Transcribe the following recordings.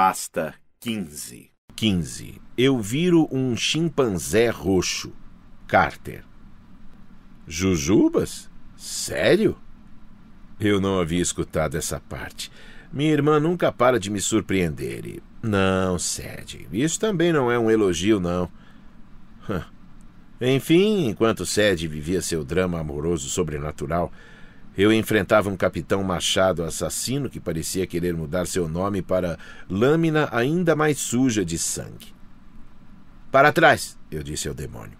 Pasta 15. 15. Eu viro um chimpanzé roxo. Carter. Jujubas? Sério? Eu não havia escutado essa parte. Minha irmã nunca para de me surpreender. E... Não, Sede, isso também não é um elogio, não. Enfim, enquanto Sede vivia seu drama amoroso sobrenatural, eu enfrentava um capitão machado assassino que parecia querer mudar seu nome para Lâmina ainda mais suja de sangue. Para trás, eu disse ao demônio.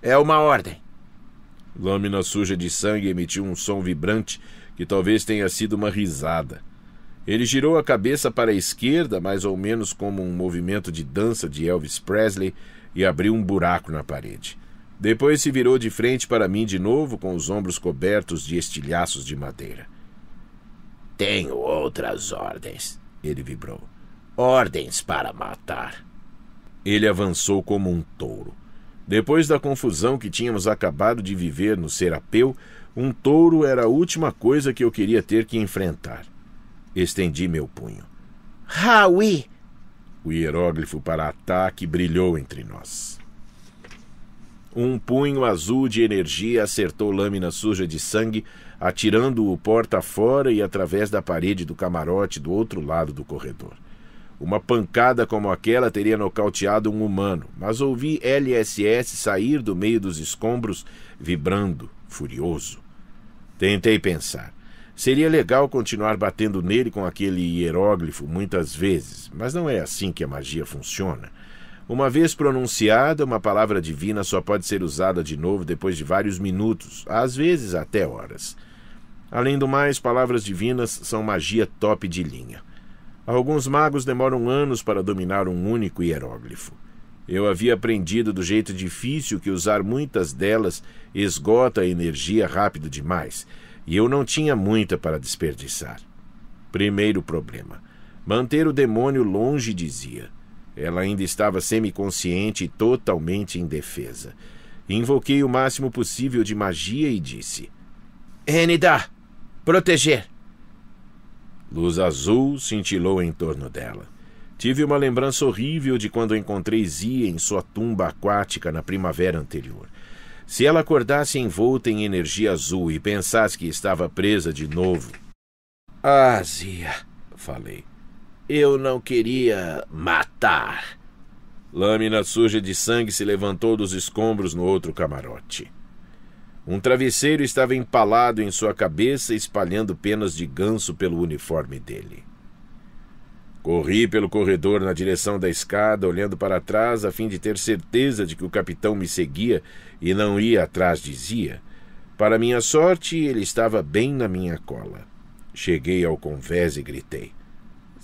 É uma ordem. Lâmina suja de sangue emitiu um som vibrante que talvez tenha sido uma risada. Ele girou a cabeça para a esquerda, mais ou menos como um movimento de dança de Elvis Presley, e abriu um buraco na parede. Depois se virou de frente para mim de novo, com os ombros cobertos de estilhaços de madeira. Tenho outras ordens, ele vibrou. Ordens para matar. Ele avançou como um touro. Depois da confusão que tínhamos acabado de viver no Serapeu, um touro era a última coisa que eu queria ter que enfrentar. Estendi meu punho. Raui! O hieróglifo para ataque brilhou entre nós. Um punho azul de energia acertou lâmina suja de sangue, atirando-o porta fora e através da parede do camarote do outro lado do corredor. Uma pancada como aquela teria nocauteado um humano, mas ouvi LSS sair do meio dos escombros, vibrando, furioso. Tentei pensar. Seria legal continuar batendo nele com aquele hieróglifo muitas vezes, mas não é assim que a magia funciona. Uma vez pronunciada, uma palavra divina só pode ser usada de novo depois de vários minutos, às vezes até horas. Além do mais, palavras divinas são magia top de linha. Alguns magos demoram anos para dominar um único hieróglifo. Eu havia aprendido do jeito difícil que usar muitas delas esgota a energia rápido demais, e eu não tinha muita para desperdiçar. Primeiro problema: manter o demônio longe, dizia. Ela ainda estava semiconsciente e totalmente indefesa. Invoquei o máximo possível de magia e disse: Enida, proteger. Luz azul cintilou em torno dela. Tive uma lembrança horrível de quando encontrei Zia em sua tumba aquática na primavera anterior. Se ela acordasse envolta em energia azul e pensasse que estava presa de novo. Ah, Zia, falei. Eu não queria matar. Lâmina suja de sangue se levantou dos escombros no outro camarote. Um travesseiro estava empalado em sua cabeça, espalhando penas de ganso pelo uniforme dele. Corri pelo corredor na direção da escada, olhando para trás a fim de ter certeza de que o capitão me seguia e não ia atrás de Zia. Para minha sorte, ele estava bem na minha cola. Cheguei ao convés e gritei: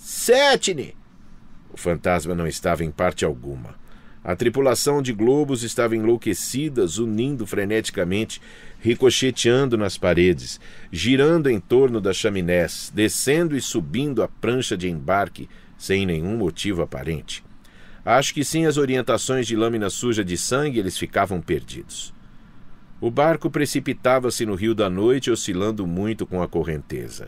Setne! O fantasma não estava em parte alguma. A tripulação de globos estava enlouquecida, zunindo freneticamente, ricocheteando nas paredes, girando em torno das chaminés, descendo e subindo a prancha de embarque, sem nenhum motivo aparente. Acho que sem as orientações de lâmina suja de sangue eles ficavam perdidos. O barco precipitava-se no rio da noite, oscilando muito com a correnteza.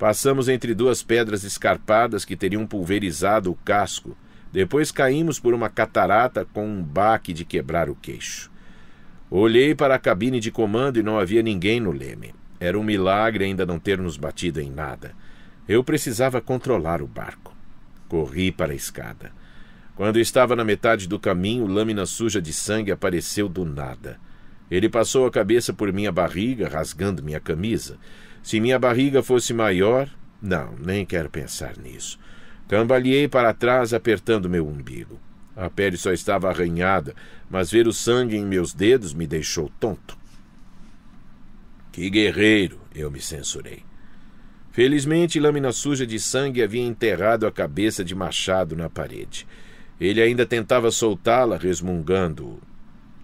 Passamos entre duas pedras escarpadas que teriam pulverizado o casco. Depois caímos por uma catarata com um baque de quebrar o queixo. Olhei para a cabine de comando e não havia ninguém no leme. Era um milagre ainda não ter nos batido em nada. Eu precisava controlar o barco. Corri para a escada. Quando estava na metade do caminho, lâmina suja de sangue apareceu do nada. Ele passou a cabeça por minha barriga, rasgando minha camisa. Se minha barriga fosse maior, não, nem quero pensar nisso. Cambaleei para trás, apertando meu umbigo. A pele só estava arranhada, mas ver o sangue em meus dedos me deixou tonto. Que guerreiro! eu me censurei. Felizmente, lâmina suja de sangue havia enterrado a cabeça de Machado na parede. Ele ainda tentava soltá-la, resmungando: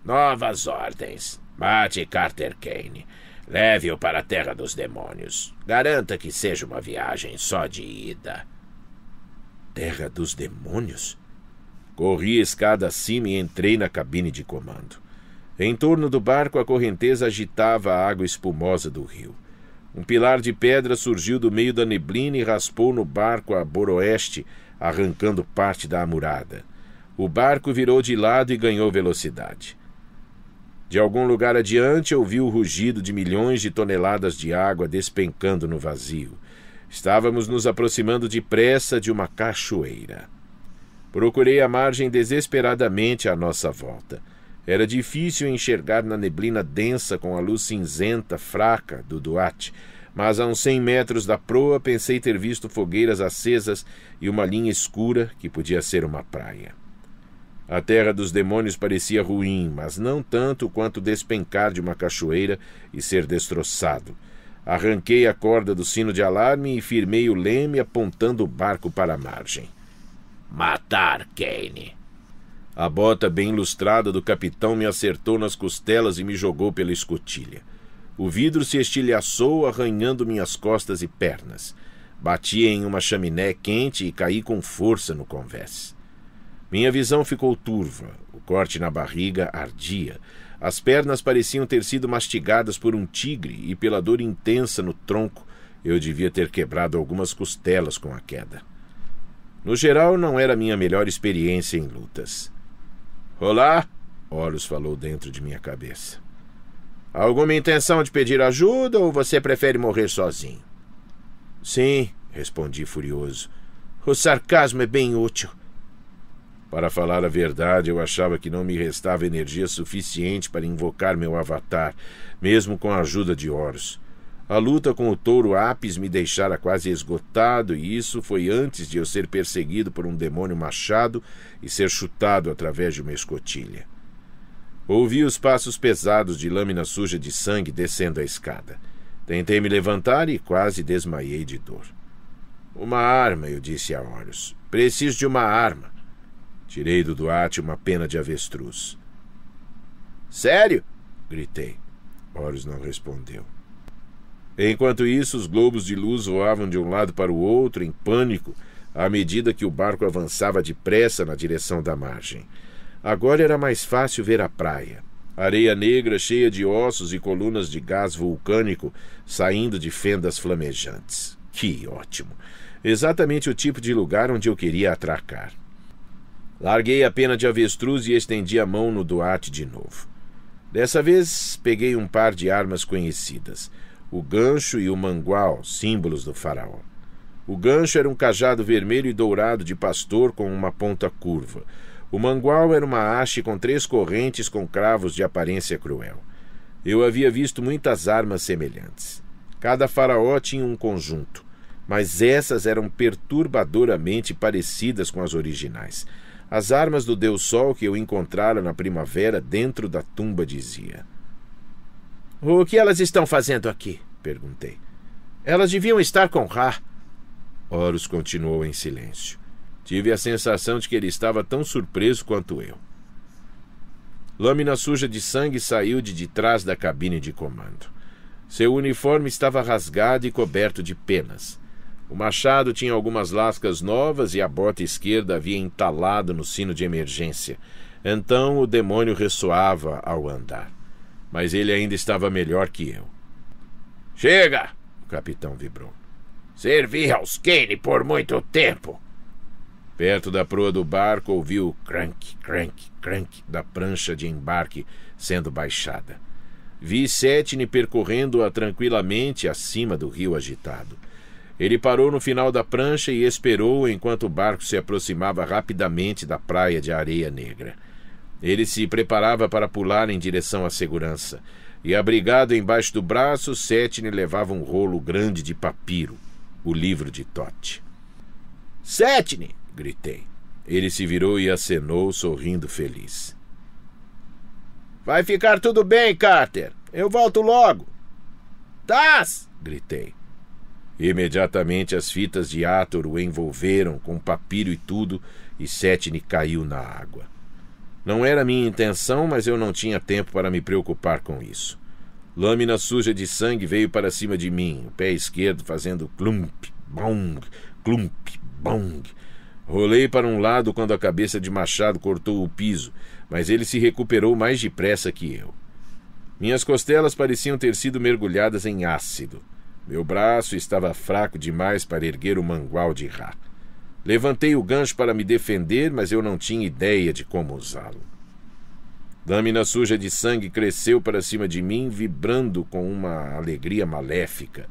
Novas ordens. Mate Carter Kane. Leve-o para a terra dos demônios. Garanta que seja uma viagem só de ida. Terra dos demônios? Corri a escada acima e entrei na cabine de comando. Em torno do barco, a correnteza agitava a água espumosa do rio. Um pilar de pedra surgiu do meio da neblina e raspou no barco a boroeste, arrancando parte da amurada. O barco virou de lado e ganhou velocidade. De algum lugar adiante ouvi o rugido de milhões de toneladas de água despencando no vazio. Estávamos nos aproximando depressa de uma cachoeira. Procurei a margem desesperadamente à nossa volta. Era difícil enxergar na neblina densa com a luz cinzenta, fraca, do Duarte, mas a uns cem metros da proa pensei ter visto fogueiras acesas e uma linha escura que podia ser uma praia. A terra dos demônios parecia ruim, mas não tanto quanto despencar de uma cachoeira e ser destroçado. Arranquei a corda do sino de alarme e firmei o leme apontando o barco para a margem. Matar Kane! A bota bem lustrada do capitão me acertou nas costelas e me jogou pela escotilha. O vidro se estilhaçou, arranhando minhas costas e pernas. Bati em uma chaminé quente e caí com força no convés. Minha visão ficou turva, o corte na barriga ardia, as pernas pareciam ter sido mastigadas por um tigre e, pela dor intensa no tronco, eu devia ter quebrado algumas costelas com a queda. No geral, não era minha melhor experiência em lutas. Olá! Olhos falou dentro de minha cabeça. Alguma intenção de pedir ajuda ou você prefere morrer sozinho? Sim, respondi furioso. O sarcasmo é bem útil. Para falar a verdade, eu achava que não me restava energia suficiente para invocar meu avatar, mesmo com a ajuda de Horus. A luta com o touro Apis me deixara quase esgotado, e isso foi antes de eu ser perseguido por um demônio machado e ser chutado através de uma escotilha. Ouvi os passos pesados de lâmina suja de sangue descendo a escada. Tentei me levantar e quase desmaiei de dor. Uma arma, eu disse a Horus. Preciso de uma arma. Tirei do Duarte uma pena de avestruz. Sério? gritei. Horus não respondeu. Enquanto isso, os globos de luz voavam de um lado para o outro, em pânico, à medida que o barco avançava depressa na direção da margem. Agora era mais fácil ver a praia. Areia negra cheia de ossos e colunas de gás vulcânico saindo de fendas flamejantes. Que ótimo! Exatamente o tipo de lugar onde eu queria atracar. Larguei a pena de avestruz e estendi a mão no Duarte de novo. Dessa vez, peguei um par de armas conhecidas: o gancho e o mangual, símbolos do faraó. O gancho era um cajado vermelho e dourado de pastor com uma ponta curva. O mangual era uma haste com três correntes com cravos de aparência cruel. Eu havia visto muitas armas semelhantes. Cada faraó tinha um conjunto, mas essas eram perturbadoramente parecidas com as originais as armas do Deus Sol que eu encontrara na primavera dentro da tumba dizia. O que elas estão fazendo aqui? perguntei. Elas deviam estar com Ra. Horus continuou em silêncio. Tive a sensação de que ele estava tão surpreso quanto eu. Lâmina suja de sangue saiu de detrás da cabine de comando. Seu uniforme estava rasgado e coberto de penas. O machado tinha algumas lascas novas e a bota esquerda havia entalado no sino de emergência. Então o demônio ressoava ao andar. Mas ele ainda estava melhor que eu. Chega! O capitão vibrou. Servi aos Kane por muito tempo. Perto da proa do barco, ouviu o crank, crank, crank da prancha de embarque sendo baixada. Vi Setne percorrendo-a tranquilamente acima do rio agitado. Ele parou no final da prancha e esperou enquanto o barco se aproximava rapidamente da praia de areia negra. Ele se preparava para pular em direção à segurança, e abrigado embaixo do braço, Setne levava um rolo grande de papiro, o livro de Tote. Setne! gritei. Ele se virou e acenou, sorrindo feliz. Vai ficar tudo bem, Carter. Eu volto logo. Taz! gritei. Imediatamente as fitas de Ator o envolveram com papiro e tudo, e Setne caiu na água. Não era minha intenção, mas eu não tinha tempo para me preocupar com isso. Lâmina suja de sangue veio para cima de mim, o pé esquerdo fazendo clump, bong, clump, bong. Rolei para um lado quando a cabeça de Machado cortou o piso, mas ele se recuperou mais depressa que eu. Minhas costelas pareciam ter sido mergulhadas em ácido. Meu braço estava fraco demais para erguer o mangual de Ra. Levantei o gancho para me defender, mas eu não tinha ideia de como usá-lo. Lâmina suja de sangue cresceu para cima de mim, vibrando com uma alegria maléfica.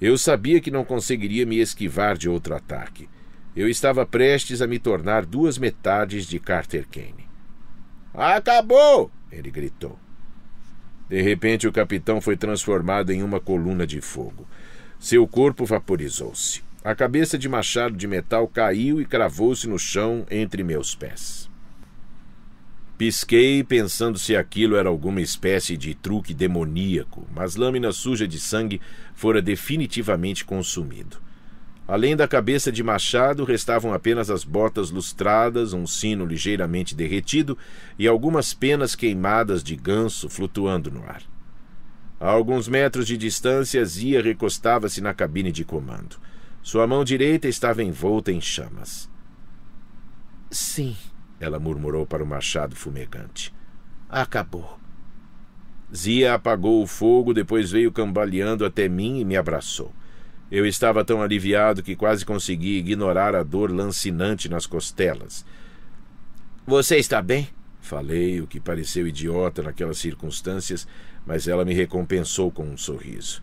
Eu sabia que não conseguiria me esquivar de outro ataque. Eu estava prestes a me tornar duas metades de Carter Kane. Acabou! ele gritou. De repente, o capitão foi transformado em uma coluna de fogo. Seu corpo vaporizou-se. A cabeça de machado de metal caiu e cravou-se no chão entre meus pés. Pisquei, pensando se aquilo era alguma espécie de truque demoníaco, mas lâmina suja de sangue fora definitivamente consumido. Além da cabeça de machado, restavam apenas as botas lustradas, um sino ligeiramente derretido e algumas penas queimadas de ganso flutuando no ar. A alguns metros de distância, Zia recostava-se na cabine de comando. Sua mão direita estava envolta em chamas. Sim, ela murmurou para o machado fumegante. Acabou. Zia apagou o fogo, depois veio cambaleando até mim e me abraçou. Eu estava tão aliviado que quase consegui ignorar a dor lancinante nas costelas. Você está bem? Falei, o que pareceu idiota naquelas circunstâncias, mas ela me recompensou com um sorriso.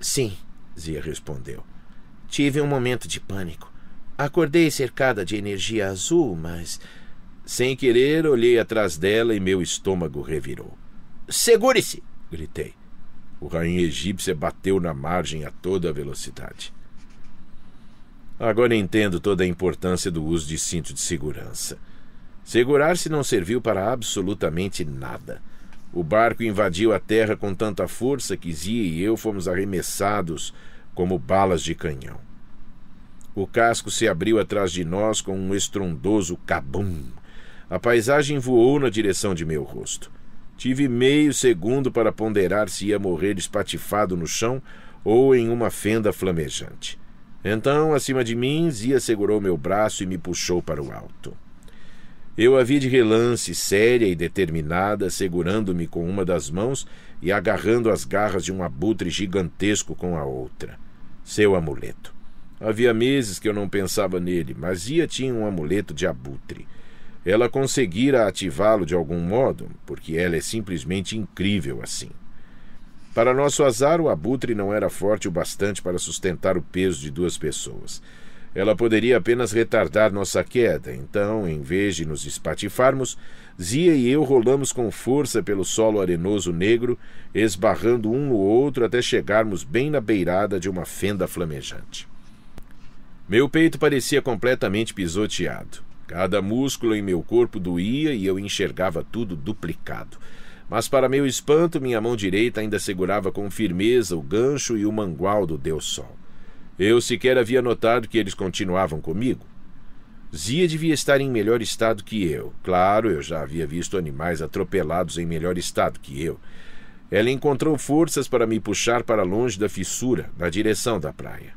Sim, Zia respondeu. Tive um momento de pânico. Acordei cercada de energia azul, mas. Sem querer, olhei atrás dela e meu estômago revirou. Segure-se! gritei. O rainha egípcia bateu na margem a toda a velocidade. Agora entendo toda a importância do uso de cinto de segurança. Segurar-se não serviu para absolutamente nada. O barco invadiu a terra com tanta força que Zia e eu fomos arremessados como balas de canhão. O casco se abriu atrás de nós com um estrondoso cabum. A paisagem voou na direção de meu rosto. Tive meio segundo para ponderar se ia morrer espatifado no chão ou em uma fenda flamejante. Então, acima de mim, Zia segurou meu braço e me puxou para o alto. Eu a vi de relance, séria e determinada, segurando-me com uma das mãos e agarrando as garras de um abutre gigantesco com a outra. Seu amuleto. Havia meses que eu não pensava nele, mas Ia tinha um amuleto de abutre. Ela conseguira ativá-lo de algum modo, porque ela é simplesmente incrível assim. Para nosso azar, o abutre não era forte o bastante para sustentar o peso de duas pessoas. Ela poderia apenas retardar nossa queda, então, em vez de nos espatifarmos, Zia e eu rolamos com força pelo solo arenoso negro, esbarrando um no outro até chegarmos bem na beirada de uma fenda flamejante. Meu peito parecia completamente pisoteado. Cada músculo em meu corpo doía e eu enxergava tudo duplicado. Mas, para meu espanto, minha mão direita ainda segurava com firmeza o gancho e o mangual do Deus Sol. Eu sequer havia notado que eles continuavam comigo. Zia devia estar em melhor estado que eu. Claro, eu já havia visto animais atropelados em melhor estado que eu. Ela encontrou forças para me puxar para longe da fissura, na direção da praia.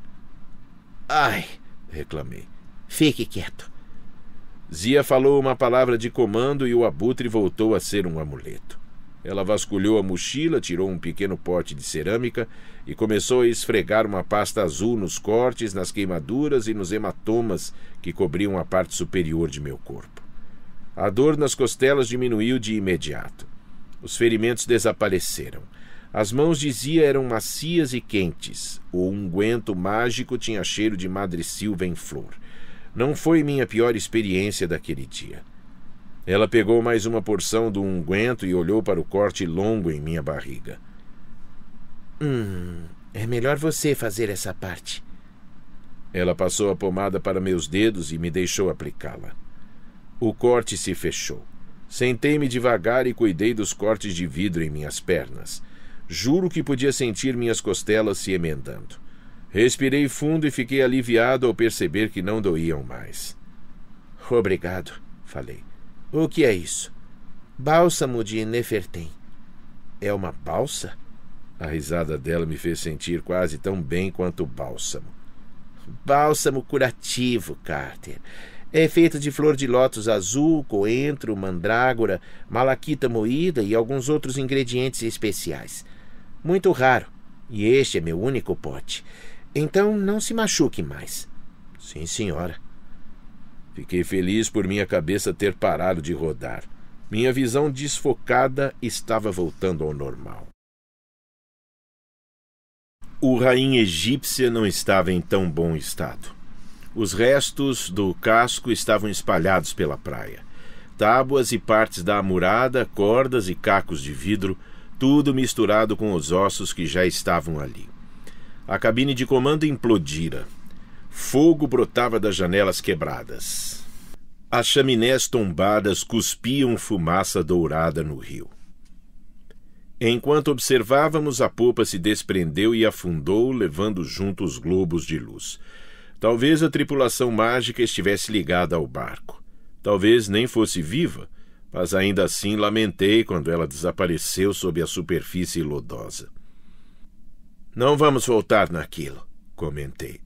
Ai, reclamei. Fique quieto. Zia falou uma palavra de comando e o abutre voltou a ser um amuleto. Ela vasculhou a mochila, tirou um pequeno pote de cerâmica e começou a esfregar uma pasta azul nos cortes, nas queimaduras e nos hematomas que cobriam a parte superior de meu corpo. A dor nas costelas diminuiu de imediato. Os ferimentos desapareceram. As mãos dizia eram macias e quentes. O unguento mágico tinha cheiro de madressilva em flor. Não foi minha pior experiência daquele dia. Ela pegou mais uma porção do unguento e olhou para o corte longo em minha barriga. Hum, é melhor você fazer essa parte. Ela passou a pomada para meus dedos e me deixou aplicá-la. O corte se fechou. Sentei-me devagar e cuidei dos cortes de vidro em minhas pernas. Juro que podia sentir minhas costelas se emendando. Respirei fundo e fiquei aliviado ao perceber que não doíam mais. Obrigado, falei. O que é isso? Bálsamo de Nefertem. É uma balsa? A risada dela me fez sentir quase tão bem quanto o bálsamo. Bálsamo curativo, Carter. É feito de flor de lótus azul, coentro, mandrágora, malaquita moída e alguns outros ingredientes especiais. Muito raro, e este é meu único pote. Então não se machuque mais. Sim, senhora. Fiquei feliz por minha cabeça ter parado de rodar. Minha visão desfocada estava voltando ao normal. O rainha egípcia não estava em tão bom estado. Os restos do casco estavam espalhados pela praia. Tábuas e partes da amurada, cordas e cacos de vidro, tudo misturado com os ossos que já estavam ali. A cabine de comando implodira. Fogo brotava das janelas quebradas. As chaminés tombadas cuspiam fumaça dourada no rio. Enquanto observávamos, a popa se desprendeu e afundou, levando junto os globos de luz. Talvez a tripulação mágica estivesse ligada ao barco. Talvez nem fosse viva, mas ainda assim lamentei quando ela desapareceu sob a superfície lodosa. Não vamos voltar naquilo, comentei.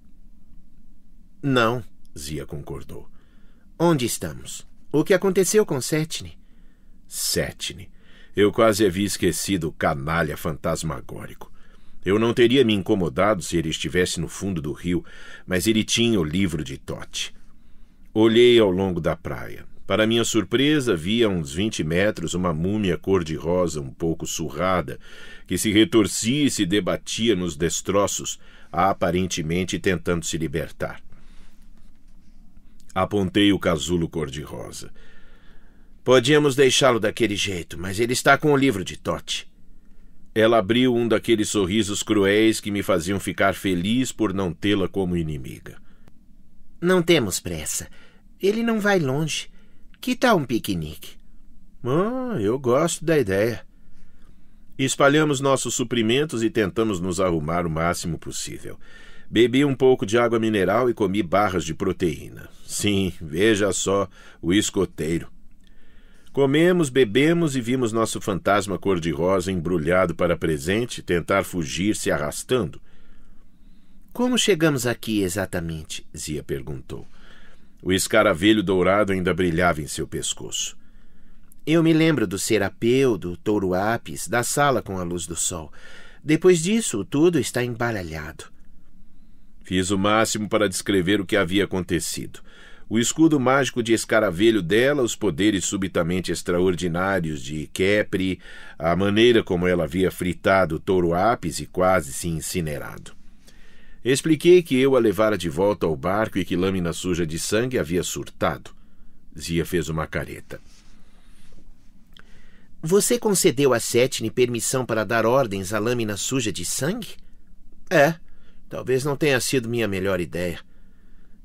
Não, Zia concordou. Onde estamos? O que aconteceu com Setne? Setne. Eu quase havia esquecido o canalha fantasmagórico. Eu não teria me incomodado se ele estivesse no fundo do rio, mas ele tinha o livro de Tote. Olhei ao longo da praia. Para minha surpresa, vi a uns vinte metros uma múmia cor-de-rosa um pouco surrada, que se retorcia e se debatia nos destroços, aparentemente tentando se libertar. Apontei o casulo cor-de-rosa. Podíamos deixá-lo daquele jeito, mas ele está com o livro de Tote. Ela abriu um daqueles sorrisos cruéis que me faziam ficar feliz por não tê-la como inimiga. Não temos pressa. Ele não vai longe. Que tal um piquenique? Ah, eu gosto da ideia. Espalhamos nossos suprimentos e tentamos nos arrumar o máximo possível. Bebi um pouco de água mineral e comi barras de proteína. Sim, veja só o escoteiro. Comemos, bebemos e vimos nosso fantasma cor-de-rosa embrulhado para presente tentar fugir se arrastando. Como chegamos aqui exatamente? Zia perguntou. O escaravelho dourado ainda brilhava em seu pescoço. Eu me lembro do serapeu, do touro apis, da sala com a luz do sol. Depois disso, tudo está embaralhado. Fiz o máximo para descrever o que havia acontecido. O escudo mágico de escaravelho dela, os poderes subitamente extraordinários de Kepri, a maneira como ela havia fritado o touro Apis e quase se incinerado. Expliquei que eu a levara de volta ao barco e que lâmina suja de sangue havia surtado. Zia fez uma careta. Você concedeu a Setne permissão para dar ordens à lâmina suja de sangue? É. Talvez não tenha sido minha melhor ideia.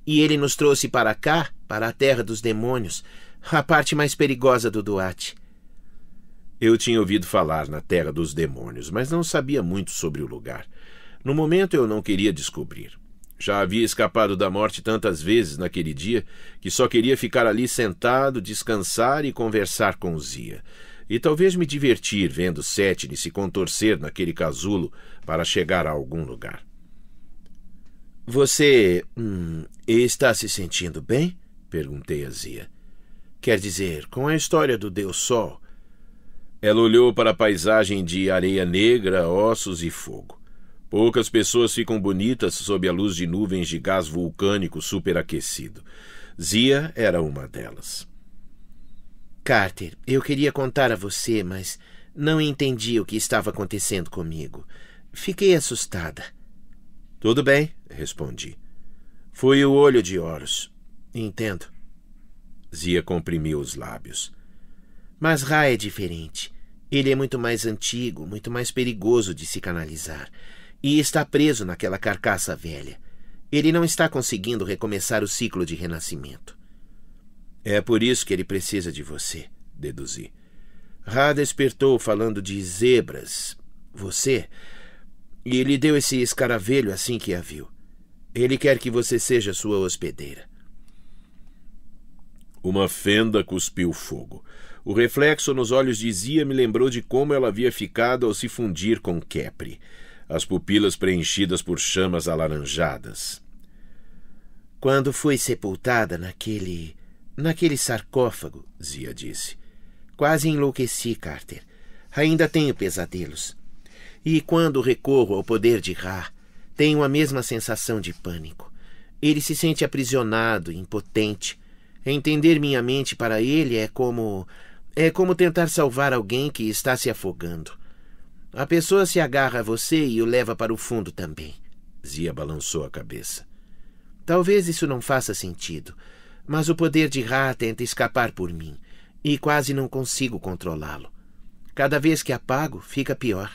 E ele nos trouxe para cá, para a terra dos demônios, a parte mais perigosa do Duarte. Eu tinha ouvido falar na terra dos demônios, mas não sabia muito sobre o lugar. No momento eu não queria descobrir. Já havia escapado da morte tantas vezes naquele dia que só queria ficar ali sentado, descansar e conversar com Zia. E talvez me divertir vendo Setne se contorcer naquele casulo para chegar a algum lugar. Você hum, está se sentindo bem? perguntei a Zia. Quer dizer, com a história do Deus Sol. Ela olhou para a paisagem de areia negra, ossos e fogo. Poucas pessoas ficam bonitas sob a luz de nuvens de gás vulcânico superaquecido. Zia era uma delas. Carter, eu queria contar a você, mas não entendi o que estava acontecendo comigo. Fiquei assustada. Tudo bem, respondi. Fui o olho de Horus. Entendo. Zia comprimiu os lábios. Mas Ra é diferente. Ele é muito mais antigo, muito mais perigoso de se canalizar. E está preso naquela carcaça velha. Ele não está conseguindo recomeçar o ciclo de renascimento. É por isso que ele precisa de você, deduzi. Ra despertou falando de zebras. Você e lhe deu esse escaravelho assim que a viu. Ele quer que você seja sua hospedeira. Uma fenda cuspiu fogo. O reflexo nos olhos de Zia me lembrou de como ela havia ficado ao se fundir com Kepri, as pupilas preenchidas por chamas alaranjadas. Quando fui sepultada naquele. naquele sarcófago, Zia disse. Quase enlouqueci, Carter. Ainda tenho pesadelos. E quando recorro ao poder de Ra, tenho a mesma sensação de pânico. Ele se sente aprisionado, impotente. Entender minha mente para ele é como. é como tentar salvar alguém que está se afogando. A pessoa se agarra a você e o leva para o fundo também. Zia balançou a cabeça. Talvez isso não faça sentido, mas o poder de Ra tenta escapar por mim e quase não consigo controlá-lo. Cada vez que apago, fica pior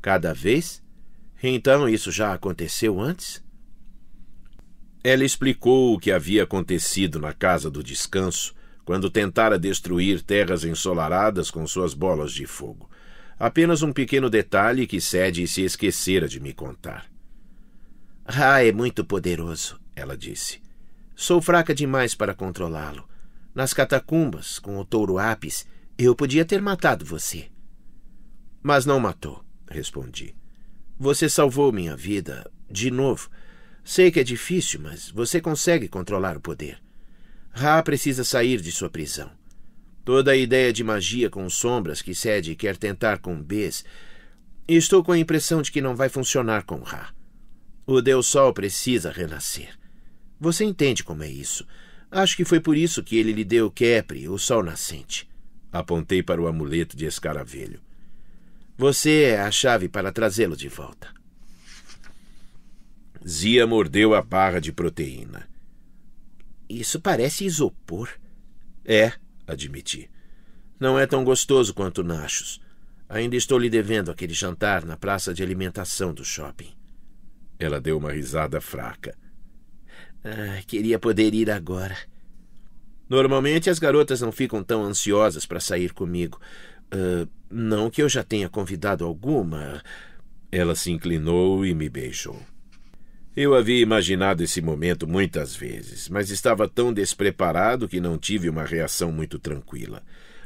cada vez? Então isso já aconteceu antes? Ela explicou o que havia acontecido na casa do descanso quando tentara destruir terras ensolaradas com suas bolas de fogo. Apenas um pequeno detalhe que Sede se esquecera de me contar. Ah, é muito poderoso, ela disse. Sou fraca demais para controlá-lo. Nas catacumbas, com o touro Apis, eu podia ter matado você. Mas não matou respondi. Você salvou minha vida, de novo. Sei que é difícil, mas você consegue controlar o poder. Ra precisa sair de sua prisão. Toda a ideia de magia com sombras que cede quer tentar com Bs. Estou com a impressão de que não vai funcionar com Ra. O Deus Sol precisa renascer. Você entende como é isso. Acho que foi por isso que ele lhe deu o Kepri, o Sol Nascente. Apontei para o amuleto de escaravelho. Você é a chave para trazê-lo de volta. Zia mordeu a barra de proteína. Isso parece isopor. É, admiti. Não é tão gostoso quanto nachos. Ainda estou lhe devendo aquele jantar na praça de alimentação do shopping. Ela deu uma risada fraca. Ah, queria poder ir agora. Normalmente as garotas não ficam tão ansiosas para sair comigo, Uh, não que eu já tenha convidado alguma. Ela se inclinou e me beijou. Eu havia imaginado esse momento muitas vezes, mas estava tão despreparado que não tive uma reação muito tranquila.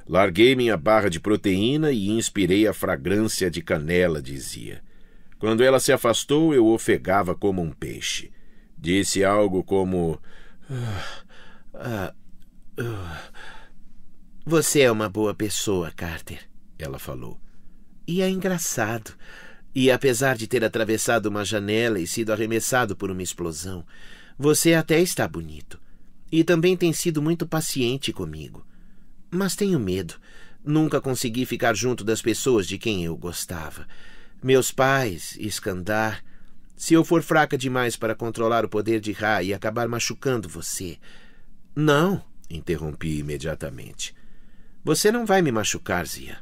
Larguei minha barra de proteína e inspirei a fragrância de canela, dizia. Quando ela se afastou, eu ofegava como um peixe. Disse algo como. ah, ah. ah você é uma boa pessoa, Carter, ela falou. E é engraçado. E apesar de ter atravessado uma janela e sido arremessado por uma explosão, você até está bonito. E também tem sido muito paciente comigo. Mas tenho medo. Nunca consegui ficar junto das pessoas de quem eu gostava. Meus pais, Escandar. Se eu for fraca demais para controlar o poder de Ra e acabar machucando você. Não, interrompi imediatamente. Você não vai me machucar, Zia.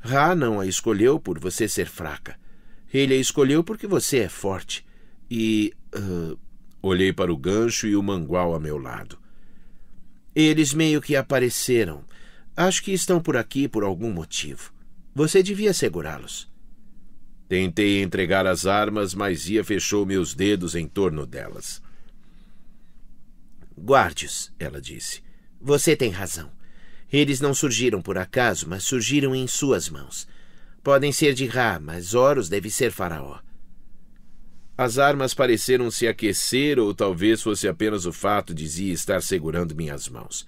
Ra não a escolheu por você ser fraca. Ele a escolheu porque você é forte. E. Uh, olhei para o gancho e o mangual a meu lado. Eles meio que apareceram. Acho que estão por aqui por algum motivo. Você devia segurá-los. Tentei entregar as armas, mas Zia fechou meus dedos em torno delas. Guarde-os, ela disse. Você tem razão. Eles não surgiram por acaso, mas surgiram em suas mãos. Podem ser de Ra, mas Horus deve ser Faraó. As armas pareceram se aquecer, ou talvez fosse apenas o fato de Zia estar segurando minhas mãos.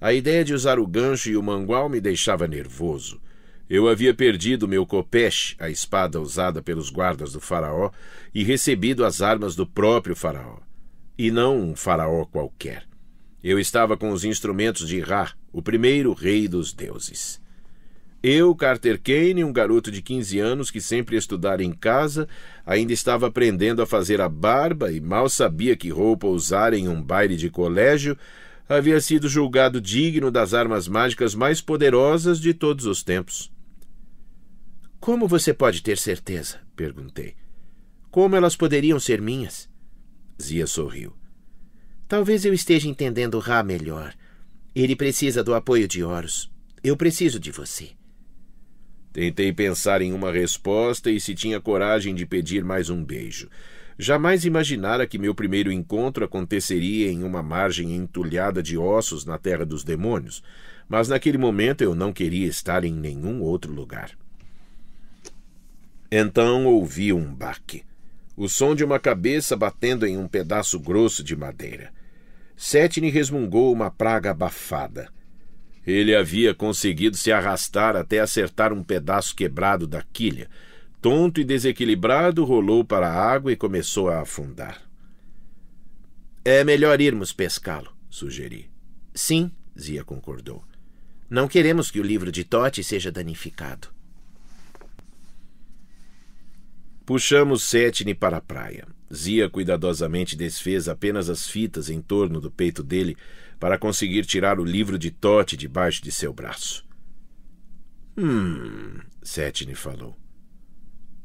A ideia de usar o gancho e o mangual me deixava nervoso. Eu havia perdido meu copeche, a espada usada pelos guardas do faraó, e recebido as armas do próprio faraó. E não um faraó qualquer. Eu estava com os instrumentos de Ra, o primeiro rei dos deuses. Eu, Carter Kane, um garoto de 15 anos que sempre estudara em casa, ainda estava aprendendo a fazer a barba e mal sabia que roupa usar em um baile de colégio, havia sido julgado digno das armas mágicas mais poderosas de todos os tempos. Como você pode ter certeza? perguntei. Como elas poderiam ser minhas? Zia sorriu. Talvez eu esteja entendendo Ra melhor. Ele precisa do apoio de Horus. Eu preciso de você. Tentei pensar em uma resposta e se tinha coragem de pedir mais um beijo. Jamais imaginara que meu primeiro encontro aconteceria em uma margem entulhada de ossos na terra dos demônios, mas naquele momento eu não queria estar em nenhum outro lugar. Então ouvi um baque o som de uma cabeça batendo em um pedaço grosso de madeira. Setne resmungou uma praga abafada. Ele havia conseguido se arrastar até acertar um pedaço quebrado da quilha. Tonto e desequilibrado, rolou para a água e começou a afundar. É melhor irmos pescá-lo, sugeri. Sim, Zia concordou. Não queremos que o livro de Tote seja danificado. Puxamos Setne para a praia. Zia cuidadosamente desfez apenas as fitas em torno do peito dele para conseguir tirar o livro de Tote debaixo de seu braço. Hum, Setne falou.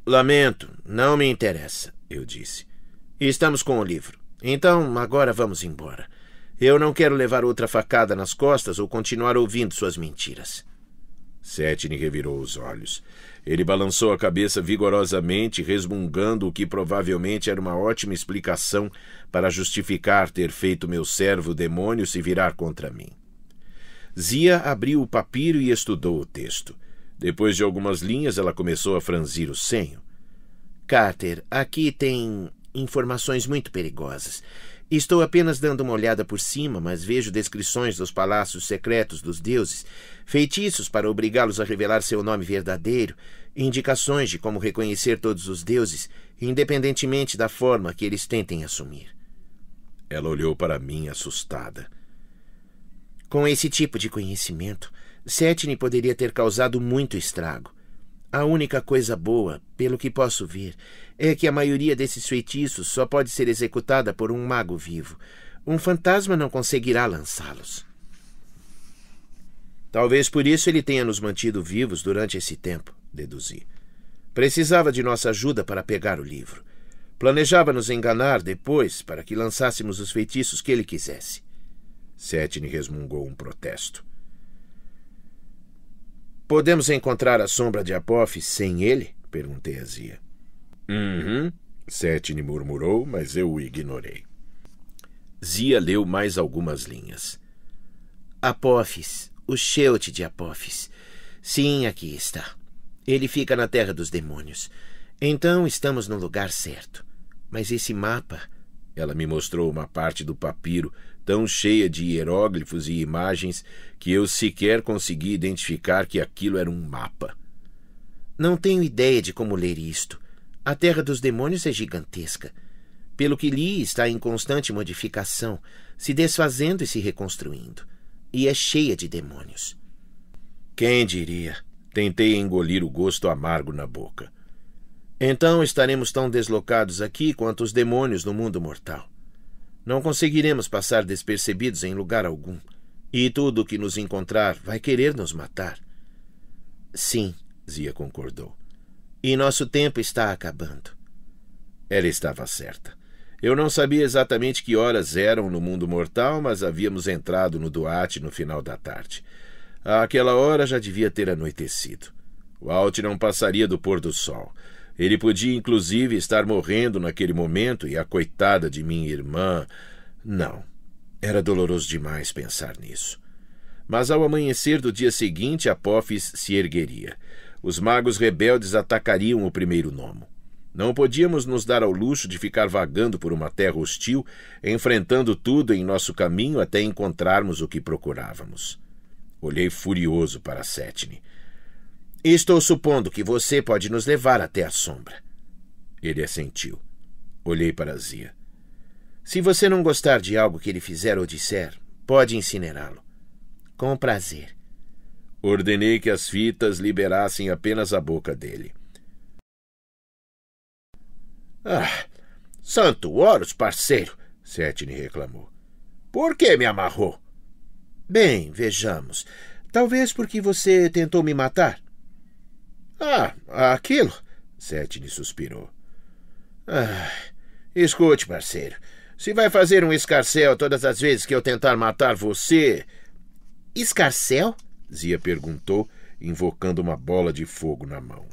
Lamento, não me interessa, eu disse. Estamos com o livro. Então, agora vamos embora. Eu não quero levar outra facada nas costas ou continuar ouvindo suas mentiras. Setne revirou os olhos. Ele balançou a cabeça vigorosamente, resmungando o que provavelmente era uma ótima explicação para justificar ter feito meu servo demônio se virar contra mim. Zia abriu o papiro e estudou o texto. Depois de algumas linhas, ela começou a franzir o senho. Carter, aqui tem informações muito perigosas. Estou apenas dando uma olhada por cima, mas vejo descrições dos palácios secretos dos deuses, feitiços para obrigá-los a revelar seu nome verdadeiro, indicações de como reconhecer todos os deuses, independentemente da forma que eles tentem assumir. Ela olhou para mim assustada. Com esse tipo de conhecimento, Setne poderia ter causado muito estrago. A única coisa boa, pelo que posso ver, é que a maioria desses feitiços só pode ser executada por um mago vivo. Um fantasma não conseguirá lançá-los. Talvez por isso ele tenha nos mantido vivos durante esse tempo, deduzi. Precisava de nossa ajuda para pegar o livro. Planejava nos enganar depois para que lançássemos os feitiços que ele quisesse. Setne resmungou um protesto. Podemos encontrar a sombra de Apophis sem ele? perguntei a Zia. Uhum, Setne murmurou, mas eu o ignorei. Zia leu mais algumas linhas. Apophis, o Sheut de Apophis. Sim, aqui está. Ele fica na terra dos demônios. Então estamos no lugar certo. Mas esse mapa. Ela me mostrou uma parte do papiro tão cheia de hieróglifos e imagens que eu sequer consegui identificar que aquilo era um mapa. Não tenho ideia de como ler isto. A terra dos demônios é gigantesca. Pelo que li, está em constante modificação, se desfazendo e se reconstruindo. E é cheia de demônios. Quem diria? Tentei engolir o gosto amargo na boca. Então estaremos tão deslocados aqui quanto os demônios no mundo mortal. Não conseguiremos passar despercebidos em lugar algum. E tudo o que nos encontrar vai querer nos matar. Sim, Zia concordou. E nosso tempo está acabando. Ela estava certa. Eu não sabia exatamente que horas eram no mundo mortal, mas havíamos entrado no Duarte no final da tarde. Àquela hora já devia ter anoitecido. O Alt não passaria do pôr do sol. Ele podia, inclusive, estar morrendo naquele momento e a coitada de minha irmã. Não. Era doloroso demais pensar nisso. Mas ao amanhecer do dia seguinte, Apófis se ergueria. Os magos rebeldes atacariam o primeiro nomo. Não podíamos nos dar ao luxo de ficar vagando por uma terra hostil, enfrentando tudo em nosso caminho até encontrarmos o que procurávamos. Olhei furioso para Setne estou supondo que você pode nos levar até a sombra. Ele assentiu. Olhei para Zia. Se você não gostar de algo que ele fizer ou disser, pode incinerá-lo. Com prazer. Ordenei que as fitas liberassem apenas a boca dele. Ah, santo Horus, parceiro! Setne reclamou. Por que me amarrou? Bem, vejamos. Talvez porque você tentou me matar. Ah, aquilo. Setne suspirou. Ah, escute, parceiro. Se vai fazer um escarcel todas as vezes que eu tentar matar você. Escarcel? Zia perguntou, invocando uma bola de fogo na mão.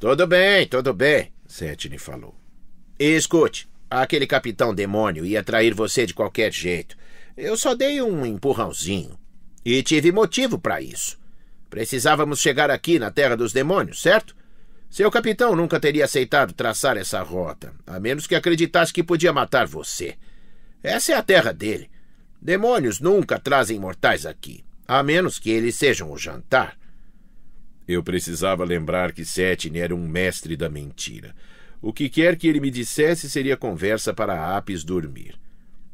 Tudo bem, tudo bem, Setne falou. Escute, aquele capitão demônio ia trair você de qualquer jeito. Eu só dei um empurrãozinho. E tive motivo para isso. Precisávamos chegar aqui na Terra dos Demônios, certo? Seu capitão nunca teria aceitado traçar essa rota, a menos que acreditasse que podia matar você. Essa é a terra dele. Demônios nunca trazem mortais aqui, a menos que eles sejam o jantar. Eu precisava lembrar que Setne era um mestre da mentira. O que quer que ele me dissesse seria conversa para Apis dormir.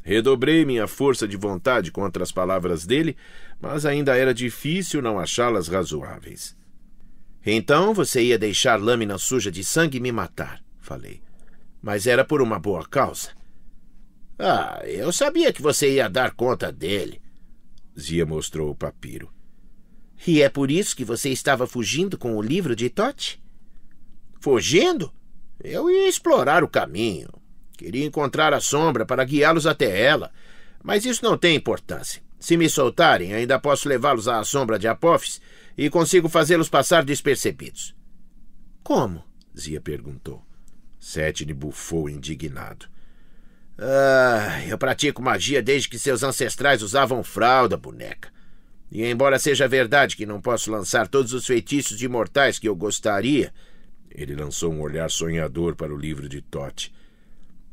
Redobrei minha força de vontade contra as palavras dele, mas ainda era difícil não achá-las razoáveis. Então você ia deixar lâmina suja de sangue me matar, falei. Mas era por uma boa causa. Ah, eu sabia que você ia dar conta dele. Zia mostrou o papiro. E é por isso que você estava fugindo com o livro de Tote? Fugindo? Eu ia explorar o caminho. Queria encontrar a sombra para guiá-los até ela. Mas isso não tem importância. Se me soltarem, ainda posso levá-los à sombra de Apófis e consigo fazê-los passar despercebidos. Como? Zia perguntou. Setne bufou indignado. Ah, eu pratico magia desde que seus ancestrais usavam fralda, boneca. E embora seja verdade que não posso lançar todos os feitiços de imortais que eu gostaria. Ele lançou um olhar sonhador para o livro de Tote.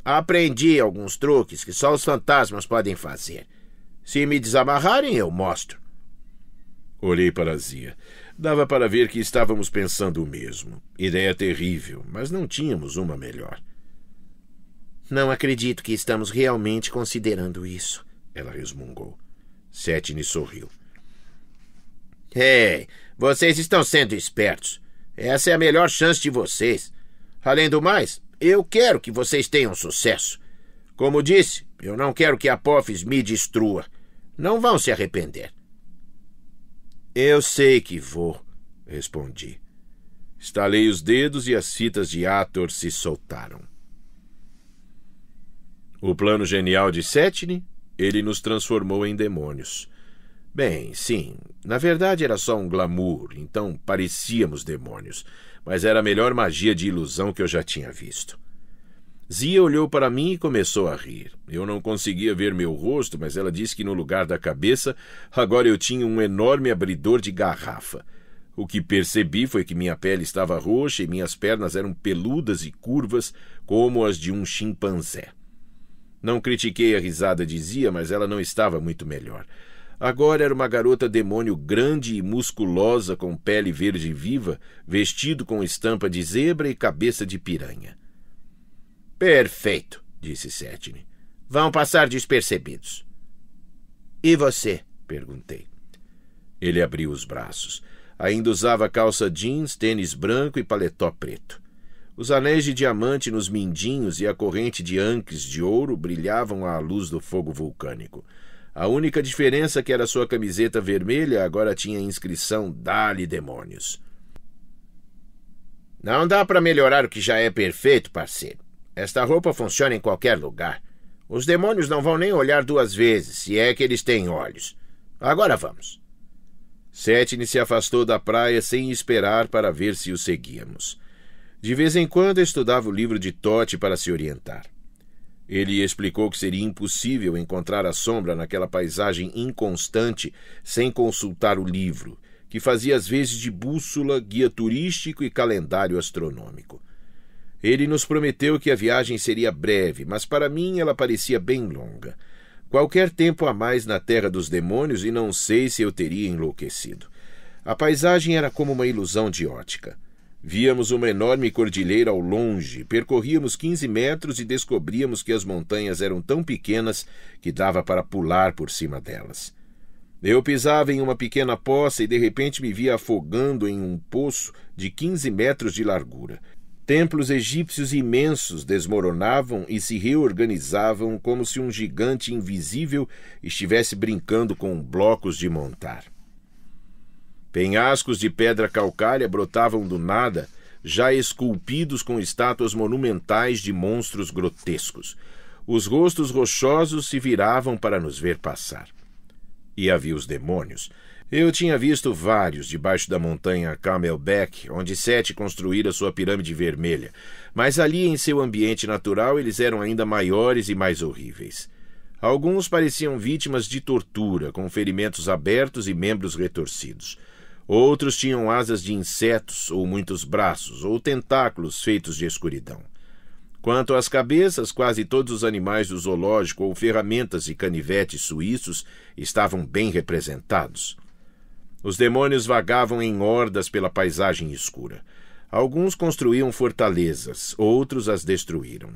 Aprendi alguns truques que só os fantasmas podem fazer. Se me desamarrarem, eu mostro. Olhei para Zia. Dava para ver que estávamos pensando o mesmo. Ideia terrível, mas não tínhamos uma melhor. Não acredito que estamos realmente considerando isso, ela resmungou. Setne sorriu. Ei, vocês estão sendo espertos. Essa é a melhor chance de vocês. Além do mais, eu quero que vocês tenham sucesso. Como disse, eu não quero que Apophis me destrua. Não vão se arrepender. Eu sei que vou, respondi. Estalei os dedos e as fitas de Ator se soltaram. O plano genial de Setne, ele nos transformou em demônios. Bem, sim, na verdade era só um glamour, então parecíamos demônios mas era a melhor magia de ilusão que eu já tinha visto. Zia olhou para mim e começou a rir. Eu não conseguia ver meu rosto, mas ela disse que no lugar da cabeça agora eu tinha um enorme abridor de garrafa. O que percebi foi que minha pele estava roxa e minhas pernas eram peludas e curvas, como as de um chimpanzé. Não critiquei a risada de Zia, mas ela não estava muito melhor. Agora era uma garota demônio grande e musculosa, com pele verde viva, vestido com estampa de zebra e cabeça de piranha. Perfeito, disse Setne. Vão passar despercebidos. E você? perguntei. Ele abriu os braços. Ainda usava calça jeans, tênis branco e paletó preto. Os anéis de diamante nos mindinhos e a corrente de anques de ouro brilhavam à luz do fogo vulcânico. A única diferença é que era sua camiseta vermelha agora tinha a inscrição dale demônios. Não dá para melhorar o que já é perfeito, parceiro. Esta roupa funciona em qualquer lugar. Os demônios não vão nem olhar duas vezes, se é que eles têm olhos. Agora vamos. Setne se afastou da praia sem esperar para ver se o seguíamos. De vez em quando estudava o livro de Tote para se orientar. Ele explicou que seria impossível encontrar a sombra naquela paisagem inconstante sem consultar o livro, que fazia às vezes de bússola, guia turístico e calendário astronômico. Ele nos prometeu que a viagem seria breve, mas para mim ela parecia bem longa. Qualquer tempo a mais na terra dos demônios e não sei se eu teria enlouquecido. A paisagem era como uma ilusão de ótica. Víamos uma enorme cordilheira ao longe, percorríamos 15 metros e descobríamos que as montanhas eram tão pequenas que dava para pular por cima delas. Eu pisava em uma pequena poça e de repente me via afogando em um poço de 15 metros de largura. Templos egípcios imensos desmoronavam e se reorganizavam como se um gigante invisível estivesse brincando com blocos de montar. Penhascos de pedra calcária brotavam do nada, já esculpidos com estátuas monumentais de monstros grotescos. Os rostos rochosos se viravam para nos ver passar. E havia os demônios. Eu tinha visto vários debaixo da montanha Camelback, onde Sete construíra sua pirâmide vermelha, mas ali em seu ambiente natural eles eram ainda maiores e mais horríveis. Alguns pareciam vítimas de tortura, com ferimentos abertos e membros retorcidos. Outros tinham asas de insetos ou muitos braços, ou tentáculos feitos de escuridão. Quanto às cabeças, quase todos os animais do zoológico ou ferramentas e canivetes suíços estavam bem representados. Os demônios vagavam em hordas pela paisagem escura. Alguns construíam fortalezas, outros as destruíram.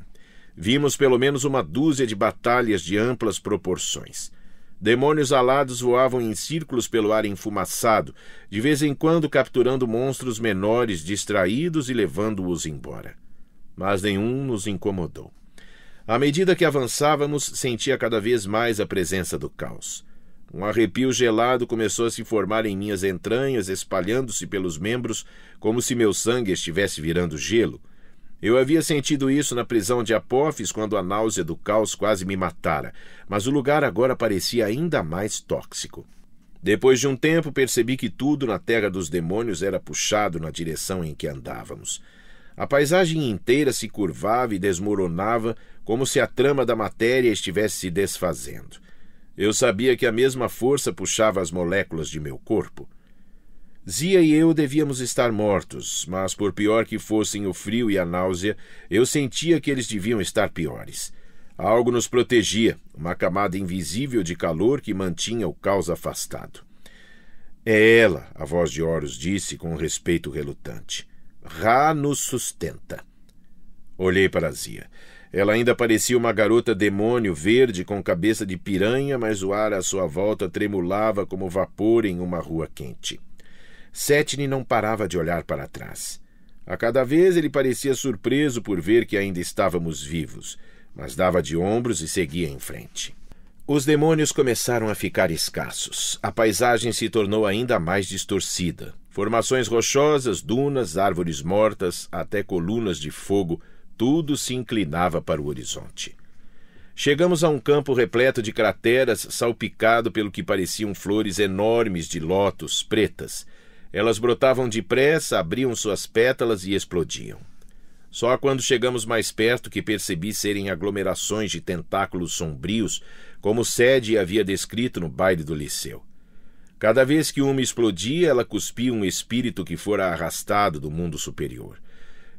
Vimos pelo menos uma dúzia de batalhas de amplas proporções. Demônios alados voavam em círculos pelo ar enfumaçado, de vez em quando capturando monstros menores distraídos e levando-os embora. Mas nenhum nos incomodou. À medida que avançávamos, sentia cada vez mais a presença do caos. Um arrepio gelado começou a se formar em minhas entranhas, espalhando-se pelos membros, como se meu sangue estivesse virando gelo. Eu havia sentido isso na prisão de Apófis quando a náusea do caos quase me matara, mas o lugar agora parecia ainda mais tóxico. Depois de um tempo, percebi que tudo na terra dos demônios era puxado na direção em que andávamos. A paisagem inteira se curvava e desmoronava, como se a trama da matéria estivesse se desfazendo. Eu sabia que a mesma força puxava as moléculas de meu corpo. Zia e eu devíamos estar mortos, mas por pior que fossem o frio e a náusea, eu sentia que eles deviam estar piores. Algo nos protegia, uma camada invisível de calor que mantinha o caos afastado. É ela, a voz de Horus disse com um respeito relutante. Ra nos sustenta. Olhei para Zia. Ela ainda parecia uma garota demônio verde com cabeça de piranha, mas o ar à sua volta tremulava como vapor em uma rua quente. Setne não parava de olhar para trás. A cada vez ele parecia surpreso por ver que ainda estávamos vivos, mas dava de ombros e seguia em frente. Os demônios começaram a ficar escassos. A paisagem se tornou ainda mais distorcida. Formações rochosas, dunas, árvores mortas, até colunas de fogo, tudo se inclinava para o horizonte. Chegamos a um campo repleto de crateras, salpicado pelo que pareciam flores enormes de lótus pretas, elas brotavam depressa, abriam suas pétalas e explodiam. Só quando chegamos mais perto que percebi serem aglomerações de tentáculos sombrios, como Sede havia descrito no baile do Liceu. Cada vez que uma explodia, ela cuspia um espírito que fora arrastado do mundo superior.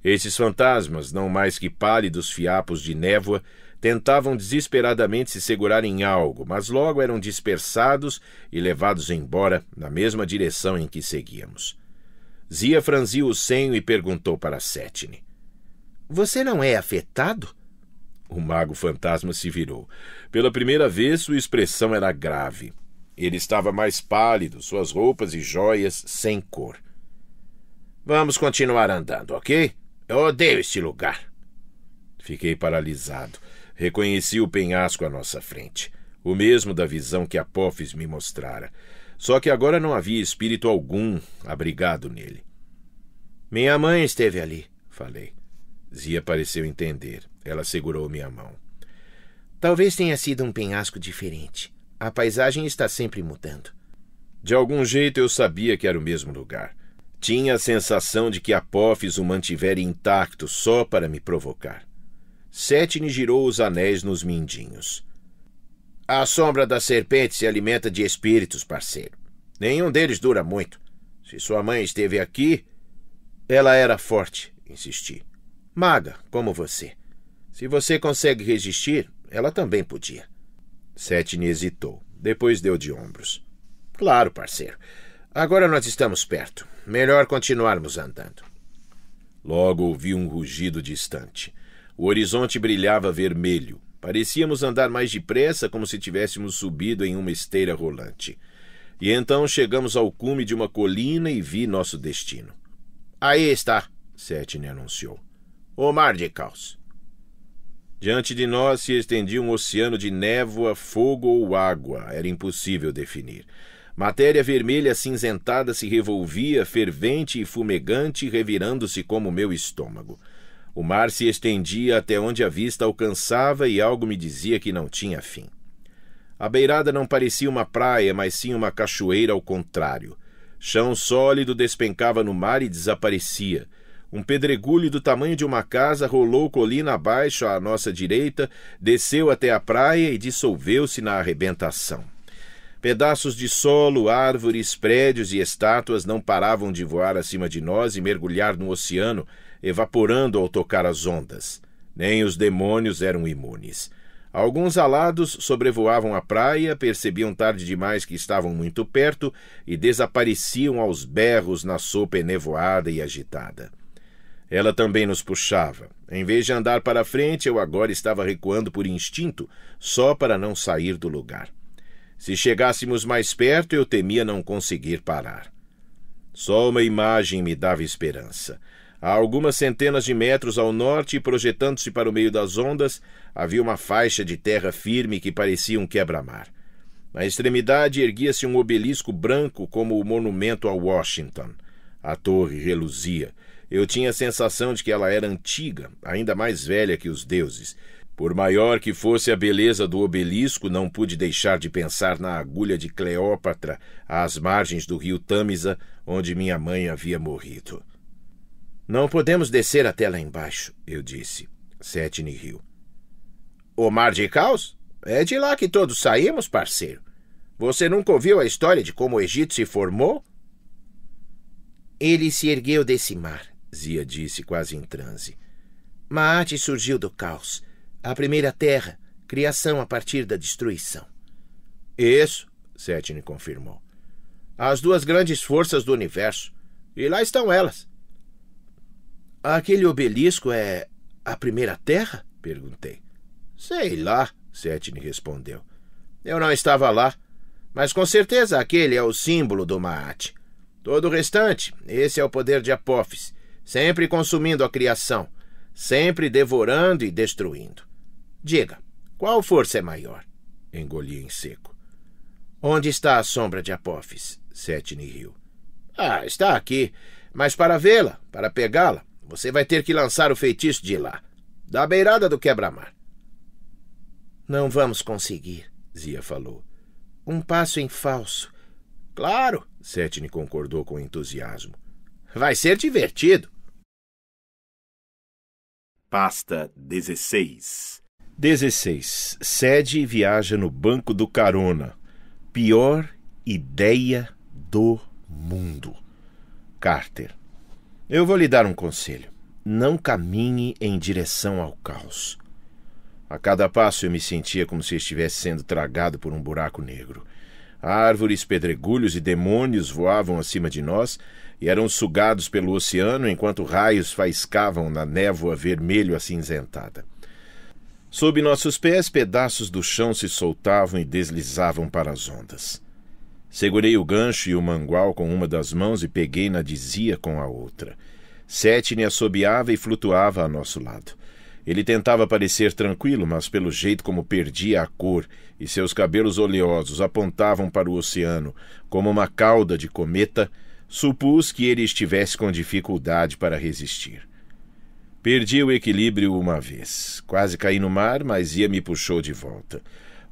Esses fantasmas, não mais que pálidos fiapos de névoa, tentavam desesperadamente se segurar em algo, mas logo eram dispersados e levados embora na mesma direção em que seguíamos. Zia franziu o senho e perguntou para Setne: Você não é afetado? O mago fantasma se virou. Pela primeira vez, sua expressão era grave. Ele estava mais pálido, suas roupas e joias sem cor. Vamos continuar andando, ok? Eu odeio este lugar. Fiquei paralisado. Reconheci o penhasco à nossa frente, o mesmo da visão que Apófis me mostrara, só que agora não havia espírito algum abrigado nele. Minha mãe esteve ali, falei. Zia pareceu entender. Ela segurou minha mão. Talvez tenha sido um penhasco diferente. A paisagem está sempre mudando. De algum jeito eu sabia que era o mesmo lugar. Tinha a sensação de que Apófis o mantivera intacto só para me provocar. Setne girou os anéis nos mindinhos. A sombra da serpente se alimenta de espíritos, parceiro. Nenhum deles dura muito. Se sua mãe esteve aqui. Ela era forte, insisti. Maga, como você. Se você consegue resistir, ela também podia. Setne hesitou. Depois deu de ombros. Claro, parceiro. Agora nós estamos perto. Melhor continuarmos andando. Logo ouvi um rugido distante. O horizonte brilhava vermelho. Parecíamos andar mais depressa, como se tivéssemos subido em uma esteira rolante. E então chegamos ao cume de uma colina e vi nosso destino. Aí está, Setne anunciou. O mar de caos. Diante de nós se estendia um oceano de névoa, fogo ou água, era impossível definir. Matéria vermelha cinzentada se revolvia, fervente e fumegante, revirando-se como meu estômago. O mar se estendia até onde a vista alcançava e algo me dizia que não tinha fim. A beirada não parecia uma praia, mas sim uma cachoeira ao contrário. Chão sólido despencava no mar e desaparecia. Um pedregulho do tamanho de uma casa rolou colina abaixo à nossa direita, desceu até a praia e dissolveu-se na arrebentação. Pedaços de solo, árvores, prédios e estátuas não paravam de voar acima de nós e mergulhar no oceano, evaporando ao tocar as ondas. Nem os demônios eram imunes. Alguns alados sobrevoavam a praia, percebiam tarde demais que estavam muito perto e desapareciam aos berros na sopa enevoada e agitada. Ela também nos puxava. Em vez de andar para frente, eu agora estava recuando por instinto, só para não sair do lugar. Se chegássemos mais perto, eu temia não conseguir parar. Só uma imagem me dava esperança. A algumas centenas de metros ao norte, projetando-se para o meio das ondas, havia uma faixa de terra firme que parecia um quebra-mar. Na extremidade erguia-se um obelisco branco como o monumento a Washington. A torre reluzia. Eu tinha a sensação de que ela era antiga, ainda mais velha que os deuses. Por maior que fosse a beleza do obelisco, não pude deixar de pensar na agulha de Cleópatra às margens do rio Tâmisa, onde minha mãe havia morrido. Não podemos descer até lá embaixo, eu disse. Setne riu. O mar de caos? É de lá que todos saímos, parceiro. Você nunca ouviu a história de como o Egito se formou? Ele se ergueu desse mar, Zia disse quase em transe. Maate surgiu do caos. A primeira terra, criação a partir da destruição. Isso, Setne confirmou. As duas grandes forças do universo. E lá estão elas. Aquele obelisco é a primeira terra? perguntei. Sei lá, Setne respondeu. Eu não estava lá, mas com certeza aquele é o símbolo do Maat. Todo o restante, esse é o poder de Apófis, sempre consumindo a criação, sempre devorando e destruindo. Diga, qual força é maior? Engoli em seco. Onde está a sombra de Apófis? Setne riu. Ah, está aqui, mas para vê-la, para pegá-la, você vai ter que lançar o feitiço de lá, da beirada do quebra-mar. Não vamos conseguir, Zia falou. Um passo em falso. Claro, Setne concordou com entusiasmo. Vai ser divertido. Pasta 16 16. Sede viaja no banco do carona. Pior ideia do mundo. Carter. Eu vou lhe dar um conselho. Não caminhe em direção ao caos. A cada passo eu me sentia como se estivesse sendo tragado por um buraco negro. Árvores, pedregulhos e demônios voavam acima de nós e eram sugados pelo oceano enquanto raios faiscavam na névoa vermelho acinzentada. Sob nossos pés, pedaços do chão se soltavam e deslizavam para as ondas. Segurei o gancho e o mangual com uma das mãos e peguei na dizia com a outra. me assobiava e flutuava a nosso lado. Ele tentava parecer tranquilo, mas pelo jeito como perdia a cor e seus cabelos oleosos apontavam para o oceano como uma cauda de cometa, supus que ele estivesse com dificuldade para resistir. Perdi o equilíbrio uma vez. Quase caí no mar, mas Ia me puxou de volta.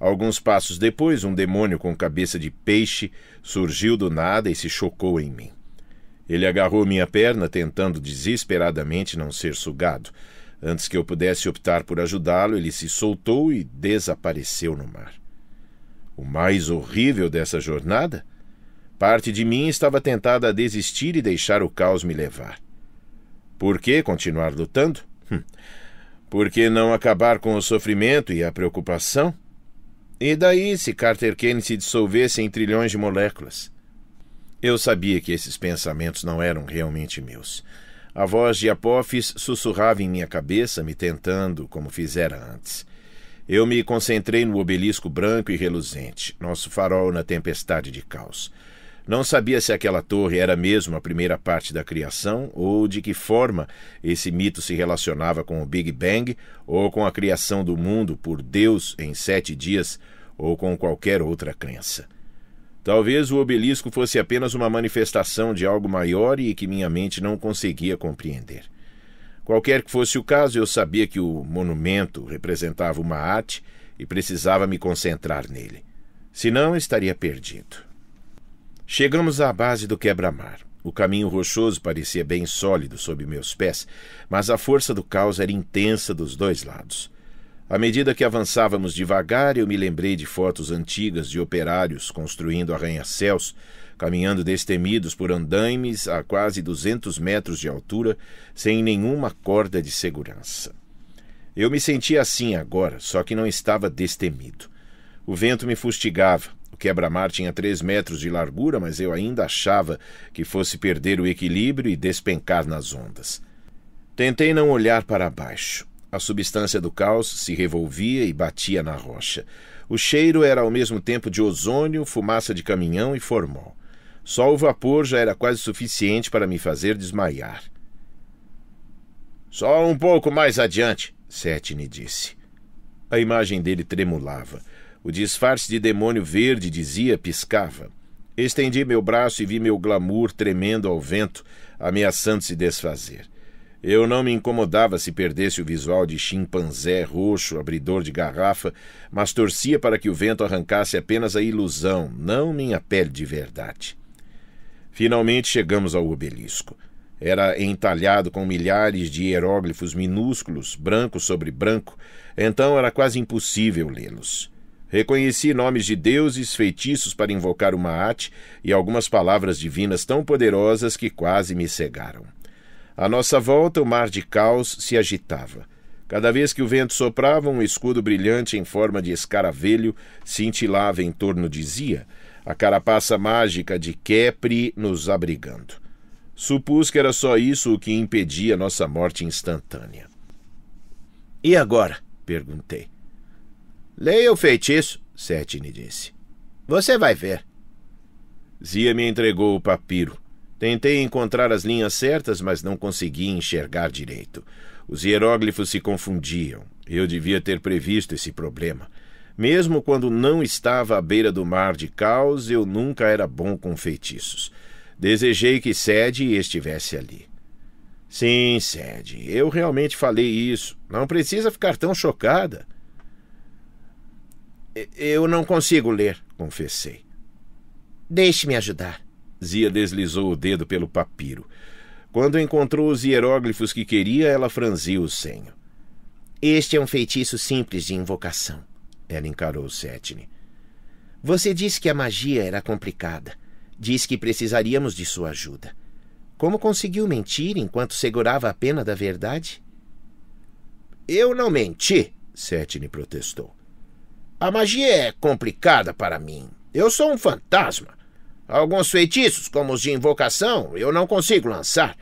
Alguns passos depois, um demônio com cabeça de peixe surgiu do nada e se chocou em mim. Ele agarrou minha perna, tentando desesperadamente não ser sugado. Antes que eu pudesse optar por ajudá-lo, ele se soltou e desapareceu no mar. O mais horrível dessa jornada? Parte de mim estava tentada a desistir e deixar o caos me levar. Por que continuar lutando? Hum. Por que não acabar com o sofrimento e a preocupação? E daí se Carter Kane se dissolvesse em trilhões de moléculas? Eu sabia que esses pensamentos não eram realmente meus. A voz de Apophis sussurrava em minha cabeça, me tentando, como fizera antes. Eu me concentrei no obelisco branco e reluzente, nosso farol na tempestade de caos. Não sabia se aquela torre era mesmo a primeira parte da criação ou de que forma esse mito se relacionava com o Big Bang ou com a criação do mundo por Deus em sete dias ou com qualquer outra crença. Talvez o obelisco fosse apenas uma manifestação de algo maior e que minha mente não conseguia compreender. Qualquer que fosse o caso, eu sabia que o monumento representava uma arte e precisava me concentrar nele. Senão, estaria perdido. Chegamos à base do quebra-mar. O caminho rochoso parecia bem sólido sob meus pés, mas a força do caos era intensa dos dois lados. À medida que avançávamos devagar, eu me lembrei de fotos antigas de operários construindo arranha-céus, caminhando destemidos por andaimes a quase 200 metros de altura, sem nenhuma corda de segurança. Eu me sentia assim agora, só que não estava destemido. O vento me fustigava. O quebra-mar tinha três metros de largura, mas eu ainda achava que fosse perder o equilíbrio e despencar nas ondas. Tentei não olhar para baixo. A substância do caos se revolvia e batia na rocha. O cheiro era ao mesmo tempo de ozônio, fumaça de caminhão e formol. Só o vapor já era quase suficiente para me fazer desmaiar. Só um pouco mais adiante, Setne disse. A imagem dele tremulava. O disfarce de demônio verde dizia piscava. Estendi meu braço e vi meu glamour tremendo ao vento, ameaçando se desfazer. Eu não me incomodava se perdesse o visual de chimpanzé roxo, abridor de garrafa, mas torcia para que o vento arrancasse apenas a ilusão, não minha pele de verdade. Finalmente chegamos ao obelisco. Era entalhado com milhares de hieróglifos minúsculos, branco sobre branco, então era quase impossível lê-los. Reconheci nomes de deuses, feitiços para invocar o Maat e algumas palavras divinas tão poderosas que quase me cegaram. À nossa volta, o mar de caos se agitava. Cada vez que o vento soprava, um escudo brilhante em forma de escaravelho cintilava em torno de Zia, a carapaça mágica de Kepri nos abrigando. Supus que era só isso o que impedia nossa morte instantânea. E agora? perguntei. Leia o feitiço, Setine disse. Você vai ver. Zia me entregou o papiro. Tentei encontrar as linhas certas, mas não consegui enxergar direito. Os hieróglifos se confundiam. Eu devia ter previsto esse problema. Mesmo quando não estava à beira do mar de caos, eu nunca era bom com feitiços. Desejei que Sede estivesse ali. Sim, Sede, eu realmente falei isso. Não precisa ficar tão chocada. Eu não consigo ler, confessei. Deixe-me ajudar. Zia deslizou o dedo pelo papiro. Quando encontrou os hieróglifos que queria, ela franziu o senho. Este é um feitiço simples de invocação. Ela encarou Setne. Você disse que a magia era complicada. Disse que precisaríamos de sua ajuda. Como conseguiu mentir enquanto segurava a pena da verdade? Eu não menti, Setne protestou. A magia é complicada para mim. Eu sou um fantasma. Alguns feitiços, como os de invocação, eu não consigo lançar.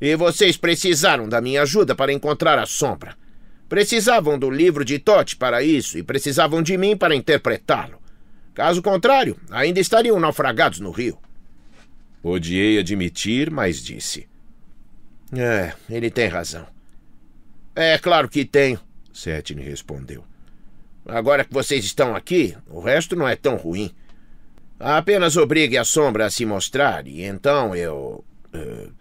E vocês precisaram da minha ajuda para encontrar a sombra. Precisavam do livro de Tote para isso e precisavam de mim para interpretá-lo. Caso contrário, ainda estariam naufragados no rio. Odiei admitir, mas disse: É, ele tem razão. É claro que tenho, Setne respondeu. Agora que vocês estão aqui, o resto não é tão ruim. Apenas obrigue a sombra a se mostrar e então eu. Uh,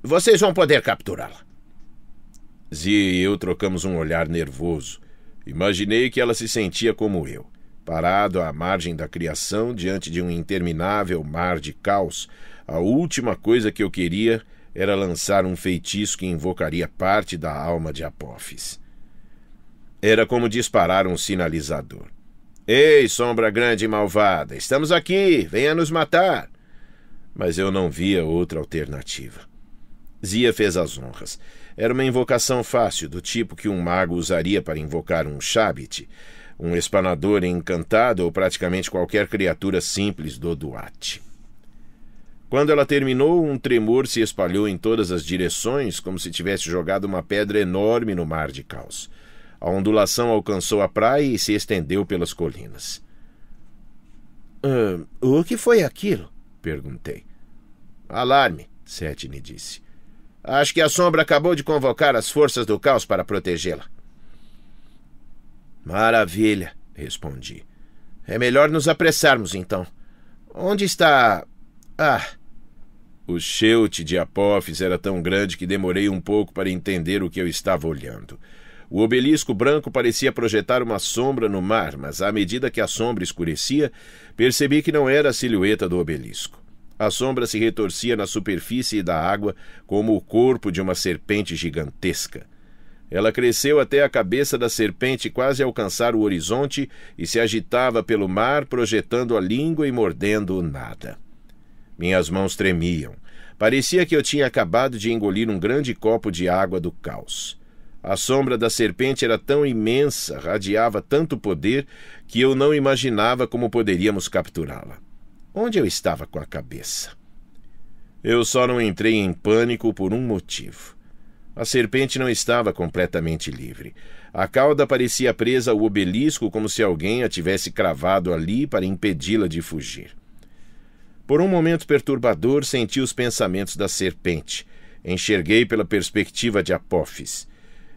vocês vão poder capturá-la. Zia e eu trocamos um olhar nervoso. Imaginei que ela se sentia como eu, parado à margem da criação diante de um interminável mar de caos. A última coisa que eu queria era lançar um feitiço que invocaria parte da alma de Apófis. Era como disparar um sinalizador. Ei, sombra grande e malvada, estamos aqui, venha nos matar. Mas eu não via outra alternativa. Zia fez as honras. Era uma invocação fácil, do tipo que um mago usaria para invocar um Shabit, um espanador encantado ou praticamente qualquer criatura simples do Duat. Quando ela terminou, um tremor se espalhou em todas as direções, como se tivesse jogado uma pedra enorme no mar de caos. A ondulação alcançou a praia e se estendeu pelas colinas. o que foi aquilo? perguntei. Alarme, Sete disse. Acho que a sombra acabou de convocar as forças do caos para protegê-la. Maravilha, respondi. É melhor nos apressarmos então. Onde está. Ah! O cheute de Apófis era tão grande que demorei um pouco para entender o que eu estava olhando. O obelisco branco parecia projetar uma sombra no mar, mas à medida que a sombra escurecia, percebi que não era a silhueta do obelisco. A sombra se retorcia na superfície da água como o corpo de uma serpente gigantesca. Ela cresceu até a cabeça da serpente quase alcançar o horizonte e se agitava pelo mar, projetando a língua e mordendo o nada. Minhas mãos tremiam. Parecia que eu tinha acabado de engolir um grande copo de água do caos. A sombra da serpente era tão imensa, radiava tanto poder, que eu não imaginava como poderíamos capturá-la. Onde eu estava com a cabeça? Eu só não entrei em pânico por um motivo. A serpente não estava completamente livre. A cauda parecia presa ao obelisco como se alguém a tivesse cravado ali para impedi-la de fugir. Por um momento perturbador, senti os pensamentos da serpente. Enxerguei pela perspectiva de Apófis.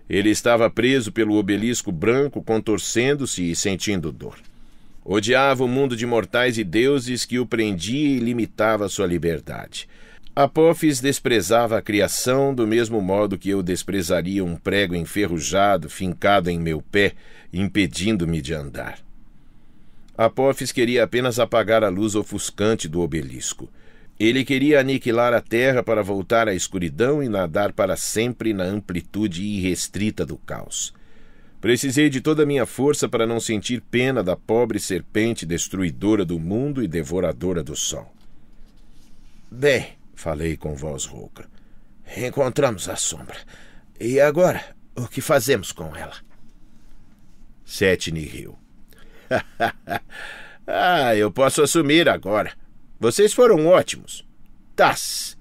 Ele estava preso pelo obelisco branco, contorcendo-se e sentindo dor. Odiava o mundo de mortais e deuses que o prendia e limitava sua liberdade. Apófis desprezava a criação do mesmo modo que eu desprezaria um prego enferrujado fincado em meu pé, impedindo-me de andar. Apófis queria apenas apagar a luz ofuscante do obelisco. Ele queria aniquilar a terra para voltar à escuridão e nadar para sempre na amplitude irrestrita do caos. Precisei de toda a minha força para não sentir pena da pobre serpente destruidora do mundo e devoradora do sol. Bem, falei com voz rouca, encontramos a sombra. E agora, o que fazemos com ela? Setne riu. ah, eu posso assumir agora. Vocês foram ótimos. Tas!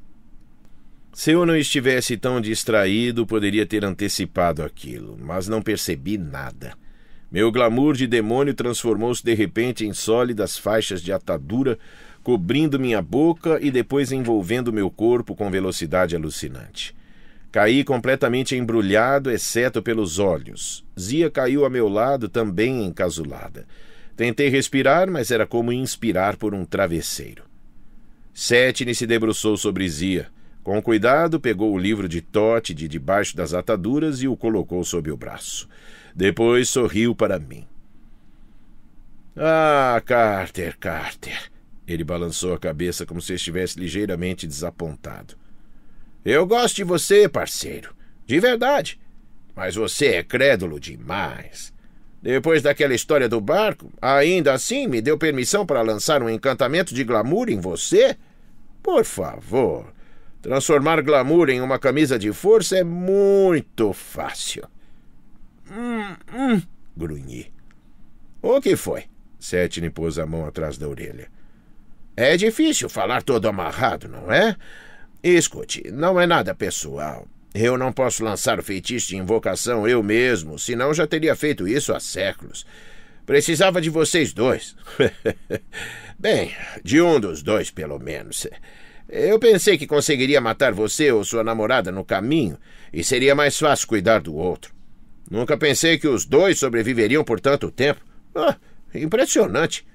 Se eu não estivesse tão distraído, poderia ter antecipado aquilo, mas não percebi nada. Meu glamour de demônio transformou-se de repente em sólidas faixas de atadura, cobrindo minha boca e depois envolvendo meu corpo com velocidade alucinante. Caí completamente embrulhado, exceto pelos olhos. Zia caiu a meu lado, também encasulada. Tentei respirar, mas era como inspirar por um travesseiro. Setne se debruçou sobre Zia. Com cuidado, pegou o livro de Tote de debaixo das ataduras e o colocou sob o braço. Depois sorriu para mim. Ah, Carter, Carter. Ele balançou a cabeça como se estivesse ligeiramente desapontado. Eu gosto de você, parceiro. De verdade. Mas você é crédulo demais. Depois daquela história do barco, ainda assim me deu permissão para lançar um encantamento de glamour em você? Por favor, transformar glamour em uma camisa de força é muito fácil. Hum, hum, grunhi. O que foi? Setne pôs a mão atrás da orelha. É difícil falar todo amarrado, não é? Escute, não é nada pessoal. Eu não posso lançar o feitiço de invocação eu mesmo, senão já teria feito isso há séculos. Precisava de vocês dois. Bem, de um dos dois, pelo menos. Eu pensei que conseguiria matar você ou sua namorada no caminho e seria mais fácil cuidar do outro. Nunca pensei que os dois sobreviveriam por tanto tempo. Ah, impressionante.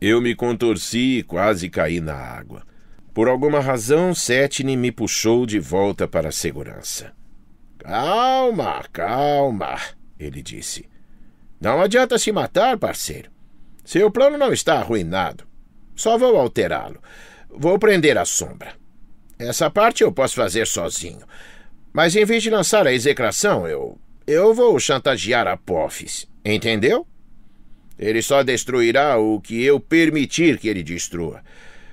Eu me contorci e quase caí na água. Por alguma razão, Setne me puxou de volta para a segurança. Calma, calma, ele disse. Não adianta se matar, parceiro. Seu plano não está arruinado. Só vou alterá-lo. Vou prender a sombra. Essa parte eu posso fazer sozinho. Mas em vez de lançar a execração, eu. eu vou chantagear a Apophis. Entendeu? Ele só destruirá o que eu permitir que ele destrua.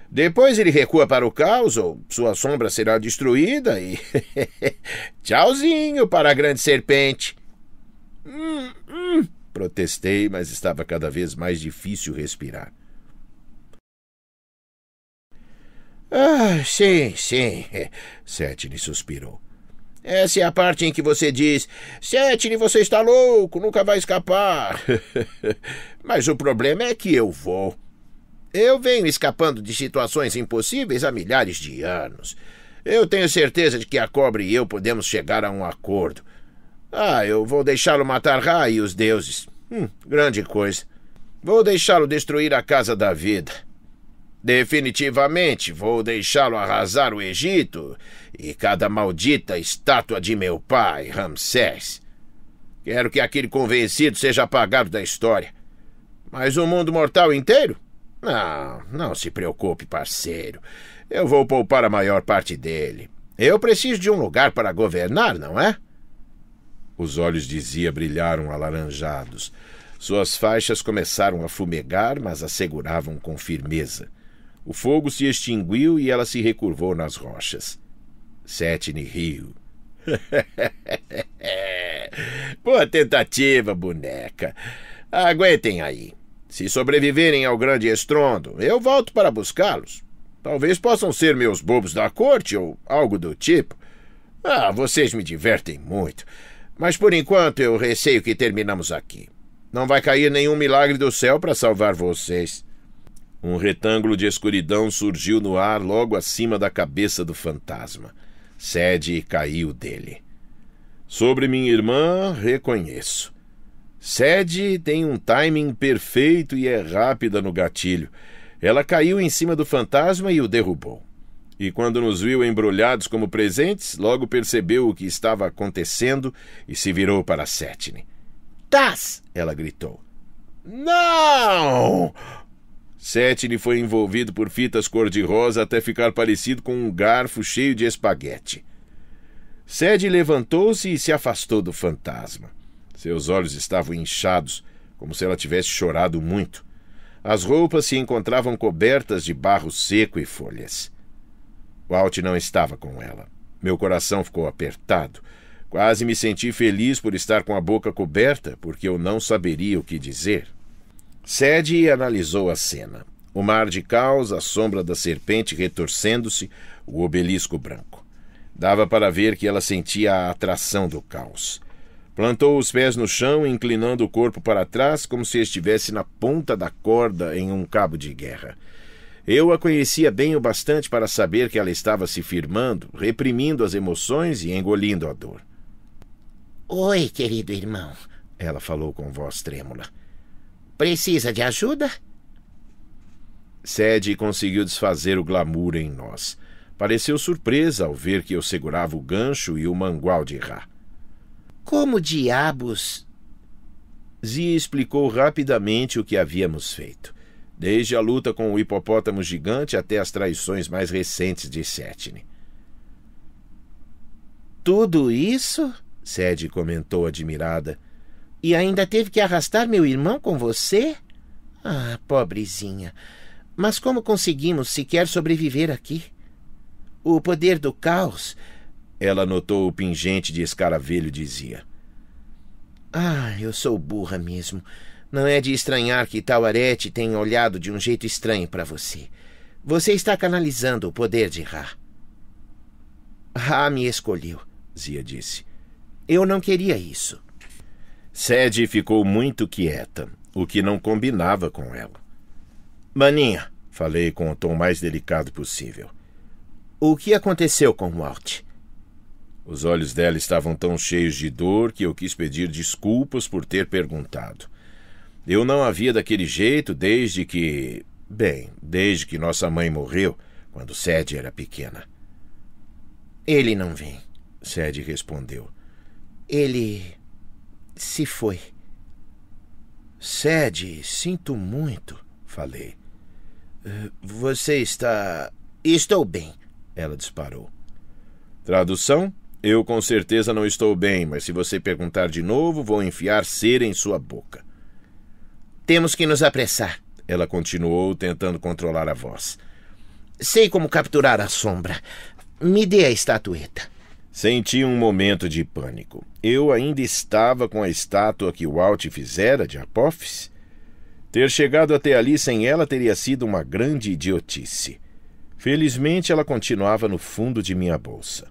Depois ele recua para o caos, ou sua sombra será destruída e. Tchauzinho para a grande serpente. Hum, hum, protestei, mas estava cada vez mais difícil respirar. Ah, sim, sim, Setne suspirou. Essa é a parte em que você diz: Setne, você está louco, nunca vai escapar. mas o problema é que eu vou. Eu venho escapando de situações impossíveis há milhares de anos. Eu tenho certeza de que a cobra e eu podemos chegar a um acordo. Ah, eu vou deixá-lo matar Ra e os deuses. Hum, grande coisa. Vou deixá-lo destruir a casa da vida. Definitivamente vou deixá-lo arrasar o Egito e cada maldita estátua de meu pai, Ramsés. Quero que aquele convencido seja apagado da história. Mas o mundo mortal inteiro? Não, não se preocupe, parceiro. Eu vou poupar a maior parte dele. Eu preciso de um lugar para governar, não é? Os olhos de Zia brilharam alaranjados. Suas faixas começaram a fumegar, mas a seguravam com firmeza. O fogo se extinguiu e ela se recurvou nas rochas. Setne riu. Boa tentativa, boneca. Aguentem aí. Se sobreviverem ao grande estrondo, eu volto para buscá-los. Talvez possam ser meus bobos da corte ou algo do tipo. Ah, vocês me divertem muito. Mas por enquanto eu receio que terminamos aqui. Não vai cair nenhum milagre do céu para salvar vocês. Um retângulo de escuridão surgiu no ar logo acima da cabeça do fantasma. Sede caiu dele. Sobre minha irmã, reconheço. Sede tem um timing perfeito e é rápida no gatilho. Ela caiu em cima do fantasma e o derrubou. E quando nos viu embrulhados como presentes, logo percebeu o que estava acontecendo e se virou para Setne. Taz! ela gritou. Não! Setne foi envolvido por fitas cor-de-rosa até ficar parecido com um garfo cheio de espaguete. Sede levantou-se e se afastou do fantasma. Seus olhos estavam inchados, como se ela tivesse chorado muito. As roupas se encontravam cobertas de barro seco e folhas. Walt não estava com ela. Meu coração ficou apertado. Quase me senti feliz por estar com a boca coberta, porque eu não saberia o que dizer. Sede analisou a cena. O mar de caos, a sombra da serpente retorcendo-se, o obelisco branco. Dava para ver que ela sentia a atração do caos. Plantou os pés no chão, inclinando o corpo para trás, como se estivesse na ponta da corda em um cabo de guerra. Eu a conhecia bem o bastante para saber que ela estava se firmando, reprimindo as emoções e engolindo a dor. Oi, querido irmão, ela falou com voz trêmula. Precisa de ajuda? Sede conseguiu desfazer o glamour em nós. Pareceu surpresa ao ver que eu segurava o gancho e o mangual de rá. Como diabos? Zia explicou rapidamente o que havíamos feito, desde a luta com o hipopótamo gigante até as traições mais recentes de Setne. Tudo isso? Sede comentou admirada. E ainda teve que arrastar meu irmão com você? Ah, pobrezinha. Mas como conseguimos sequer sobreviver aqui? O poder do caos ela notou o pingente de escaravelho dizia. Ah, eu sou burra mesmo. Não é de estranhar que tal arete tenha olhado de um jeito estranho para você. Você está canalizando o poder de Ra. Ra me escolheu, Zia disse. Eu não queria isso. Sede ficou muito quieta, o que não combinava com ela. Maninha, falei com o tom mais delicado possível. O que aconteceu com Walt? Os olhos dela estavam tão cheios de dor que eu quis pedir desculpas por ter perguntado. Eu não havia daquele jeito desde que. Bem, desde que nossa mãe morreu, quando Sede era pequena. Ele não vem, Sede respondeu. Ele. se foi. Sede, sinto muito, falei. Eh, você está. Estou bem, ela disparou. Tradução: eu com certeza não estou bem, mas se você perguntar de novo, vou enfiar cera em sua boca. Temos que nos apressar, ela continuou, tentando controlar a voz. Sei como capturar a sombra. Me dê a estatueta. Senti um momento de pânico. Eu ainda estava com a estátua que o Alt fizera de Apophis? Ter chegado até ali sem ela teria sido uma grande idiotice. Felizmente, ela continuava no fundo de minha bolsa.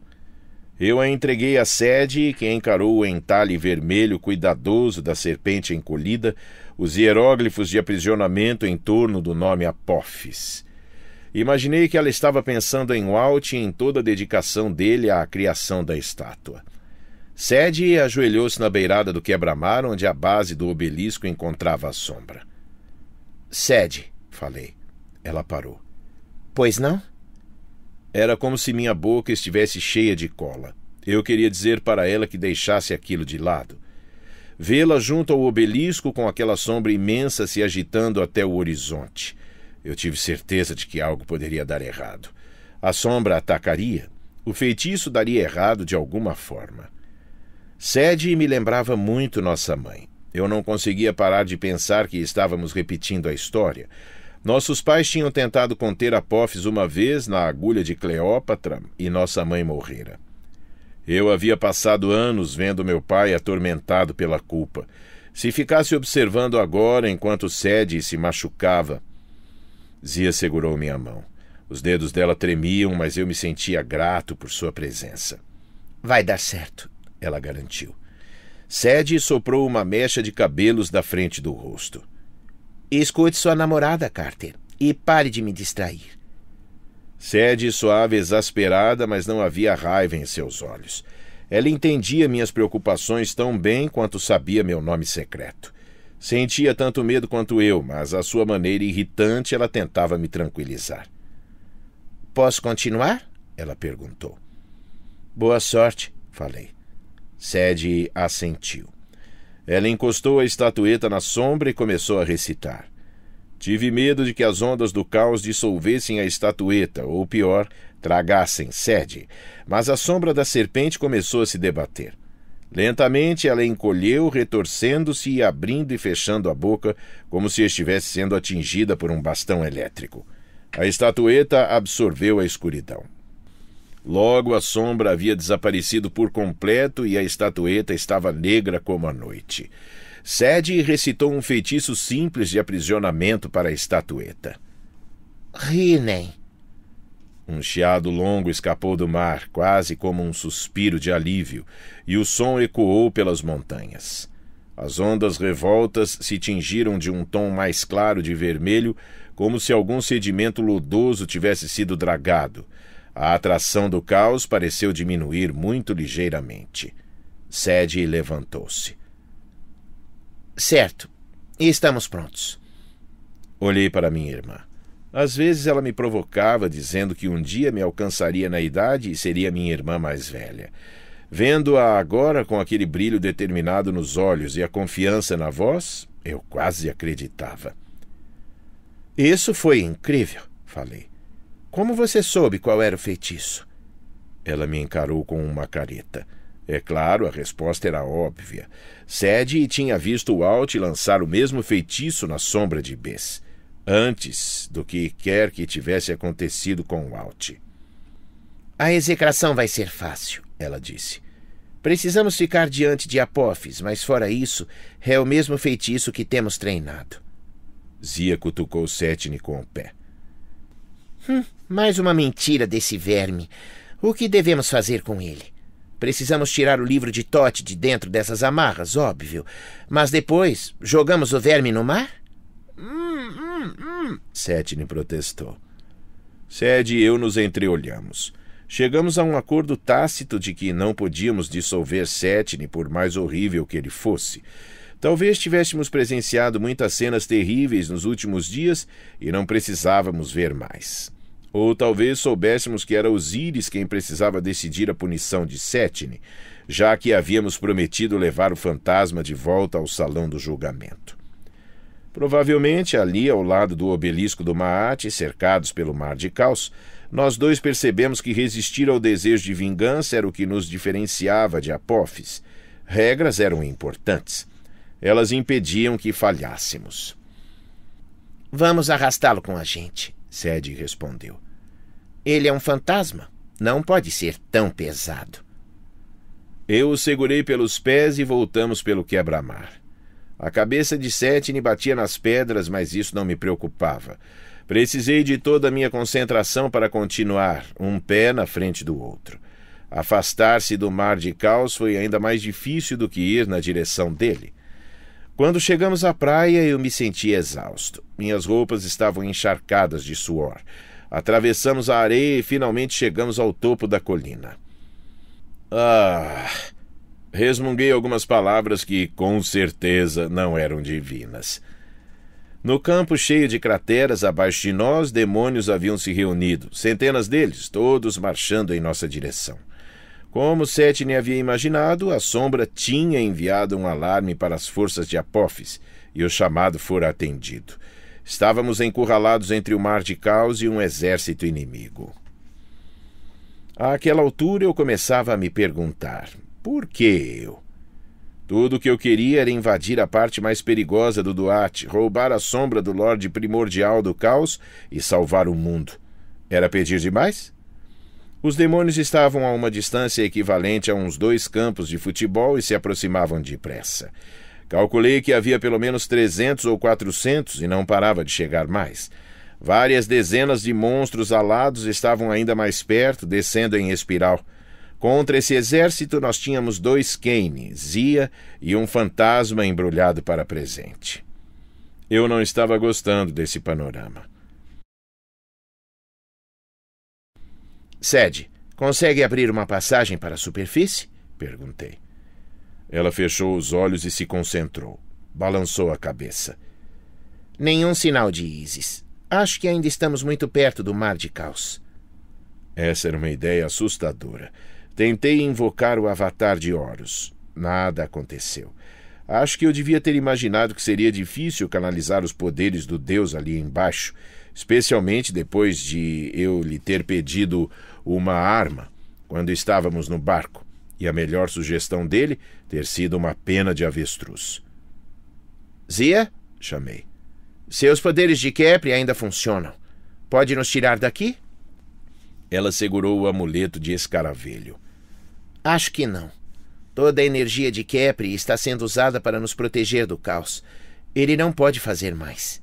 Eu a entreguei à sede, que encarou o entalhe vermelho cuidadoso da serpente encolhida, os hieróglifos de aprisionamento em torno do nome Apófis. Imaginei que ela estava pensando em Walt e em toda a dedicação dele à criação da estátua. Sede ajoelhou-se na beirada do quebra-mar, onde a base do obelisco encontrava a sombra. Sede, falei. Ela parou. Pois não? Era como se minha boca estivesse cheia de cola. Eu queria dizer para ela que deixasse aquilo de lado. Vê-la junto ao obelisco com aquela sombra imensa se agitando até o horizonte. Eu tive certeza de que algo poderia dar errado. A sombra atacaria. O feitiço daria errado de alguma forma. Sede me lembrava muito nossa mãe. Eu não conseguia parar de pensar que estávamos repetindo a história. Nossos pais tinham tentado conter apófis uma vez na agulha de Cleópatra e nossa mãe morrera. Eu havia passado anos vendo meu pai atormentado pela culpa. Se ficasse observando agora enquanto cede e se machucava. Zia segurou minha mão. Os dedos dela tremiam, mas eu me sentia grato por sua presença. Vai dar certo, ela garantiu. Sede soprou uma mecha de cabelos da frente do rosto. Escute sua namorada, Carter, e pare de me distrair. Sede soava exasperada, mas não havia raiva em seus olhos. Ela entendia minhas preocupações tão bem quanto sabia meu nome secreto. Sentia tanto medo quanto eu, mas à sua maneira irritante ela tentava me tranquilizar. Posso continuar? Ela perguntou. Boa sorte, falei. Sede assentiu. Ela encostou a estatueta na sombra e começou a recitar. Tive medo de que as ondas do caos dissolvessem a estatueta, ou pior, tragassem sede, mas a sombra da serpente começou a se debater. Lentamente ela encolheu, retorcendo-se e abrindo e fechando a boca, como se estivesse sendo atingida por um bastão elétrico. A estatueta absorveu a escuridão. Logo a sombra havia desaparecido por completo e a estatueta estava negra como a noite. Sede recitou um feitiço simples de aprisionamento para a estatueta. Rinem. Um chiado longo escapou do mar, quase como um suspiro de alívio, e o som ecoou pelas montanhas. As ondas revoltas se tingiram de um tom mais claro de vermelho, como se algum sedimento lodoso tivesse sido dragado a atração do caos pareceu diminuir muito ligeiramente. Sede levantou-se. Certo. Estamos prontos. Olhei para minha irmã. Às vezes ela me provocava, dizendo que um dia me alcançaria na idade e seria minha irmã mais velha. Vendo-a agora com aquele brilho determinado nos olhos e a confiança na voz, eu quase acreditava. Isso foi incrível, falei. Como você soube qual era o feitiço? Ela me encarou com uma careta. É claro, a resposta era óbvia. Sede tinha visto o Alt lançar o mesmo feitiço na sombra de Bess, antes do que quer que tivesse acontecido com o Alt. A execração vai ser fácil, ela disse. Precisamos ficar diante de Apófis, mas fora isso, é o mesmo feitiço que temos treinado. Zia cutucou Setne com o pé. Hum, mais uma mentira desse verme. O que devemos fazer com ele? Precisamos tirar o livro de Tote de dentro dessas amarras, óbvio. Mas depois, jogamos o verme no mar? Hum, hum, hum. Setne protestou. Sed e eu nos entreolhamos. Chegamos a um acordo tácito de que não podíamos dissolver Setne, por mais horrível que ele fosse. Talvez tivéssemos presenciado muitas cenas terríveis nos últimos dias e não precisávamos ver mais. Ou talvez soubéssemos que era Osíris quem precisava decidir a punição de Setne, já que havíamos prometido levar o fantasma de volta ao salão do julgamento. Provavelmente, ali ao lado do obelisco do Maate, cercados pelo mar de caos, nós dois percebemos que resistir ao desejo de vingança era o que nos diferenciava de Apófis. Regras eram importantes. Elas impediam que falhássemos. Vamos arrastá-lo com a gente, Sede respondeu. Ele é um fantasma. Não pode ser tão pesado. Eu o segurei pelos pés e voltamos pelo quebra-mar. A cabeça de Setne batia nas pedras, mas isso não me preocupava. Precisei de toda a minha concentração para continuar, um pé na frente do outro. Afastar-se do mar de caos foi ainda mais difícil do que ir na direção dele. Quando chegamos à praia, eu me senti exausto. Minhas roupas estavam encharcadas de suor. Atravessamos a areia e finalmente chegamos ao topo da colina. Ah! Resmunguei algumas palavras que, com certeza, não eram divinas. No campo cheio de crateras abaixo de nós, demônios haviam se reunido, centenas deles, todos marchando em nossa direção. Como Setne havia imaginado, a sombra tinha enviado um alarme para as forças de Apophis, e o chamado fora atendido. Estávamos encurralados entre o mar de caos e um exército inimigo. Àquela altura eu começava a me perguntar: por que eu? Tudo o que eu queria era invadir a parte mais perigosa do Duarte, roubar a sombra do Lorde Primordial do Caos e salvar o mundo. Era pedir demais? Os demônios estavam a uma distância equivalente a uns dois campos de futebol e se aproximavam depressa. Calculei que havia pelo menos 300 ou 400 e não parava de chegar mais. Várias dezenas de monstros alados estavam ainda mais perto, descendo em espiral. Contra esse exército, nós tínhamos dois Kane, Zia e um fantasma embrulhado para presente. Eu não estava gostando desse panorama. Sede, consegue abrir uma passagem para a superfície? perguntei. Ela fechou os olhos e se concentrou. Balançou a cabeça. Nenhum sinal de Isis. Acho que ainda estamos muito perto do mar de caos. Essa era uma ideia assustadora. Tentei invocar o avatar de Horus. Nada aconteceu. Acho que eu devia ter imaginado que seria difícil canalizar os poderes do deus ali embaixo, especialmente depois de eu lhe ter pedido uma arma quando estávamos no barco e a melhor sugestão dele ter sido uma pena de avestruz. Zia, chamei. Seus poderes de Kepri ainda funcionam. Pode nos tirar daqui? Ela segurou o amuleto de escaravelho. Acho que não. Toda a energia de Kepri está sendo usada para nos proteger do caos. Ele não pode fazer mais.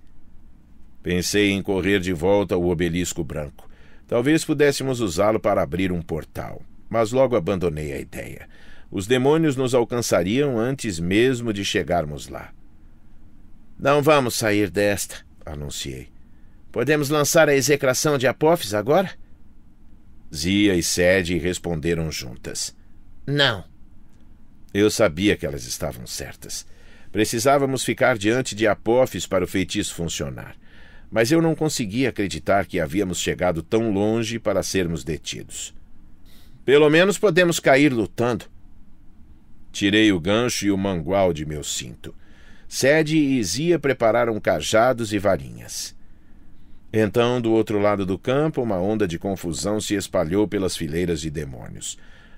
Pensei em correr de volta ao obelisco branco. Talvez pudéssemos usá-lo para abrir um portal mas logo abandonei a ideia. Os demônios nos alcançariam antes mesmo de chegarmos lá. Não vamos sair desta, anunciei. Podemos lançar a execração de Apófis agora? Zia e Sede responderam juntas. Não. Eu sabia que elas estavam certas. Precisávamos ficar diante de Apófis para o feitiço funcionar. Mas eu não conseguia acreditar que havíamos chegado tão longe para sermos detidos. Pelo menos podemos cair lutando. Tirei o gancho e o mangual de meu cinto. Sede e Izia prepararam cajados e varinhas. Então, do outro lado do campo, uma onda de confusão se espalhou pelas fileiras de demônios.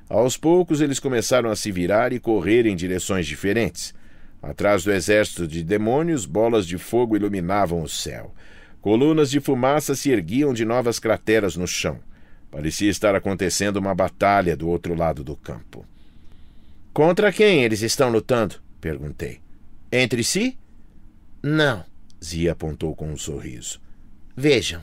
Aos poucos, eles começaram a se virar e correr em direções diferentes. Atrás do exército de demônios, bolas de fogo iluminavam o céu. Colunas de fumaça se erguiam de novas crateras no chão. Parecia estar acontecendo uma batalha do outro lado do campo. Contra quem eles estão lutando? perguntei. Entre si? Não, Zia apontou com um sorriso. Vejam.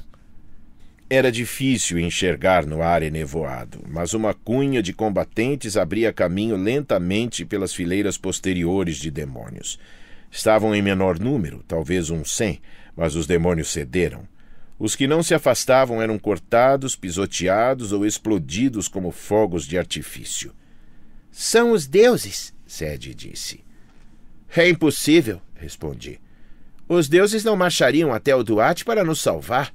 Era difícil enxergar no ar enevoado, mas uma cunha de combatentes abria caminho lentamente pelas fileiras posteriores de demônios. Estavam em menor número, talvez uns cem, mas os demônios cederam. Os que não se afastavam eram cortados, pisoteados ou explodidos como fogos de artifício. São os deuses, Sede disse. É impossível, respondi. Os deuses não marchariam até o Duarte para nos salvar.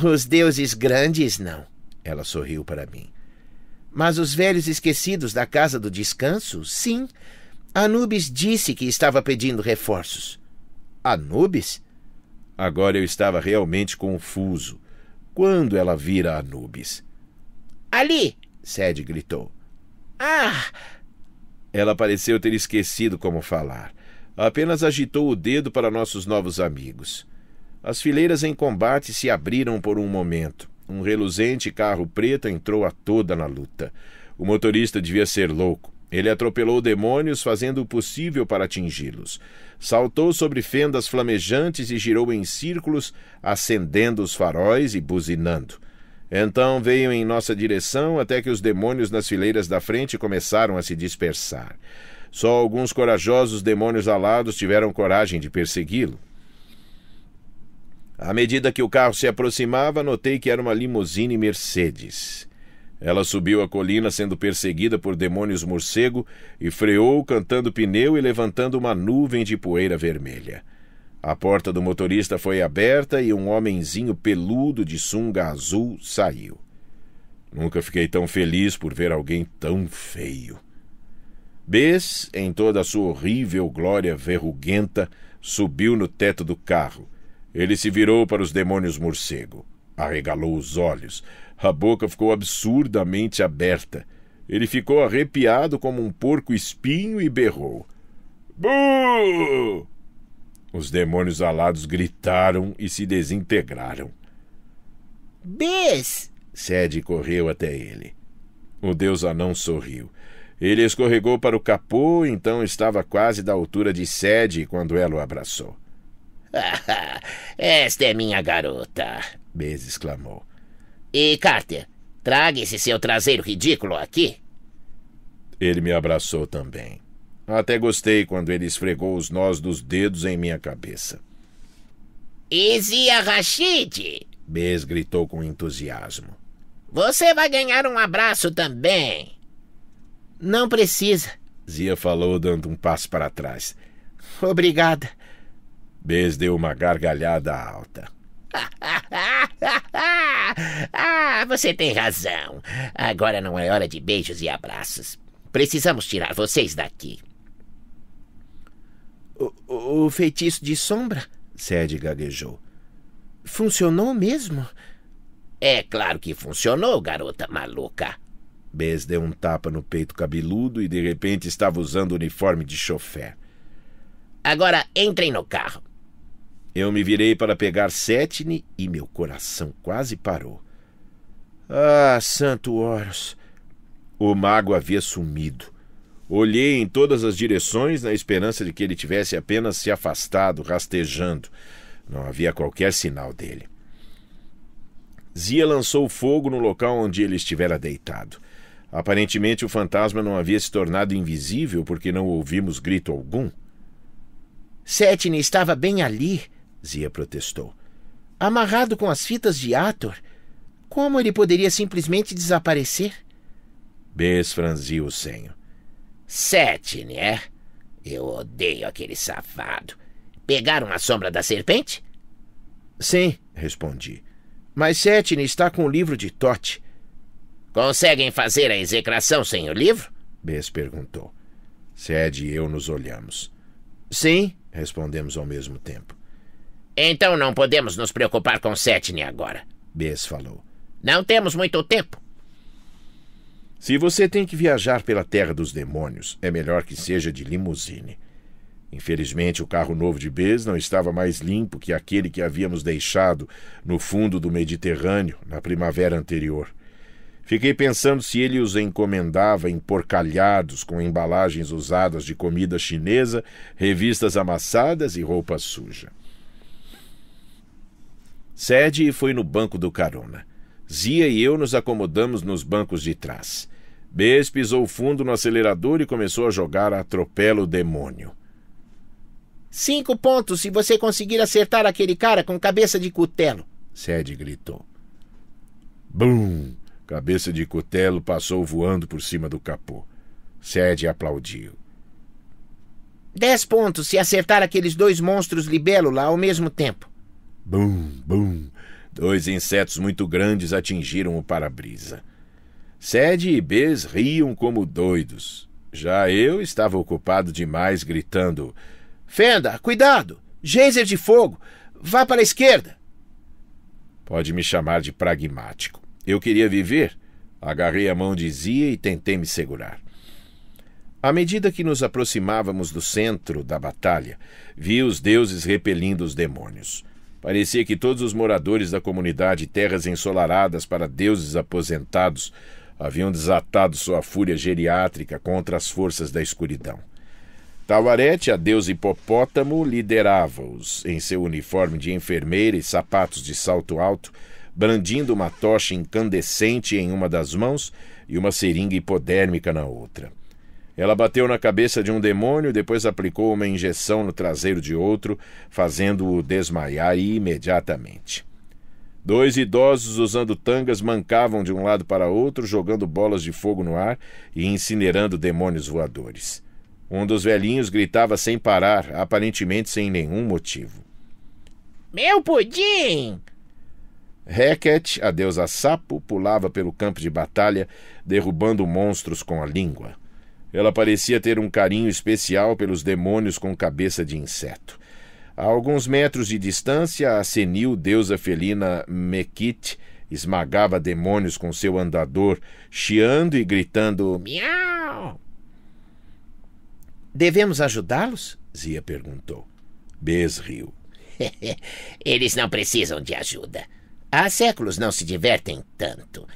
Os deuses grandes não, ela sorriu para mim. Mas os velhos esquecidos da casa do descanso, sim. Anubis disse que estava pedindo reforços. Anubis? Agora eu estava realmente confuso. Quando ela vira Anubis. Ali! Sed gritou. Ah! Ela pareceu ter esquecido como falar. Apenas agitou o dedo para nossos novos amigos. As fileiras em combate se abriram por um momento. Um reluzente carro preto entrou a toda na luta. O motorista devia ser louco. Ele atropelou demônios, fazendo o possível para atingi-los. Saltou sobre fendas flamejantes e girou em círculos, acendendo os faróis e buzinando. Então veio em nossa direção até que os demônios nas fileiras da frente começaram a se dispersar. Só alguns corajosos demônios alados tiveram coragem de persegui-lo. À medida que o carro se aproximava, notei que era uma limusine Mercedes. Ela subiu a colina sendo perseguida por demônios morcego e freou cantando pneu e levantando uma nuvem de poeira vermelha. A porta do motorista foi aberta e um homenzinho peludo de sunga azul saiu. Nunca fiquei tão feliz por ver alguém tão feio. Bess, em toda a sua horrível glória verruguenta, subiu no teto do carro. Ele se virou para os demônios morcego, arregalou os olhos, a boca ficou absurdamente aberta. Ele ficou arrepiado como um porco espinho e berrou. Buu! Os demônios alados gritaram e se desintegraram. Bis! Sede correu até ele. O deus anão sorriu. Ele escorregou para o capô, então estava quase da altura de Sede quando ela o abraçou. Esta é minha garota! Bez exclamou. E Carter, traga esse seu traseiro ridículo aqui. Ele me abraçou também. Até gostei quando ele esfregou os nós dos dedos em minha cabeça. Izia Rashid! Bez gritou com entusiasmo. Você vai ganhar um abraço também. Não precisa. Zia falou, dando um passo para trás. Obrigada. Bez deu uma gargalhada alta. ah, você tem razão. Agora não é hora de beijos e abraços. Precisamos tirar vocês daqui. O, o feitiço de sombra? Sede gaguejou. Funcionou mesmo? É claro que funcionou, garota maluca. Bez deu um tapa no peito cabeludo e de repente estava usando o uniforme de chofer. Agora entrem no carro. Eu me virei para pegar Setne e meu coração quase parou. Ah, santo Horus! O mago havia sumido. Olhei em todas as direções na esperança de que ele tivesse apenas se afastado, rastejando. Não havia qualquer sinal dele. Zia lançou fogo no local onde ele estivera deitado. Aparentemente, o fantasma não havia se tornado invisível porque não ouvimos grito algum. Setne estava bem ali, Zia protestou. Amarrado com as fitas de Ator? Como ele poderia simplesmente desaparecer? Bess franziu o senho. Sete, né? Eu odeio aquele safado. Pegaram a sombra da serpente? Sim, respondi. Mas Setne está com o livro de Tote. Conseguem fazer a execração sem o livro? Bess perguntou. Sed e eu nos olhamos. Sim, respondemos ao mesmo tempo. Então não podemos nos preocupar com Setne agora. Bess falou. Não temos muito tempo. Se você tem que viajar pela Terra dos Demônios, é melhor que seja de limusine. Infelizmente, o carro novo de Bez não estava mais limpo que aquele que havíamos deixado no fundo do Mediterrâneo na primavera anterior. Fiquei pensando se ele os encomendava emporcalhados com embalagens usadas de comida chinesa, revistas amassadas e roupa suja. Sede foi no banco do carona. Zia e eu nos acomodamos nos bancos de trás. Bes pisou fundo no acelerador e começou a jogar a atropelo demônio. Cinco pontos se você conseguir acertar aquele cara com cabeça de cutelo, Sede gritou. Bum! Cabeça de cutelo passou voando por cima do capô. Sede aplaudiu. Dez pontos se acertar aqueles dois monstros libélula ao mesmo tempo. Bum, bum. Dois insetos muito grandes atingiram o para-brisa. Sede e Bez riam como doidos. Já eu estava ocupado demais gritando: Fenda, cuidado! Geyser de fogo! Vá para a esquerda! Pode me chamar de pragmático. Eu queria viver. Agarrei a mão de Zia e tentei me segurar. À medida que nos aproximávamos do centro da batalha, vi os deuses repelindo os demônios. Parecia que todos os moradores da comunidade Terras Ensolaradas para Deuses Aposentados haviam desatado sua fúria geriátrica contra as forças da escuridão. Tawarete, a deus hipopótamo, liderava-os em seu uniforme de enfermeira e sapatos de salto alto, brandindo uma tocha incandescente em uma das mãos e uma seringa hipodérmica na outra. Ela bateu na cabeça de um demônio, depois aplicou uma injeção no traseiro de outro, fazendo-o desmaiar imediatamente. Dois idosos usando tangas mancavam de um lado para outro, jogando bolas de fogo no ar e incinerando demônios voadores. Um dos velhinhos gritava sem parar, aparentemente sem nenhum motivo. Meu pudim! Heket, a deusa sapo, pulava pelo campo de batalha, derrubando monstros com a língua. Ela parecia ter um carinho especial pelos demônios com cabeça de inseto. A alguns metros de distância, a senil deusa felina Mekit esmagava demônios com seu andador, chiando e gritando miau. Devemos ajudá-los? Zia perguntou. Bez riu. Eles não precisam de ajuda. Há séculos não se divertem tanto.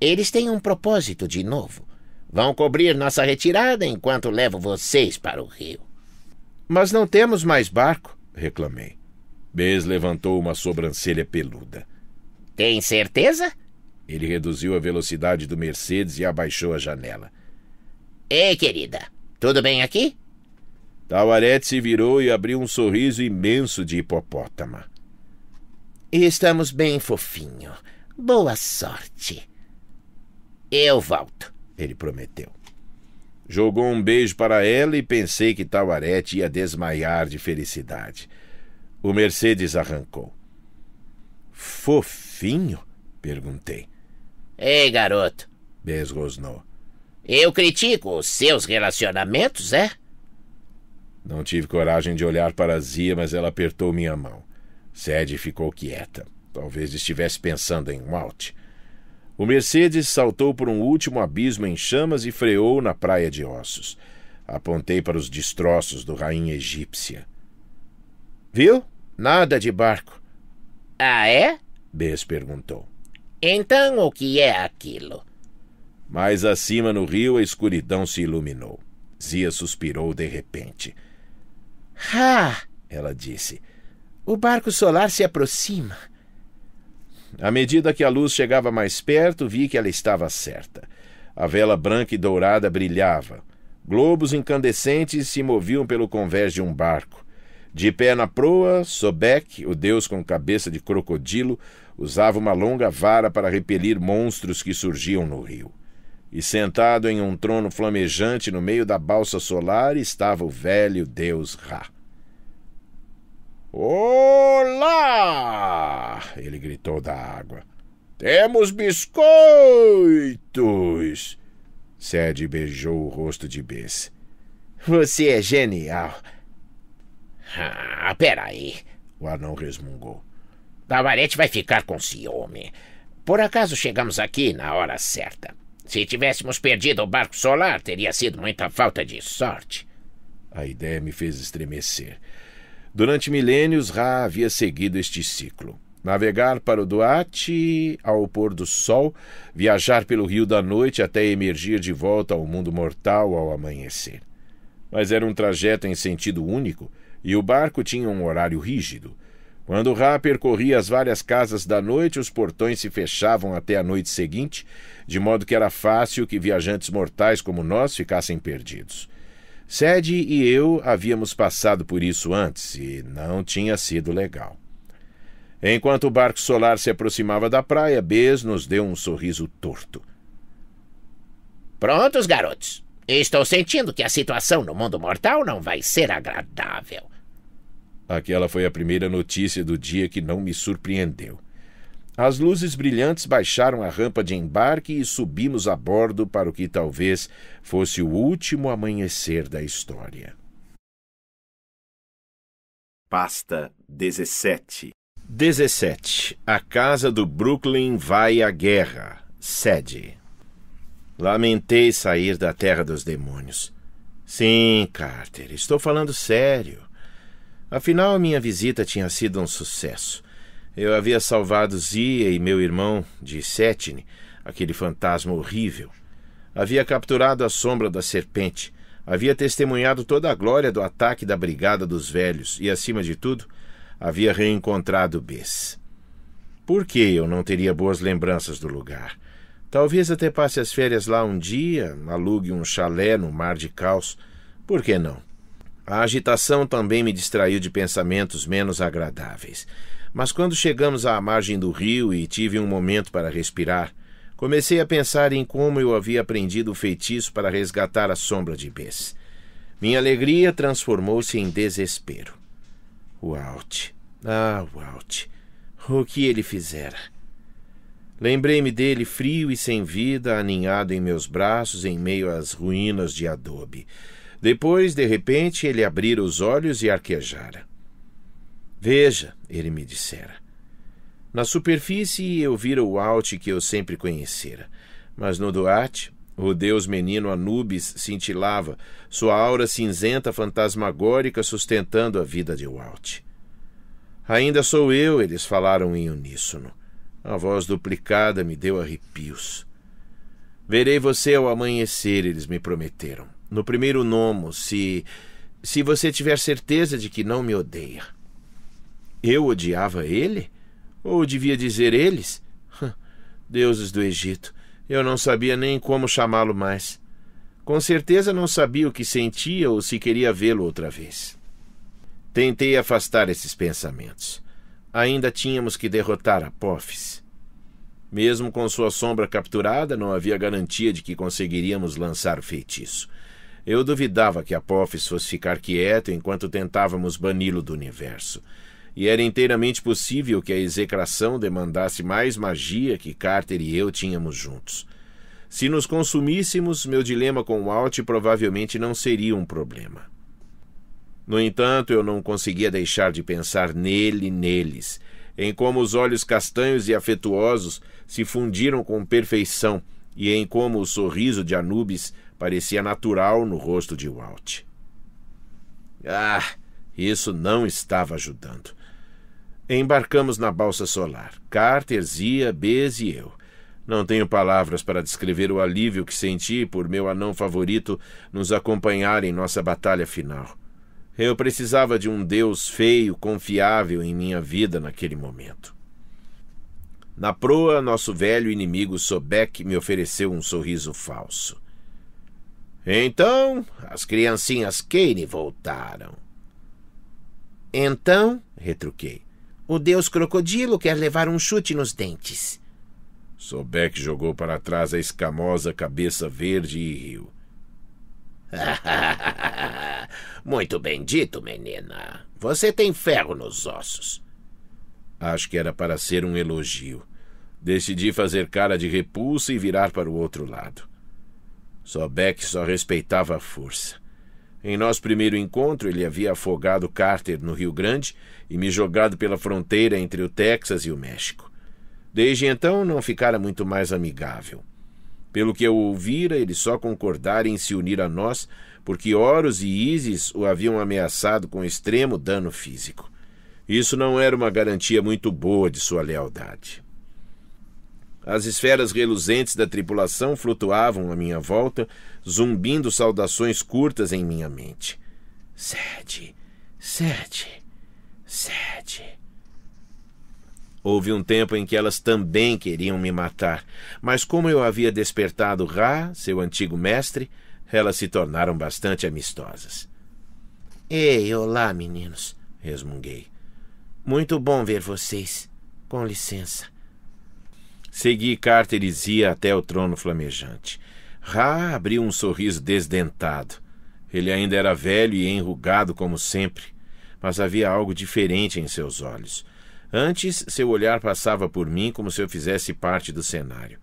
Eles têm um propósito de novo. Vão cobrir nossa retirada enquanto levo vocês para o rio. Mas não temos mais barco, reclamei. Bez levantou uma sobrancelha peluda. Tem certeza? Ele reduziu a velocidade do Mercedes e abaixou a janela. Ei, querida, tudo bem aqui? Tawarete se virou e abriu um sorriso imenso de hipopótama. Estamos bem, fofinho. Boa sorte. Eu volto ele prometeu. Jogou um beijo para ela e pensei que Tawarete ia desmaiar de felicidade. O Mercedes arrancou. Fofinho? perguntei. Ei, garoto, desrosnou. Eu critico os seus relacionamentos, é? Não tive coragem de olhar para Zia, mas ela apertou minha mão. Sede ficou quieta. Talvez estivesse pensando em um out. O Mercedes saltou por um último abismo em chamas e freou na praia de ossos. Apontei para os destroços do rainha egípcia. Viu? Nada de barco. Ah, é? Bess perguntou. Então o que é aquilo? Mais acima no rio a escuridão se iluminou. Zia suspirou de repente. Ah! ela disse. O barco solar se aproxima. À medida que a luz chegava mais perto, vi que ela estava certa. A vela branca e dourada brilhava. Globos incandescentes se moviam pelo convés de um barco. De pé na proa, Sobek, o deus com cabeça de crocodilo, usava uma longa vara para repelir monstros que surgiam no rio. E sentado em um trono flamejante no meio da balsa solar estava o velho deus Ra. Olá! ele gritou da água. Temos biscoitos! Sede beijou o rosto de Bess. Você é genial. Ah, peraí, o anão resmungou. Tavarete vai ficar com ciúme. Por acaso chegamos aqui na hora certa. Se tivéssemos perdido o barco solar, teria sido muita falta de sorte. A ideia me fez estremecer. Durante milênios, Ra havia seguido este ciclo. Navegar para o Duarte ao pôr do sol, viajar pelo rio da noite até emergir de volta ao mundo mortal ao amanhecer. Mas era um trajeto em sentido único e o barco tinha um horário rígido. Quando Ra percorria as várias casas da noite, os portões se fechavam até a noite seguinte, de modo que era fácil que viajantes mortais como nós ficassem perdidos. Sede e eu havíamos passado por isso antes e não tinha sido legal. Enquanto o barco solar se aproximava da praia, Bez nos deu um sorriso torto. Prontos, garotos. Estou sentindo que a situação no mundo mortal não vai ser agradável. Aquela foi a primeira notícia do dia que não me surpreendeu. As luzes brilhantes baixaram a rampa de embarque e subimos a bordo para o que talvez fosse o último amanhecer da história. Pasta 17 17. A casa do Brooklyn vai à guerra. Sede. Lamentei sair da terra dos demônios. Sim, Carter, estou falando sério. Afinal, minha visita tinha sido um sucesso. Eu havia salvado Zia e meu irmão de Setne, aquele fantasma horrível. Havia capturado a sombra da serpente. Havia testemunhado toda a glória do ataque da Brigada dos Velhos e, acima de tudo, havia reencontrado Bess. Por que eu não teria boas lembranças do lugar? Talvez até passe as férias lá um dia, alugue um chalé no mar de caos. Por que não? A agitação também me distraiu de pensamentos menos agradáveis. Mas quando chegamos à margem do rio e tive um momento para respirar, comecei a pensar em como eu havia aprendido o feitiço para resgatar a sombra de Bess. Minha alegria transformou-se em desespero. Walt. Ah, Walt. O que ele fizera? Lembrei-me dele frio e sem vida, aninhado em meus braços em meio às ruínas de adobe. Depois, de repente, ele abrira os olhos e arquejara. Veja, ele me dissera. Na superfície eu vira o Alt que eu sempre conhecera, mas no Duarte, o deus menino Anubis cintilava, sua aura cinzenta fantasmagórica sustentando a vida de Walt. Ainda sou eu, eles falaram em uníssono. A voz duplicada me deu arrepios. Verei você ao amanhecer, eles me prometeram. No primeiro nomo, se. se você tiver certeza de que não me odeia. Eu odiava ele? Ou devia dizer eles? Deuses do Egito, eu não sabia nem como chamá-lo mais. Com certeza não sabia o que sentia ou se queria vê-lo outra vez. Tentei afastar esses pensamentos. Ainda tínhamos que derrotar Apófis. Mesmo com sua sombra capturada, não havia garantia de que conseguiríamos lançar o feitiço. Eu duvidava que Apófis fosse ficar quieto enquanto tentávamos bani-lo do universo e era inteiramente possível que a execração demandasse mais magia que Carter e eu tínhamos juntos. Se nos consumíssemos, meu dilema com Walt provavelmente não seria um problema. No entanto, eu não conseguia deixar de pensar nele e neles, em como os olhos castanhos e afetuosos se fundiram com perfeição e em como o sorriso de Anubis parecia natural no rosto de Walt. Ah, isso não estava ajudando. Embarcamos na balsa solar, Carter, Zia, Bez e eu. Não tenho palavras para descrever o alívio que senti por meu anão favorito nos acompanhar em nossa batalha final. Eu precisava de um Deus feio, confiável em minha vida naquele momento. Na proa, nosso velho inimigo Sobek me ofereceu um sorriso falso. Então, as criancinhas Kane voltaram. Então, retruquei, o deus crocodilo quer levar um chute nos dentes. Sobek jogou para trás a escamosa cabeça verde e riu. Muito bem dito, menina. Você tem ferro nos ossos. Acho que era para ser um elogio. Decidi fazer cara de repulsa e virar para o outro lado. Sobek só respeitava a força. Em nosso primeiro encontro, ele havia afogado Carter no Rio Grande e me jogado pela fronteira entre o Texas e o México. Desde então, não ficara muito mais amigável. Pelo que eu ouvira, ele só concordara em se unir a nós porque Horus e Isis o haviam ameaçado com extremo dano físico. Isso não era uma garantia muito boa de sua lealdade. As esferas reluzentes da tripulação flutuavam à minha volta, zumbindo saudações curtas em minha mente. Sede, sede, sede. Houve um tempo em que elas também queriam me matar, mas como eu havia despertado Ra, seu antigo mestre, elas se tornaram bastante amistosas. Ei, olá, meninos, resmunguei. Muito bom ver vocês. Com licença. Segui Carter e Zia até o trono flamejante. Ra abriu um sorriso desdentado. Ele ainda era velho e enrugado como sempre, mas havia algo diferente em seus olhos. Antes, seu olhar passava por mim como se eu fizesse parte do cenário.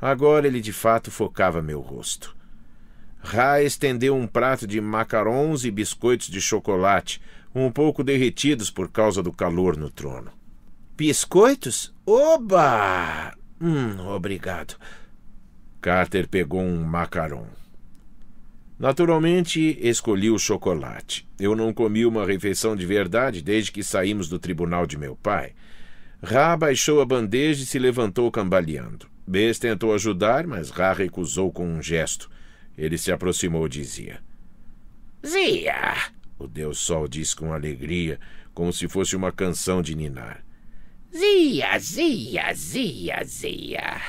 Agora ele de fato focava meu rosto. Ra estendeu um prato de macarons e biscoitos de chocolate, um pouco derretidos por causa do calor no trono. Biscoitos? Oba! Hum, obrigado. Carter pegou um macaron. Naturalmente, escolhi o chocolate. Eu não comi uma refeição de verdade desde que saímos do tribunal de meu pai. Ra baixou a bandeja e se levantou cambaleando. Bess tentou ajudar, mas Ra recusou com um gesto. Ele se aproximou e dizia: Zia! O Deus Sol disse com alegria, como se fosse uma canção de ninar. Zia, zia, zia, zia.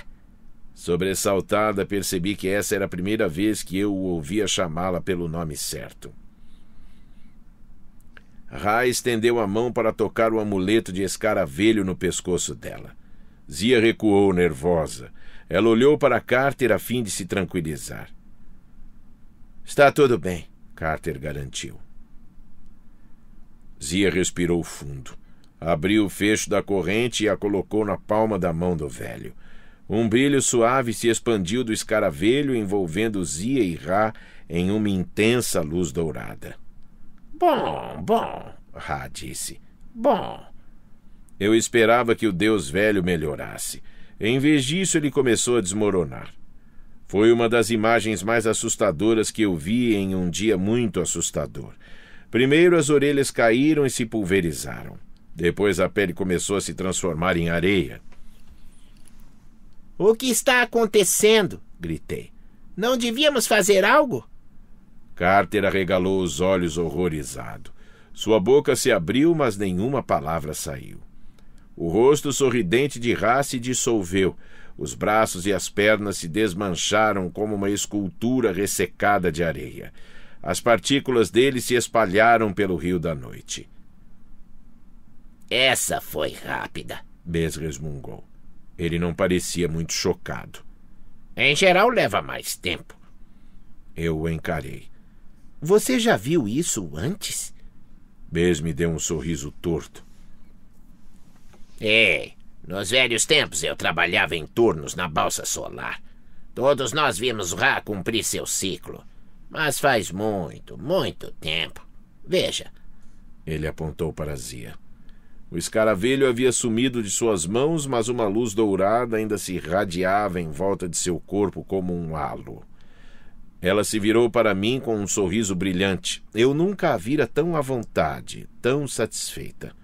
Sobressaltada, percebi que essa era a primeira vez que eu o ouvia chamá-la pelo nome certo. Ra estendeu a mão para tocar o amuleto de escaravelho no pescoço dela. Zia recuou, nervosa. Ela olhou para Carter a fim de se tranquilizar. Está tudo bem, Carter garantiu. Zia respirou fundo. Abriu o fecho da corrente e a colocou na palma da mão do velho. Um brilho suave se expandiu do escaravelho, envolvendo Zia e Ra em uma intensa luz dourada. Bom, bom, Ra disse. Bom. Eu esperava que o Deus velho melhorasse. Em vez disso, ele começou a desmoronar. Foi uma das imagens mais assustadoras que eu vi em um dia muito assustador. Primeiro as orelhas caíram e se pulverizaram. Depois a pele começou a se transformar em areia. O que está acontecendo? gritei. Não devíamos fazer algo? Carter arregalou os olhos horrorizado. Sua boca se abriu, mas nenhuma palavra saiu. O rosto sorridente de Ra se dissolveu. Os braços e as pernas se desmancharam como uma escultura ressecada de areia. As partículas dele se espalharam pelo rio da noite. Essa foi rápida. Bez resmungou. Ele não parecia muito chocado. Em geral, leva mais tempo. Eu o encarei. Você já viu isso antes? Bez me deu um sorriso torto. Ei, é, nos velhos tempos eu trabalhava em turnos na balsa solar. Todos nós vimos Ra cumprir seu ciclo. Mas faz muito, muito tempo. Veja. Ele apontou para Zia. O escaravelho havia sumido de suas mãos, mas uma luz dourada ainda se irradiava em volta de seu corpo como um halo. Ela se virou para mim com um sorriso brilhante. Eu nunca a vira tão à vontade, tão satisfeita.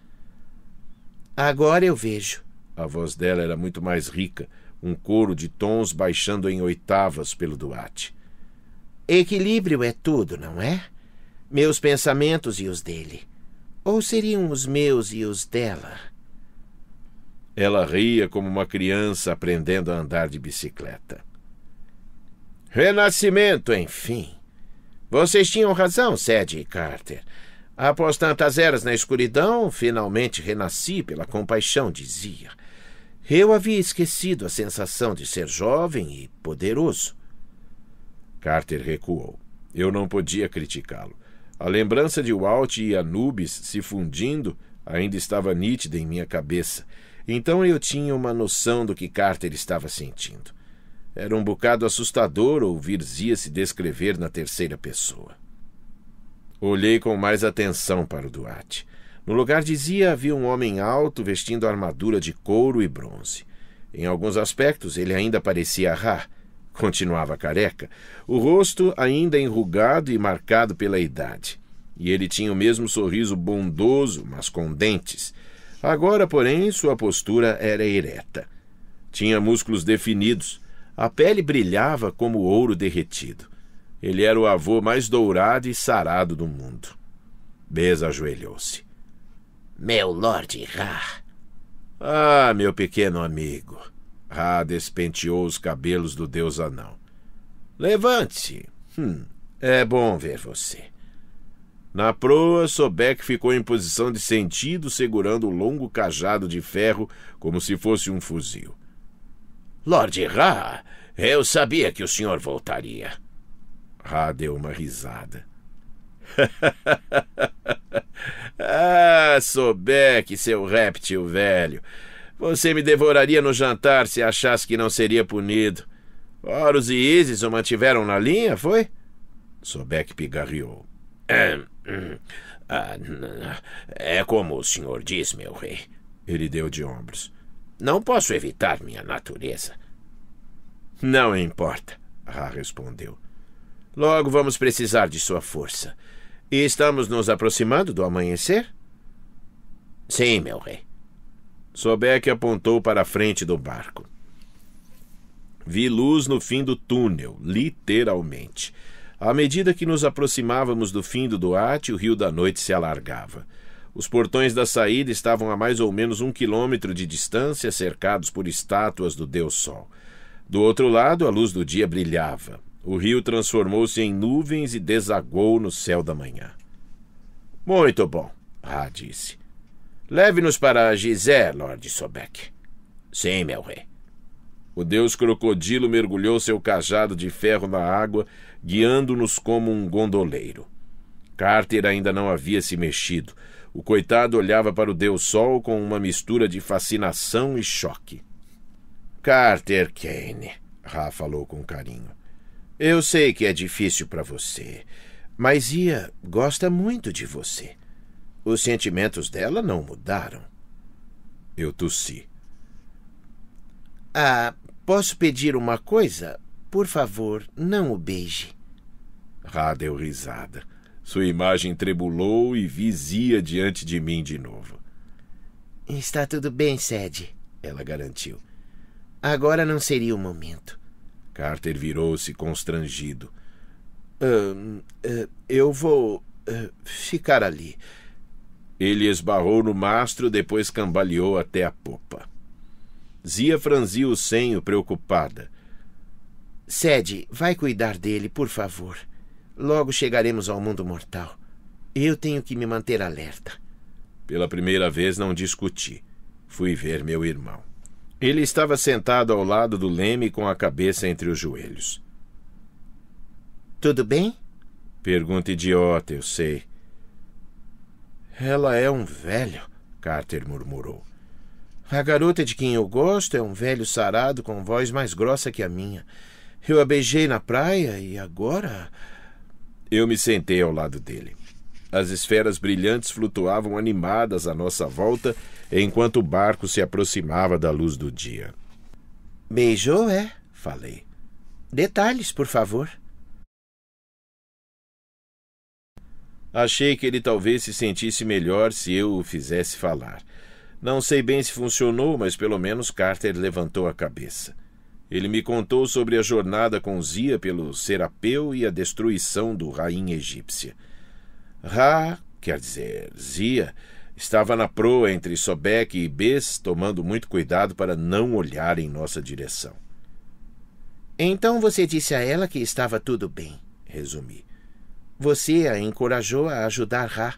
Agora eu vejo. A voz dela era muito mais rica, um coro de tons baixando em oitavas pelo Duarte. Equilíbrio é tudo, não é? Meus pensamentos e os dele. Ou seriam os meus e os dela? Ela ria como uma criança aprendendo a andar de bicicleta. Renascimento, enfim. Vocês tinham razão, Sede e Carter. Após tantas eras na escuridão, finalmente renasci pela compaixão, dizia. Eu havia esquecido a sensação de ser jovem e poderoso. Carter recuou. Eu não podia criticá-lo. A lembrança de Walt e Anubis se fundindo ainda estava nítida em minha cabeça. Então eu tinha uma noção do que Carter estava sentindo. Era um bocado assustador ouvir Zia se descrever na terceira pessoa. Olhei com mais atenção para o Duarte. No lugar de Zia havia um homem alto vestindo armadura de couro e bronze. Em alguns aspectos ele ainda parecia Ra, Continuava careca, o rosto ainda enrugado e marcado pela idade. E ele tinha o mesmo sorriso bondoso, mas com dentes. Agora, porém, sua postura era ereta. Tinha músculos definidos. A pele brilhava como ouro derretido. Ele era o avô mais dourado e sarado do mundo. Bez ajoelhou-se. Meu Lorde Ra. Ah, meu pequeno amigo. Ra ah, despenteou os cabelos do deus anão. Levante-se. Hum, é bom ver você. Na proa, Sobek ficou em posição de sentido, segurando o longo cajado de ferro como se fosse um fuzil. Lord Ra, eu sabia que o senhor voltaria. Ra deu uma risada. ah, Sobek, seu réptil velho. Você me devoraria no jantar se achasse que não seria punido. Horus e Isis o mantiveram na linha, foi? Sobek pigarreou. É, é como o senhor diz, meu rei. Ele deu de ombros. Não posso evitar minha natureza. Não importa, Ra respondeu. Logo vamos precisar de sua força. E estamos nos aproximando do amanhecer? Sim, meu rei. Sobeck apontou para a frente do barco. Vi luz no fim do túnel, literalmente. À medida que nos aproximávamos do fim do Duarte, o Rio da Noite se alargava. Os portões da saída estavam a mais ou menos um quilômetro de distância, cercados por estátuas do Deus Sol. Do outro lado, a luz do dia brilhava. O rio transformou-se em nuvens e desagou no céu da manhã. Muito bom, Ra ah, disse. Leve-nos para Gizé, Lord Sobek. Sim, meu rei. O deus crocodilo mergulhou seu cajado de ferro na água, guiando-nos como um gondoleiro. Carter ainda não havia se mexido. O coitado olhava para o deus sol com uma mistura de fascinação e choque. Carter Kane, Ra falou com carinho. Eu sei que é difícil para você, mas Ia gosta muito de você. Os sentimentos dela não mudaram. Eu tossi. Ah, posso pedir uma coisa? Por favor, não o beije. Ra deu risada. Sua imagem trebulou e vizia diante de mim de novo. Está tudo bem, Sede, ela garantiu. Agora não seria o momento. Carter virou-se constrangido. Uh, uh, eu vou uh, ficar ali. Ele esbarrou no mastro, depois cambaleou até a popa. Zia franziu o senho, preocupada. Sede, vai cuidar dele, por favor. Logo chegaremos ao mundo mortal. Eu tenho que me manter alerta. Pela primeira vez não discuti. Fui ver meu irmão. Ele estava sentado ao lado do leme com a cabeça entre os joelhos. Tudo bem? Pergunta idiota, eu sei. Ela é um velho, Carter murmurou. A garota de quem eu gosto é um velho sarado com voz mais grossa que a minha. Eu a beijei na praia e agora. Eu me sentei ao lado dele. As esferas brilhantes flutuavam animadas à nossa volta enquanto o barco se aproximava da luz do dia. Beijou, é? Falei. Detalhes, por favor. Achei que ele talvez se sentisse melhor se eu o fizesse falar. Não sei bem se funcionou, mas pelo menos Carter levantou a cabeça. Ele me contou sobre a jornada com Zia pelo Serapeu e a destruição do Rainha Egípcia. Ra, quer dizer, Zia, estava na proa entre Sobek e Bes, tomando muito cuidado para não olhar em nossa direção. Então você disse a ela que estava tudo bem, resumi. Você a encorajou a ajudar Ra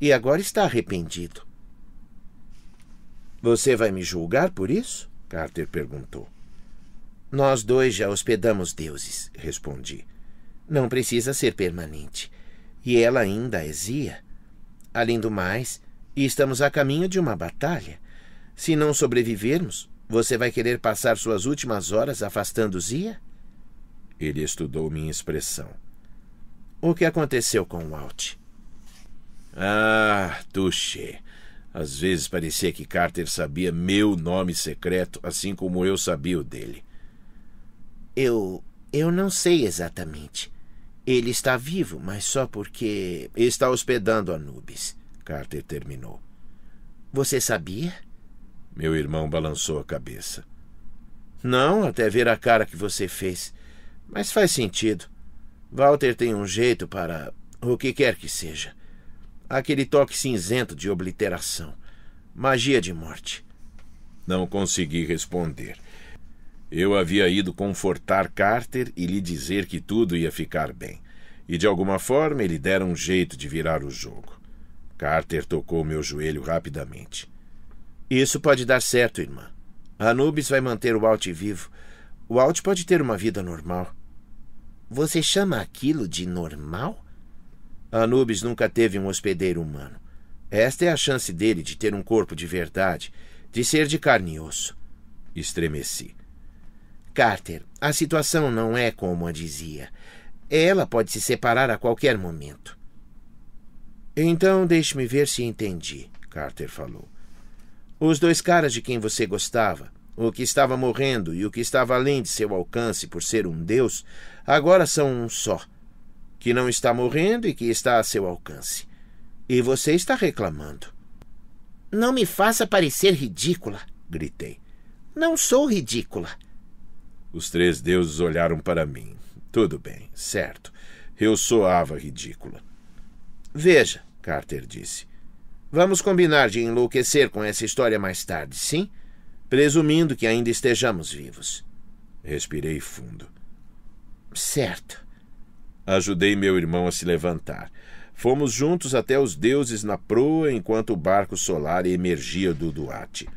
e agora está arrependido. Você vai me julgar por isso? Carter perguntou. Nós dois já hospedamos deuses, respondi. Não precisa ser permanente. E ela ainda é Zia. Além do mais, estamos a caminho de uma batalha. Se não sobrevivermos, você vai querer passar suas últimas horas afastando Zia? Ele estudou minha expressão. O que aconteceu com Walt? Ah, Touché. Às vezes parecia que Carter sabia meu nome secreto, assim como eu sabia o dele. Eu. eu não sei exatamente. Ele está vivo, mas só porque. está hospedando Anubis. Carter terminou. Você sabia? Meu irmão balançou a cabeça. Não, até ver a cara que você fez. Mas faz sentido. Walter tem um jeito para o que quer que seja. Aquele toque cinzento de obliteração. Magia de morte. Não consegui responder. Eu havia ido confortar Carter e lhe dizer que tudo ia ficar bem. E de alguma forma ele dera um jeito de virar o jogo. Carter tocou meu joelho rapidamente. Isso pode dar certo, irmã. Anubis vai manter o Alt vivo. O Alt pode ter uma vida normal. Você chama aquilo de normal? Anubis nunca teve um hospedeiro humano. Esta é a chance dele de ter um corpo de verdade, de ser de carne e osso. Estremeci. Carter, a situação não é como a dizia. Ela pode se separar a qualquer momento. Então deixe-me ver se entendi, Carter falou. Os dois caras de quem você gostava, o que estava morrendo e o que estava além de seu alcance por ser um deus, agora são um só, que não está morrendo e que está a seu alcance. E você está reclamando. Não me faça parecer ridícula, gritei. Não sou ridícula. Os três deuses olharam para mim. Tudo bem, certo. Eu soava ridícula. Veja, Carter disse. Vamos combinar de enlouquecer com essa história mais tarde, sim? Presumindo que ainda estejamos vivos. Respirei fundo. Certo. Ajudei meu irmão a se levantar. Fomos juntos até os deuses na proa enquanto o barco solar emergia do Duarte.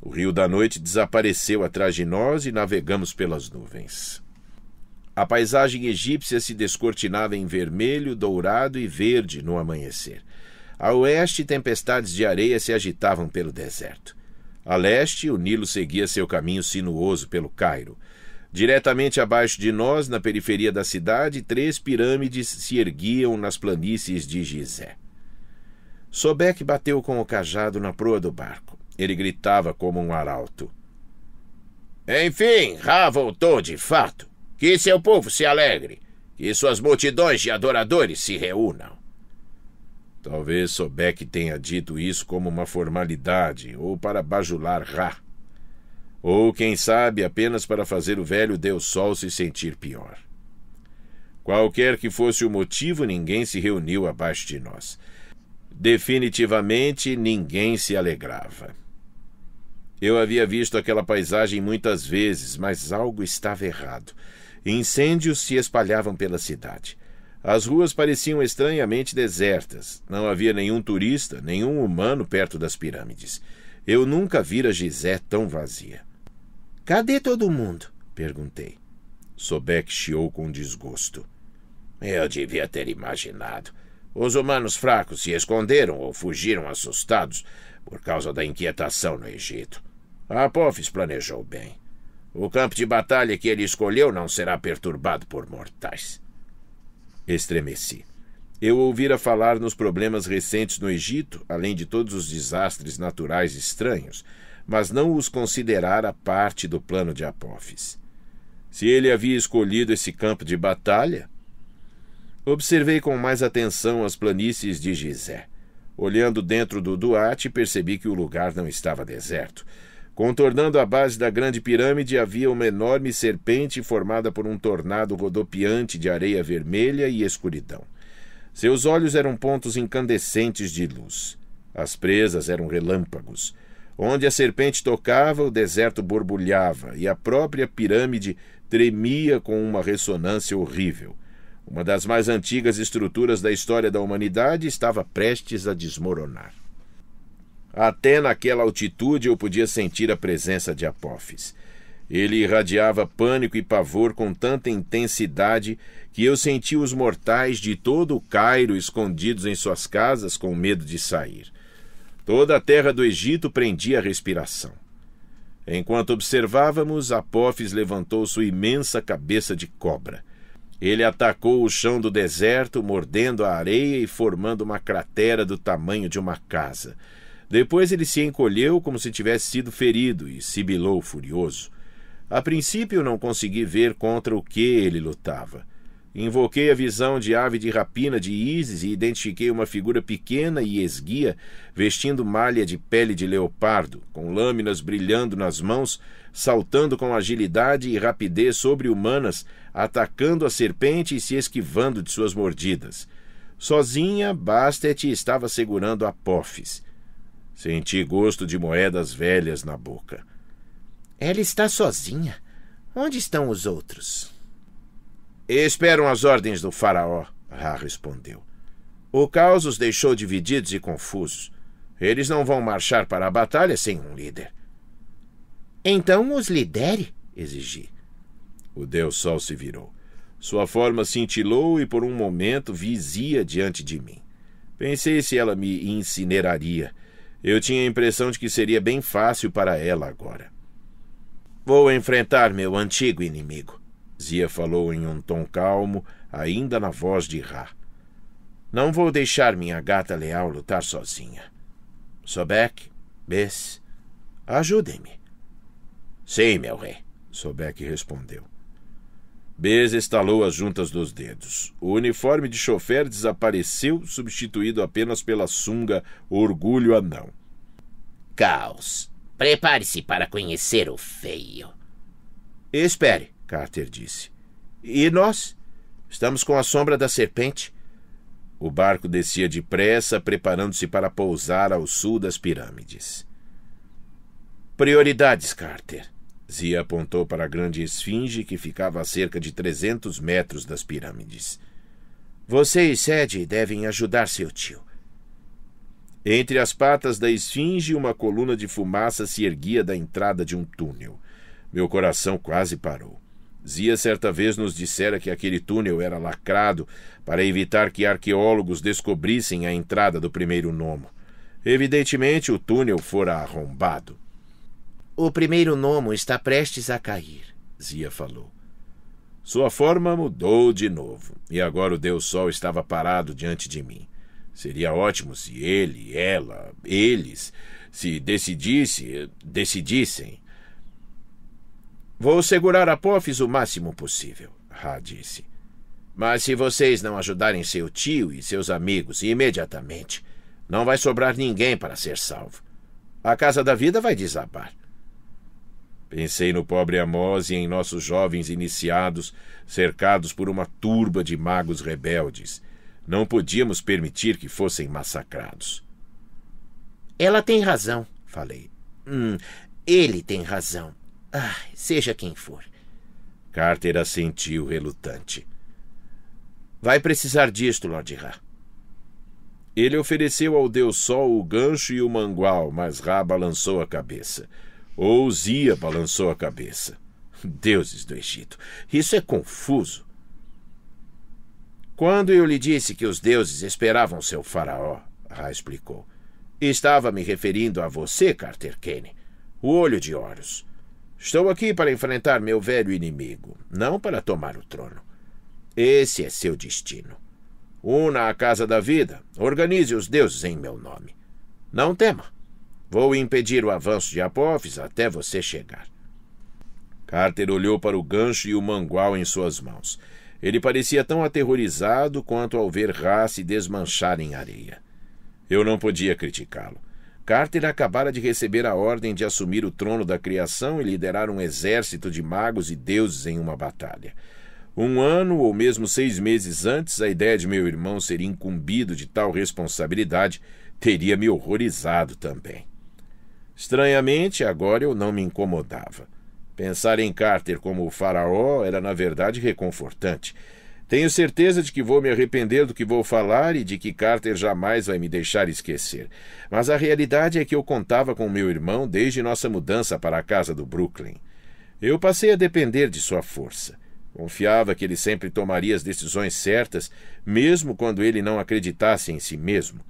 O rio da noite desapareceu atrás de nós e navegamos pelas nuvens. A paisagem egípcia se descortinava em vermelho, dourado e verde no amanhecer. A oeste, tempestades de areia se agitavam pelo deserto. A leste, o Nilo seguia seu caminho sinuoso pelo Cairo. Diretamente abaixo de nós, na periferia da cidade, três pirâmides se erguiam nas planícies de Gizé. Sobek bateu com o cajado na proa do barco. Ele gritava como um arauto. Enfim, Ra voltou de fato. Que seu povo se alegre. Que suas multidões de adoradores se reúnam. Talvez Sobek tenha dito isso como uma formalidade ou para bajular Ra. Ou, quem sabe, apenas para fazer o velho Deus Sol se sentir pior. Qualquer que fosse o motivo, ninguém se reuniu abaixo de nós. Definitivamente ninguém se alegrava. Eu havia visto aquela paisagem muitas vezes, mas algo estava errado. Incêndios se espalhavam pela cidade. As ruas pareciam estranhamente desertas. Não havia nenhum turista, nenhum humano perto das pirâmides. Eu nunca vira Gizé tão vazia. Cadê todo mundo? perguntei. Sobek chiou com desgosto. Eu devia ter imaginado. Os humanos fracos se esconderam ou fugiram assustados por causa da inquietação no Egito. Apophis planejou bem. O campo de batalha que ele escolheu não será perturbado por mortais. Estremeci. Eu ouvira falar nos problemas recentes no Egito, além de todos os desastres naturais estranhos, mas não os considerara parte do plano de Apófis. Se ele havia escolhido esse campo de batalha, observei com mais atenção as planícies de Gizé. Olhando dentro do Duarte, percebi que o lugar não estava deserto. Contornando a base da grande pirâmide, havia uma enorme serpente formada por um tornado rodopiante de areia vermelha e escuridão. Seus olhos eram pontos incandescentes de luz. As presas eram relâmpagos. Onde a serpente tocava, o deserto borbulhava e a própria pirâmide tremia com uma ressonância horrível. Uma das mais antigas estruturas da história da humanidade estava prestes a desmoronar. Até naquela altitude eu podia sentir a presença de Apófis. Ele irradiava pânico e pavor com tanta intensidade que eu senti os mortais de todo o Cairo escondidos em suas casas com medo de sair. Toda a terra do Egito prendia a respiração. Enquanto observávamos, Apófis levantou sua imensa cabeça de cobra. Ele atacou o chão do deserto, mordendo a areia e formando uma cratera do tamanho de uma casa. Depois ele se encolheu como se tivesse sido ferido e sibilou furioso. A princípio não consegui ver contra o que ele lutava. Invoquei a visão de ave de rapina de Ísis e identifiquei uma figura pequena e esguia, vestindo malha de pele de leopardo, com lâminas brilhando nas mãos, saltando com agilidade e rapidez sobre-humanas, atacando a serpente e se esquivando de suas mordidas. Sozinha, Bastet estava segurando Apófis. Senti gosto de moedas velhas na boca. Ela está sozinha. Onde estão os outros? Esperam as ordens do faraó, Ra respondeu. O caos os deixou divididos e confusos. Eles não vão marchar para a batalha sem um líder. Então os lidere, exigi. O Deus Sol se virou. Sua forma cintilou e por um momento vizia diante de mim. Pensei se ela me incineraria. Eu tinha a impressão de que seria bem fácil para ela agora. Vou enfrentar meu antigo inimigo, Zia falou em um tom calmo, ainda na voz de Ra. Não vou deixar minha gata leal lutar sozinha. Sobek, Bess, ajudem-me. Sim, meu rei, Sobek respondeu. Bez estalou as juntas dos dedos. O uniforme de chofer desapareceu, substituído apenas pela sunga Orgulho Anão. Caos, prepare-se para conhecer o feio. Espere, Carter disse. E nós? Estamos com a sombra da serpente. O barco descia depressa, preparando-se para pousar ao sul das pirâmides. Prioridades, Carter. Zia apontou para a grande esfinge que ficava a cerca de 300 metros das pirâmides. Você e Sede devem ajudar seu tio. Entre as patas da esfinge, uma coluna de fumaça se erguia da entrada de um túnel. Meu coração quase parou. Zia certa vez nos dissera que aquele túnel era lacrado para evitar que arqueólogos descobrissem a entrada do primeiro nomo. Evidentemente, o túnel fora arrombado. O primeiro nomo está prestes a cair, Zia falou. Sua forma mudou de novo, e agora o Deus Sol estava parado diante de mim. Seria ótimo se ele, ela, eles se decidisse, decidissem. Vou segurar Apophis o máximo possível, Ra disse. Mas se vocês não ajudarem seu tio e seus amigos imediatamente, não vai sobrar ninguém para ser salvo. A casa da vida vai desabar. Pensei no pobre Amós e em nossos jovens iniciados, cercados por uma turba de magos rebeldes. Não podíamos permitir que fossem massacrados. Ela tem razão, falei. Hum, ele tem razão. Ah, seja quem for. Carter assentiu relutante. Vai precisar disto, Lord Ra. Ele ofereceu ao Deus Sol o gancho e o mangual, mas Ra balançou a cabeça. Ousia balançou a cabeça. Deuses do Egito, isso é confuso. Quando eu lhe disse que os deuses esperavam seu faraó, Ra explicou. Estava me referindo a você, Carter Kane, o olho de Horus. Estou aqui para enfrentar meu velho inimigo, não para tomar o trono. Esse é seu destino. Una a casa da vida, organize os deuses em meu nome. Não tema. Vou impedir o avanço de Apófis até você chegar. Carter olhou para o gancho e o mangual em suas mãos. Ele parecia tão aterrorizado quanto ao ver Ra se desmanchar em areia. Eu não podia criticá-lo. Carter acabara de receber a ordem de assumir o trono da criação e liderar um exército de magos e deuses em uma batalha. Um ano ou mesmo seis meses antes, a ideia de meu irmão ser incumbido de tal responsabilidade teria me horrorizado também. Estranhamente, agora eu não me incomodava. Pensar em Carter como o faraó era, na verdade, reconfortante. Tenho certeza de que vou me arrepender do que vou falar e de que Carter jamais vai me deixar esquecer. Mas a realidade é que eu contava com meu irmão desde nossa mudança para a casa do Brooklyn. Eu passei a depender de sua força. Confiava que ele sempre tomaria as decisões certas, mesmo quando ele não acreditasse em si mesmo.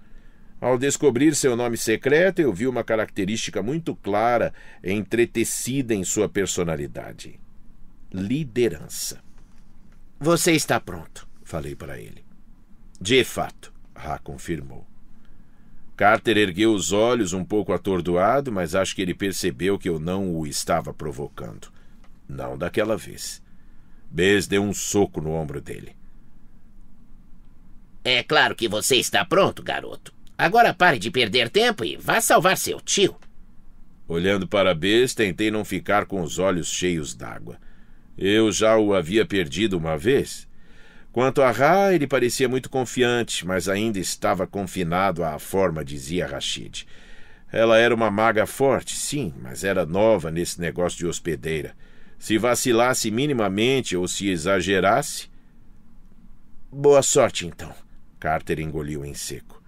Ao descobrir seu nome secreto, eu vi uma característica muito clara, entretecida em sua personalidade: liderança. Você está pronto, falei para ele. De fato, Ra confirmou. Carter ergueu os olhos, um pouco atordoado, mas acho que ele percebeu que eu não o estava provocando. Não daquela vez. Bez deu um soco no ombro dele. É claro que você está pronto, garoto. Agora pare de perder tempo e vá salvar seu tio. Olhando para Bez, tentei não ficar com os olhos cheios d'água. Eu já o havia perdido uma vez. Quanto a Ra, ele parecia muito confiante, mas ainda estava confinado à forma, dizia Rashid. Ela era uma maga forte, sim, mas era nova nesse negócio de hospedeira. Se vacilasse minimamente ou se exagerasse. Boa sorte, então. Carter engoliu em seco.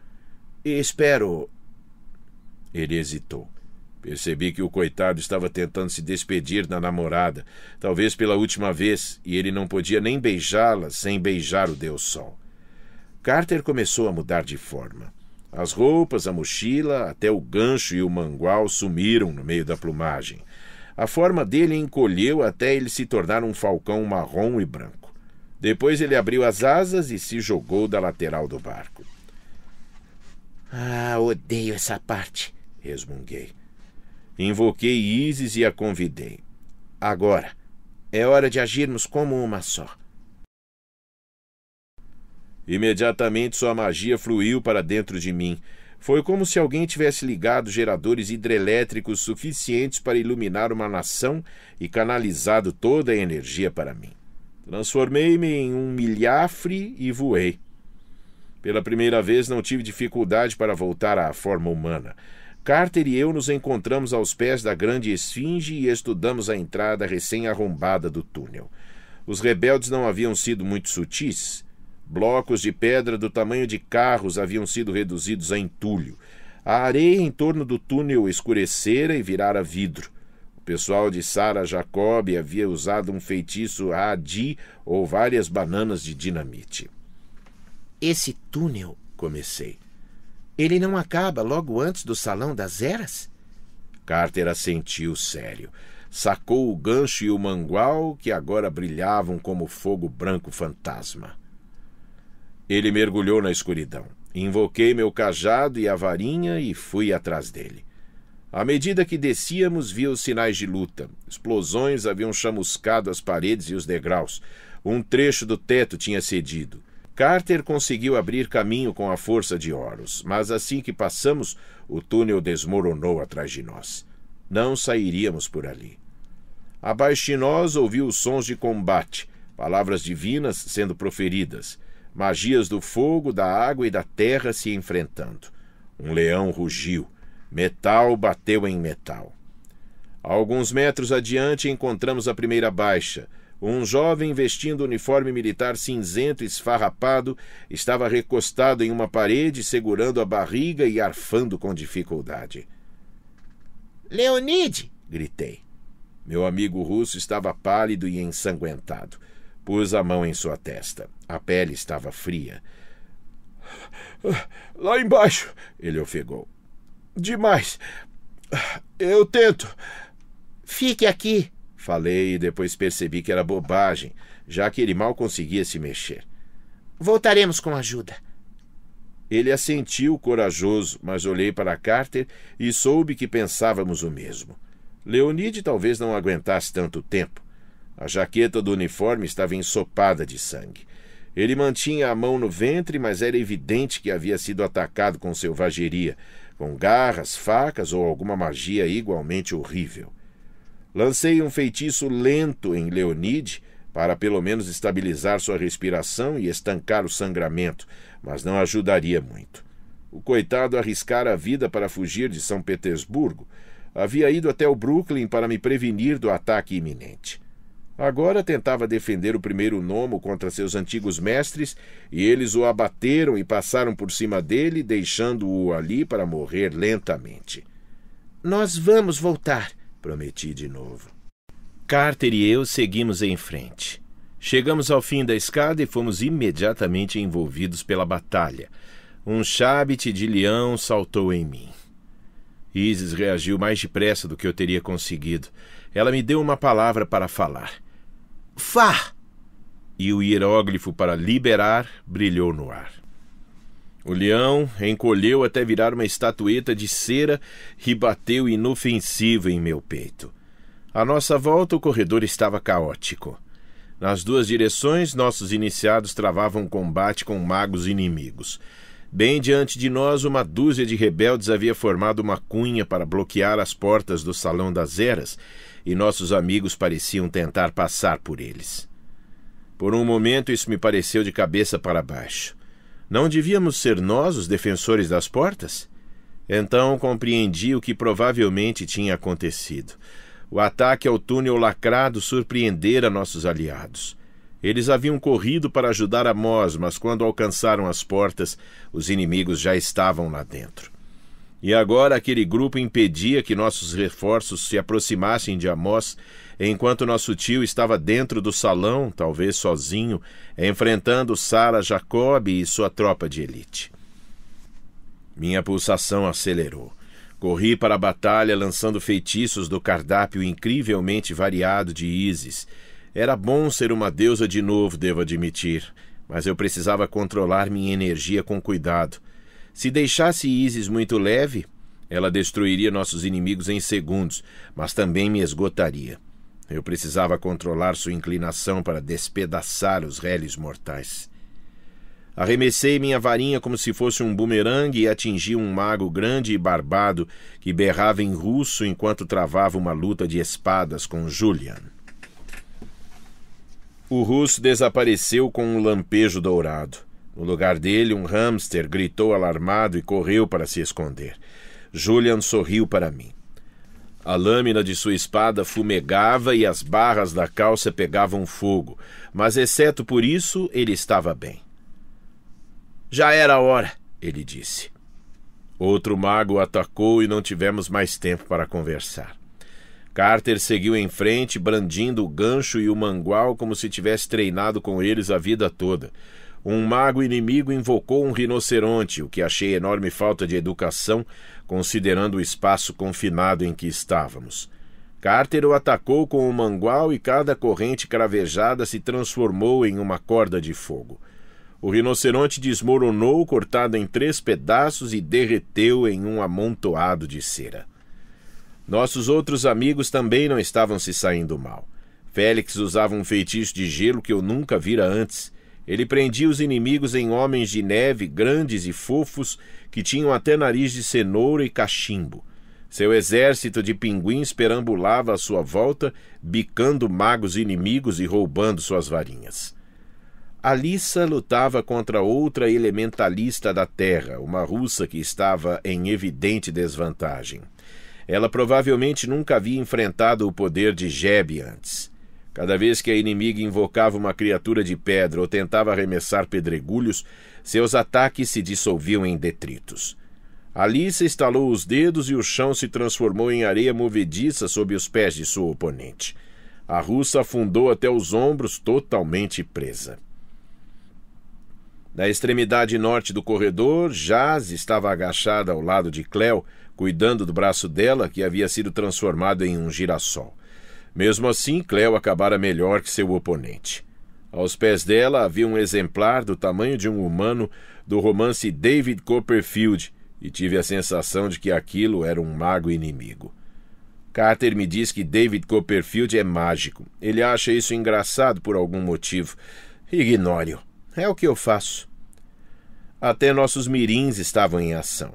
E espero. Ele hesitou. Percebi que o coitado estava tentando se despedir da namorada, talvez pela última vez, e ele não podia nem beijá-la sem beijar o Deus Sol. Carter começou a mudar de forma. As roupas, a mochila, até o gancho e o mangual sumiram no meio da plumagem. A forma dele encolheu até ele se tornar um falcão marrom e branco. Depois ele abriu as asas e se jogou da lateral do barco. Ah, odeio essa parte, resmunguei. Invoquei Isis e a convidei. Agora, é hora de agirmos como uma só. Imediatamente sua magia fluiu para dentro de mim. Foi como se alguém tivesse ligado geradores hidrelétricos suficientes para iluminar uma nação e canalizado toda a energia para mim. Transformei-me em um milhafre e voei. Pela primeira vez não tive dificuldade para voltar à forma humana. Carter e eu nos encontramos aos pés da grande esfinge e estudamos a entrada recém-arrombada do túnel. Os rebeldes não haviam sido muito sutis. Blocos de pedra do tamanho de carros haviam sido reduzidos a entulho. A areia em torno do túnel escurecera e virara vidro. O pessoal de Sara Jacob havia usado um feitiço adi ou várias bananas de dinamite. Esse túnel, comecei, ele não acaba logo antes do Salão das Eras? Carter assentiu sério. Sacou o gancho e o mangual, que agora brilhavam como fogo branco fantasma. Ele mergulhou na escuridão. Invoquei meu cajado e a varinha e fui atrás dele. À medida que descíamos, via os sinais de luta. Explosões haviam chamuscado as paredes e os degraus. Um trecho do teto tinha cedido. Carter conseguiu abrir caminho com a força de Horus, mas assim que passamos, o túnel desmoronou atrás de nós. Não sairíamos por ali. Abaixo de nós ouviu os sons de combate, palavras divinas sendo proferidas, magias do fogo, da água e da terra se enfrentando. Um leão rugiu, metal bateu em metal. A alguns metros adiante encontramos a primeira baixa, um jovem vestindo uniforme militar cinzento e esfarrapado estava recostado em uma parede, segurando a barriga e arfando com dificuldade. Leonide! gritei. Meu amigo russo estava pálido e ensanguentado. Pus a mão em sua testa. A pele estava fria. Lá embaixo, ele ofegou. Demais. Eu tento. Fique aqui, Falei e depois percebi que era bobagem, já que ele mal conseguia se mexer. Voltaremos com ajuda. Ele assentiu corajoso, mas olhei para Carter e soube que pensávamos o mesmo. Leonide talvez não aguentasse tanto tempo. A jaqueta do uniforme estava ensopada de sangue. Ele mantinha a mão no ventre, mas era evidente que havia sido atacado com selvageria, com garras, facas ou alguma magia igualmente horrível. Lancei um feitiço lento em Leonide para pelo menos estabilizar sua respiração e estancar o sangramento, mas não ajudaria muito. O coitado arriscara a vida para fugir de São Petersburgo. Havia ido até o Brooklyn para me prevenir do ataque iminente. Agora tentava defender o primeiro nomo contra seus antigos mestres, e eles o abateram e passaram por cima dele, deixando-o ali para morrer lentamente. Nós vamos voltar, prometi de novo. Carter e eu seguimos em frente. Chegamos ao fim da escada e fomos imediatamente envolvidos pela batalha. Um chábite de leão saltou em mim. Isis reagiu mais depressa do que eu teria conseguido. Ela me deu uma palavra para falar. Fá! E o hieróglifo para liberar brilhou no ar. O leão encolheu até virar uma estatueta de cera e bateu inofensiva em meu peito. À nossa volta, o corredor estava caótico. Nas duas direções, nossos iniciados travavam combate com magos inimigos. Bem diante de nós, uma dúzia de rebeldes havia formado uma cunha para bloquear as portas do Salão das Eras, e nossos amigos pareciam tentar passar por eles. Por um momento, isso me pareceu de cabeça para baixo. Não devíamos ser nós os defensores das portas? Então compreendi o que provavelmente tinha acontecido. O ataque ao túnel lacrado surpreendera nossos aliados. Eles haviam corrido para ajudar a nós, mas quando alcançaram as portas, os inimigos já estavam lá dentro. E agora aquele grupo impedia que nossos reforços se aproximassem de Amós, enquanto nosso tio estava dentro do salão, talvez sozinho, enfrentando Sara Jacob e sua tropa de elite. Minha pulsação acelerou. Corri para a batalha lançando feitiços do cardápio incrivelmente variado de Isis. Era bom ser uma deusa de novo, devo admitir, mas eu precisava controlar minha energia com cuidado. Se deixasse Isis muito leve, ela destruiria nossos inimigos em segundos, mas também me esgotaria. Eu precisava controlar sua inclinação para despedaçar os réis mortais. Arremessei minha varinha como se fosse um bumerangue e atingi um mago grande e barbado que berrava em russo enquanto travava uma luta de espadas com Julian. O russo desapareceu com um lampejo dourado. No lugar dele, um hamster gritou alarmado e correu para se esconder. Julian sorriu para mim. A lâmina de sua espada fumegava e as barras da calça pegavam fogo, mas, exceto por isso, ele estava bem. Já era a hora, ele disse. Outro mago atacou e não tivemos mais tempo para conversar. Carter seguiu em frente, brandindo o gancho e o mangual como se tivesse treinado com eles a vida toda um mago inimigo invocou um rinoceronte, o que achei enorme falta de educação, considerando o espaço confinado em que estávamos. Carter o atacou com um mangual e cada corrente cravejada se transformou em uma corda de fogo. O rinoceronte desmoronou, cortado em três pedaços, e derreteu em um amontoado de cera. Nossos outros amigos também não estavam se saindo mal. Félix usava um feitiço de gelo que eu nunca vira antes ele prendia os inimigos em homens de neve grandes e fofos, que tinham até nariz de cenoura e cachimbo. Seu exército de pinguins perambulava à sua volta, bicando magos inimigos e roubando suas varinhas. Alissa lutava contra outra elementalista da Terra, uma russa que estava em evidente desvantagem. Ela provavelmente nunca havia enfrentado o poder de Jebe antes. Cada vez que a inimiga invocava uma criatura de pedra ou tentava arremessar pedregulhos, seus ataques se dissolviam em detritos. Alice estalou os dedos e o chão se transformou em areia movediça sob os pés de sua oponente. A russa afundou até os ombros, totalmente presa. Na extremidade norte do corredor, Jaz estava agachada ao lado de Cleo, cuidando do braço dela, que havia sido transformado em um girassol. Mesmo assim, Cleo acabara melhor que seu oponente. Aos pés dela havia um exemplar do tamanho de um humano do romance David Copperfield, e tive a sensação de que aquilo era um mago inimigo. Carter me diz que David Copperfield é mágico. Ele acha isso engraçado por algum motivo. Ignore-o. É o que eu faço. Até nossos mirins estavam em ação.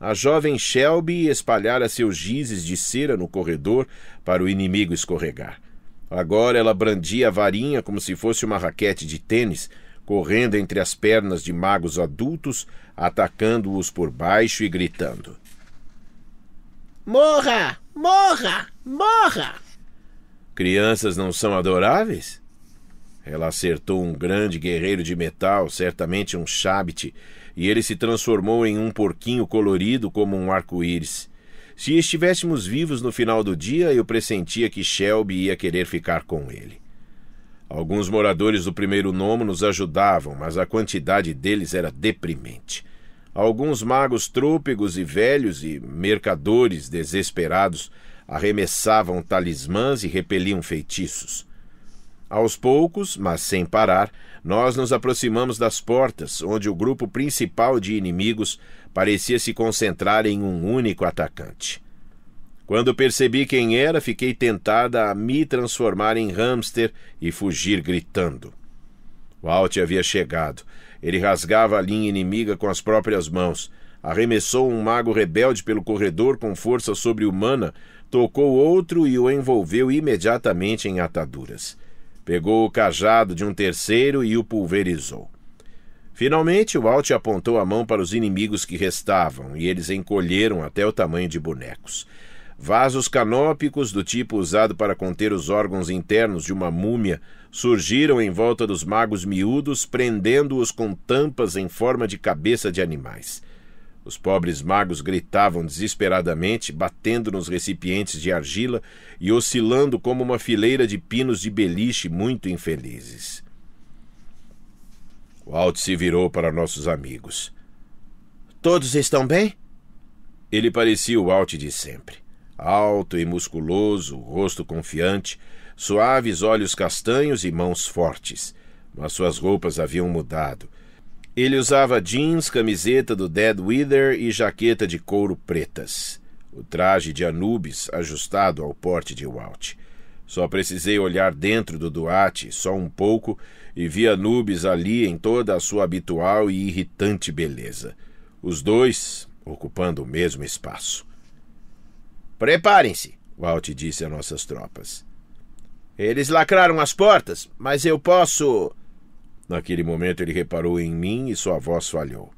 A jovem Shelby espalhara seus gizes de cera no corredor para o inimigo escorregar. Agora ela brandia a varinha como se fosse uma raquete de tênis, correndo entre as pernas de magos adultos, atacando-os por baixo e gritando: Morra! Morra! Morra! Crianças não são adoráveis? Ela acertou um grande guerreiro de metal, certamente um Shabit, e ele se transformou em um porquinho colorido como um arco-íris. Se estivéssemos vivos no final do dia, eu pressentia que Shelby ia querer ficar com ele. Alguns moradores do primeiro nomo nos ajudavam, mas a quantidade deles era deprimente. Alguns magos trôpegos e velhos e mercadores desesperados arremessavam talismãs e repeliam feitiços. Aos poucos, mas sem parar, nós nos aproximamos das portas, onde o grupo principal de inimigos parecia se concentrar em um único atacante. Quando percebi quem era, fiquei tentada a me transformar em hamster e fugir gritando. O Alt havia chegado. Ele rasgava a linha inimiga com as próprias mãos. Arremessou um mago rebelde pelo corredor com força sobre-humana, tocou outro e o envolveu imediatamente em ataduras pegou o cajado de um terceiro e o pulverizou. Finalmente, Walt apontou a mão para os inimigos que restavam e eles encolheram até o tamanho de bonecos. Vasos canópicos do tipo usado para conter os órgãos internos de uma múmia surgiram em volta dos magos miúdos, prendendo-os com tampas em forma de cabeça de animais. Os pobres magos gritavam desesperadamente, batendo nos recipientes de argila e oscilando como uma fileira de pinos de beliche muito infelizes. Walt se virou para nossos amigos. Todos estão bem? Ele parecia o Walt de sempre. Alto e musculoso, rosto confiante, suaves olhos castanhos e mãos fortes. Mas suas roupas haviam mudado ele usava jeans, camiseta do Dead Wither e jaqueta de couro pretas. O traje de Anubis ajustado ao porte de Walt. Só precisei olhar dentro do Duarte, só um pouco, e vi Anubis ali em toda a sua habitual e irritante beleza. Os dois ocupando o mesmo espaço. Preparem-se, Walt disse a nossas tropas. Eles lacraram as portas, mas eu posso. Naquele momento ele reparou em mim e sua voz falhou.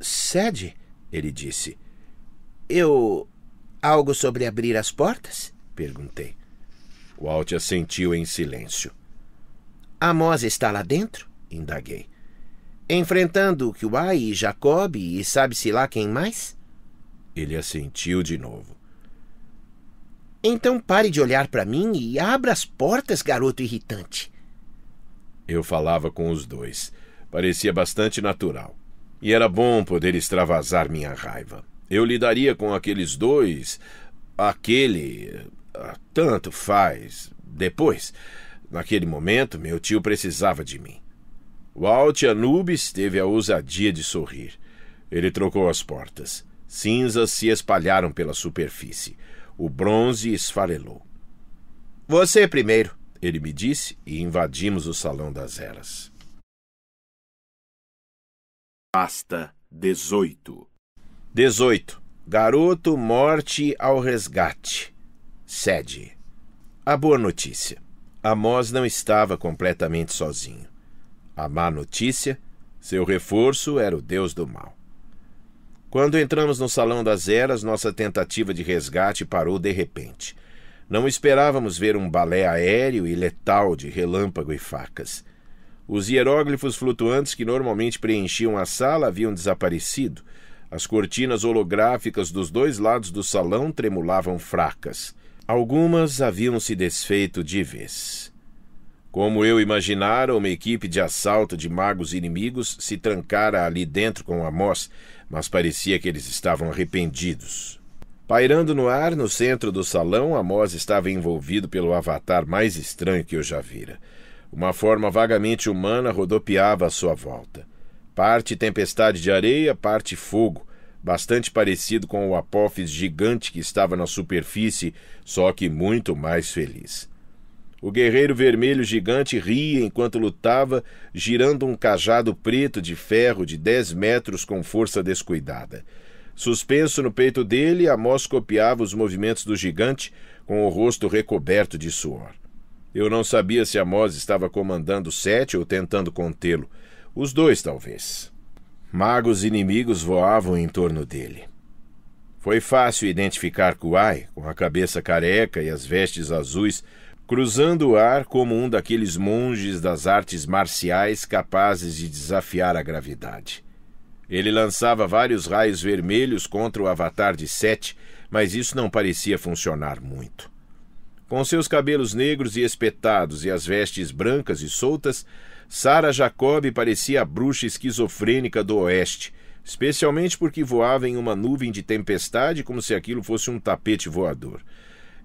Cede, ah, ele disse. Eu. Algo sobre abrir as portas? perguntei. walt assentiu em silêncio. Amós está lá dentro? indaguei. Enfrentando Kiuai e Jacob e sabe-se lá quem mais? Ele assentiu de novo. Então pare de olhar para mim e abra as portas, garoto irritante. Eu falava com os dois. Parecia bastante natural. E era bom poder extravasar minha raiva. Eu lidaria com aqueles dois, aquele. Ah, tanto faz. Depois. Naquele momento, meu tio precisava de mim. Walt Anubis teve a ousadia de sorrir. Ele trocou as portas. Cinzas se espalharam pela superfície. O bronze esfarelou. Você primeiro ele me disse, e invadimos o Salão das Eras. Pasta 18 18. Garoto Morte ao Resgate. Sede. A boa notícia. Amós não estava completamente sozinho. A má notícia, seu reforço era o deus do mal. Quando entramos no Salão das Eras, nossa tentativa de resgate parou de repente. Não esperávamos ver um balé aéreo e letal de relâmpago e facas. Os hieróglifos flutuantes que normalmente preenchiam a sala haviam desaparecido. As cortinas holográficas dos dois lados do salão tremulavam fracas. Algumas haviam se desfeito de vez. Como eu imaginara, uma equipe de assalto de magos inimigos se trancara ali dentro com a Amós, mas parecia que eles estavam arrependidos. Pairando no ar, no centro do salão, Amós estava envolvido pelo avatar mais estranho que eu já vira. Uma forma vagamente humana rodopiava à sua volta. Parte tempestade de areia, parte fogo, bastante parecido com o apófis gigante que estava na superfície, só que muito mais feliz. O guerreiro vermelho gigante ria enquanto lutava, girando um cajado preto de ferro de dez metros com força descuidada. Suspenso no peito dele, Amós copiava os movimentos do gigante com o rosto recoberto de suor. Eu não sabia se Amós estava comandando Sete ou tentando contê-lo. Os dois, talvez. Magos inimigos voavam em torno dele. Foi fácil identificar Kuai, com a cabeça careca e as vestes azuis, cruzando o ar como um daqueles monges das artes marciais capazes de desafiar a gravidade. Ele lançava vários raios vermelhos contra o avatar de Sete, mas isso não parecia funcionar muito. Com seus cabelos negros e espetados e as vestes brancas e soltas, Sara Jacob parecia a bruxa esquizofrênica do Oeste, especialmente porque voava em uma nuvem de tempestade como se aquilo fosse um tapete voador.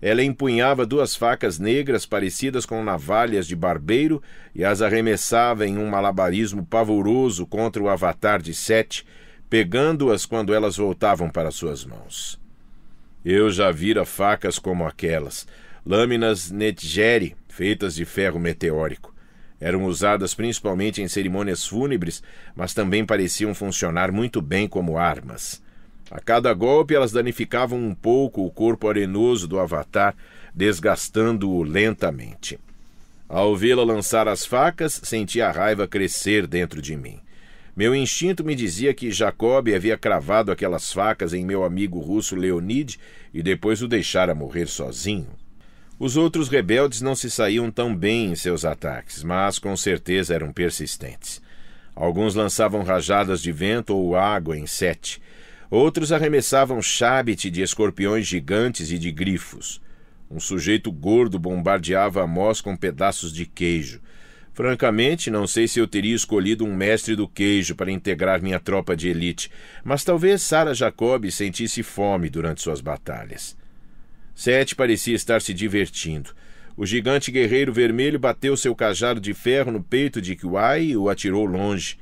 Ela empunhava duas facas negras parecidas com navalhas de barbeiro e as arremessava em um malabarismo pavoroso contra o avatar de Sete, pegando-as quando elas voltavam para suas mãos. Eu já vira facas como aquelas, lâminas netgere, feitas de ferro meteórico. Eram usadas principalmente em cerimônias fúnebres, mas também pareciam funcionar muito bem como armas. A cada golpe, elas danificavam um pouco o corpo arenoso do Avatar, desgastando-o lentamente. Ao vê-la lançar as facas, senti a raiva crescer dentro de mim. Meu instinto me dizia que Jacob havia cravado aquelas facas em meu amigo russo Leonid e depois o deixara morrer sozinho. Os outros rebeldes não se saíam tão bem em seus ataques, mas com certeza eram persistentes. Alguns lançavam rajadas de vento ou água em sete. Outros arremessavam chábete de escorpiões gigantes e de grifos. Um sujeito gordo bombardeava a Amós com pedaços de queijo. Francamente, não sei se eu teria escolhido um mestre do queijo para integrar minha tropa de elite, mas talvez Sara Jacob sentisse fome durante suas batalhas. Sete parecia estar se divertindo. O gigante guerreiro vermelho bateu seu cajado de ferro no peito de Kiwai e o atirou longe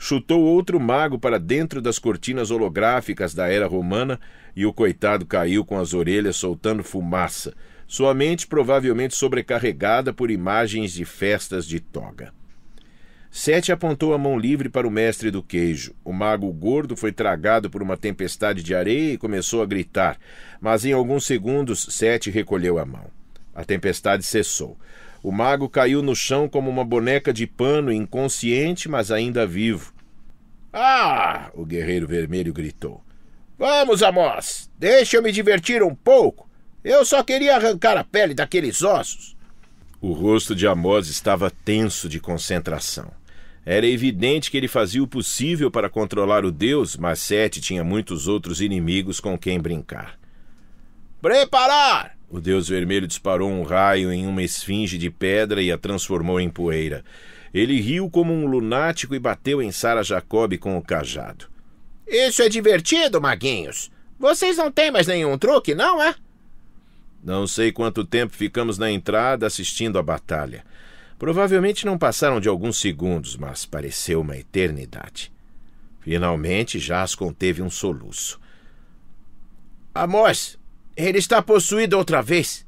chutou outro mago para dentro das cortinas holográficas da era romana e o coitado caiu com as orelhas soltando fumaça, sua mente provavelmente sobrecarregada por imagens de festas de toga. Sete apontou a mão livre para o mestre do queijo. O mago gordo foi tragado por uma tempestade de areia e começou a gritar, mas em alguns segundos Sete recolheu a mão. A tempestade cessou. O mago caiu no chão como uma boneca de pano, inconsciente, mas ainda vivo. Ah! o guerreiro vermelho gritou. Vamos, Amos! Deixa eu me divertir um pouco! Eu só queria arrancar a pele daqueles ossos! O rosto de Amos estava tenso de concentração. Era evidente que ele fazia o possível para controlar o deus, mas Sete tinha muitos outros inimigos com quem brincar. Preparar! O deus vermelho disparou um raio em uma esfinge de pedra e a transformou em poeira. Ele riu como um lunático e bateu em Sara Jacob com o cajado. Isso é divertido, maguinhos. Vocês não têm mais nenhum truque, não é? Não sei quanto tempo ficamos na entrada assistindo à batalha. Provavelmente não passaram de alguns segundos, mas pareceu uma eternidade. Finalmente, Jascon conteve um soluço. Amós, ele está possuído outra vez.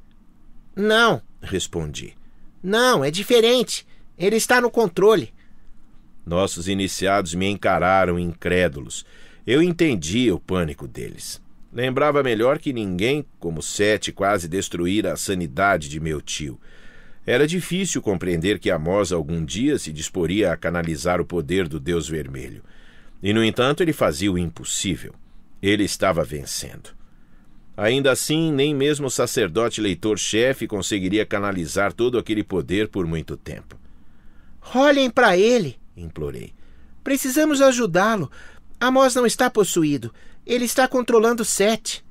Não, respondi. Não, é diferente. Ele está no controle. Nossos iniciados me encararam incrédulos. Eu entendia o pânico deles. Lembrava melhor que ninguém como Sete quase destruíra a sanidade de meu tio. Era difícil compreender que a Mosa algum dia se disporia a canalizar o poder do Deus Vermelho. E, no entanto, ele fazia o impossível. Ele estava vencendo. Ainda assim, nem mesmo o sacerdote leitor-chefe conseguiria canalizar todo aquele poder por muito tempo. Olhem para ele, implorei. Precisamos ajudá-lo. Amós não está possuído. Ele está controlando Sete.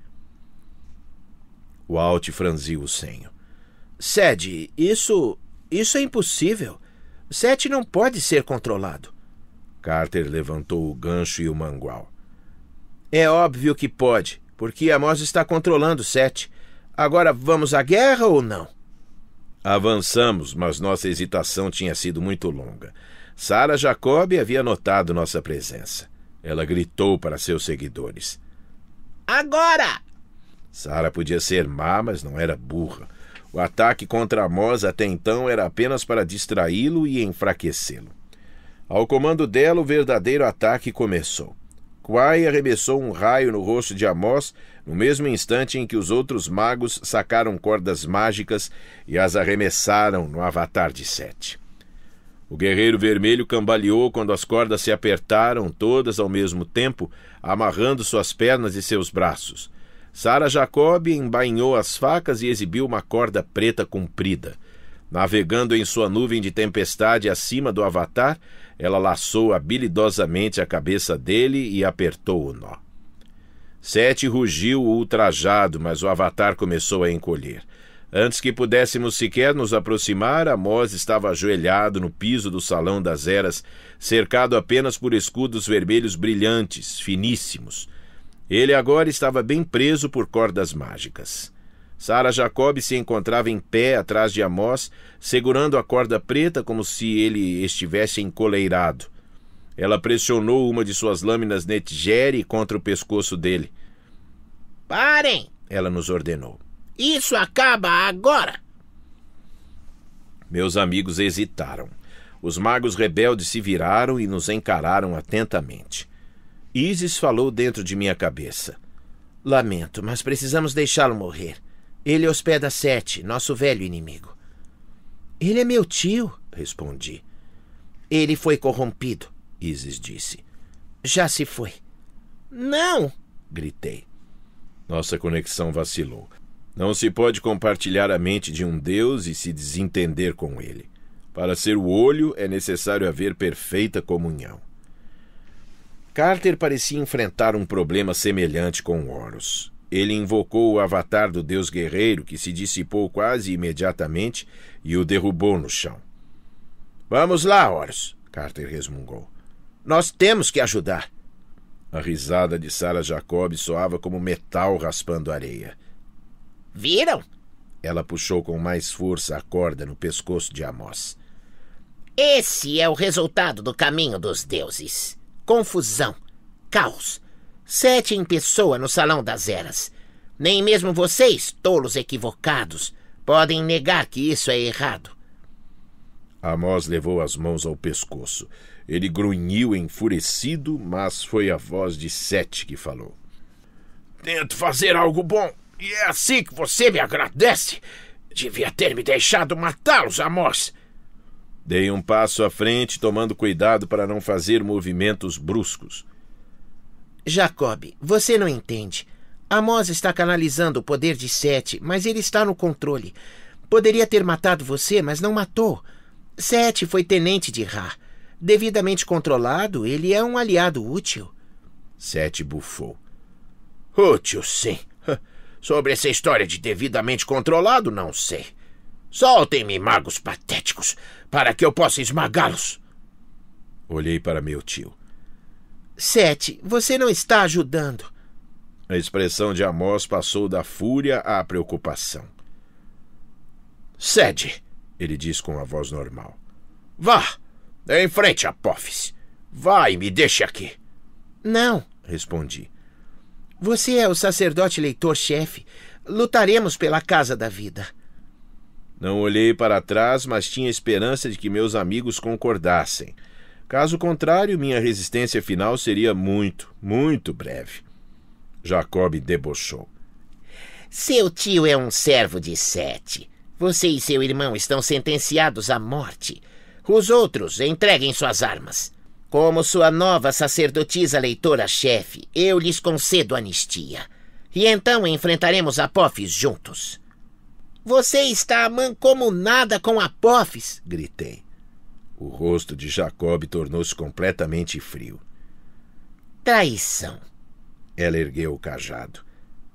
O Alt franziu o senho. Sede, isso. isso é impossível. Sete não pode ser controlado. Carter levantou o gancho e o mangual. É óbvio que pode, porque Amós está controlando Sete. Agora vamos à guerra ou não? Avançamos, mas nossa hesitação tinha sido muito longa. Sara Jacob havia notado nossa presença. Ela gritou para seus seguidores: Agora! Sara podia ser má, mas não era burra. O ataque contra Amós até então era apenas para distraí-lo e enfraquecê-lo. Ao comando dela, o verdadeiro ataque começou. Quai arremessou um raio no rosto de Amós no mesmo instante em que os outros magos sacaram cordas mágicas e as arremessaram no avatar de Sete. O guerreiro vermelho cambaleou quando as cordas se apertaram todas ao mesmo tempo, amarrando suas pernas e seus braços. Sara Jacob embainhou as facas e exibiu uma corda preta comprida. Navegando em sua nuvem de tempestade acima do avatar, ela laçou habilidosamente a cabeça dele e apertou o nó. Sete rugiu ultrajado, mas o avatar começou a encolher. Antes que pudéssemos sequer nos aproximar, Amós estava ajoelhado no piso do Salão das Eras, cercado apenas por escudos vermelhos brilhantes, finíssimos. Ele agora estava bem preso por cordas mágicas. Sara Jacob se encontrava em pé atrás de Amós, segurando a corda preta como se ele estivesse encoleirado. Ela pressionou uma de suas lâminas netigere contra o pescoço dele. Parem! Ela nos ordenou. Isso acaba agora! Meus amigos hesitaram. Os magos rebeldes se viraram e nos encararam atentamente. Isis falou dentro de minha cabeça. Lamento, mas precisamos deixá-lo morrer. Ele hospeda Sete, nosso velho inimigo. Ele é meu tio, respondi. Ele foi corrompido, Isis disse. Já se foi. Não! gritei. Nossa conexão vacilou. Não se pode compartilhar a mente de um Deus e se desentender com ele. Para ser o olho, é necessário haver perfeita comunhão. Carter parecia enfrentar um problema semelhante com Horus. Ele invocou o avatar do deus guerreiro, que se dissipou quase imediatamente e o derrubou no chão. Vamos lá, Horus, Carter resmungou. Nós temos que ajudar. A risada de Sarah Jacob soava como metal raspando areia. Viram? Ela puxou com mais força a corda no pescoço de Amós. Esse é o resultado do caminho dos deuses: confusão, caos, Sete em pessoa no Salão das Eras. Nem mesmo vocês, tolos equivocados, podem negar que isso é errado. Amós levou as mãos ao pescoço. Ele grunhiu enfurecido, mas foi a voz de Sete que falou. Tento fazer algo bom, e é assim que você me agradece. Devia ter me deixado matá-los, Amós. Dei um passo à frente, tomando cuidado para não fazer movimentos bruscos. Jacob, você não entende. Amos está canalizando o poder de Sete, mas ele está no controle. Poderia ter matado você, mas não matou. Sete foi tenente de Ra. Devidamente controlado, ele é um aliado útil. Sete bufou. Útil, sim. Sobre essa história de devidamente controlado, não sei. Soltem-me, magos patéticos, para que eu possa esmagá-los. Olhei para meu tio. Sete, você não está ajudando. A expressão de Amós passou da fúria à preocupação. Sede, ele diz com a voz normal. Vá! Em frente, Apófis! Vá e me deixe aqui! Não, respondi. Você é o sacerdote leitor-chefe. Lutaremos pela casa da vida. Não olhei para trás, mas tinha esperança de que meus amigos concordassem. Caso contrário, minha resistência final seria muito, muito breve. Jacob debochou. Seu tio é um servo de sete. Você e seu irmão estão sentenciados à morte. Os outros entreguem suas armas. Como sua nova sacerdotisa leitora-chefe, eu lhes concedo anistia. E então enfrentaremos Apophis juntos. Você está mancomunada com Apophis, gritei. O rosto de Jacob tornou-se completamente frio. Traição. Ela ergueu o cajado.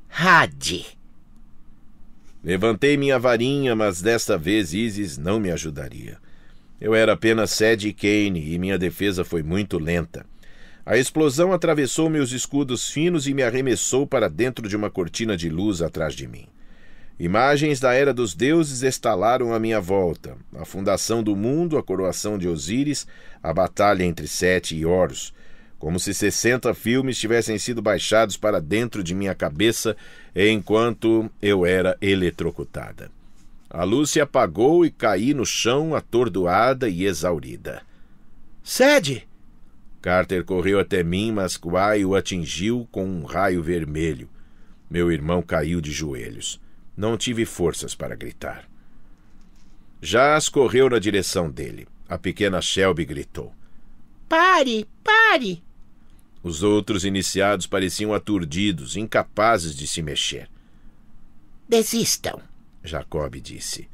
Rade! Levantei minha varinha, mas desta vez Isis não me ajudaria. Eu era apenas Sede Kane e minha defesa foi muito lenta. A explosão atravessou meus escudos finos e me arremessou para dentro de uma cortina de luz atrás de mim. Imagens da era dos deuses estalaram à minha volta: a fundação do mundo, a coroação de Osíris, a batalha entre Sete e Horus. Como se 60 filmes tivessem sido baixados para dentro de minha cabeça enquanto eu era eletrocutada. A luz se apagou e caí no chão, atordoada e exaurida. Sede! Carter correu até mim, mas Quai o atingiu com um raio vermelho. Meu irmão caiu de joelhos. Não tive forças para gritar. Jazz correu na direção dele. A pequena Shelby gritou: Pare! Pare! Os outros iniciados pareciam aturdidos, incapazes de se mexer. Desistam, Jacob disse.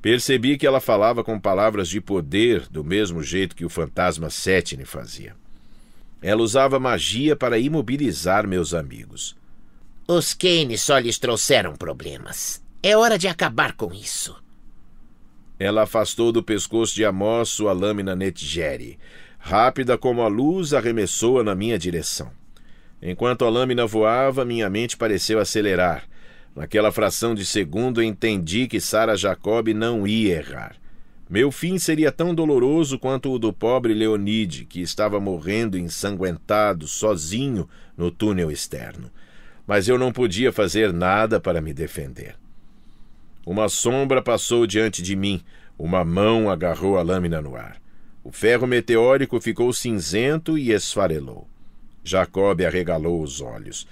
Percebi que ela falava com palavras de poder, do mesmo jeito que o fantasma Setne fazia. Ela usava magia para imobilizar meus amigos. Os Kane só lhes trouxeram problemas. É hora de acabar com isso. Ela afastou do pescoço de Amos sua lâmina netigere. Rápida como a luz, arremessou-a na minha direção. Enquanto a lâmina voava, minha mente pareceu acelerar. Naquela fração de segundo, entendi que Sara Jacob não ia errar. Meu fim seria tão doloroso quanto o do pobre Leonide, que estava morrendo ensanguentado, sozinho, no túnel externo mas eu não podia fazer nada para me defender. Uma sombra passou diante de mim, uma mão agarrou a lâmina no ar. O ferro meteórico ficou cinzento e esfarelou. Jacob arregalou os olhos.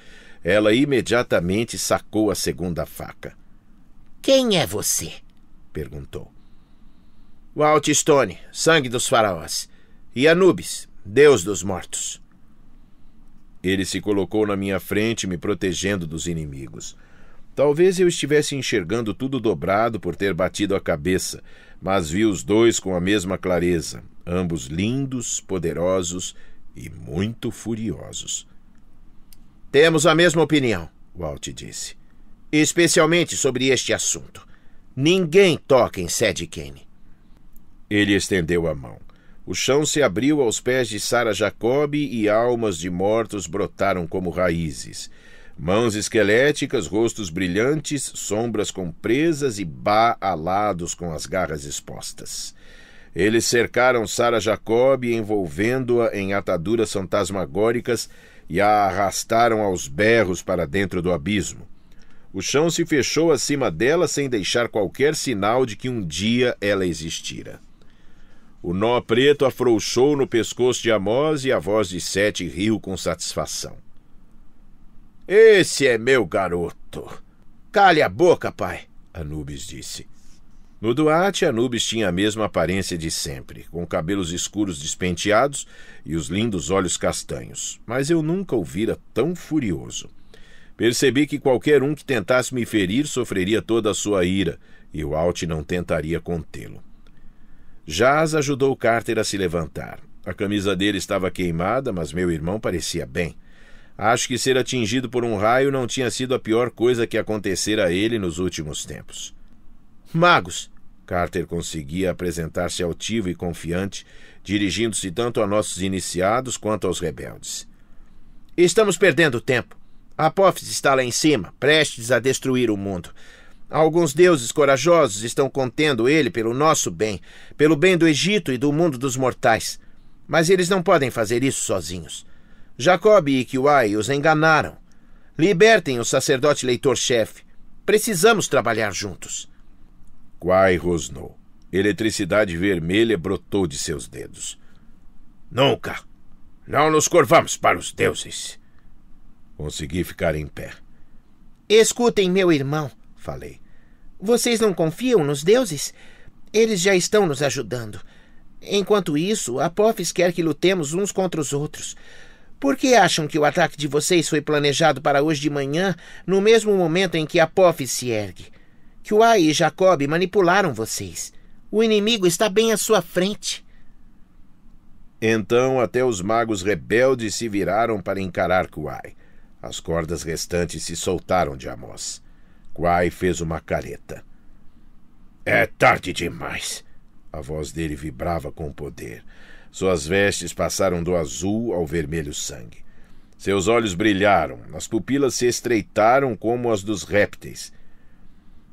Ela imediatamente sacou a segunda faca. Quem é você? perguntou. Stone, sangue dos faraós, e Anubis, deus dos mortos. Ele se colocou na minha frente, me protegendo dos inimigos. Talvez eu estivesse enxergando tudo dobrado por ter batido a cabeça, mas vi os dois com a mesma clareza, ambos lindos, poderosos e muito furiosos. Temos a mesma opinião, Walt disse, especialmente sobre este assunto. Ninguém toca em Sede Kane. Ele estendeu a mão. O chão se abriu aos pés de Sara Jacob e almas de mortos brotaram como raízes. Mãos esqueléticas, rostos brilhantes, sombras compresas e baalados com as garras expostas. Eles cercaram Sara Jacob, envolvendo-a em ataduras fantasmagóricas e a arrastaram aos berros para dentro do abismo. O chão se fechou acima dela sem deixar qualquer sinal de que um dia ela existira. O nó preto afrouxou no pescoço de Amós e a voz de Sete riu com satisfação. Esse é meu garoto. Cale a boca, pai, Anubis disse. No Duarte, Anubis tinha a mesma aparência de sempre, com cabelos escuros despenteados e os lindos olhos castanhos, mas eu nunca o vira tão furioso. Percebi que qualquer um que tentasse me ferir sofreria toda a sua ira, e o Alt não tentaria contê-lo. Jaz ajudou Carter a se levantar. A camisa dele estava queimada, mas meu irmão parecia bem. Acho que ser atingido por um raio não tinha sido a pior coisa que acontecera a ele nos últimos tempos. Magos! Carter conseguia apresentar-se altivo e confiante, dirigindo-se tanto a nossos iniciados quanto aos rebeldes. Estamos perdendo tempo. A Apófis está lá em cima, prestes a destruir o mundo. Alguns deuses corajosos estão contendo ele pelo nosso bem, pelo bem do Egito e do mundo dos mortais. Mas eles não podem fazer isso sozinhos. Jacob e Iquiuai os enganaram. Libertem o sacerdote leitor-chefe. Precisamos trabalhar juntos. Quai rosnou. Eletricidade vermelha brotou de seus dedos. Nunca! Não nos curvamos para os deuses! Consegui ficar em pé. Escutem, meu irmão falei. Vocês não confiam nos deuses? Eles já estão nos ajudando. Enquanto isso, Apophis quer que lutemos uns contra os outros. Por que acham que o ataque de vocês foi planejado para hoje de manhã, no mesmo momento em que Apophis se ergue? Que o Ai e Jacob manipularam vocês. O inimigo está bem à sua frente. Então até os magos rebeldes se viraram para encarar Kuai. As cordas restantes se soltaram de Amós. Quai fez uma careta. É tarde demais. A voz dele vibrava com poder. Suas vestes passaram do azul ao vermelho sangue. Seus olhos brilharam, as pupilas se estreitaram como as dos répteis.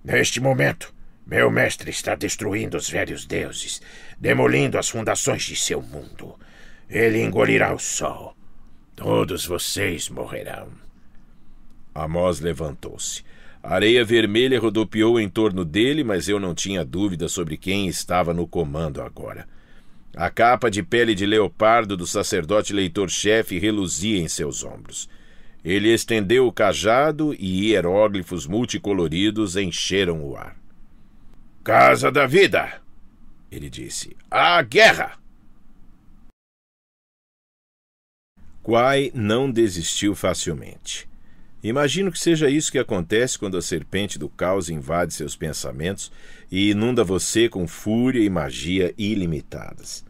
Neste momento, meu mestre está destruindo os velhos deuses, demolindo as fundações de seu mundo. Ele engolirá o sol. Todos vocês morrerão. Amós levantou-se. A areia vermelha rodopiou em torno dele, mas eu não tinha dúvida sobre quem estava no comando agora. A capa de pele de leopardo do sacerdote leitor-chefe reluzia em seus ombros. Ele estendeu o cajado e hieróglifos multicoloridos encheram o ar. Casa da Vida! Ele disse. A guerra! Quai não desistiu facilmente. Imagino que seja isso que acontece quando a serpente do caos invade seus pensamentos e inunda você com fúria e magia ilimitadas.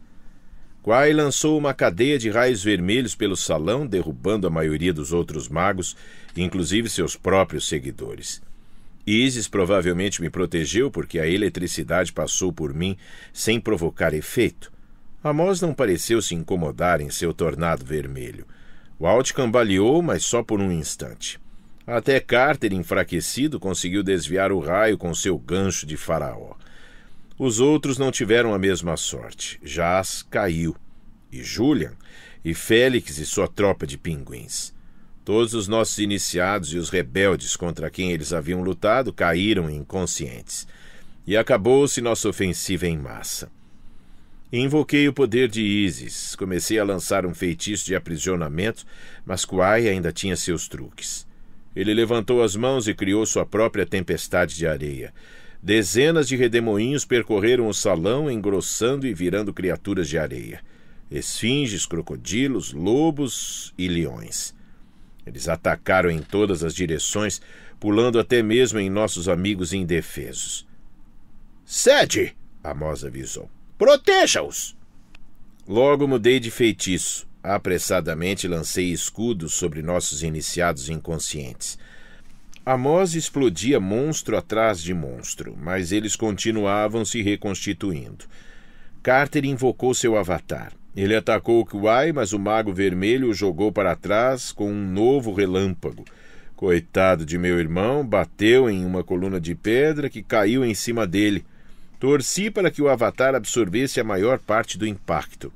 Quai lançou uma cadeia de raios vermelhos pelo salão, derrubando a maioria dos outros magos, inclusive seus próprios seguidores. Isis provavelmente me protegeu porque a eletricidade passou por mim sem provocar efeito. Amós não pareceu se incomodar em seu tornado vermelho. Walt cambaleou, mas só por um instante. Até Carter, enfraquecido, conseguiu desviar o raio com seu gancho de faraó. Os outros não tiveram a mesma sorte. Jaz caiu. E Julian, e Félix e sua tropa de pinguins. Todos os nossos iniciados e os rebeldes contra quem eles haviam lutado caíram inconscientes. E acabou-se nossa ofensiva em massa. Invoquei o poder de Isis. Comecei a lançar um feitiço de aprisionamento, mas Kuai ainda tinha seus truques. Ele levantou as mãos e criou sua própria tempestade de areia. Dezenas de redemoinhos percorreram o salão, engrossando e virando criaturas de areia. Esfinges, crocodilos, lobos e leões. Eles atacaram em todas as direções, pulando até mesmo em nossos amigos indefesos. Sede! Amos avisou. Proteja-os! Logo mudei de feitiço. Apressadamente lancei escudos sobre nossos iniciados inconscientes. Amós explodia monstro atrás de monstro, mas eles continuavam se reconstituindo. Carter invocou seu avatar. Ele atacou o Kuai, mas o mago vermelho o jogou para trás com um novo relâmpago. Coitado de meu irmão, bateu em uma coluna de pedra que caiu em cima dele. Torci para que o Avatar absorvesse a maior parte do impacto.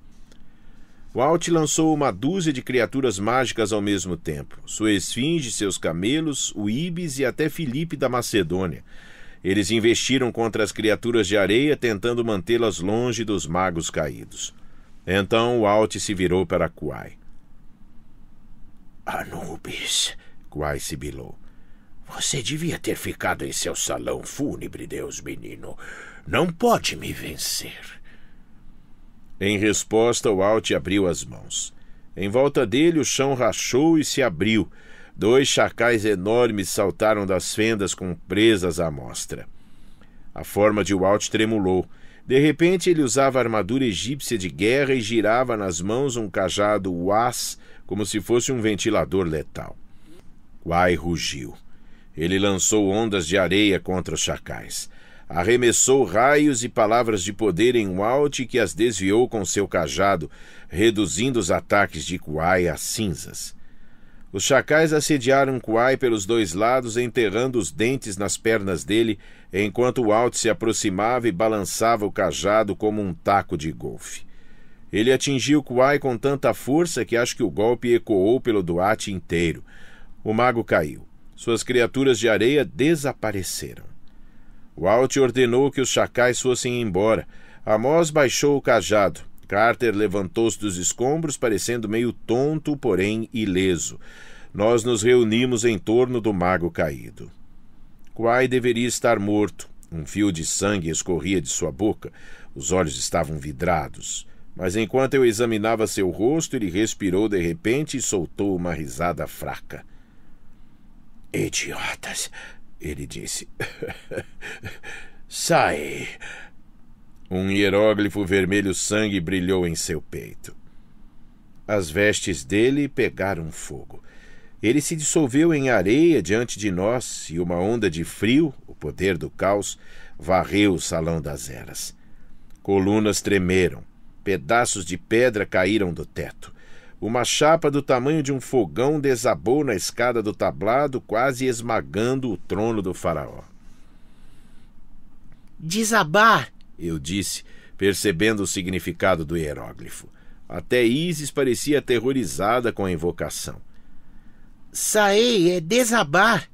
Walt lançou uma dúzia de criaturas mágicas ao mesmo tempo: sua esfinge, seus camelos, o ibis e até Filipe da Macedônia. Eles investiram contra as criaturas de areia, tentando mantê-las longe dos magos caídos. Então Walt se virou para Kuai. Anubis, Kuai sibilou. Você devia ter ficado em seu salão fúnebre, Deus menino. Não pode me vencer. Em resposta, o Alt abriu as mãos. Em volta dele, o chão rachou e se abriu. Dois chacais enormes saltaram das fendas com presas à mostra. A forma de Walt tremulou. De repente, ele usava armadura egípcia de guerra e girava nas mãos um cajado uaz, como se fosse um ventilador letal. Quai rugiu. Ele lançou ondas de areia contra os chacais arremessou raios e palavras de poder em Walt que as desviou com seu cajado, reduzindo os ataques de Kuai a cinzas. Os chacais assediaram Kuai pelos dois lados, enterrando os dentes nas pernas dele, enquanto Walt se aproximava e balançava o cajado como um taco de golfe. Ele atingiu Kuai com tanta força que acho que o golpe ecoou pelo Duarte inteiro. O mago caiu. Suas criaturas de areia desapareceram. O Alt ordenou que os chacais fossem embora. Amós baixou o cajado. Carter levantou-se dos escombros, parecendo meio tonto, porém ileso. Nós nos reunimos em torno do mago caído. Quai deveria estar morto. Um fio de sangue escorria de sua boca. Os olhos estavam vidrados. Mas enquanto eu examinava seu rosto, ele respirou de repente e soltou uma risada fraca. Idiotas! ele disse. Sai! Um hieróglifo vermelho sangue brilhou em seu peito. As vestes dele pegaram fogo. Ele se dissolveu em areia diante de nós e uma onda de frio, o poder do caos, varreu o salão das eras. Colunas tremeram, pedaços de pedra caíram do teto. Uma chapa do tamanho de um fogão desabou na escada do tablado, quase esmagando o trono do faraó. Desabar, eu disse, percebendo o significado do hieróglifo. Até Isis parecia aterrorizada com a invocação. Saei é desabar.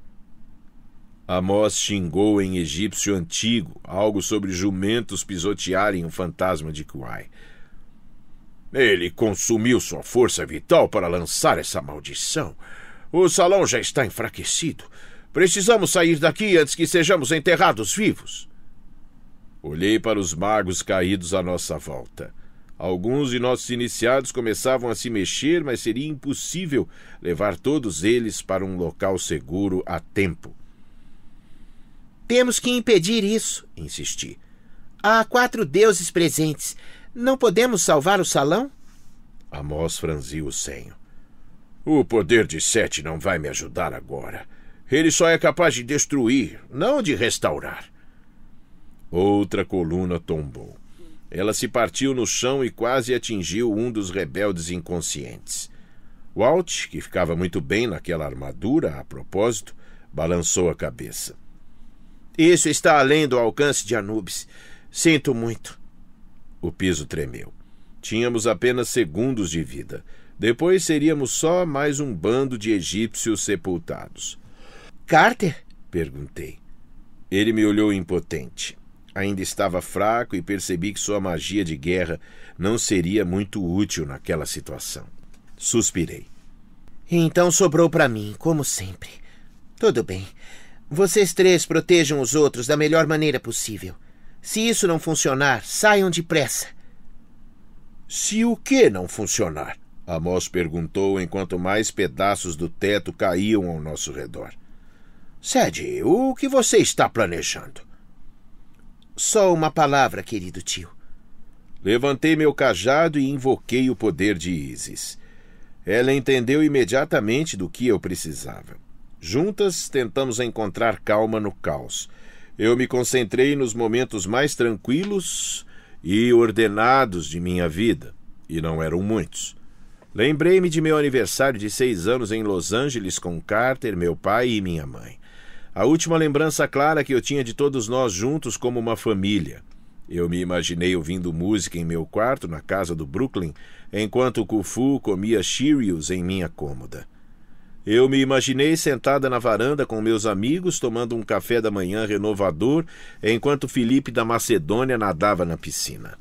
Amós xingou em egípcio antigo algo sobre jumentos pisotearem o fantasma de Kuai. Ele consumiu sua força vital para lançar essa maldição. O salão já está enfraquecido. Precisamos sair daqui antes que sejamos enterrados vivos. Olhei para os magos caídos à nossa volta. Alguns de nossos iniciados começavam a se mexer, mas seria impossível levar todos eles para um local seguro a tempo. Temos que impedir isso, insisti. Há quatro deuses presentes. Não podemos salvar o salão? Amós franziu o senho. O poder de Sete não vai me ajudar agora. Ele só é capaz de destruir, não de restaurar. Outra coluna tombou. Ela se partiu no chão e quase atingiu um dos rebeldes inconscientes. Walt, que ficava muito bem naquela armadura, a propósito, balançou a cabeça. Isso está além do alcance de Anubis. Sinto muito. O piso tremeu. Tínhamos apenas segundos de vida. Depois seríamos só mais um bando de egípcios sepultados. Carter? perguntei. Ele me olhou impotente. Ainda estava fraco e percebi que sua magia de guerra não seria muito útil naquela situação. Suspirei. Então sobrou para mim, como sempre. Tudo bem. Vocês três protejam os outros da melhor maneira possível. Se isso não funcionar, saiam depressa. Se o que não funcionar? Amos perguntou enquanto mais pedaços do teto caíam ao nosso redor. Sede, o que você está planejando? Só uma palavra, querido tio. Levantei meu cajado e invoquei o poder de Isis. Ela entendeu imediatamente do que eu precisava. Juntas tentamos encontrar calma no caos eu me concentrei nos momentos mais tranquilos e ordenados de minha vida, e não eram muitos. Lembrei-me de meu aniversário de seis anos em Los Angeles com Carter, meu pai e minha mãe. A última lembrança clara que eu tinha de todos nós juntos como uma família. Eu me imaginei ouvindo música em meu quarto, na casa do Brooklyn, enquanto o Kufu comia Cheerios em minha cômoda. Eu me imaginei sentada na varanda com meus amigos, tomando um café da manhã renovador, enquanto Felipe da Macedônia nadava na piscina.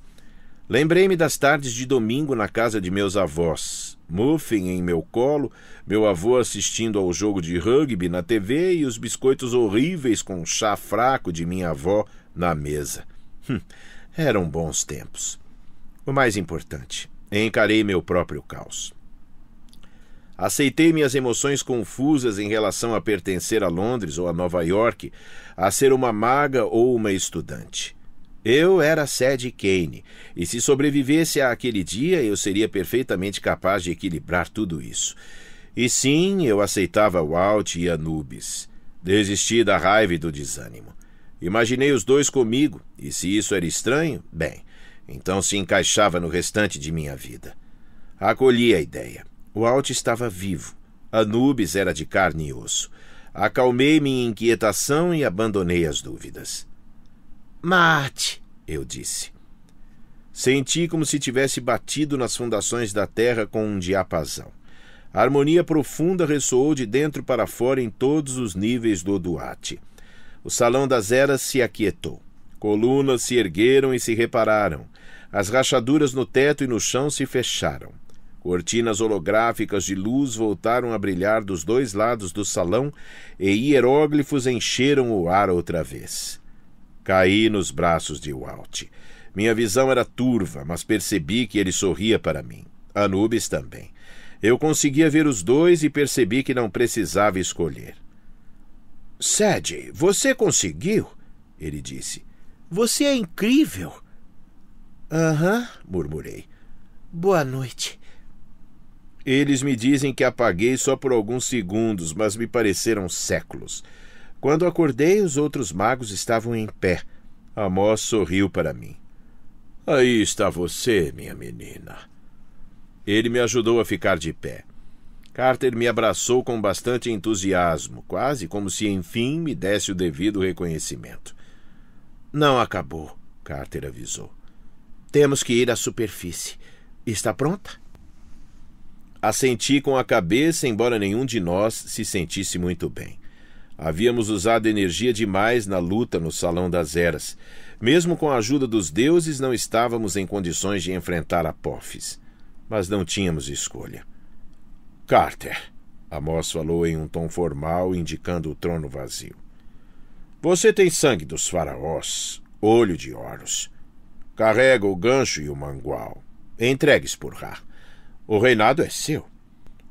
Lembrei-me das tardes de domingo na casa de meus avós. Muffin em meu colo, meu avô assistindo ao jogo de rugby na TV e os biscoitos horríveis com chá fraco de minha avó na mesa. Hum, eram bons tempos. O mais importante, encarei meu próprio caos. Aceitei minhas emoções confusas em relação a pertencer a Londres ou a Nova York, a ser uma maga ou uma estudante. Eu era Sed Kane, e se sobrevivesse àquele dia, eu seria perfeitamente capaz de equilibrar tudo isso. E sim, eu aceitava Walt e Anubis. Desisti da raiva e do desânimo. Imaginei os dois comigo, e se isso era estranho, bem, então se encaixava no restante de minha vida. Acolhi a ideia. O Alt estava vivo. Anubis era de carne e osso. Acalmei minha inquietação e abandonei as dúvidas. Mate, eu disse. Senti como se tivesse batido nas fundações da terra com um diapasão. A harmonia profunda ressoou de dentro para fora em todos os níveis do Oduate. O salão das eras se aquietou. Colunas se ergueram e se repararam. As rachaduras no teto e no chão se fecharam. Cortinas holográficas de luz voltaram a brilhar dos dois lados do salão e hieróglifos encheram o ar outra vez. Caí nos braços de Walt. Minha visão era turva, mas percebi que ele sorria para mim. Anubis também. Eu conseguia ver os dois e percebi que não precisava escolher. Sede, você conseguiu? Ele disse. Você é incrível. Aham, uh -huh, murmurei. Boa noite. Eles me dizem que apaguei só por alguns segundos, mas me pareceram séculos. Quando acordei, os outros magos estavam em pé. Amós sorriu para mim. Aí está você, minha menina. Ele me ajudou a ficar de pé. Carter me abraçou com bastante entusiasmo, quase como se enfim me desse o devido reconhecimento. Não acabou, Carter avisou. Temos que ir à superfície. Está pronta? Assenti com a cabeça, embora nenhum de nós se sentisse muito bem. Havíamos usado energia demais na luta no Salão das Eras. Mesmo com a ajuda dos deuses, não estávamos em condições de enfrentar Apophis. Mas não tínhamos escolha. Carter, Amos falou em um tom formal, indicando o trono vazio. Você tem sangue dos faraós, olho de Horus. Carrega o gancho e o mangual. Entregues por Ra. O reinado é seu.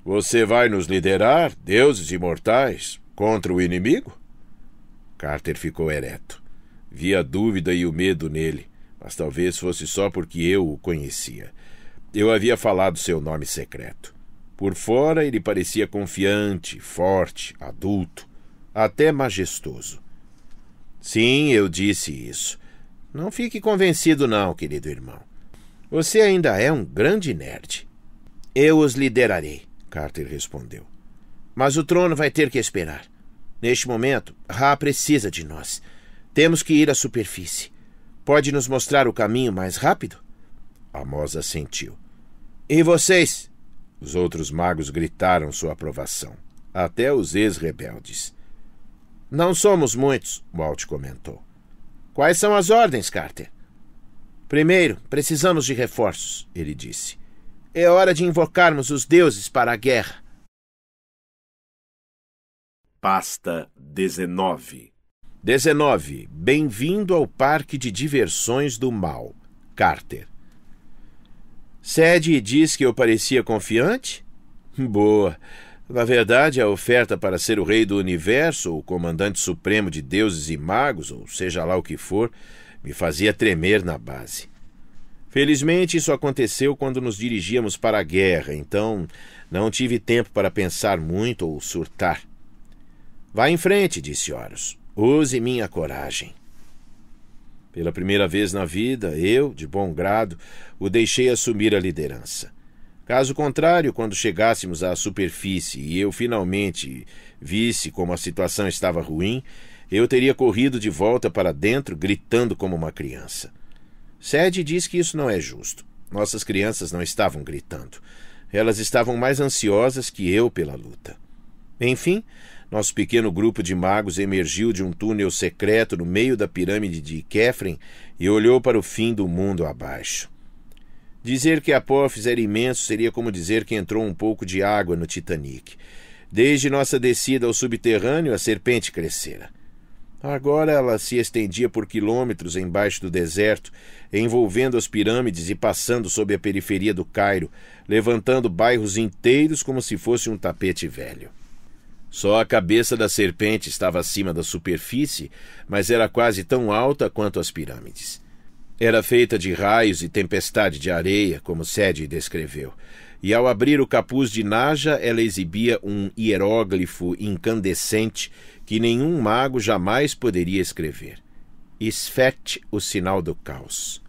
Você vai nos liderar, deuses imortais, contra o inimigo? Carter ficou ereto. Vi a dúvida e o medo nele, mas talvez fosse só porque eu o conhecia. Eu havia falado seu nome secreto. Por fora ele parecia confiante, forte, adulto, até majestoso. Sim, eu disse isso. Não fique convencido, não, querido irmão. Você ainda é um grande nerd. Eu os liderarei, Carter respondeu. Mas o trono vai ter que esperar. Neste momento, Ra precisa de nós. Temos que ir à superfície. Pode nos mostrar o caminho mais rápido? Amos assentiu. E vocês? Os outros magos gritaram sua aprovação, até os ex-rebeldes. Não somos muitos, Walt comentou. Quais são as ordens, Carter? Primeiro, precisamos de reforços, ele disse. É hora de invocarmos os deuses para a guerra. Pasta 19 19. Bem-vindo ao Parque de Diversões do Mal. Carter. e diz que eu parecia confiante? Boa. Na verdade, a oferta para ser o rei do universo, ou comandante supremo de deuses e magos, ou seja lá o que for, me fazia tremer na base. Felizmente, isso aconteceu quando nos dirigíamos para a guerra, então não tive tempo para pensar muito ou surtar. Vá em frente, disse Horus. Use minha coragem. Pela primeira vez na vida, eu, de bom grado, o deixei assumir a liderança. Caso contrário, quando chegássemos à superfície e eu finalmente visse como a situação estava ruim, eu teria corrido de volta para dentro, gritando como uma criança. Sede diz que isso não é justo. Nossas crianças não estavam gritando. Elas estavam mais ansiosas que eu pela luta. Enfim, nosso pequeno grupo de magos emergiu de um túnel secreto no meio da pirâmide de Kefren e olhou para o fim do mundo abaixo. Dizer que Apophis era imenso seria como dizer que entrou um pouco de água no Titanic. Desde nossa descida ao subterrâneo, a serpente crescera. Agora ela se estendia por quilômetros embaixo do deserto, envolvendo as pirâmides e passando sob a periferia do Cairo, levantando bairros inteiros como se fosse um tapete velho. Só a cabeça da serpente estava acima da superfície, mas era quase tão alta quanto as pirâmides. Era feita de raios e tempestade de areia, como Sede descreveu, e ao abrir o capuz de Naja, ela exibia um hieróglifo incandescente que nenhum mago jamais poderia escrever. Isfet, o sinal do caos.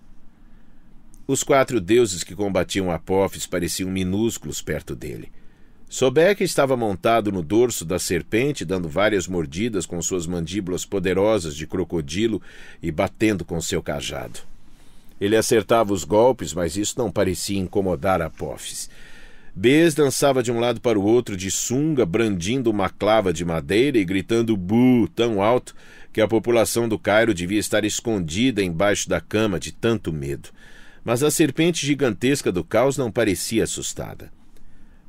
Os quatro deuses que combatiam Apophis pareciam minúsculos perto dele. Sobek estava montado no dorso da serpente, dando várias mordidas com suas mandíbulas poderosas de crocodilo e batendo com seu cajado. Ele acertava os golpes, mas isso não parecia incomodar Apophis. Bez dançava de um lado para o outro de sunga, brandindo uma clava de madeira e gritando bu tão alto que a população do Cairo devia estar escondida embaixo da cama de tanto medo. Mas a serpente gigantesca do caos não parecia assustada.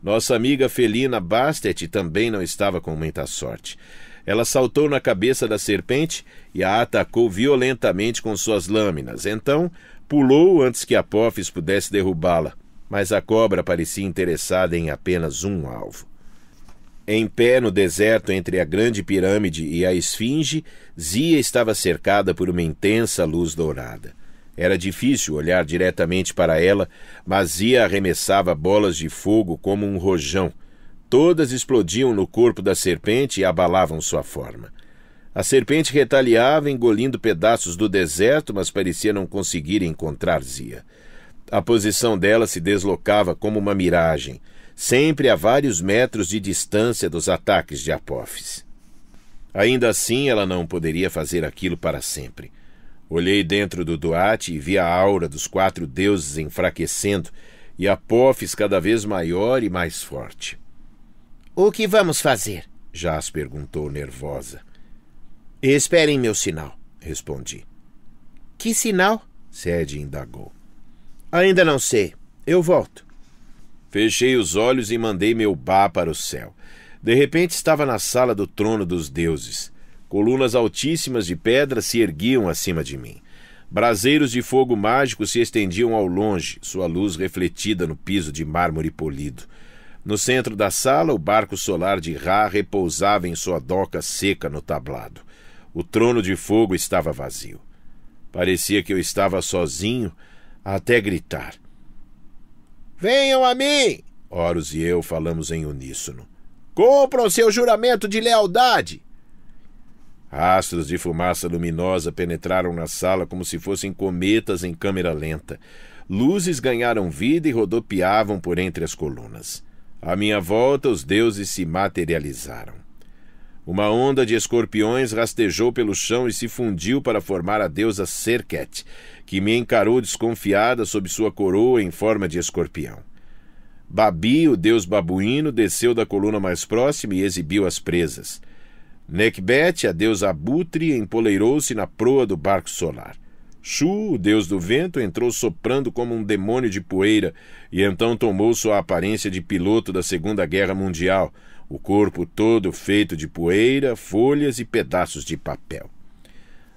Nossa amiga felina Bastet também não estava com muita sorte. Ela saltou na cabeça da serpente e a atacou violentamente com suas lâminas. Então, pulou antes que Apophis pudesse derrubá-la mas a cobra parecia interessada em apenas um alvo. Em pé no deserto entre a Grande Pirâmide e a Esfinge, Zia estava cercada por uma intensa luz dourada. Era difícil olhar diretamente para ela, mas Zia arremessava bolas de fogo como um rojão. Todas explodiam no corpo da serpente e abalavam sua forma. A serpente retaliava, engolindo pedaços do deserto, mas parecia não conseguir encontrar Zia. A posição dela se deslocava como uma miragem, sempre a vários metros de distância dos ataques de Apófis. Ainda assim, ela não poderia fazer aquilo para sempre. Olhei dentro do Duarte e vi a aura dos quatro deuses enfraquecendo e Apófis cada vez maior e mais forte. O que vamos fazer? Jas perguntou nervosa. Esperem meu sinal, respondi. Que sinal? Sede indagou. Ainda não sei. Eu volto. Fechei os olhos e mandei meu pá para o céu. De repente estava na sala do trono dos deuses. Colunas altíssimas de pedra se erguiam acima de mim. Braseiros de fogo mágico se estendiam ao longe, sua luz refletida no piso de mármore polido. No centro da sala, o barco solar de Ra repousava em sua doca seca no tablado. O trono de fogo estava vazio. Parecia que eu estava sozinho até gritar. Venham a mim! Horus e eu falamos em uníssono. Cumpram seu juramento de lealdade! Astros de fumaça luminosa penetraram na sala como se fossem cometas em câmera lenta. Luzes ganharam vida e rodopiavam por entre as colunas. À minha volta, os deuses se materializaram. Uma onda de escorpiões rastejou pelo chão e se fundiu para formar a deusa Serket, que me encarou desconfiada sob sua coroa em forma de escorpião. Babi, o deus babuíno, desceu da coluna mais próxima e exibiu as presas. Necbet, a deusa abutre, empoleirou-se na proa do barco solar. Chu, o deus do vento, entrou soprando como um demônio de poeira e então tomou sua aparência de piloto da Segunda Guerra Mundial, o corpo todo feito de poeira, folhas e pedaços de papel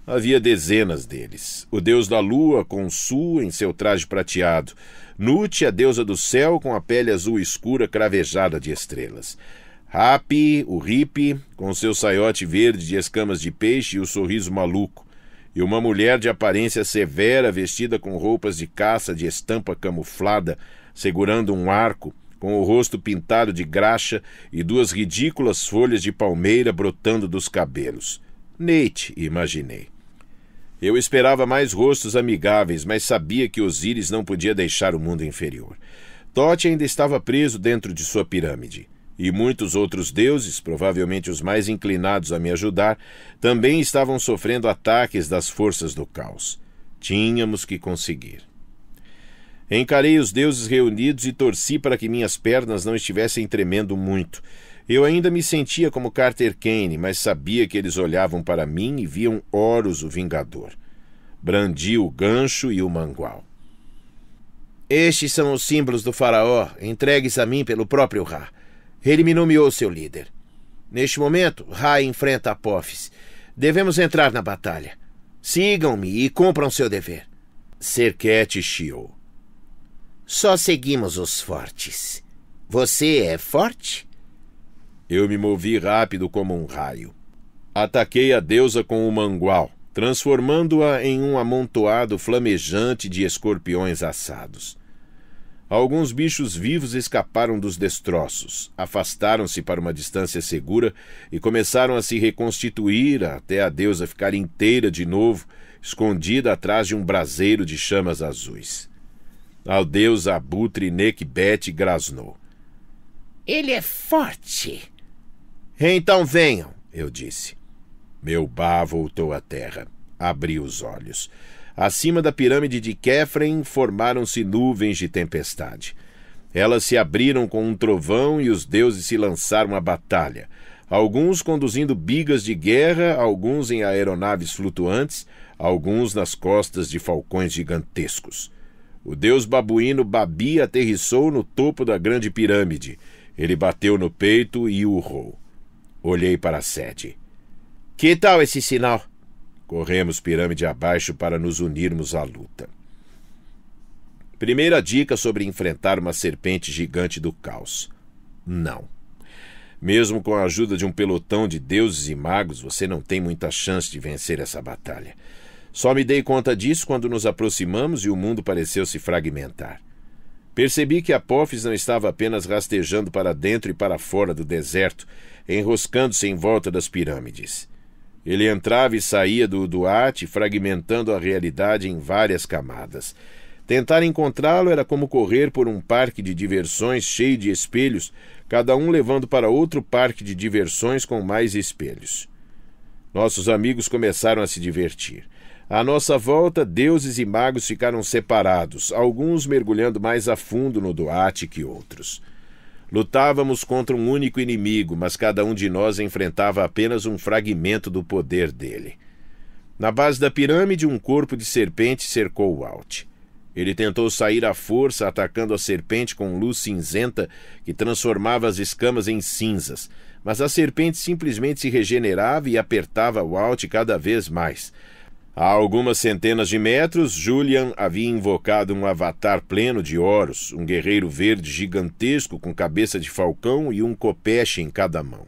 havia dezenas deles. O deus da lua, com Su em seu traje prateado, Nute, a deusa do céu, com a pele azul escura cravejada de estrelas. Rapi, o Ripe, com seu saiote verde de escamas de peixe e o sorriso maluco. E uma mulher de aparência severa, vestida com roupas de caça de estampa camuflada, segurando um arco, com o rosto pintado de graxa e duas ridículas folhas de palmeira brotando dos cabelos. Neite, imaginei. Eu esperava mais rostos amigáveis, mas sabia que Osíris não podia deixar o mundo inferior. Tote ainda estava preso dentro de sua pirâmide. E muitos outros deuses, provavelmente os mais inclinados a me ajudar, também estavam sofrendo ataques das forças do caos. Tínhamos que conseguir. Encarei os deuses reunidos e torci para que minhas pernas não estivessem tremendo muito. Eu ainda me sentia como Carter Kane, mas sabia que eles olhavam para mim e viam Horus, o Vingador. Brandi o gancho e o mangual. Estes são os símbolos do faraó, entregues a mim pelo próprio Ra. Ele me nomeou seu líder. Neste momento, Ra enfrenta Apófis. Devemos entrar na batalha. Sigam-me e cumpram seu dever. Serquete chiou. Só seguimos os fortes. Você é forte? Eu me movi rápido como um raio. Ataquei a deusa com o mangual, transformando-a em um amontoado flamejante de escorpiões assados. Alguns bichos vivos escaparam dos destroços, afastaram-se para uma distância segura e começaram a se reconstituir até a deusa ficar inteira de novo, escondida atrás de um braseiro de chamas azuis. Ao deus abutre Nekbet grasnou. Ele é forte, então venham, eu disse. Meu ba voltou à terra. Abri os olhos. Acima da pirâmide de Kefren formaram-se nuvens de tempestade. Elas se abriram com um trovão e os deuses se lançaram à batalha. Alguns conduzindo bigas de guerra, alguns em aeronaves flutuantes, alguns nas costas de falcões gigantescos. O deus babuíno Babi aterrissou no topo da grande pirâmide. Ele bateu no peito e urrou. Olhei para a sede Que tal esse sinal? Corremos pirâmide abaixo para nos unirmos à luta. Primeira dica sobre enfrentar uma serpente gigante do caos: não. Mesmo com a ajuda de um pelotão de deuses e magos, você não tem muita chance de vencer essa batalha. Só me dei conta disso quando nos aproximamos e o mundo pareceu se fragmentar. Percebi que Apophis não estava apenas rastejando para dentro e para fora do deserto, enroscando-se em volta das pirâmides. Ele entrava e saía do Duarte, fragmentando a realidade em várias camadas. Tentar encontrá-lo era como correr por um parque de diversões cheio de espelhos, cada um levando para outro parque de diversões com mais espelhos. Nossos amigos começaram a se divertir. À nossa volta, deuses e magos ficaram separados, alguns mergulhando mais a fundo no Duarte que outros. Lutávamos contra um único inimigo, mas cada um de nós enfrentava apenas um fragmento do poder dele. Na base da pirâmide, um corpo de serpente cercou o Alt. Ele tentou sair à força, atacando a serpente com luz cinzenta que transformava as escamas em cinzas, mas a serpente simplesmente se regenerava e apertava o Alt cada vez mais. Há algumas centenas de metros, Julian havia invocado um avatar pleno de oros, um guerreiro verde gigantesco com cabeça de falcão e um copeche em cada mão.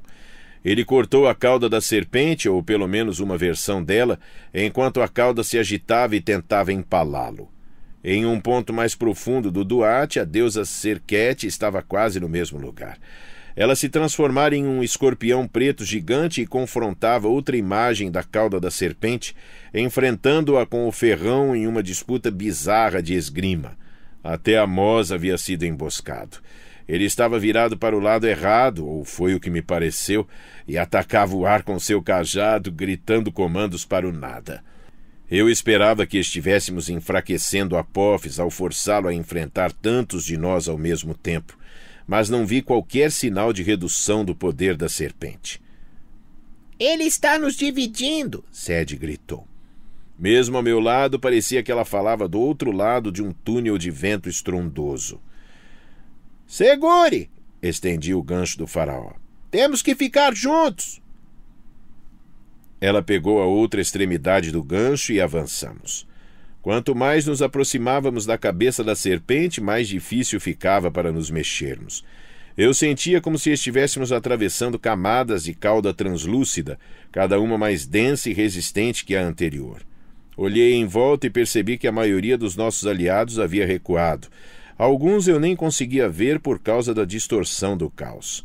Ele cortou a cauda da serpente, ou pelo menos uma versão dela, enquanto a cauda se agitava e tentava empalá-lo. Em um ponto mais profundo do Duarte, a deusa Serquete estava quase no mesmo lugar. Ela se transformara em um escorpião preto gigante e confrontava outra imagem da cauda da serpente, enfrentando-a com o ferrão em uma disputa bizarra de esgrima. Até a Amós havia sido emboscado. Ele estava virado para o lado errado, ou foi o que me pareceu, e atacava o ar com seu cajado, gritando comandos para o nada. Eu esperava que estivéssemos enfraquecendo Apófis ao forçá-lo a enfrentar tantos de nós ao mesmo tempo mas não vi qualquer sinal de redução do poder da serpente. Ele está nos dividindo, Sede gritou. Mesmo ao meu lado, parecia que ela falava do outro lado de um túnel de vento estrondoso. Segure! estendi o gancho do faraó. Temos que ficar juntos! Ela pegou a outra extremidade do gancho e avançamos. Quanto mais nos aproximávamos da cabeça da serpente, mais difícil ficava para nos mexermos. Eu sentia como se estivéssemos atravessando camadas de cauda translúcida, cada uma mais densa e resistente que a anterior. Olhei em volta e percebi que a maioria dos nossos aliados havia recuado. Alguns eu nem conseguia ver por causa da distorção do caos.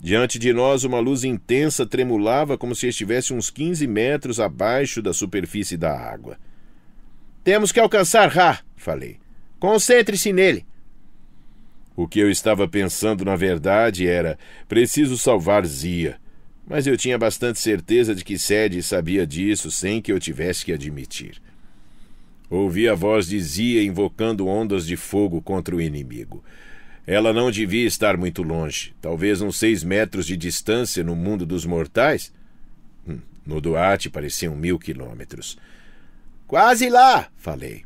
Diante de nós, uma luz intensa tremulava como se estivesse uns 15 metros abaixo da superfície da água. Temos que alcançar Ra, falei. Concentre-se nele. O que eu estava pensando, na verdade, era: preciso salvar Zia. Mas eu tinha bastante certeza de que Sede sabia disso sem que eu tivesse que admitir. Ouvi a voz de Zia invocando ondas de fogo contra o inimigo. Ela não devia estar muito longe, talvez uns seis metros de distância no mundo dos mortais. Hum, no Duarte pareciam mil quilômetros. Quase lá, falei.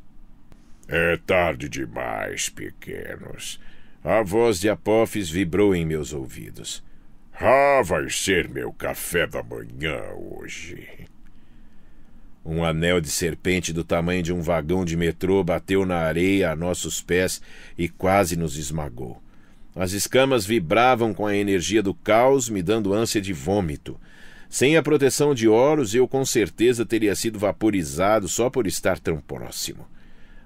É tarde demais, pequenos. A voz de Apophis vibrou em meus ouvidos. Ah, vai ser meu café da manhã hoje. Um anel de serpente do tamanho de um vagão de metrô bateu na areia a nossos pés e quase nos esmagou. As escamas vibravam com a energia do caos, me dando ânsia de vômito. Sem a proteção de Horus, eu com certeza teria sido vaporizado só por estar tão próximo.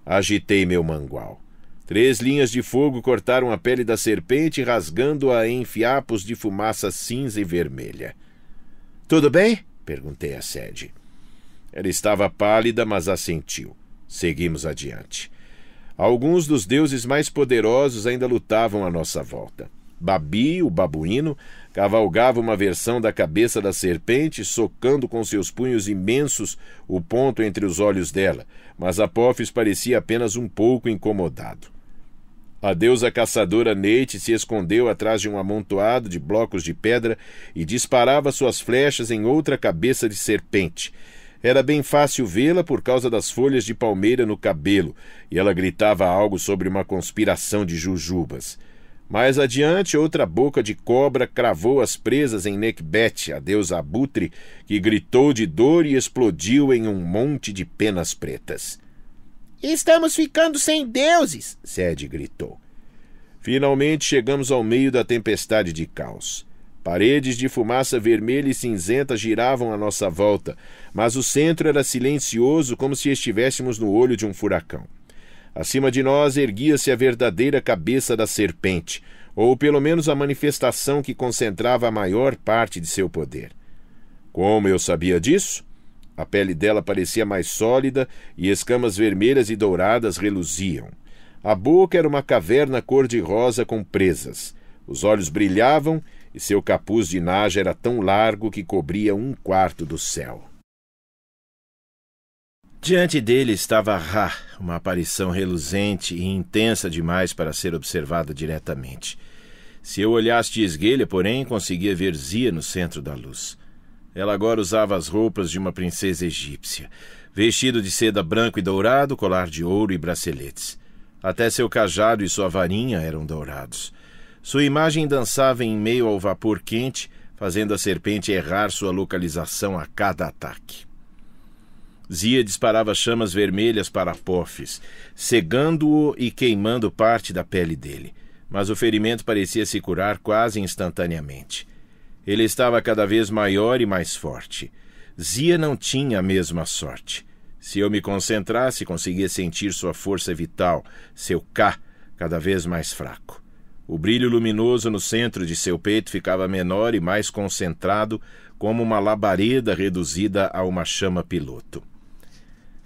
Agitei meu mangual. Três linhas de fogo cortaram a pele da serpente, rasgando-a em fiapos de fumaça cinza e vermelha. Tudo bem? perguntei a Sede. Ela estava pálida, mas assentiu. Seguimos adiante. Alguns dos deuses mais poderosos ainda lutavam à nossa volta. Babi, o babuíno, Cavalgava uma versão da cabeça da serpente, socando com seus punhos imensos o ponto entre os olhos dela, mas Apófis parecia apenas um pouco incomodado. A deusa caçadora Neite se escondeu atrás de um amontoado de blocos de pedra e disparava suas flechas em outra cabeça de serpente. Era bem fácil vê-la por causa das folhas de palmeira no cabelo, e ela gritava algo sobre uma conspiração de jujubas. Mais adiante, outra boca de cobra cravou as presas em Nekbet, a deusa abutre, que gritou de dor e explodiu em um monte de penas pretas. Estamos ficando sem deuses! Sede gritou. Finalmente chegamos ao meio da tempestade de caos. Paredes de fumaça vermelha e cinzenta giravam à nossa volta, mas o centro era silencioso como se estivéssemos no olho de um furacão. Acima de nós erguia-se a verdadeira cabeça da serpente, ou pelo menos a manifestação que concentrava a maior parte de seu poder. Como eu sabia disso? A pele dela parecia mais sólida e escamas vermelhas e douradas reluziam. A boca era uma caverna cor-de-rosa com presas. Os olhos brilhavam e seu capuz de naja era tão largo que cobria um quarto do céu. Diante dele estava Ra, uma aparição reluzente e intensa demais para ser observada diretamente. Se eu olhasse de esguelha, porém, conseguia ver Zia no centro da luz. Ela agora usava as roupas de uma princesa egípcia, vestido de seda branco e dourado, colar de ouro e braceletes. Até seu cajado e sua varinha eram dourados. Sua imagem dançava em meio ao vapor quente, fazendo a serpente errar sua localização a cada ataque. Zia disparava chamas vermelhas para Apophis, cegando-o e queimando parte da pele dele, mas o ferimento parecia se curar quase instantaneamente. Ele estava cada vez maior e mais forte. Zia não tinha a mesma sorte. Se eu me concentrasse, conseguia sentir sua força vital, seu K, cada vez mais fraco. O brilho luminoso no centro de seu peito ficava menor e mais concentrado, como uma labareda reduzida a uma chama piloto.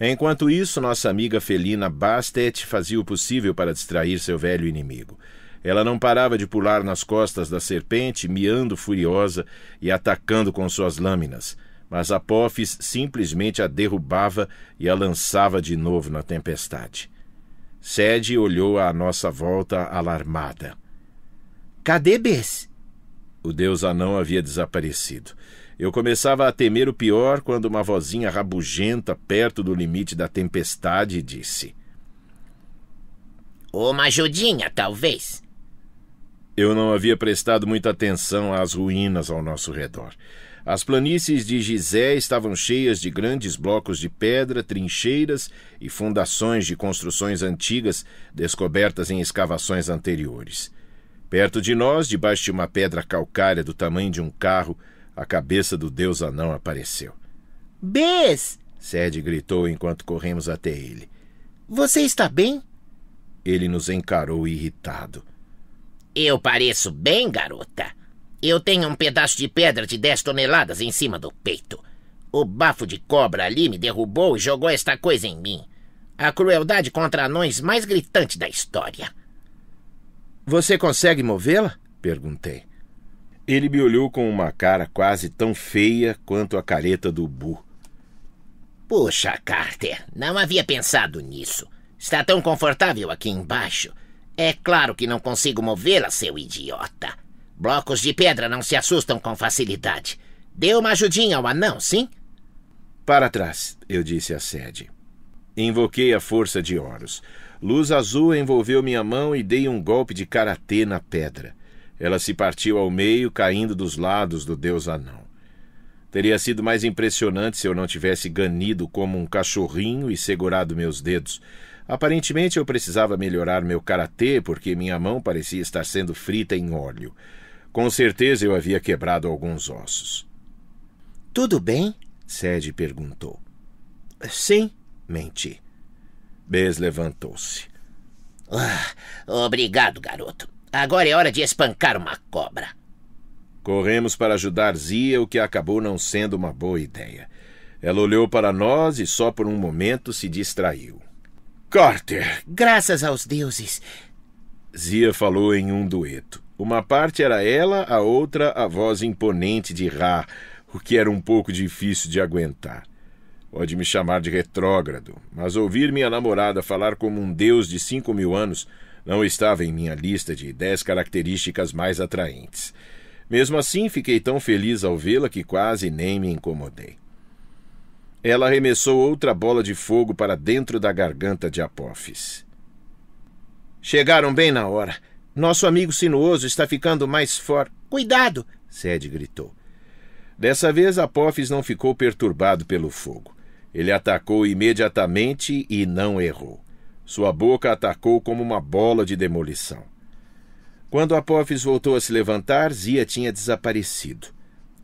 Enquanto isso, nossa amiga felina Bastet fazia o possível para distrair seu velho inimigo. Ela não parava de pular nas costas da serpente, miando furiosa e atacando com suas lâminas, mas Apophis simplesmente a derrubava e a lançava de novo na tempestade. Sede olhou à nossa volta alarmada. Cadê Bess? O deus anão havia desaparecido. Eu começava a temer o pior quando uma vozinha rabugenta, perto do limite da tempestade, disse: Uma ajudinha, talvez. Eu não havia prestado muita atenção às ruínas ao nosso redor. As planícies de Gizé estavam cheias de grandes blocos de pedra, trincheiras e fundações de construções antigas descobertas em escavações anteriores. Perto de nós, debaixo de uma pedra calcária do tamanho de um carro, a cabeça do deus anão apareceu. Bes! Sede gritou enquanto corremos até ele. Você está bem? Ele nos encarou irritado. Eu pareço bem, garota. Eu tenho um pedaço de pedra de dez toneladas em cima do peito. O bafo de cobra ali me derrubou e jogou esta coisa em mim. A crueldade contra anões mais gritante da história. Você consegue movê-la? perguntei. Ele me olhou com uma cara quase tão feia quanto a careta do Bu. Puxa, Carter, não havia pensado nisso. Está tão confortável aqui embaixo. É claro que não consigo movê-la, seu idiota. Blocos de pedra não se assustam com facilidade. Dê uma ajudinha ao anão, sim? Para trás, eu disse a sede. Invoquei a força de Horus. Luz azul envolveu minha mão e dei um golpe de karatê na pedra. Ela se partiu ao meio, caindo dos lados do deus anão. Teria sido mais impressionante se eu não tivesse ganido como um cachorrinho e segurado meus dedos. Aparentemente eu precisava melhorar meu karatê porque minha mão parecia estar sendo frita em óleo. Com certeza eu havia quebrado alguns ossos. Tudo bem? Sede perguntou. Sim, menti. Bes levantou-se. Ah, obrigado, garoto. Agora é hora de espancar uma cobra. Corremos para ajudar Zia, o que acabou não sendo uma boa ideia. Ela olhou para nós e só por um momento se distraiu. Carter! Graças aos deuses! Zia falou em um dueto. Uma parte era ela, a outra a voz imponente de Ra, o que era um pouco difícil de aguentar. Pode me chamar de retrógrado, mas ouvir minha namorada falar como um deus de cinco mil anos não estava em minha lista de dez características mais atraentes. Mesmo assim, fiquei tão feliz ao vê-la que quase nem me incomodei. Ela arremessou outra bola de fogo para dentro da garganta de Apophis. Chegaram bem na hora. Nosso amigo sinuoso está ficando mais forte. Cuidado! Sede gritou. Dessa vez, Apophis não ficou perturbado pelo fogo. Ele atacou imediatamente e não errou. Sua boca atacou como uma bola de demolição. Quando Apophis voltou a se levantar, Zia tinha desaparecido.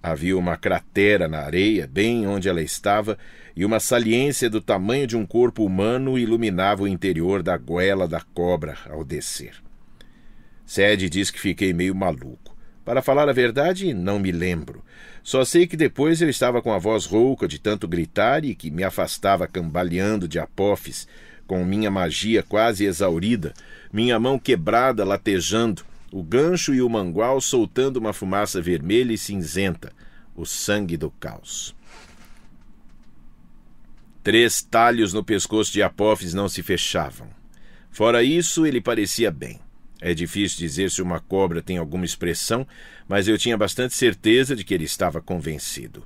Havia uma cratera na areia, bem onde ela estava, e uma saliência do tamanho de um corpo humano iluminava o interior da goela da cobra ao descer. Sede diz que fiquei meio maluco. Para falar a verdade, não me lembro. Só sei que depois eu estava com a voz rouca de tanto gritar e que me afastava cambaleando de Apophis, com minha magia quase exaurida, minha mão quebrada latejando, o gancho e o mangual soltando uma fumaça vermelha e cinzenta, o sangue do caos. Três talhos no pescoço de Apófis não se fechavam. Fora isso, ele parecia bem. É difícil dizer se uma cobra tem alguma expressão, mas eu tinha bastante certeza de que ele estava convencido.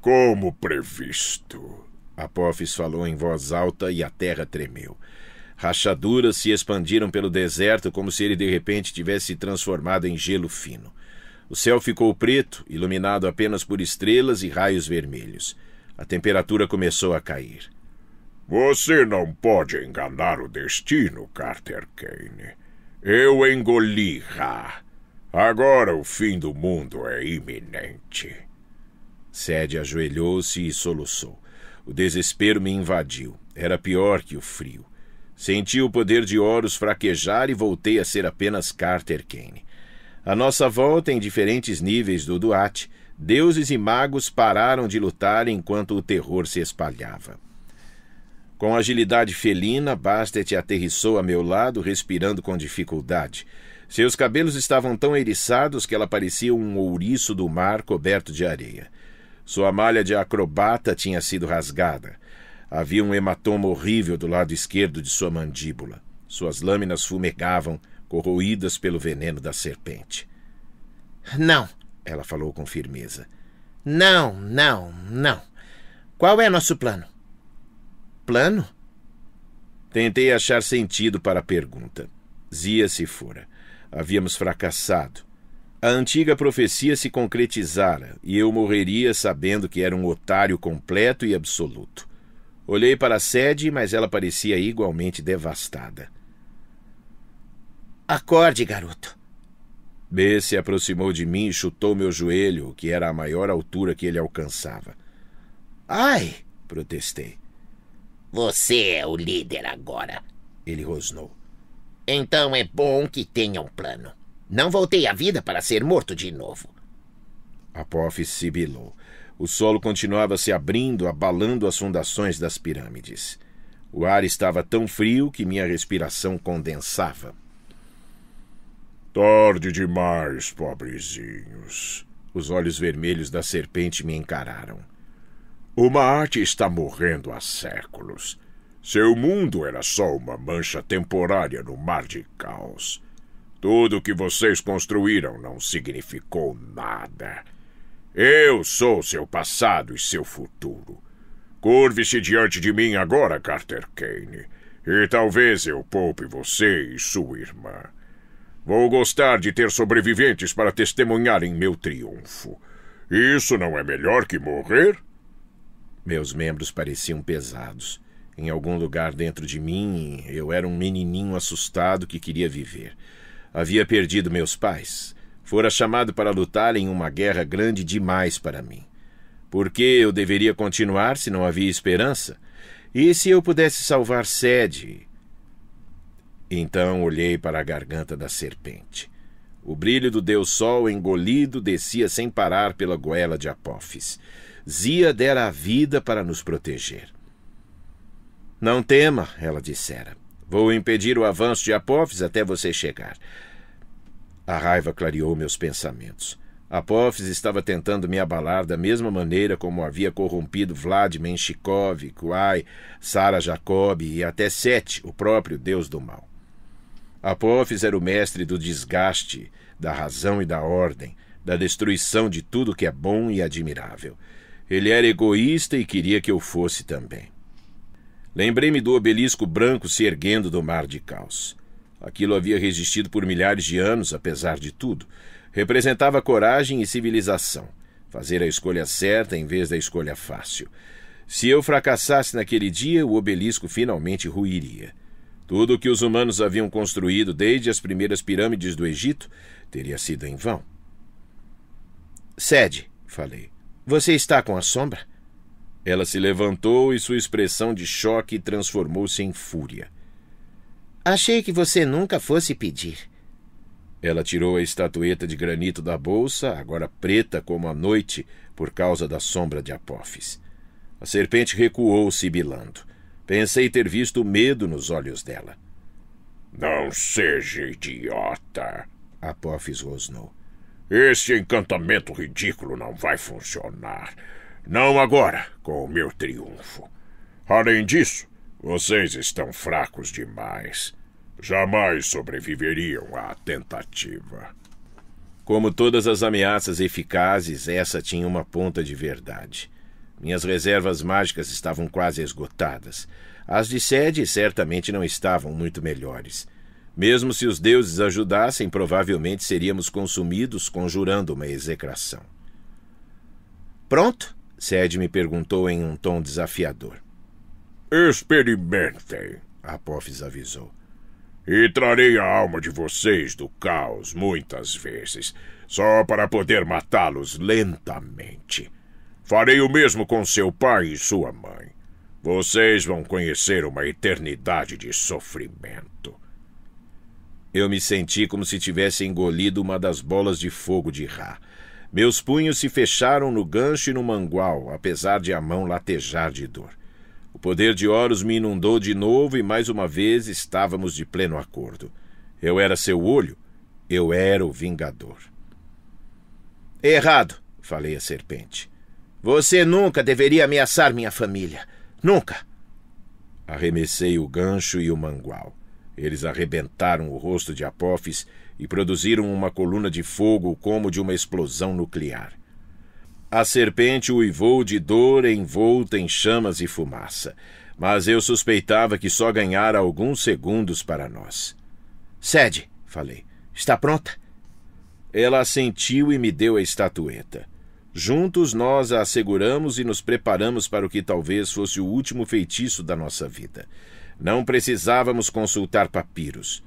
Como previsto, Apophis falou em voz alta e a terra tremeu. Rachaduras se expandiram pelo deserto como se ele de repente tivesse se transformado em gelo fino. O céu ficou preto, iluminado apenas por estrelas e raios vermelhos. A temperatura começou a cair. Você não pode enganar o destino, Carter Kane. Eu engoli Ra. Agora o fim do mundo é iminente. Sede ajoelhou-se e soluçou. O desespero me invadiu. Era pior que o frio. Senti o poder de Horus fraquejar e voltei a ser apenas Carter Kane. À nossa volta, em diferentes níveis do Duat, deuses e magos pararam de lutar enquanto o terror se espalhava. Com agilidade felina, Bastet aterrissou a meu lado, respirando com dificuldade. Seus cabelos estavam tão eriçados que ela parecia um ouriço do mar coberto de areia. Sua malha de acrobata tinha sido rasgada. Havia um hematoma horrível do lado esquerdo de sua mandíbula. Suas lâminas fumegavam, corroídas pelo veneno da serpente. Não, ela falou com firmeza. Não, não, não. Qual é nosso plano? Plano? Tentei achar sentido para a pergunta. Zia se fora. Havíamos fracassado. A antiga profecia se concretizara e eu morreria sabendo que era um otário completo e absoluto. Olhei para a sede, mas ela parecia igualmente devastada. Acorde, garoto. B se aproximou de mim e chutou meu joelho, que era a maior altura que ele alcançava. Ai! protestei. Você é o líder agora, ele rosnou. Então é bom que tenha um plano. Não voltei à vida para ser morto de novo. Apophis sibilou. O solo continuava se abrindo, abalando as fundações das pirâmides. O ar estava tão frio que minha respiração condensava. Tarde demais, pobrezinhos. Os olhos vermelhos da serpente me encararam. Uma arte está morrendo há séculos. Seu mundo era só uma mancha temporária no mar de caos. Tudo o que vocês construíram não significou nada. Eu sou seu passado e seu futuro. Curve-se diante de mim agora, Carter Kane, e talvez eu poupe você e sua irmã. Vou gostar de ter sobreviventes para testemunharem meu triunfo. Isso não é melhor que morrer? Meus membros pareciam pesados. Em algum lugar dentro de mim, eu era um menininho assustado que queria viver. Havia perdido meus pais. Fora chamado para lutar em uma guerra grande demais para mim. Por que eu deveria continuar se não havia esperança? E se eu pudesse salvar Sede? Então olhei para a garganta da serpente. O brilho do Deus Sol engolido descia sem parar pela goela de Apófis. Zia dera a vida para nos proteger. Não tema, ela dissera. Vou impedir o avanço de Apófis até você chegar. A raiva clareou meus pensamentos. Apófis estava tentando me abalar da mesma maneira como havia corrompido Vlad Menshikov, Kuai, Sara Jacob e até Sete, o próprio deus do mal. Apófis era o mestre do desgaste, da razão e da ordem, da destruição de tudo que é bom e admirável. Ele era egoísta e queria que eu fosse também. Lembrei-me do obelisco branco se erguendo do mar de caos. Aquilo havia resistido por milhares de anos, apesar de tudo. Representava coragem e civilização. Fazer a escolha certa em vez da escolha fácil. Se eu fracassasse naquele dia, o obelisco finalmente ruiria. Tudo o que os humanos haviam construído desde as primeiras pirâmides do Egito teria sido em vão. Sede, falei. Você está com a sombra? Ela se levantou e sua expressão de choque transformou-se em fúria. Achei que você nunca fosse pedir. Ela tirou a estatueta de granito da bolsa, agora preta como a noite, por causa da sombra de Apófis. A serpente recuou, sibilando. Pensei ter visto medo nos olhos dela. Não seja idiota, Apófis rosnou. Esse encantamento ridículo não vai funcionar. Não agora, com o meu triunfo. Além disso, vocês estão fracos demais. Jamais sobreviveriam à tentativa. Como todas as ameaças eficazes, essa tinha uma ponta de verdade. Minhas reservas mágicas estavam quase esgotadas. As de sede certamente não estavam muito melhores. Mesmo se os deuses ajudassem, provavelmente seríamos consumidos conjurando uma execração. Pronto? Sede me perguntou em um tom desafiador. Experimentem, Apophis avisou. E trarei a alma de vocês do caos muitas vezes, só para poder matá-los lentamente. Farei o mesmo com seu pai e sua mãe. Vocês vão conhecer uma eternidade de sofrimento. Eu me senti como se tivesse engolido uma das bolas de fogo de Ra. Meus punhos se fecharam no gancho e no mangual, apesar de a mão latejar de dor. O poder de Horus me inundou de novo e mais uma vez estávamos de pleno acordo. Eu era seu olho, eu era o Vingador. Errado, falei à serpente. Você nunca deveria ameaçar minha família. Nunca. Arremessei o gancho e o mangual. Eles arrebentaram o rosto de Apófis e produziram uma coluna de fogo como de uma explosão nuclear. A serpente uivou de dor envolta em chamas e fumaça, mas eu suspeitava que só ganhara alguns segundos para nós. Sede, falei, está pronta? Ela assentiu e me deu a estatueta. Juntos nós a asseguramos e nos preparamos para o que talvez fosse o último feitiço da nossa vida. Não precisávamos consultar papiros.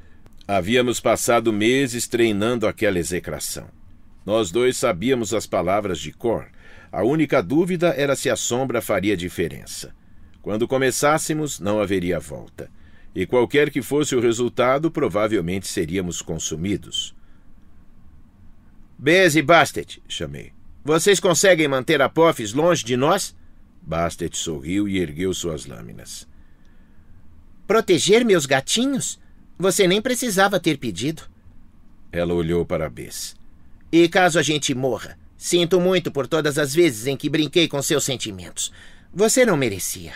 Havíamos passado meses treinando aquela execração. Nós dois sabíamos as palavras de cor. A única dúvida era se a sombra faria diferença. Quando começássemos, não haveria volta. E qualquer que fosse o resultado, provavelmente seríamos consumidos. Bez e Bastet, chamei. Vocês conseguem manter a Apophis longe de nós? Bastet sorriu e ergueu suas lâminas. Proteger meus gatinhos? Você nem precisava ter pedido. Ela olhou para Bess. E caso a gente morra, sinto muito por todas as vezes em que brinquei com seus sentimentos. Você não merecia.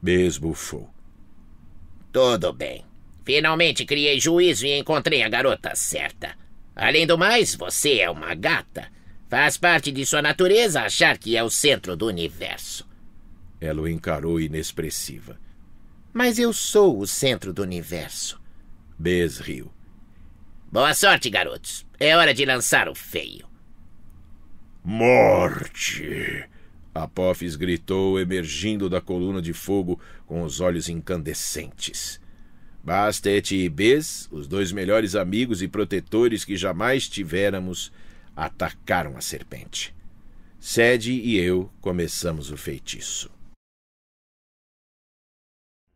Besbufou. Tudo bem. Finalmente criei juízo e encontrei a garota certa. Além do mais, você é uma gata. Faz parte de sua natureza achar que é o centro do universo. Ela o encarou inexpressiva. Mas eu sou o centro do universo. Bez riu. Boa sorte, garotos. É hora de lançar o feio. Morte! Apophis gritou, emergindo da coluna de fogo com os olhos incandescentes. Bastet e Bez, os dois melhores amigos e protetores que jamais tivéramos, atacaram a serpente. Sede e eu começamos o feitiço.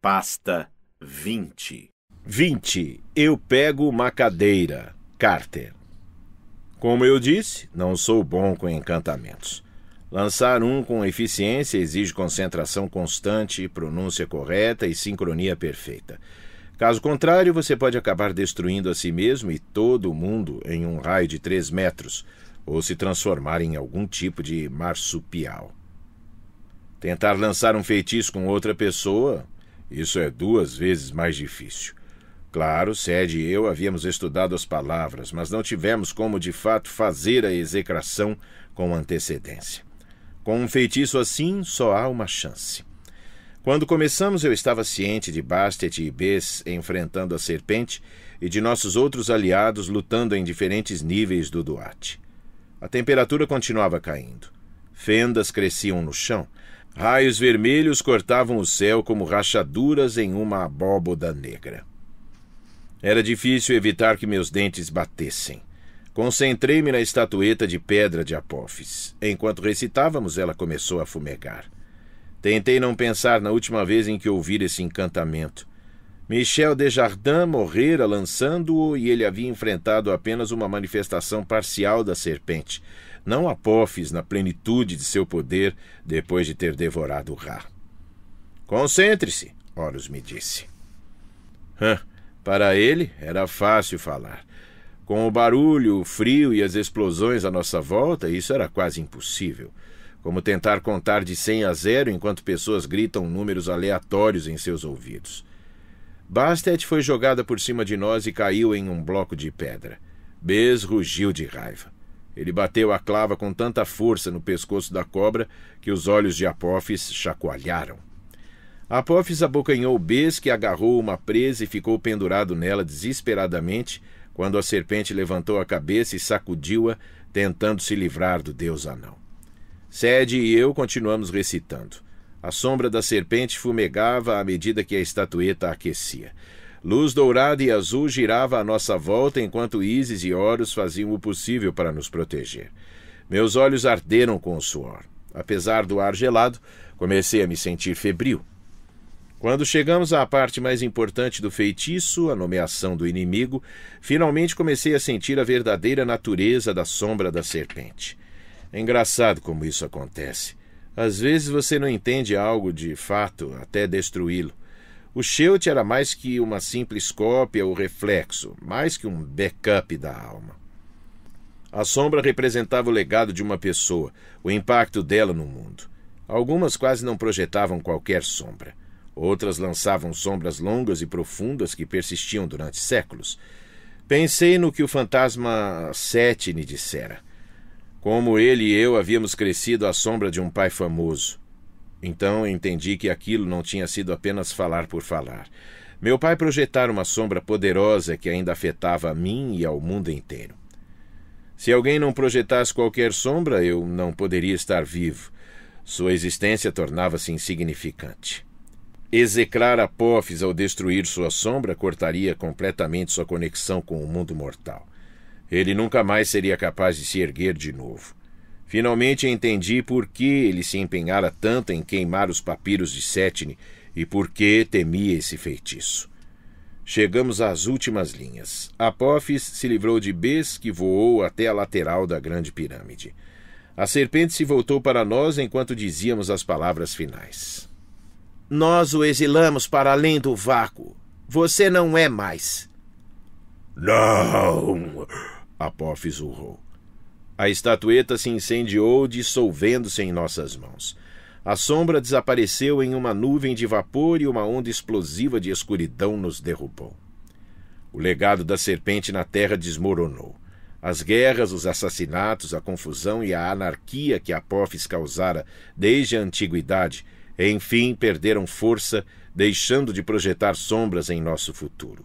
Pasta 20 20. Eu pego uma cadeira. Carter. Como eu disse, não sou bom com encantamentos. Lançar um com eficiência exige concentração constante, pronúncia correta e sincronia perfeita. Caso contrário, você pode acabar destruindo a si mesmo e todo mundo em um raio de 3 metros, ou se transformar em algum tipo de marsupial. Tentar lançar um feitiço com outra pessoa, isso é duas vezes mais difícil. Claro, Sede e eu havíamos estudado as palavras, mas não tivemos como de fato fazer a execração com antecedência. Com um feitiço assim, só há uma chance. Quando começamos, eu estava ciente de Bastet e Bess enfrentando a serpente e de nossos outros aliados lutando em diferentes níveis do Duarte. A temperatura continuava caindo. Fendas cresciam no chão. Raios vermelhos cortavam o céu como rachaduras em uma abóboda negra. Era difícil evitar que meus dentes batessem. Concentrei-me na estatueta de pedra de Apófis. Enquanto recitávamos, ela começou a fumegar. Tentei não pensar na última vez em que ouvir esse encantamento. Michel Desjardins morrera lançando-o e ele havia enfrentado apenas uma manifestação parcial da serpente, não Apófis na plenitude de seu poder depois de ter devorado Ra. Concentre-se, Horus me disse. Hã? Para ele, era fácil falar. Com o barulho, o frio e as explosões à nossa volta, isso era quase impossível. Como tentar contar de 100 a 0 enquanto pessoas gritam números aleatórios em seus ouvidos. Bastet foi jogada por cima de nós e caiu em um bloco de pedra. Bez rugiu de raiva. Ele bateu a clava com tanta força no pescoço da cobra que os olhos de Apophis chacoalharam. Apófis abocanhou o bes que agarrou uma presa e ficou pendurado nela desesperadamente quando a serpente levantou a cabeça e sacudiu-a, tentando se livrar do deus anão. Sede e eu continuamos recitando. A sombra da serpente fumegava à medida que a estatueta aquecia. Luz dourada e azul girava à nossa volta enquanto Ísis e Horus faziam o possível para nos proteger. Meus olhos arderam com o suor. Apesar do ar gelado, comecei a me sentir febril. Quando chegamos à parte mais importante do feitiço, a nomeação do inimigo, finalmente comecei a sentir a verdadeira natureza da sombra da serpente. É engraçado como isso acontece. Às vezes você não entende algo de fato até destruí-lo. O Sheut era mais que uma simples cópia ou reflexo, mais que um backup da alma. A sombra representava o legado de uma pessoa, o impacto dela no mundo. Algumas quase não projetavam qualquer sombra. Outras lançavam sombras longas e profundas que persistiam durante séculos. Pensei no que o fantasma Sete me dissera. Como ele e eu havíamos crescido à sombra de um pai famoso. Então entendi que aquilo não tinha sido apenas falar por falar. Meu pai projetara uma sombra poderosa que ainda afetava a mim e ao mundo inteiro. Se alguém não projetasse qualquer sombra, eu não poderia estar vivo. Sua existência tornava-se insignificante. Execrar Apophis ao destruir sua sombra cortaria completamente sua conexão com o mundo mortal. Ele nunca mais seria capaz de se erguer de novo. Finalmente entendi por que ele se empenhara tanto em queimar os papiros de Setne e por que temia esse feitiço. Chegamos às últimas linhas. Apophis se livrou de Bes, que voou até a lateral da grande pirâmide. A serpente se voltou para nós enquanto dizíamos as palavras finais. Nós o exilamos para além do vácuo. Você não é mais. Não! Apófis urrou. A estatueta se incendiou, dissolvendo-se em nossas mãos. A sombra desapareceu em uma nuvem de vapor e uma onda explosiva de escuridão nos derrubou. O legado da serpente na terra desmoronou. As guerras, os assassinatos, a confusão e a anarquia que Apófis causara desde a antiguidade enfim perderam força, deixando de projetar sombras em nosso futuro.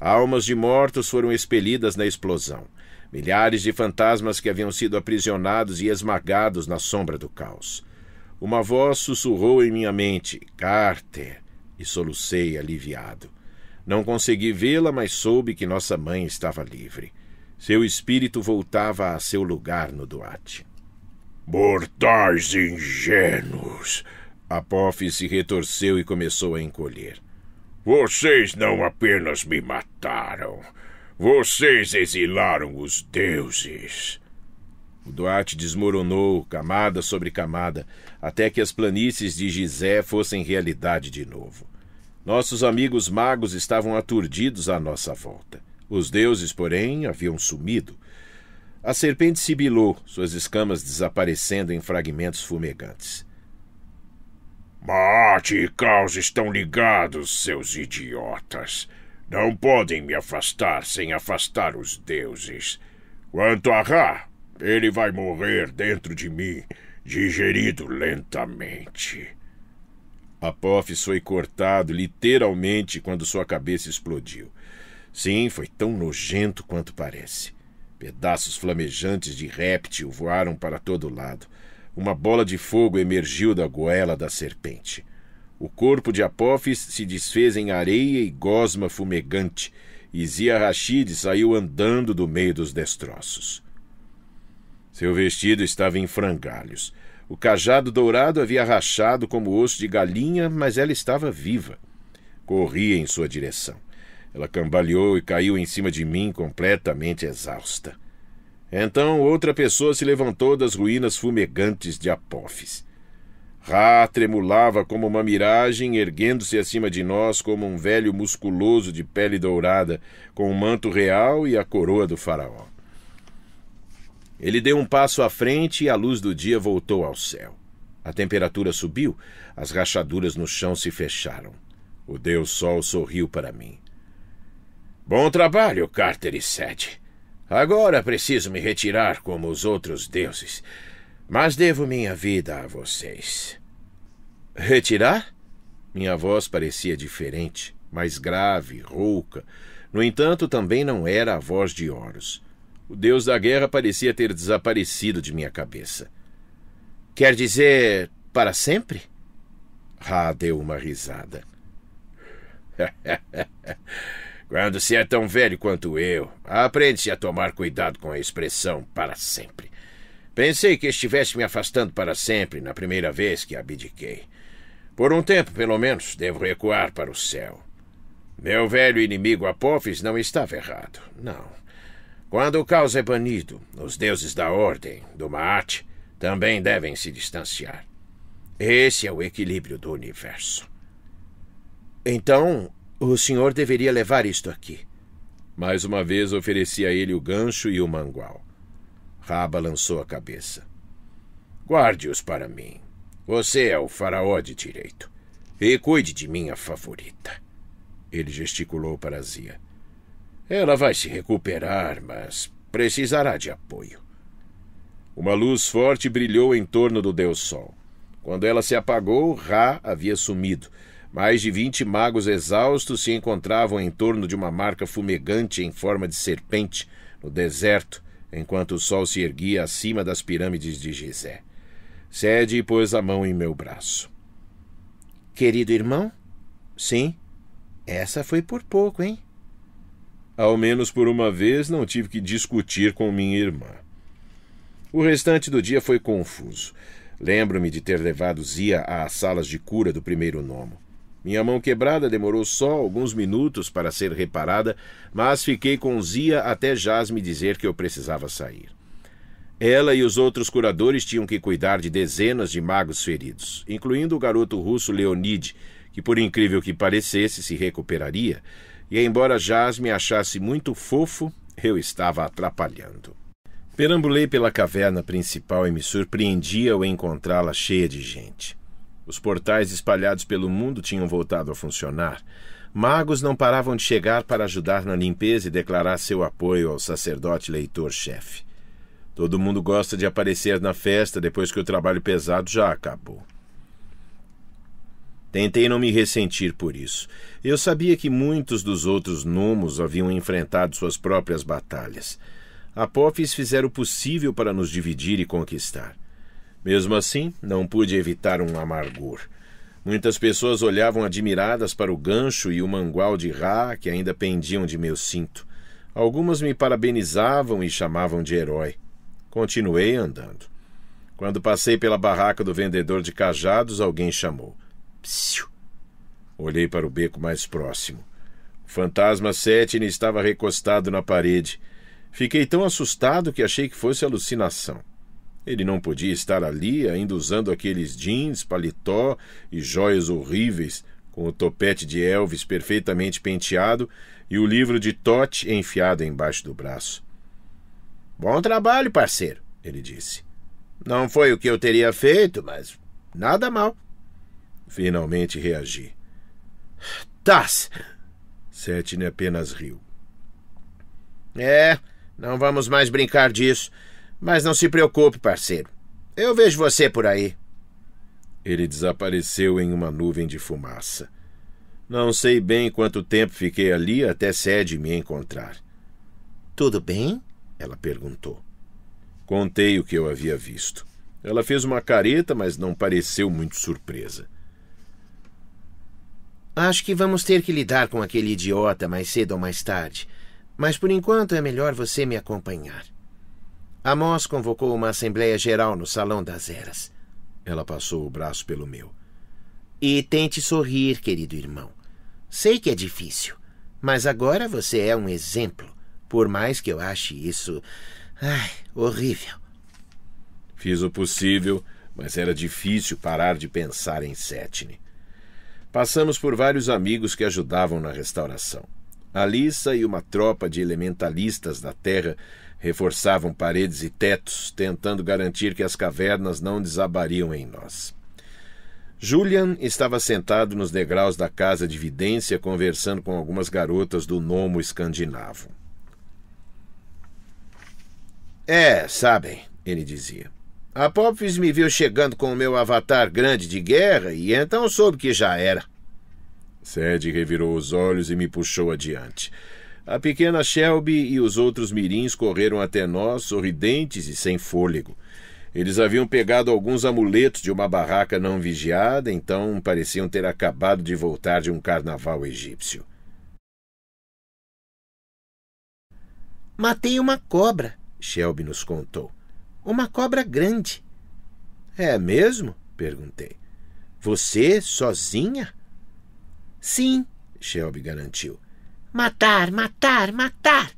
Almas de mortos foram expelidas na explosão. Milhares de fantasmas que haviam sido aprisionados e esmagados na sombra do caos. Uma voz sussurrou em minha mente: Carter! E solucei aliviado. Não consegui vê-la, mas soube que nossa mãe estava livre. Seu espírito voltava a seu lugar no Duarte. Mortais ingênuos! Apof se retorceu e começou a encolher. Vocês não apenas me mataram, vocês exilaram os deuses. O Duarte desmoronou camada sobre camada, até que as planícies de Gizé fossem realidade de novo. Nossos amigos magos estavam aturdidos à nossa volta. Os deuses, porém, haviam sumido. A serpente sibilou, suas escamas desaparecendo em fragmentos fumegantes. Morte e caos estão ligados, seus idiotas. Não podem me afastar sem afastar os deuses. Quanto a Ra, ele vai morrer dentro de mim, digerido lentamente. Apophis foi cortado literalmente quando sua cabeça explodiu. Sim, foi tão nojento quanto parece. Pedaços flamejantes de réptil voaram para todo lado. Uma bola de fogo emergiu da goela da serpente. O corpo de Apófis se desfez em areia e gosma fumegante, e Zia Rashid saiu andando do meio dos destroços. Seu vestido estava em frangalhos. O cajado dourado havia rachado como osso de galinha, mas ela estava viva. Corria em sua direção. Ela cambaleou e caiu em cima de mim, completamente exausta. Então outra pessoa se levantou das ruínas fumegantes de Apófis. Ra tremulava como uma miragem, erguendo-se acima de nós como um velho musculoso de pele dourada, com o um manto real e a coroa do faraó. Ele deu um passo à frente e a luz do dia voltou ao céu. A temperatura subiu, as rachaduras no chão se fecharam. O Deus Sol sorriu para mim. Bom trabalho, Carter e Sede. Agora preciso me retirar como os outros deuses. Mas devo minha vida a vocês. Retirar? Minha voz parecia diferente, mais grave, rouca. No entanto, também não era a voz de Horus. O deus da guerra parecia ter desaparecido de minha cabeça. Quer dizer, para sempre? Ra ah, deu uma risada. Quando se é tão velho quanto eu, aprende-se a tomar cuidado com a expressão para sempre. Pensei que estivesse me afastando para sempre na primeira vez que abdiquei. Por um tempo, pelo menos, devo recuar para o céu. Meu velho inimigo Apophis não estava errado, não. Quando o caos é banido, os deuses da ordem, do Maat, também devem se distanciar. Esse é o equilíbrio do universo. Então, o senhor deveria levar isto aqui. Mais uma vez ofereci a ele o gancho e o mangual. Raba lançou a cabeça. Guarde-os para mim. Você é o faraó de direito. E cuide de minha favorita. Ele gesticulou para Zia. Ela vai se recuperar, mas precisará de apoio. Uma luz forte brilhou em torno do Deus Sol. Quando ela se apagou, Ra havia sumido, mais de vinte magos exaustos se encontravam em torno de uma marca fumegante em forma de serpente no deserto, enquanto o sol se erguia acima das pirâmides de Gizé. Sede pôs a mão em meu braço. Querido irmão? Sim. Essa foi por pouco, hein? Ao menos por uma vez não tive que discutir com minha irmã. O restante do dia foi confuso. Lembro-me de ter levado Zia às salas de cura do primeiro nomo. Minha mão quebrada demorou só alguns minutos para ser reparada, mas fiquei com Zia até Jaz me dizer que eu precisava sair. Ela e os outros curadores tinham que cuidar de dezenas de magos feridos, incluindo o garoto russo Leonid, que, por incrível que parecesse, se recuperaria, e embora Jaz me achasse muito fofo, eu estava atrapalhando. Perambulei pela caverna principal e me surpreendia ao encontrá-la cheia de gente. Os portais espalhados pelo mundo tinham voltado a funcionar. Magos não paravam de chegar para ajudar na limpeza e declarar seu apoio ao sacerdote leitor-chefe. Todo mundo gosta de aparecer na festa depois que o trabalho pesado já acabou. Tentei não me ressentir por isso. Eu sabia que muitos dos outros gnomos haviam enfrentado suas próprias batalhas. Apófis fizeram o possível para nos dividir e conquistar. Mesmo assim, não pude evitar um amargor. Muitas pessoas olhavam admiradas para o gancho e o mangual de rá que ainda pendiam de meu cinto. Algumas me parabenizavam e chamavam de herói. Continuei andando. Quando passei pela barraca do vendedor de cajados, alguém chamou. Psiu! Olhei para o beco mais próximo. O fantasma Setine estava recostado na parede. Fiquei tão assustado que achei que fosse alucinação. Ele não podia estar ali ainda usando aqueles jeans, paletó e joias horríveis, com o topete de Elvis perfeitamente penteado e o livro de Tote enfiado embaixo do braço. Bom trabalho, parceiro, ele disse. Não foi o que eu teria feito, mas nada mal. Finalmente reagi. Tás! Setne apenas riu. É, não vamos mais brincar disso. Mas não se preocupe, parceiro. Eu vejo você por aí. Ele desapareceu em uma nuvem de fumaça. Não sei bem quanto tempo fiquei ali até Sede me encontrar. Tudo bem? Ela perguntou. Contei o que eu havia visto. Ela fez uma careta, mas não pareceu muito surpresa. Acho que vamos ter que lidar com aquele idiota mais cedo ou mais tarde. Mas por enquanto é melhor você me acompanhar. Amós convocou uma assembleia geral no Salão das Eras. Ela passou o braço pelo meu. E tente sorrir, querido irmão. Sei que é difícil, mas agora você é um exemplo, por mais que eu ache isso. Ai, horrível. Fiz o possível, mas era difícil parar de pensar em Setne. Passamos por vários amigos que ajudavam na restauração. Alissa e uma tropa de elementalistas da terra reforçavam paredes e tetos, tentando garantir que as cavernas não desabariam em nós. Julian estava sentado nos degraus da casa de vidência conversando com algumas garotas do nomo escandinavo. É, sabem, ele dizia. A Popfis me viu chegando com o meu avatar grande de guerra e então soube que já era. Sede revirou os olhos e me puxou adiante. A pequena Shelby e os outros mirins correram até nós, sorridentes e sem fôlego. Eles haviam pegado alguns amuletos de uma barraca não vigiada, então pareciam ter acabado de voltar de um carnaval egípcio. Matei uma cobra, Shelby nos contou. Uma cobra grande. É mesmo? perguntei. Você sozinha? Sim, Shelby garantiu. Matar, matar, matar!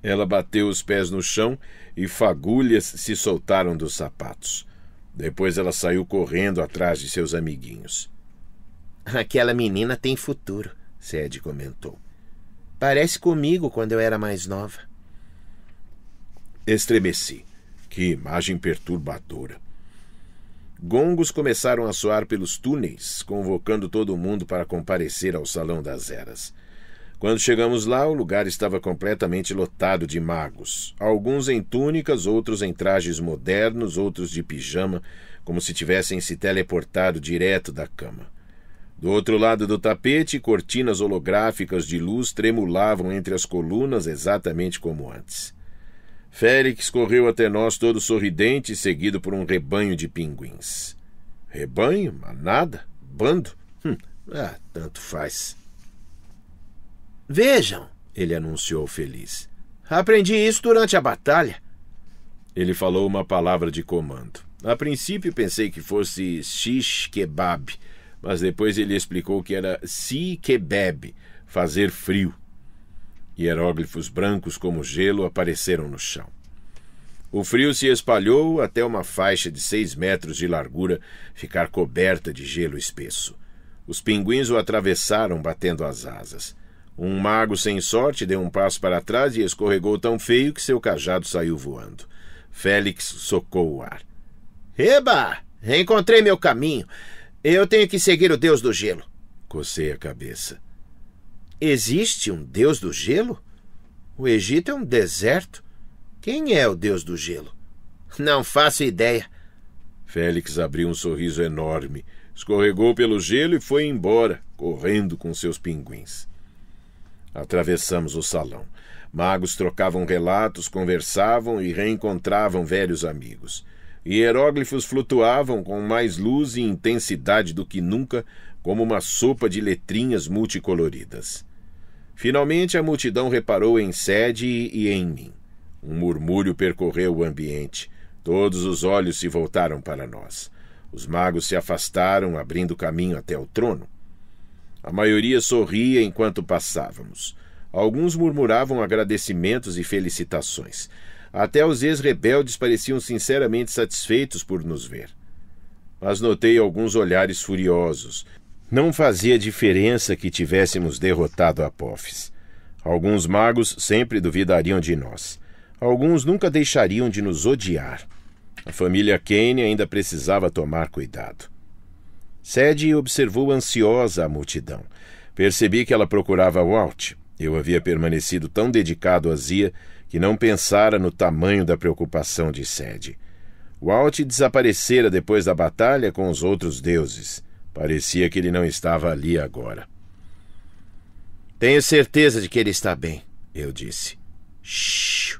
Ela bateu os pés no chão e fagulhas se soltaram dos sapatos. Depois ela saiu correndo atrás de seus amiguinhos. Aquela menina tem futuro, Sede comentou. Parece comigo quando eu era mais nova. Estremeci. Que imagem perturbadora. Gongos começaram a soar pelos túneis, convocando todo mundo para comparecer ao Salão das Eras. Quando chegamos lá, o lugar estava completamente lotado de magos, alguns em túnicas, outros em trajes modernos, outros de pijama, como se tivessem se teleportado direto da cama. Do outro lado do tapete, cortinas holográficas de luz tremulavam entre as colunas exatamente como antes. Félix correu até nós todo sorridente, seguido por um rebanho de pinguins. Rebanho? Manada? Bando? Hum, ah, tanto faz. Vejam, ele anunciou feliz. Aprendi isso durante a batalha. Ele falou uma palavra de comando. A princípio pensei que fosse shish kebab, mas depois ele explicou que era si kebab, fazer frio. Hieróglifos brancos como gelo apareceram no chão. O frio se espalhou até uma faixa de seis metros de largura ficar coberta de gelo espesso. Os pinguins o atravessaram batendo as asas. Um mago sem sorte deu um passo para trás e escorregou tão feio que seu cajado saiu voando. Félix socou o ar. Eba! Encontrei meu caminho. Eu tenho que seguir o deus do gelo. Cocei a cabeça. Existe um deus do gelo? O Egito é um deserto. Quem é o deus do gelo? Não faço ideia. Félix abriu um sorriso enorme, escorregou pelo gelo e foi embora, correndo com seus pinguins. Atravessamos o salão. Magos trocavam relatos, conversavam e reencontravam velhos amigos. Hieróglifos flutuavam com mais luz e intensidade do que nunca, como uma sopa de letrinhas multicoloridas. Finalmente a multidão reparou em Sede e em mim. Um murmúrio percorreu o ambiente. Todos os olhos se voltaram para nós. Os magos se afastaram, abrindo caminho até o trono. A maioria sorria enquanto passávamos. Alguns murmuravam agradecimentos e felicitações. Até os ex-rebeldes pareciam sinceramente satisfeitos por nos ver. Mas notei alguns olhares furiosos. Não fazia diferença que tivéssemos derrotado Apófis. Alguns magos sempre duvidariam de nós. Alguns nunca deixariam de nos odiar. A família Kane ainda precisava tomar cuidado. Sede observou ansiosa a multidão. Percebi que ela procurava Walt. Eu havia permanecido tão dedicado a Zia que não pensara no tamanho da preocupação de Sede. Walt desaparecera depois da batalha com os outros deuses. Parecia que ele não estava ali agora. Tenho certeza de que ele está bem, eu disse. Shhh.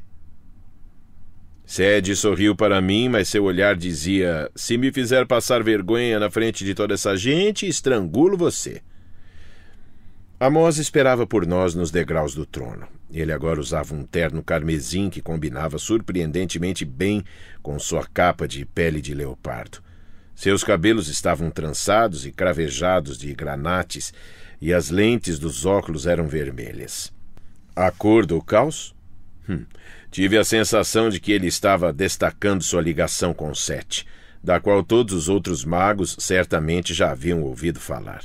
Sede sorriu para mim, mas seu olhar dizia: Se me fizer passar vergonha na frente de toda essa gente, estrangulo você. Amos esperava por nós nos degraus do trono. Ele agora usava um terno carmesim que combinava surpreendentemente bem com sua capa de pele de leopardo. Seus cabelos estavam trançados e cravejados de granates, e as lentes dos óculos eram vermelhas. A cor do caos? Hum. Tive a sensação de que ele estava destacando sua ligação com Sete, da qual todos os outros magos certamente já haviam ouvido falar.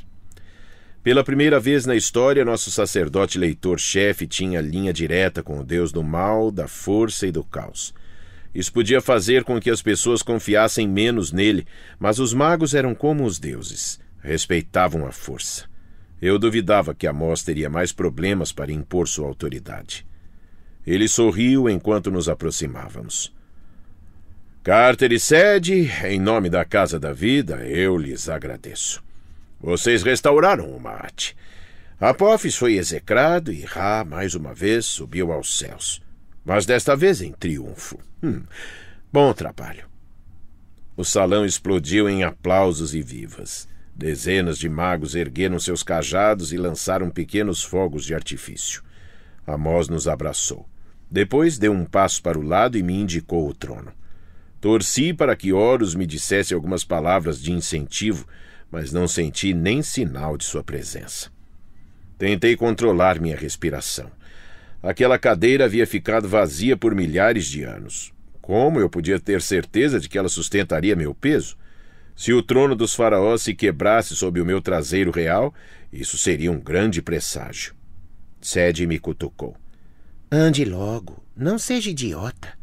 Pela primeira vez na história, nosso sacerdote leitor-chefe tinha linha direta com o deus do mal, da força e do caos. Isso podia fazer com que as pessoas confiassem menos nele, mas os magos eram como os deuses, respeitavam a força. Eu duvidava que Amós teria mais problemas para impor sua autoridade. Ele sorriu enquanto nos aproximávamos. Carter e Sede, em nome da Casa da Vida, eu lhes agradeço. Vocês restauraram o Marte. Apophis foi execrado e Ra, mais uma vez, subiu aos céus. Mas desta vez em triunfo. Hum, bom trabalho. O salão explodiu em aplausos e vivas. Dezenas de magos ergueram seus cajados e lançaram pequenos fogos de artifício. Amós nos abraçou. Depois deu um passo para o lado e me indicou o trono. Torci para que Horus me dissesse algumas palavras de incentivo, mas não senti nem sinal de sua presença. Tentei controlar minha respiração. Aquela cadeira havia ficado vazia por milhares de anos. Como eu podia ter certeza de que ela sustentaria meu peso? Se o trono dos faraós se quebrasse sob o meu traseiro real, isso seria um grande presságio. Sede me cutucou. Ande logo, não seja idiota.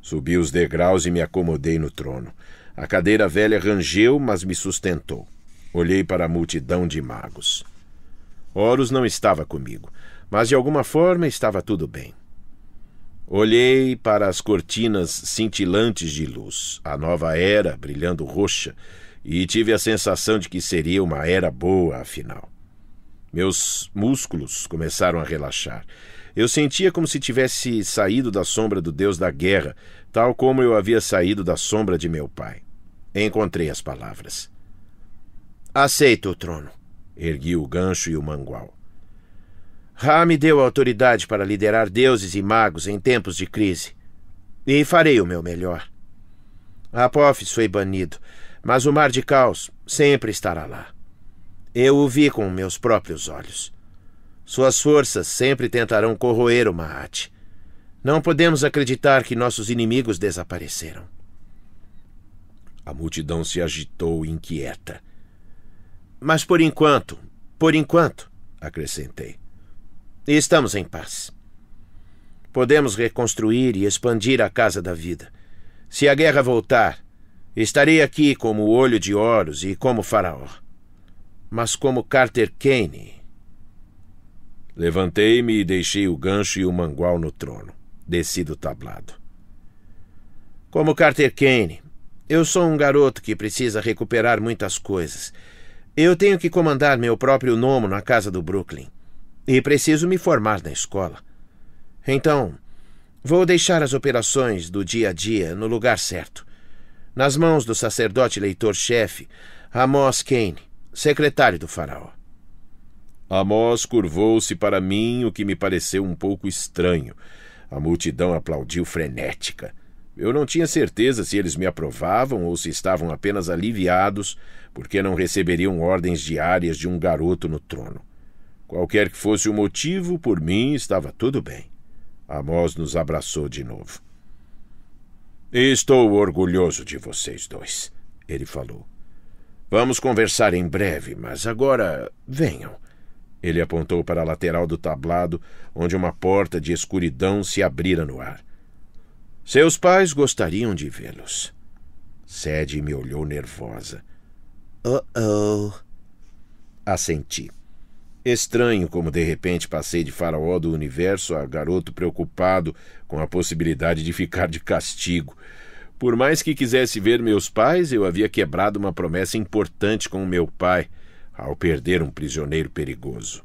Subi os degraus e me acomodei no trono. A cadeira velha rangeu, mas me sustentou. Olhei para a multidão de magos. Horus não estava comigo, mas de alguma forma estava tudo bem. Olhei para as cortinas cintilantes de luz, a nova era brilhando roxa, e tive a sensação de que seria uma era boa, afinal. Meus músculos começaram a relaxar. Eu sentia como se tivesse saído da sombra do Deus da guerra, tal como eu havia saído da sombra de meu pai. Encontrei as palavras. Aceito o trono. Ergui o gancho e o mangual. Ra me deu autoridade para liderar deuses e magos em tempos de crise. E farei o meu melhor. Apófis foi banido, mas o mar de caos sempre estará lá. Eu o vi com meus próprios olhos. Suas forças sempre tentarão corroer o Maat. Não podemos acreditar que nossos inimigos desapareceram. A multidão se agitou inquieta. Mas por enquanto, por enquanto, acrescentei, estamos em paz. Podemos reconstruir e expandir a casa da vida. Se a guerra voltar, estarei aqui como o olho de Horus e como Faraó mas como Carter Kane. Levantei-me e deixei o gancho e o mangual no trono. Desci do tablado. Como Carter Kane, eu sou um garoto que precisa recuperar muitas coisas. Eu tenho que comandar meu próprio nome na casa do Brooklyn. E preciso me formar na escola. Então, vou deixar as operações do dia a dia no lugar certo nas mãos do sacerdote leitor-chefe, Amos Kane secretário do faraó. Amós curvou-se para mim, o que me pareceu um pouco estranho. A multidão aplaudiu frenética. Eu não tinha certeza se eles me aprovavam ou se estavam apenas aliviados, porque não receberiam ordens diárias de um garoto no trono. Qualquer que fosse o motivo, por mim estava tudo bem. Amós nos abraçou de novo. Estou orgulhoso de vocês dois, ele falou. Vamos conversar em breve, mas agora venham. Ele apontou para a lateral do tablado, onde uma porta de escuridão se abrira no ar. Seus pais gostariam de vê-los. Sede me olhou nervosa. Oh oh. Assenti. Estranho como de repente passei de faraó do universo a garoto preocupado com a possibilidade de ficar de castigo. Por mais que quisesse ver meus pais, eu havia quebrado uma promessa importante com meu pai ao perder um prisioneiro perigoso.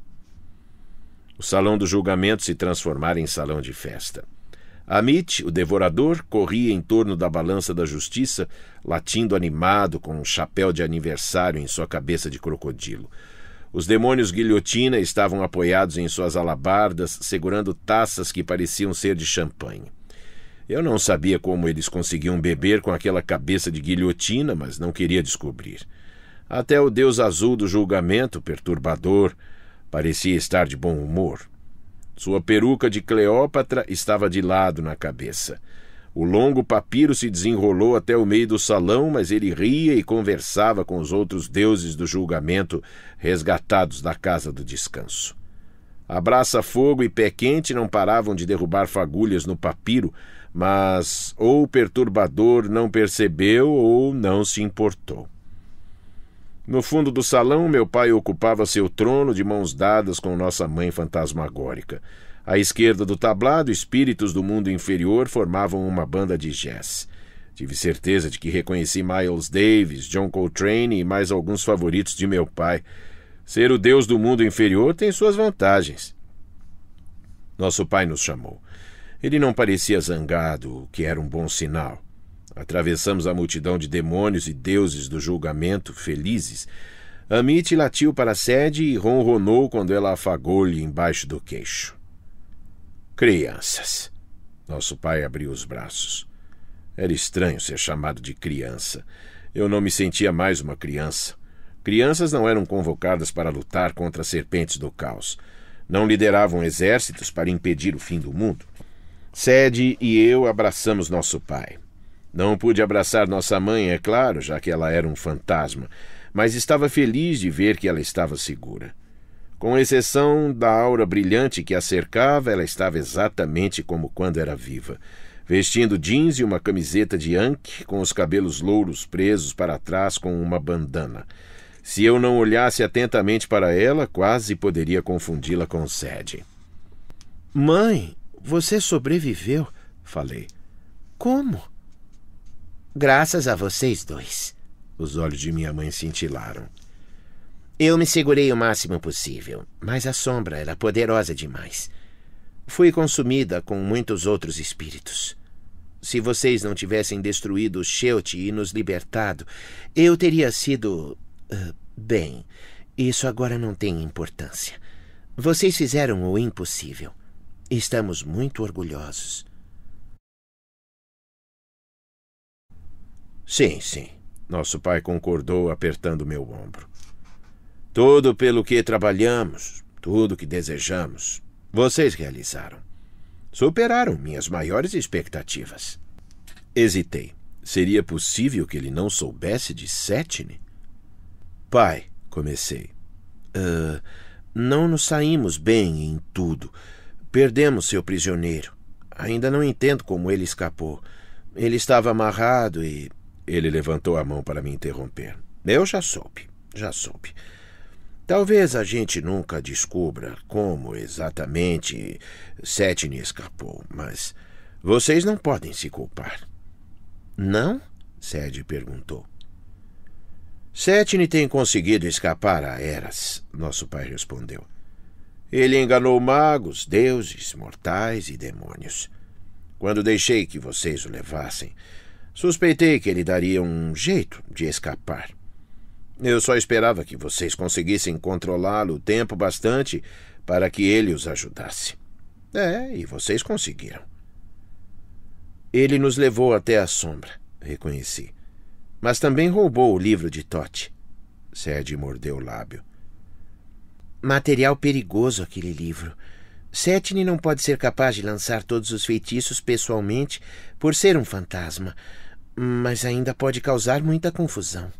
O salão do julgamento se transformara em salão de festa. Amit, o devorador, corria em torno da balança da justiça, latindo animado com um chapéu de aniversário em sua cabeça de crocodilo. Os demônios guilhotina estavam apoiados em suas alabardas, segurando taças que pareciam ser de champanhe. Eu não sabia como eles conseguiam beber com aquela cabeça de guilhotina, mas não queria descobrir. Até o deus azul do julgamento, perturbador, parecia estar de bom humor. Sua peruca de Cleópatra estava de lado na cabeça. O longo papiro se desenrolou até o meio do salão, mas ele ria e conversava com os outros deuses do julgamento resgatados da casa do descanso. Abraça-fogo e pé quente não paravam de derrubar fagulhas no papiro, mas ou o perturbador não percebeu ou não se importou. No fundo do salão, meu pai ocupava seu trono de mãos dadas com nossa mãe fantasmagórica. À esquerda do tablado, espíritos do mundo inferior formavam uma banda de jazz. Tive certeza de que reconheci Miles Davis, John Coltrane e mais alguns favoritos de meu pai. Ser o deus do mundo inferior tem suas vantagens. Nosso pai nos chamou. Ele não parecia zangado, o que era um bom sinal. Atravessamos a multidão de demônios e deuses do julgamento, felizes. Amit latiu para a sede e ronronou quando ela afagou-lhe embaixo do queixo. Crianças. Nosso pai abriu os braços. Era estranho ser chamado de criança. Eu não me sentia mais uma criança. Crianças não eram convocadas para lutar contra as serpentes do caos. Não lideravam exércitos para impedir o fim do mundo. Sede e eu abraçamos nosso pai. Não pude abraçar nossa mãe, é claro, já que ela era um fantasma, mas estava feliz de ver que ela estava segura. Com exceção da aura brilhante que a cercava, ela estava exatamente como quando era viva, vestindo jeans e uma camiseta de anque, com os cabelos louros presos para trás com uma bandana. Se eu não olhasse atentamente para ela, quase poderia confundi-la com Sede. Mãe, você sobreviveu, falei. Como? Graças a vocês dois. Os olhos de minha mãe cintilaram. Eu me segurei o máximo possível, mas a sombra era poderosa demais. Fui consumida com muitos outros espíritos. Se vocês não tivessem destruído o Sheut e nos libertado, eu teria sido. Uh, bem, isso agora não tem importância. Vocês fizeram o impossível estamos muito orgulhosos. Sim, sim. Nosso pai concordou, apertando meu ombro. Tudo pelo que trabalhamos, tudo que desejamos, vocês realizaram. Superaram minhas maiores expectativas. Hesitei. Seria possível que ele não soubesse de Setne? Pai, comecei. Uh, não nos saímos bem em tudo. Perdemos seu prisioneiro. Ainda não entendo como ele escapou. Ele estava amarrado e. Ele levantou a mão para me interromper. Eu já soube, já soube. Talvez a gente nunca descubra como exatamente Setne escapou, mas vocês não podem se culpar. Não? Sede perguntou. Setne tem conseguido escapar a Eras, nosso pai respondeu. Ele enganou magos, deuses, mortais e demônios. Quando deixei que vocês o levassem, suspeitei que ele daria um jeito de escapar. Eu só esperava que vocês conseguissem controlá-lo tempo bastante para que ele os ajudasse. É, e vocês conseguiram. Ele nos levou até a sombra, reconheci. Mas também roubou o livro de Tote. Sede mordeu o lábio. Material perigoso aquele livro. Setne não pode ser capaz de lançar todos os feitiços pessoalmente por ser um fantasma, mas ainda pode causar muita confusão.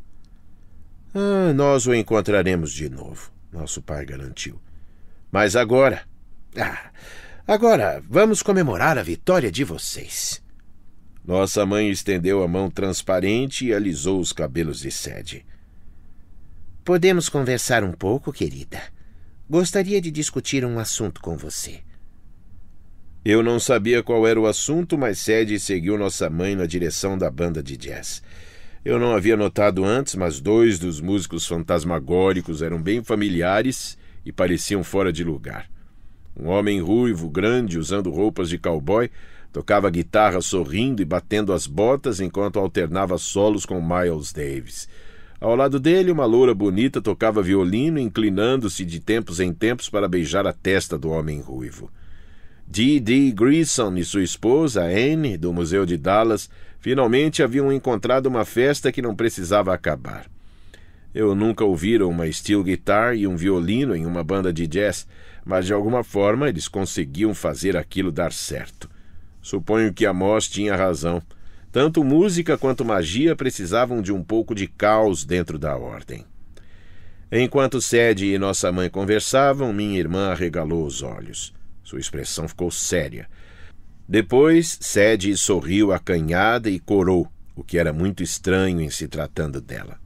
Ah, nós o encontraremos de novo, nosso pai garantiu. Mas agora. Ah, agora vamos comemorar a vitória de vocês. Nossa mãe estendeu a mão transparente e alisou os cabelos de Sede. Podemos conversar um pouco, querida? Gostaria de discutir um assunto com você. Eu não sabia qual era o assunto, mas Sadie seguiu nossa mãe na direção da banda de jazz. Eu não havia notado antes, mas dois dos músicos fantasmagóricos eram bem familiares e pareciam fora de lugar. Um homem ruivo, grande, usando roupas de cowboy, tocava guitarra sorrindo e batendo as botas enquanto alternava solos com Miles Davis. Ao lado dele, uma loura bonita tocava violino, inclinando-se de tempos em tempos para beijar a testa do homem ruivo. Dee Dee Grissom e sua esposa, Anne, do Museu de Dallas, finalmente haviam encontrado uma festa que não precisava acabar. Eu nunca ouvira uma steel guitar e um violino em uma banda de jazz, mas de alguma forma eles conseguiam fazer aquilo dar certo. Suponho que Amos tinha razão. Tanto música quanto magia precisavam de um pouco de caos dentro da ordem. Enquanto Sede e nossa mãe conversavam, minha irmã arregalou os olhos. Sua expressão ficou séria. Depois, Sede sorriu acanhada e corou, o que era muito estranho em se tratando dela.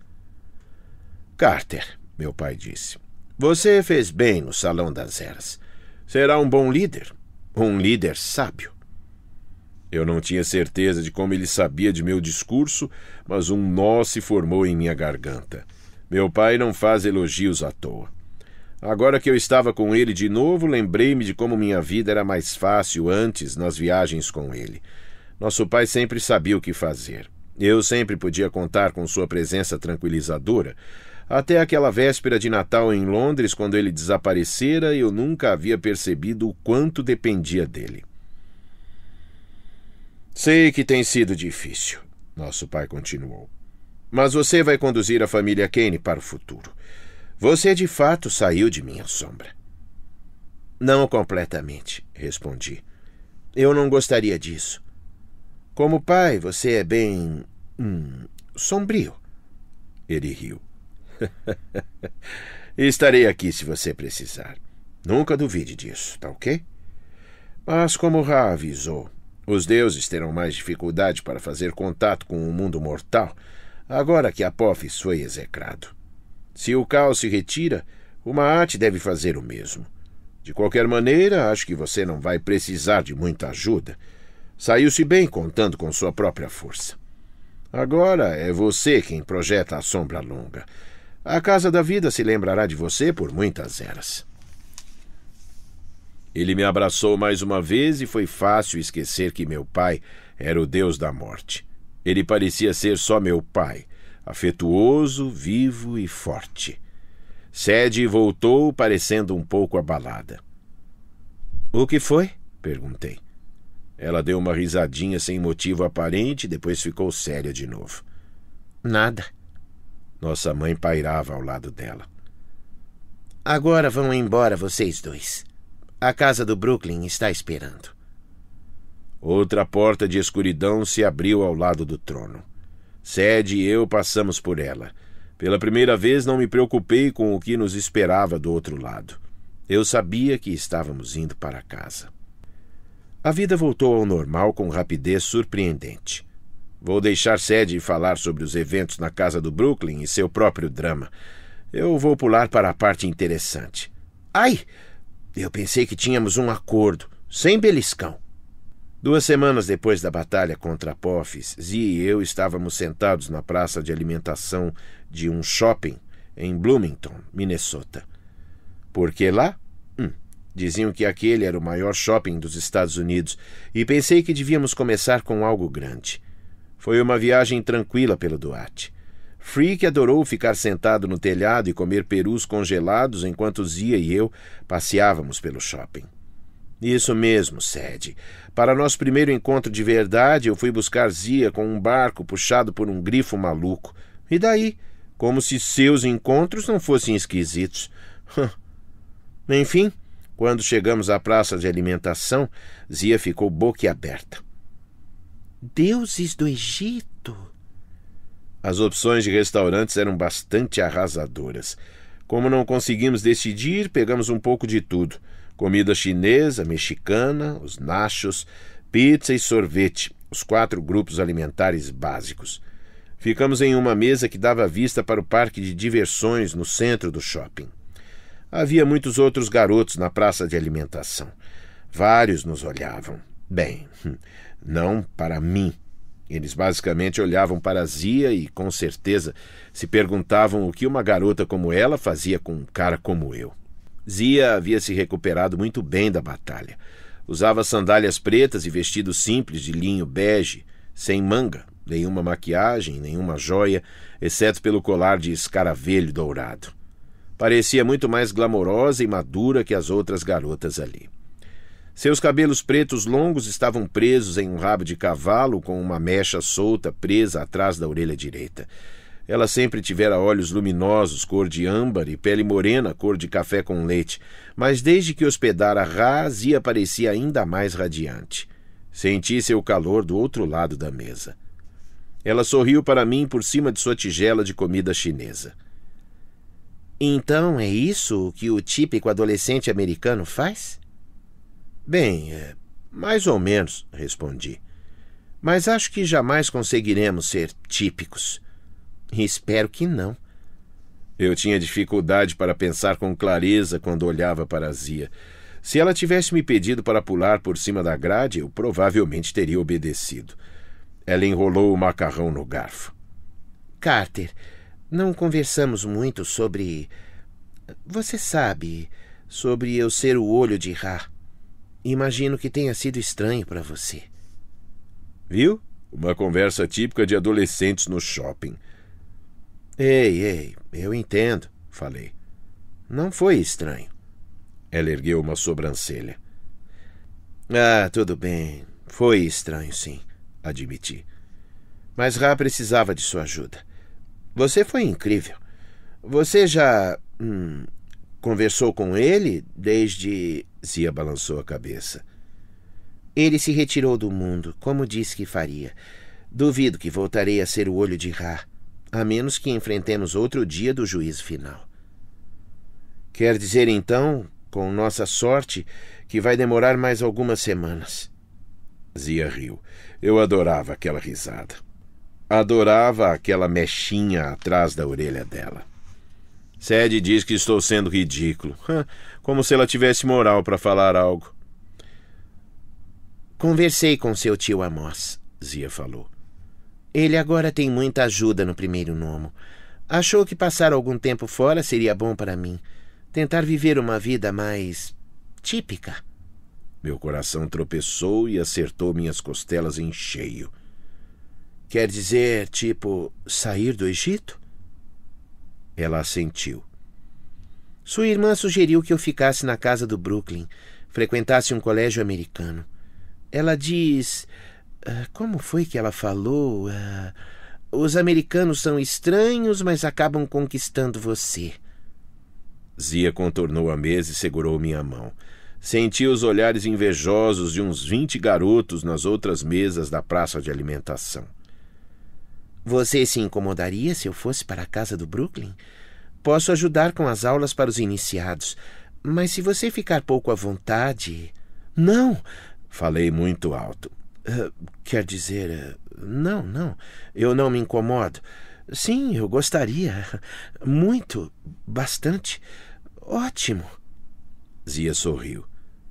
Carter, meu pai disse, você fez bem no Salão das Eras. Será um bom líder, um líder sábio. Eu não tinha certeza de como ele sabia de meu discurso, mas um nó se formou em minha garganta. Meu pai não faz elogios à toa. Agora que eu estava com ele de novo, lembrei-me de como minha vida era mais fácil antes nas viagens com ele. Nosso pai sempre sabia o que fazer. Eu sempre podia contar com sua presença tranquilizadora. Até aquela véspera de Natal em Londres, quando ele desaparecera, eu nunca havia percebido o quanto dependia dele. Sei que tem sido difícil, nosso pai continuou. Mas você vai conduzir a família Kane para o futuro. Você de fato saiu de minha sombra. Não completamente, respondi. Eu não gostaria disso. Como pai, você é bem. Hum, sombrio. Ele riu. Estarei aqui se você precisar. Nunca duvide disso, tá ok? Mas como Ra avisou, os deuses terão mais dificuldade para fazer contato com o mundo mortal agora que Apophis foi execrado. Se o caos se retira, o Maat deve fazer o mesmo. De qualquer maneira, acho que você não vai precisar de muita ajuda. Saiu-se bem contando com sua própria força. Agora é você quem projeta a sombra longa. A Casa da Vida se lembrará de você por muitas eras. Ele me abraçou mais uma vez e foi fácil esquecer que meu pai era o deus da morte. Ele parecia ser só meu pai, afetuoso, vivo e forte. Sede voltou, parecendo um pouco abalada. O que foi? perguntei. Ela deu uma risadinha sem motivo aparente e depois ficou séria de novo. Nada. Nossa mãe pairava ao lado dela. Agora vão embora vocês dois. A casa do Brooklyn está esperando. Outra porta de escuridão se abriu ao lado do trono. Sede e eu passamos por ela. Pela primeira vez não me preocupei com o que nos esperava do outro lado. Eu sabia que estávamos indo para casa. A vida voltou ao normal com rapidez surpreendente. Vou deixar Sede falar sobre os eventos na casa do Brooklyn e seu próprio drama. Eu vou pular para a parte interessante. Ai! Eu pensei que tínhamos um acordo, sem beliscão. Duas semanas depois da batalha contra Apophis, Zia e eu estávamos sentados na praça de alimentação de um shopping em Bloomington, Minnesota. Por que lá? Hum, diziam que aquele era o maior shopping dos Estados Unidos e pensei que devíamos começar com algo grande. Foi uma viagem tranquila pelo Duarte. Free, que adorou ficar sentado no telhado e comer perus congelados enquanto Zia e eu passeávamos pelo shopping. Isso mesmo, Ced. Para nosso primeiro encontro de verdade, eu fui buscar Zia com um barco puxado por um grifo maluco. E daí? Como se seus encontros não fossem esquisitos. Enfim, quando chegamos à praça de alimentação, Zia ficou boquiaberta. Deuses do Egito! As opções de restaurantes eram bastante arrasadoras. Como não conseguimos decidir, pegamos um pouco de tudo: comida chinesa, mexicana, os nachos, pizza e sorvete, os quatro grupos alimentares básicos. Ficamos em uma mesa que dava vista para o parque de diversões no centro do shopping. Havia muitos outros garotos na praça de alimentação. Vários nos olhavam. Bem, não para mim, eles basicamente olhavam para Zia e, com certeza, se perguntavam o que uma garota como ela fazia com um cara como eu. Zia havia se recuperado muito bem da batalha. Usava sandálias pretas e vestido simples de linho bege, sem manga, nenhuma maquiagem, nenhuma joia, exceto pelo colar de escaravelho dourado. Parecia muito mais glamourosa e madura que as outras garotas ali. Seus cabelos pretos longos estavam presos em um rabo de cavalo com uma mecha solta presa atrás da orelha direita. Ela sempre tivera olhos luminosos, cor de âmbar e pele morena, cor de café com leite, mas desde que hospedara ia parecia ainda mais radiante. Senti seu calor do outro lado da mesa. Ela sorriu para mim por cima de sua tigela de comida chinesa. Então é isso que o típico adolescente americano faz? Bem, é, mais ou menos, respondi. Mas acho que jamais conseguiremos ser típicos. espero que não. Eu tinha dificuldade para pensar com clareza quando olhava para a Zia. Se ela tivesse me pedido para pular por cima da grade, eu provavelmente teria obedecido. Ela enrolou o macarrão no garfo. Carter, não conversamos muito sobre. Você sabe, sobre eu ser o olho de Ra. Imagino que tenha sido estranho para você. Viu? Uma conversa típica de adolescentes no shopping. Ei, ei, eu entendo, falei. Não foi estranho. Ela ergueu uma sobrancelha. Ah, tudo bem. Foi estranho, sim, admiti. Mas Ra precisava de sua ajuda. Você foi incrível. Você já. Hum, conversou com ele desde. Zia balançou a cabeça. Ele se retirou do mundo, como disse que faria. Duvido que voltarei a ser o olho de Ra, a menos que enfrentemos outro dia do juízo final. Quer dizer então, com nossa sorte, que vai demorar mais algumas semanas. Zia riu. Eu adorava aquela risada. Adorava aquela mechinha atrás da orelha dela. Sede diz que estou sendo ridículo. Como se ela tivesse moral para falar algo. Conversei com seu tio Amos, Zia falou. Ele agora tem muita ajuda no primeiro nomo. Achou que passar algum tempo fora seria bom para mim. Tentar viver uma vida mais. típica. Meu coração tropeçou e acertou minhas costelas em cheio. Quer dizer, tipo, sair do Egito? Ela assentiu. Sua irmã sugeriu que eu ficasse na casa do Brooklyn, frequentasse um colégio americano. Ela diz. Uh, como foi que ela falou? Uh, os americanos são estranhos, mas acabam conquistando você. Zia contornou a mesa e segurou minha mão. Senti os olhares invejosos de uns vinte garotos nas outras mesas da praça de alimentação. Você se incomodaria se eu fosse para a casa do Brooklyn? Posso ajudar com as aulas para os iniciados, mas se você ficar pouco à vontade. Não! Falei muito alto. Uh, quer dizer, uh, não, não, eu não me incomodo. Sim, eu gostaria. Muito, bastante. Ótimo. Zia sorriu.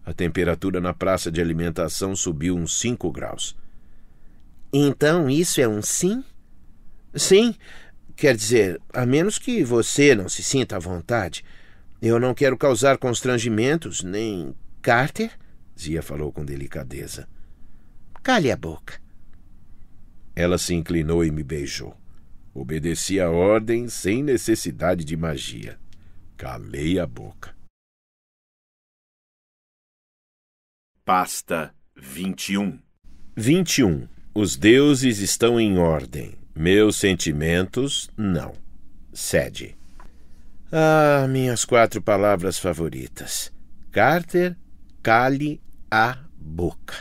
A temperatura na praça de alimentação subiu uns 5 graus. Então isso é um sim? Sim, quer dizer, a menos que você não se sinta à vontade. Eu não quero causar constrangimentos, nem. Carter? Zia falou com delicadeza. Cale a boca. Ela se inclinou e me beijou. Obedeci a ordem sem necessidade de magia. Calei a boca. Pasta 21 21. Os deuses estão em ordem. Meus sentimentos, não. Sede. Ah, minhas quatro palavras favoritas. Carter, cale a boca.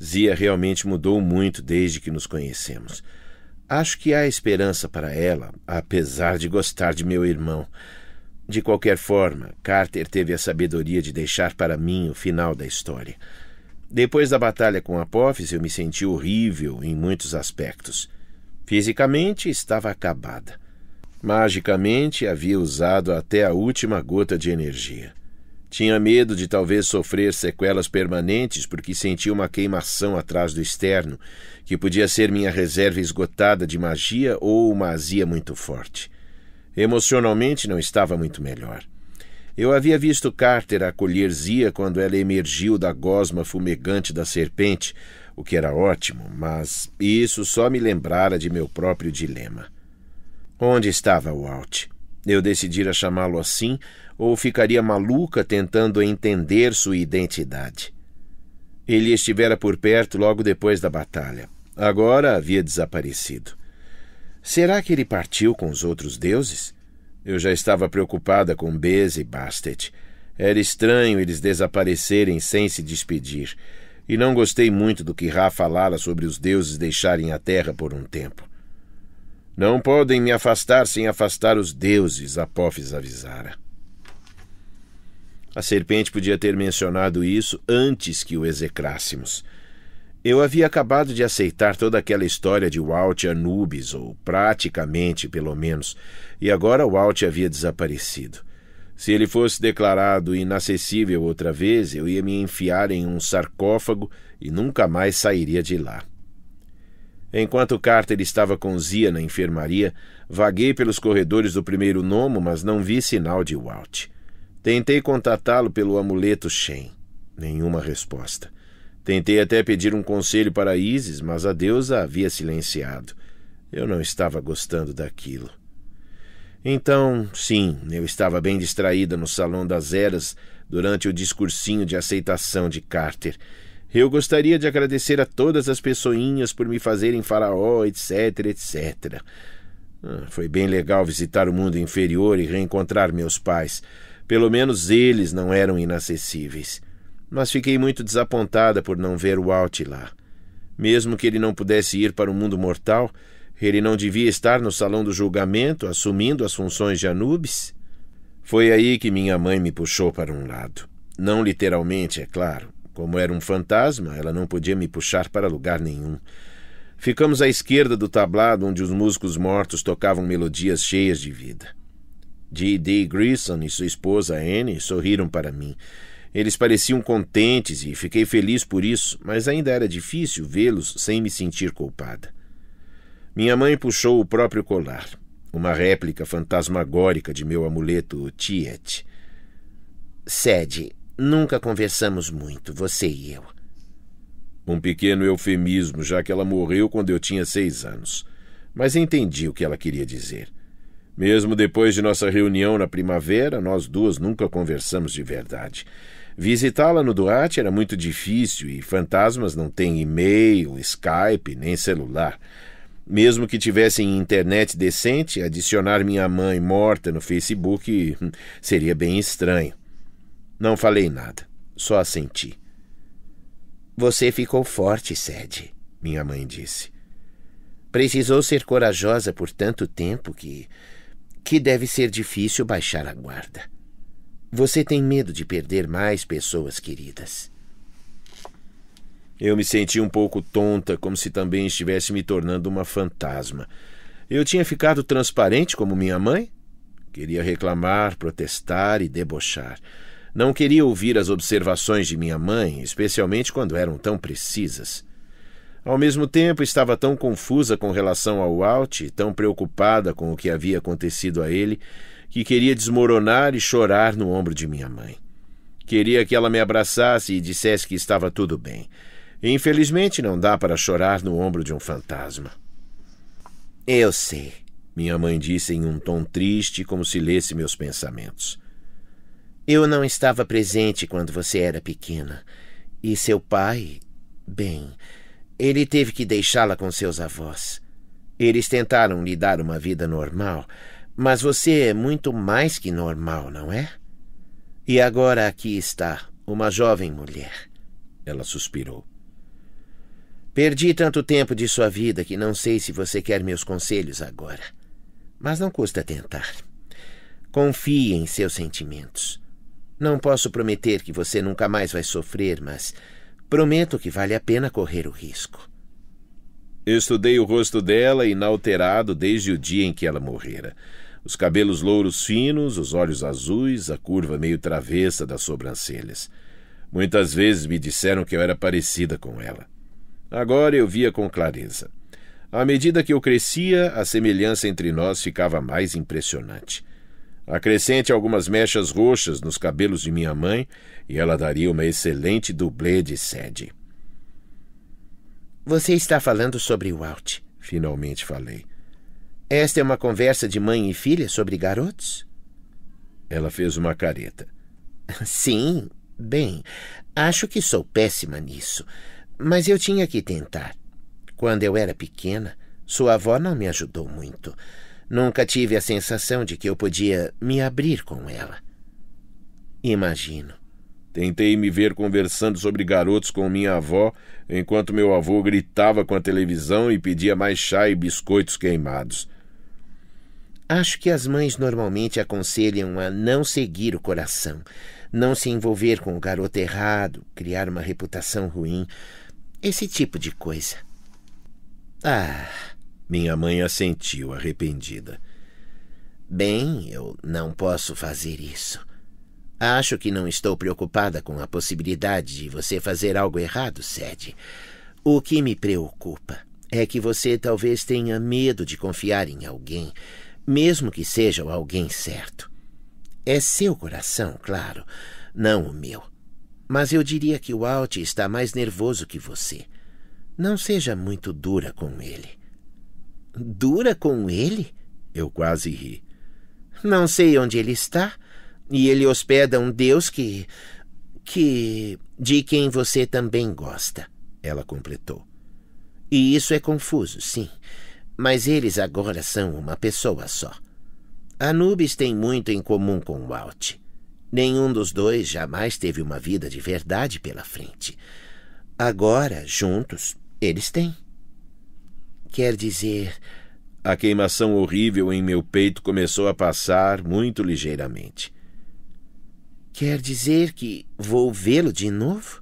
Zia realmente mudou muito desde que nos conhecemos. Acho que há esperança para ela, apesar de gostar de meu irmão. De qualquer forma, Carter teve a sabedoria de deixar para mim o final da história. Depois da batalha com Apófis, eu me senti horrível em muitos aspectos. Fisicamente estava acabada. Magicamente havia usado até a última gota de energia. Tinha medo de talvez sofrer sequelas permanentes porque sentia uma queimação atrás do externo, que podia ser minha reserva esgotada de magia ou uma azia muito forte. Emocionalmente não estava muito melhor. Eu havia visto Carter acolher Zia quando ela emergiu da gosma fumegante da serpente, o que era ótimo, mas isso só me lembrara de meu próprio dilema. Onde estava Walt? Eu decidira chamá-lo assim ou ficaria maluca tentando entender sua identidade. Ele estivera por perto logo depois da batalha. Agora havia desaparecido. Será que ele partiu com os outros deuses? Eu já estava preocupada com Beze e Bastet. Era estranho eles desaparecerem sem se despedir e não gostei muito do que Ra falara sobre os deuses deixarem a terra por um tempo. Não podem me afastar sem afastar os deuses, Apófis avisara. A serpente podia ter mencionado isso antes que o execrássemos. Eu havia acabado de aceitar toda aquela história de Walt Anubis, ou praticamente, pelo menos, e agora Walt havia desaparecido. Se ele fosse declarado inacessível outra vez, eu ia me enfiar em um sarcófago e nunca mais sairia de lá. Enquanto Carter estava com Zia na enfermaria, vaguei pelos corredores do primeiro nomo, mas não vi sinal de Walt. Tentei contatá-lo pelo amuleto Shen. Nenhuma resposta. Tentei até pedir um conselho para Isis, mas a deusa havia silenciado. Eu não estava gostando daquilo. Então, sim, eu estava bem distraída no Salão das Eras durante o discursinho de aceitação de Carter. Eu gostaria de agradecer a todas as pessoinhas por me fazerem faraó, etc, etc. Ah, foi bem legal visitar o mundo inferior e reencontrar meus pais. Pelo menos eles não eram inacessíveis. Mas fiquei muito desapontada por não ver o Alt lá. Mesmo que ele não pudesse ir para o mundo mortal, ele não devia estar no salão do julgamento, assumindo as funções de Anubis? Foi aí que minha mãe me puxou para um lado. Não literalmente, é claro. Como era um fantasma, ela não podia me puxar para lugar nenhum. Ficamos à esquerda do tablado onde os músicos mortos tocavam melodias cheias de vida. D. D. Grison e sua esposa Anne sorriram para mim. Eles pareciam contentes e fiquei feliz por isso, mas ainda era difícil vê-los sem me sentir culpada. Minha mãe puxou o próprio colar, uma réplica fantasmagórica de meu amuleto Tiet. Sede, nunca conversamos muito, você e eu. Um pequeno eufemismo, já que ela morreu quando eu tinha seis anos. Mas entendi o que ela queria dizer. Mesmo depois de nossa reunião na primavera, nós duas nunca conversamos de verdade. Visitá-la no Duarte era muito difícil e fantasmas não têm e-mail, Skype nem celular. Mesmo que tivessem internet decente, adicionar minha mãe morta no Facebook hum, seria bem estranho. Não falei nada, só assenti. Você ficou forte, Sede, minha mãe disse. Precisou ser corajosa por tanto tempo que. que deve ser difícil baixar a guarda. Você tem medo de perder mais pessoas queridas. Eu me senti um pouco tonta, como se também estivesse me tornando uma fantasma. Eu tinha ficado transparente como minha mãe? Queria reclamar, protestar e debochar. Não queria ouvir as observações de minha mãe, especialmente quando eram tão precisas. Ao mesmo tempo, estava tão confusa com relação ao Alt, tão preocupada com o que havia acontecido a ele, que queria desmoronar e chorar no ombro de minha mãe. Queria que ela me abraçasse e dissesse que estava tudo bem. Infelizmente, não dá para chorar no ombro de um fantasma. Eu sei, minha mãe disse em um tom triste, como se lesse meus pensamentos. Eu não estava presente quando você era pequena. E seu pai. Bem, ele teve que deixá-la com seus avós. Eles tentaram lhe dar uma vida normal, mas você é muito mais que normal, não é? E agora aqui está, uma jovem mulher. Ela suspirou. Perdi tanto tempo de sua vida que não sei se você quer meus conselhos agora. Mas não custa tentar. Confie em seus sentimentos. Não posso prometer que você nunca mais vai sofrer, mas prometo que vale a pena correr o risco. Estudei o rosto dela inalterado desde o dia em que ela morrera. Os cabelos louros finos, os olhos azuis, a curva meio travessa das sobrancelhas. Muitas vezes me disseram que eu era parecida com ela. Agora eu via com clareza. À medida que eu crescia, a semelhança entre nós ficava mais impressionante. Acrescente algumas mechas roxas nos cabelos de minha mãe e ela daria uma excelente dublê de sede. Você está falando sobre Walt, finalmente falei. Esta é uma conversa de mãe e filha sobre garotos? Ela fez uma careta. Sim, bem, acho que sou péssima nisso. Mas eu tinha que tentar. Quando eu era pequena, sua avó não me ajudou muito. Nunca tive a sensação de que eu podia me abrir com ela. Imagino. Tentei me ver conversando sobre garotos com minha avó, enquanto meu avô gritava com a televisão e pedia mais chá e biscoitos queimados. Acho que as mães normalmente aconselham a não seguir o coração, não se envolver com o garoto errado, criar uma reputação ruim esse tipo de coisa. Ah, minha mãe assentiu, arrependida. Bem, eu não posso fazer isso. Acho que não estou preocupada com a possibilidade de você fazer algo errado, Sede. O que me preocupa é que você talvez tenha medo de confiar em alguém, mesmo que seja o alguém certo. É seu coração, claro, não o meu. Mas eu diria que o Alt está mais nervoso que você. Não seja muito dura com ele. Dura com ele? Eu quase ri. Não sei onde ele está. E ele hospeda um Deus que. que. de quem você também gosta, ela completou. E isso é confuso, sim. Mas eles agora são uma pessoa só. Anubis tem muito em comum com o Alt. Nenhum dos dois jamais teve uma vida de verdade pela frente. Agora, juntos, eles têm. Quer dizer. A queimação horrível em meu peito começou a passar muito ligeiramente. Quer dizer que vou vê-lo de novo?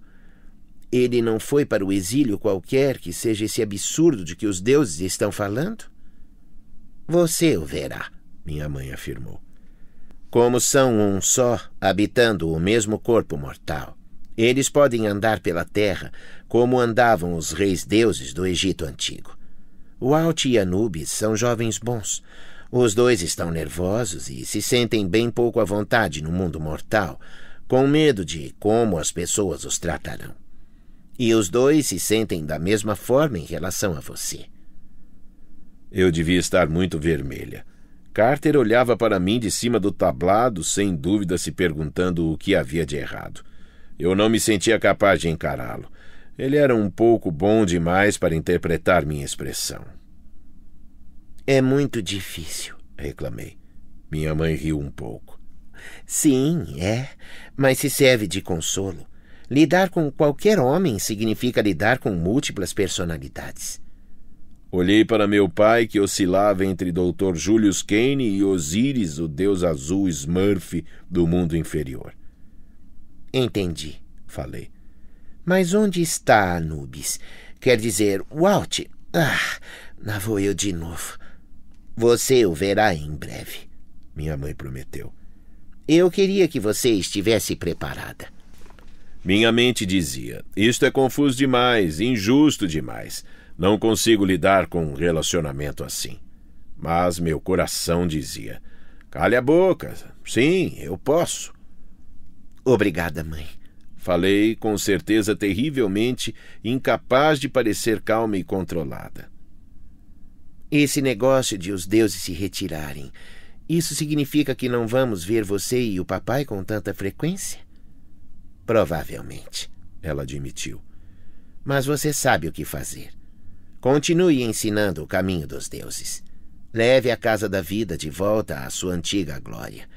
Ele não foi para o exílio qualquer que seja esse absurdo de que os deuses estão falando? Você o verá, minha mãe afirmou. Como são um só, habitando o mesmo corpo mortal, eles podem andar pela terra como andavam os reis deuses do Egito antigo. O Alt e Anubis são jovens bons. Os dois estão nervosos e se sentem bem pouco à vontade no mundo mortal, com medo de como as pessoas os tratarão. E os dois se sentem da mesma forma em relação a você. Eu devia estar muito vermelha. Carter olhava para mim de cima do tablado, sem dúvida se perguntando o que havia de errado. Eu não me sentia capaz de encará-lo. Ele era um pouco bom demais para interpretar minha expressão. É muito difícil, reclamei. Minha mãe riu um pouco. Sim, é, mas se serve de consolo. Lidar com qualquer homem significa lidar com múltiplas personalidades. Olhei para meu pai, que oscilava entre Dr. Julius Kane e Osíris, o deus azul Smurf do mundo inferior. Entendi, falei. Mas onde está Anubis? Quer dizer, Walt. Ah, lá vou eu de novo. Você o verá em breve, minha mãe prometeu. Eu queria que você estivesse preparada. Minha mente dizia: Isto é confuso demais, injusto demais. Não consigo lidar com um relacionamento assim. Mas meu coração dizia: Cale a boca. Sim, eu posso. Obrigada, mãe. Falei com certeza terrivelmente incapaz de parecer calma e controlada. Esse negócio de os deuses se retirarem, isso significa que não vamos ver você e o papai com tanta frequência? Provavelmente, ela admitiu. Mas você sabe o que fazer. Continue ensinando o caminho dos deuses. Leve a casa da vida de volta à sua antiga glória.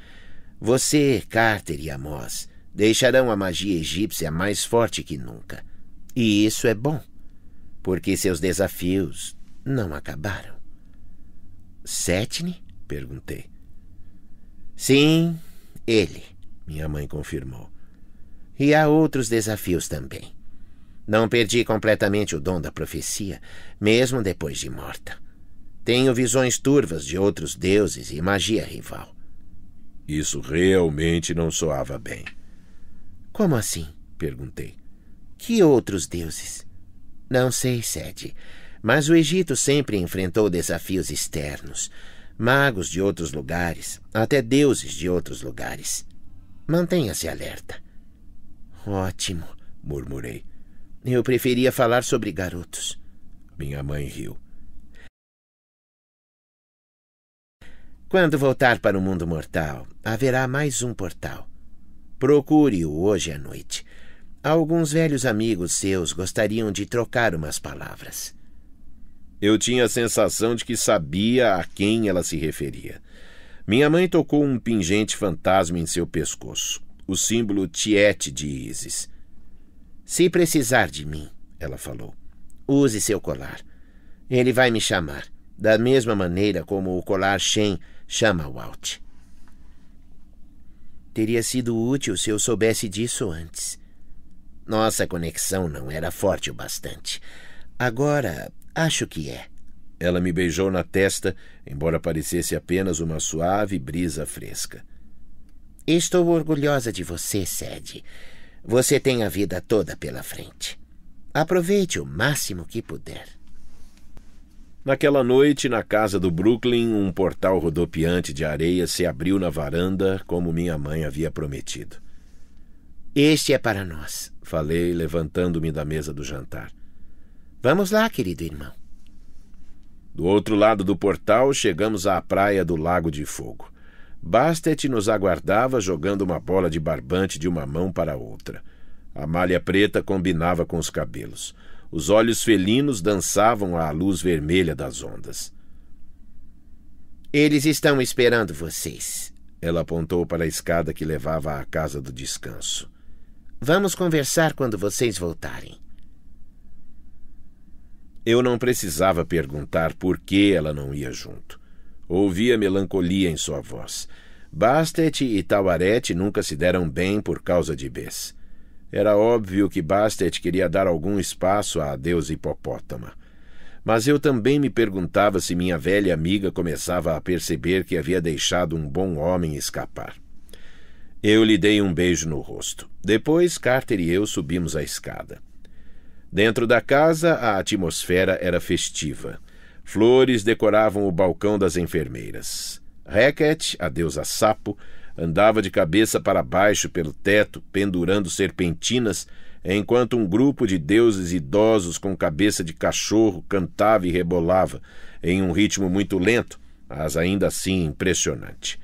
Você, Carter e Amos deixarão a magia egípcia mais forte que nunca. E isso é bom, porque seus desafios não acabaram. Setne? perguntei. Sim, ele, minha mãe confirmou. E há outros desafios também. Não perdi completamente o dom da profecia, mesmo depois de morta. Tenho visões turvas de outros deuses e magia rival. Isso realmente não soava bem. Como assim? perguntei. Que outros deuses? Não sei, Sede, mas o Egito sempre enfrentou desafios externos, magos de outros lugares, até deuses de outros lugares. Mantenha-se alerta. Ótimo, murmurei. Eu preferia falar sobre garotos. Minha mãe riu. Quando voltar para o mundo mortal, haverá mais um portal. Procure-o hoje à noite. Alguns velhos amigos seus gostariam de trocar umas palavras. Eu tinha a sensação de que sabia a quem ela se referia. Minha mãe tocou um pingente fantasma em seu pescoço, o símbolo Tiete de Isis. Se precisar de mim, ela falou, use seu colar. Ele vai me chamar, da mesma maneira como o colar Shen chama Walt. Teria sido útil se eu soubesse disso antes. Nossa conexão não era forte o bastante. Agora, acho que é. Ela me beijou na testa, embora parecesse apenas uma suave brisa fresca. Estou orgulhosa de você, Sede. Você tem a vida toda pela frente. Aproveite o máximo que puder. Naquela noite, na casa do Brooklyn, um portal rodopiante de areia se abriu na varanda, como minha mãe havia prometido. Este é para nós, falei, levantando-me da mesa do jantar. Vamos lá, querido irmão. Do outro lado do portal, chegamos à praia do Lago de Fogo. Bastet nos aguardava jogando uma bola de barbante de uma mão para a outra. A malha preta combinava com os cabelos. Os olhos felinos dançavam à luz vermelha das ondas. Eles estão esperando vocês. Ela apontou para a escada que levava à casa do descanso. Vamos conversar quando vocês voltarem. Eu não precisava perguntar por que ela não ia junto. Ouvia melancolia em sua voz. Bastet e Tawaret nunca se deram bem por causa de Bess. Era óbvio que Bastet queria dar algum espaço à deusa hipopótama. Mas eu também me perguntava se minha velha amiga começava a perceber que havia deixado um bom homem escapar. Eu lhe dei um beijo no rosto. Depois, Carter e eu subimos a escada. Dentro da casa, a atmosfera era festiva. Flores decoravam o balcão das enfermeiras. Racket, a deusa sapo, andava de cabeça para baixo pelo teto, pendurando serpentinas, enquanto um grupo de deuses idosos com cabeça de cachorro cantava e rebolava, em um ritmo muito lento, mas ainda assim impressionante.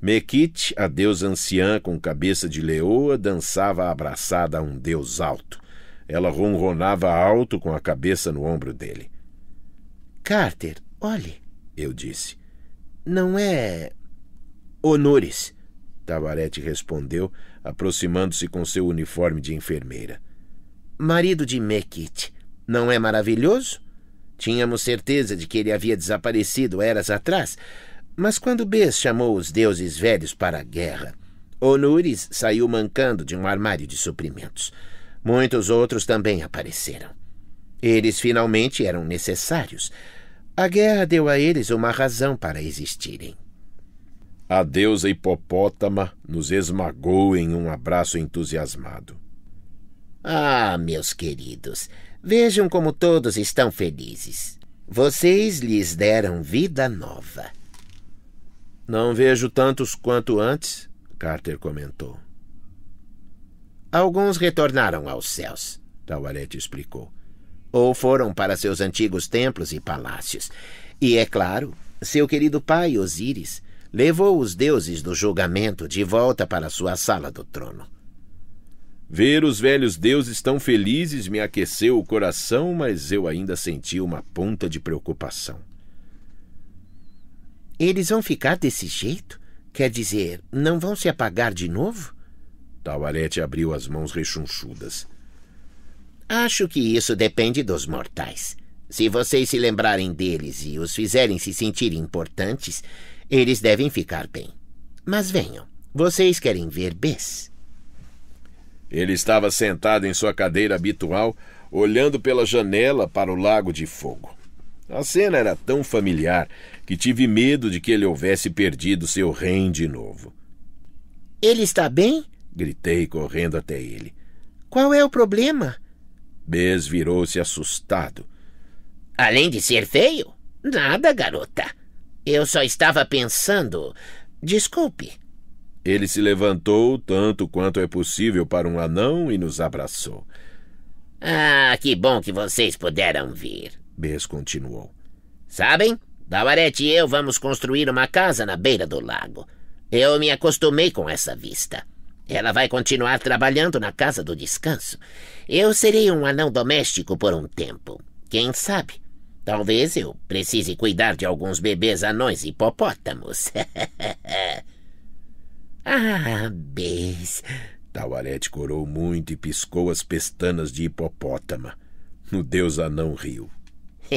Mekit, a deusa anciã com cabeça de leoa, dançava abraçada a um deus alto. Ela ronronava alto com a cabeça no ombro dele. Carter, olhe, eu disse. Não é. Honores, Tavarete respondeu, aproximando-se com seu uniforme de enfermeira. Marido de Mekit, não é maravilhoso? Tínhamos certeza de que ele havia desaparecido eras atrás, mas quando Bes chamou os deuses velhos para a guerra, Onuris saiu mancando de um armário de suprimentos. Muitos outros também apareceram. Eles finalmente eram necessários. A guerra deu a eles uma razão para existirem. A deusa hipopótama nos esmagou em um abraço entusiasmado. Ah, meus queridos, vejam como todos estão felizes. Vocês lhes deram vida nova. Não vejo tantos quanto antes, Carter comentou. Alguns retornaram aos céus, Tawarete explicou ou foram para seus antigos templos e palácios. E é claro, seu querido pai Osíris levou os deuses do julgamento de volta para sua sala do trono. Ver os velhos deuses tão felizes me aqueceu o coração, mas eu ainda senti uma ponta de preocupação. Eles vão ficar desse jeito? Quer dizer, não vão se apagar de novo? Tawarete abriu as mãos rechonchudas. Acho que isso depende dos mortais. Se vocês se lembrarem deles e os fizerem se sentir importantes, eles devem ficar bem. Mas venham, vocês querem ver Bess? Ele estava sentado em sua cadeira habitual, olhando pela janela para o Lago de Fogo. A cena era tão familiar que tive medo de que ele houvesse perdido seu reino de novo. Ele está bem? gritei correndo até ele. Qual é o problema? Bes virou-se assustado. Além de ser feio? Nada, garota. Eu só estava pensando. Desculpe. Ele se levantou tanto quanto é possível para um anão e nos abraçou. Ah, que bom que vocês puderam vir. Bes continuou. Sabem, Dawarete e eu vamos construir uma casa na beira do lago. Eu me acostumei com essa vista. Ela vai continuar trabalhando na casa do descanso. Eu serei um anão doméstico por um tempo. Quem sabe? Talvez eu precise cuidar de alguns bebês anões hipopótamos. ah, bes. Tawarete corou muito e piscou as pestanas de hipopótama. O deus anão riu.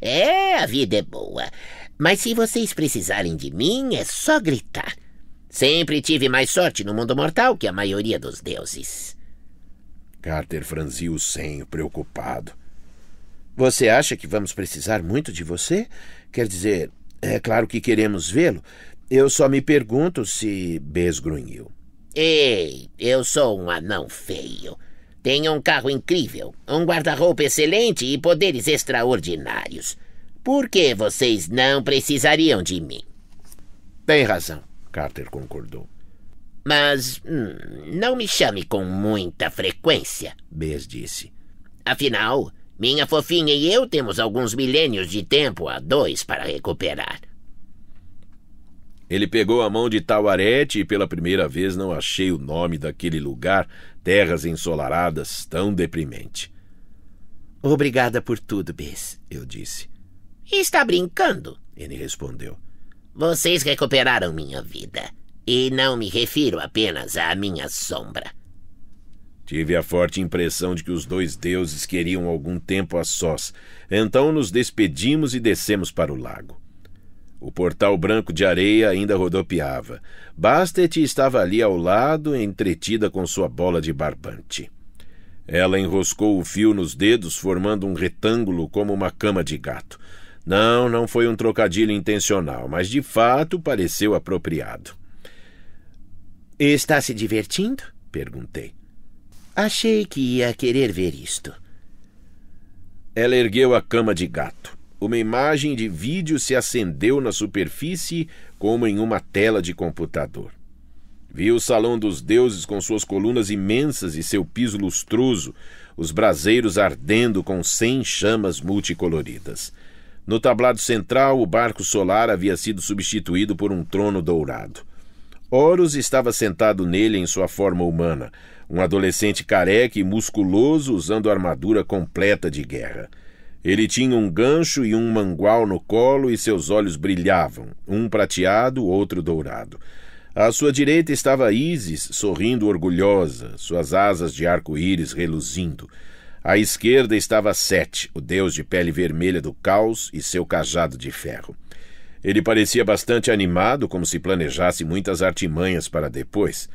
é, a vida é boa. Mas se vocês precisarem de mim, é só gritar. Sempre tive mais sorte no mundo mortal que a maioria dos deuses. Carter franziu o senho, preocupado. Você acha que vamos precisar muito de você? Quer dizer, é claro que queremos vê-lo. Eu só me pergunto se. Besgrunhiu. Ei, eu sou um anão feio. Tenho um carro incrível, um guarda-roupa excelente e poderes extraordinários. Por que vocês não precisariam de mim? Tem razão, Carter concordou. Mas hum, não me chame com muita frequência, Bez disse. Afinal, minha fofinha e eu temos alguns milênios de tempo a dois para recuperar. Ele pegou a mão de Tawarete e pela primeira vez não achei o nome daquele lugar, terras ensolaradas, tão deprimente. Obrigada por tudo, Bez, eu disse. Está brincando? Ele respondeu. Vocês recuperaram minha vida. E não me refiro apenas à minha sombra. Tive a forte impressão de que os dois deuses queriam algum tempo a sós. Então nos despedimos e descemos para o lago. O portal branco de areia ainda rodopiava. Bastet estava ali ao lado, entretida com sua bola de barbante. Ela enroscou o fio nos dedos, formando um retângulo como uma cama de gato. Não, não foi um trocadilho intencional, mas de fato pareceu apropriado. Está se divertindo? perguntei. Achei que ia querer ver isto. Ela ergueu a cama de gato. Uma imagem de vídeo se acendeu na superfície como em uma tela de computador. Vi o salão dos deuses com suas colunas imensas e seu piso lustroso, os braseiros ardendo com cem chamas multicoloridas. No tablado central, o barco solar havia sido substituído por um trono dourado. Horus estava sentado nele em sua forma humana, um adolescente careca e musculoso usando armadura completa de guerra. Ele tinha um gancho e um mangual no colo e seus olhos brilhavam, um prateado, outro dourado. À sua direita estava Isis, sorrindo orgulhosa, suas asas de arco-íris reluzindo. À esquerda estava Set, o deus de pele vermelha do caos e seu cajado de ferro. Ele parecia bastante animado, como se planejasse muitas artimanhas para depois.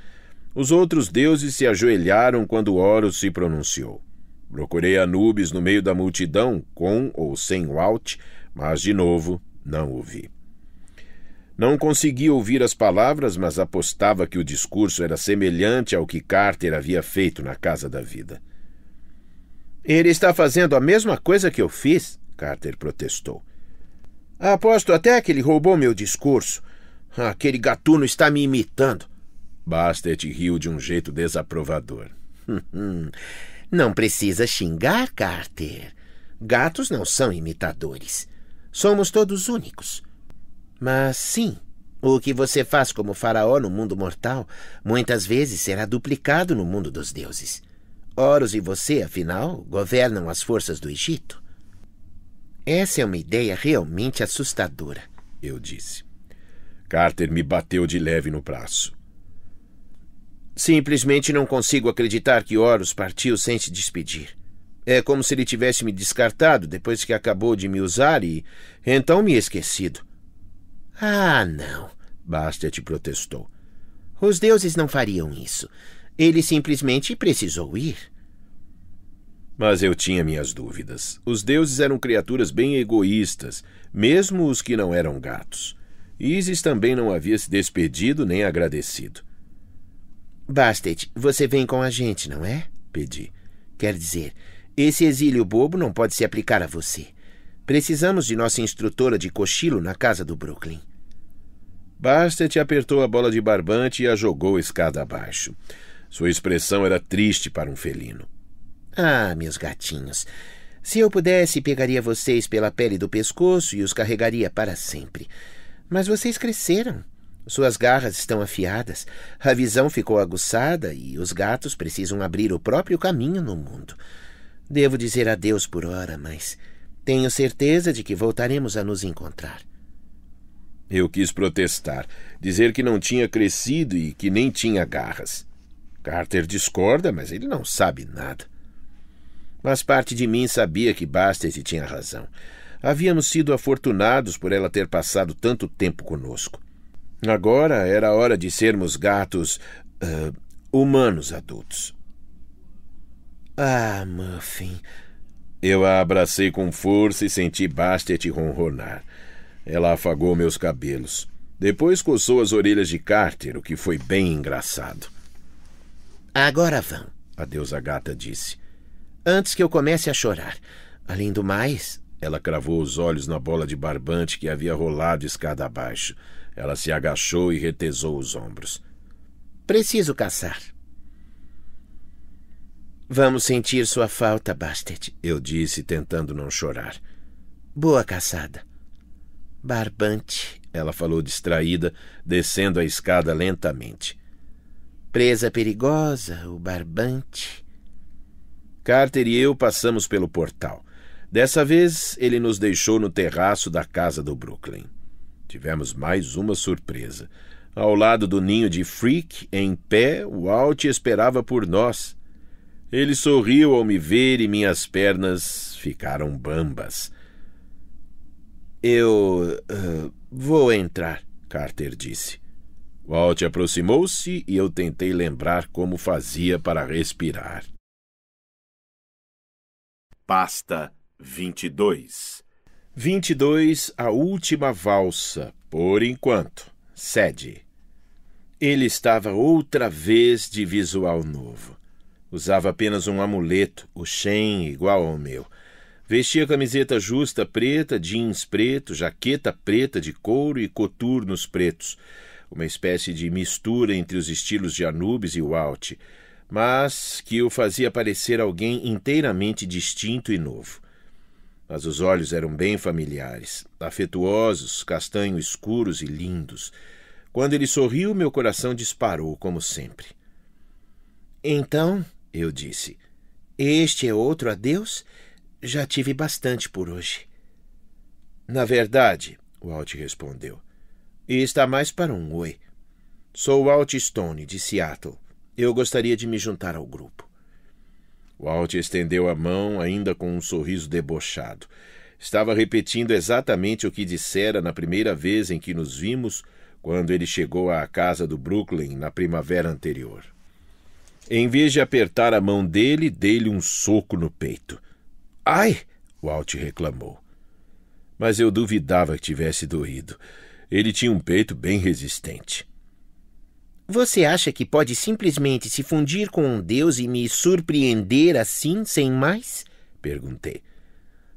Os outros deuses se ajoelharam quando Horus se pronunciou. Procurei Anubis no meio da multidão, com ou sem Walt, mas de novo não o vi. Não consegui ouvir as palavras, mas apostava que o discurso era semelhante ao que Carter havia feito na Casa da Vida. Ele está fazendo a mesma coisa que eu fiz, Carter protestou. Aposto até que ele roubou meu discurso. Aquele gatuno está me imitando. Bastet riu de um jeito desaprovador. não precisa xingar, Carter. Gatos não são imitadores. Somos todos únicos. Mas sim, o que você faz como faraó no mundo mortal muitas vezes será duplicado no mundo dos deuses. Horus e você, afinal, governam as forças do Egito. Essa é uma ideia realmente assustadora, eu disse. Carter me bateu de leve no braço. Simplesmente não consigo acreditar que Horus partiu sem se despedir. É como se ele tivesse me descartado depois que acabou de me usar e então me esquecido. Ah, não, Bastet protestou. Os deuses não fariam isso. Ele simplesmente precisou ir. Mas eu tinha minhas dúvidas. Os deuses eram criaturas bem egoístas, mesmo os que não eram gatos. Isis também não havia se despedido nem agradecido. Bastet, você vem com a gente, não é? Pedi. Quer dizer, esse exílio bobo não pode se aplicar a você. Precisamos de nossa instrutora de cochilo na casa do Brooklyn. Bastet apertou a bola de barbante e a jogou escada abaixo. Sua expressão era triste para um felino. Ah, meus gatinhos, se eu pudesse, pegaria vocês pela pele do pescoço e os carregaria para sempre. Mas vocês cresceram. Suas garras estão afiadas, a visão ficou aguçada e os gatos precisam abrir o próprio caminho no mundo. Devo dizer adeus por hora, mas tenho certeza de que voltaremos a nos encontrar. Eu quis protestar, dizer que não tinha crescido e que nem tinha garras. Carter discorda, mas ele não sabe nada. Mas parte de mim sabia que Bastet tinha razão. Havíamos sido afortunados por ela ter passado tanto tempo conosco. Agora era hora de sermos gatos. Uh, humanos adultos. Ah, Muffin. Eu a abracei com força e senti Bastet ronronar. Ela afagou meus cabelos. Depois coçou as orelhas de Carter, o que foi bem engraçado. Agora vão, a deusa gata disse antes que eu comece a chorar. Além do mais. Ela cravou os olhos na bola de barbante que havia rolado escada abaixo. Ela se agachou e retesou os ombros. Preciso caçar. Vamos sentir sua falta, Bastet, eu disse, tentando não chorar. Boa caçada. Barbante, ela falou distraída, descendo a escada lentamente. Presa perigosa, o barbante. Carter e eu passamos pelo portal. Dessa vez, ele nos deixou no terraço da casa do Brooklyn. Tivemos mais uma surpresa. Ao lado do ninho de Freak, em pé, Walt esperava por nós. Ele sorriu ao me ver e minhas pernas ficaram bambas. Eu. Uh, vou entrar, Carter disse. Walt aproximou-se e eu tentei lembrar como fazia para respirar pasta 22. 22 A última valsa, por enquanto. Sede. Ele estava outra vez de visual novo. Usava apenas um amuleto, o Shen, igual ao meu. Vestia camiseta justa preta, jeans preto, jaqueta preta de couro e coturnos pretos. Uma espécie de mistura entre os estilos de Anubis e Walt mas que o fazia parecer alguém inteiramente distinto e novo. Mas os olhos eram bem familiares, afetuosos, castanho escuros e lindos. Quando ele sorriu, meu coração disparou, como sempre. Então, eu disse, este é outro adeus? Já tive bastante por hoje. Na verdade, Walt respondeu, e está mais para um oi. Sou Walt Stone, de Seattle. Eu gostaria de me juntar ao grupo. Walt estendeu a mão, ainda com um sorriso debochado. Estava repetindo exatamente o que dissera na primeira vez em que nos vimos, quando ele chegou à casa do Brooklyn na primavera anterior. Em vez de apertar a mão dele, dei-lhe um soco no peito. Ai! Walt reclamou. Mas eu duvidava que tivesse doído. Ele tinha um peito bem resistente. Você acha que pode simplesmente se fundir com um deus e me surpreender assim, sem mais? perguntei.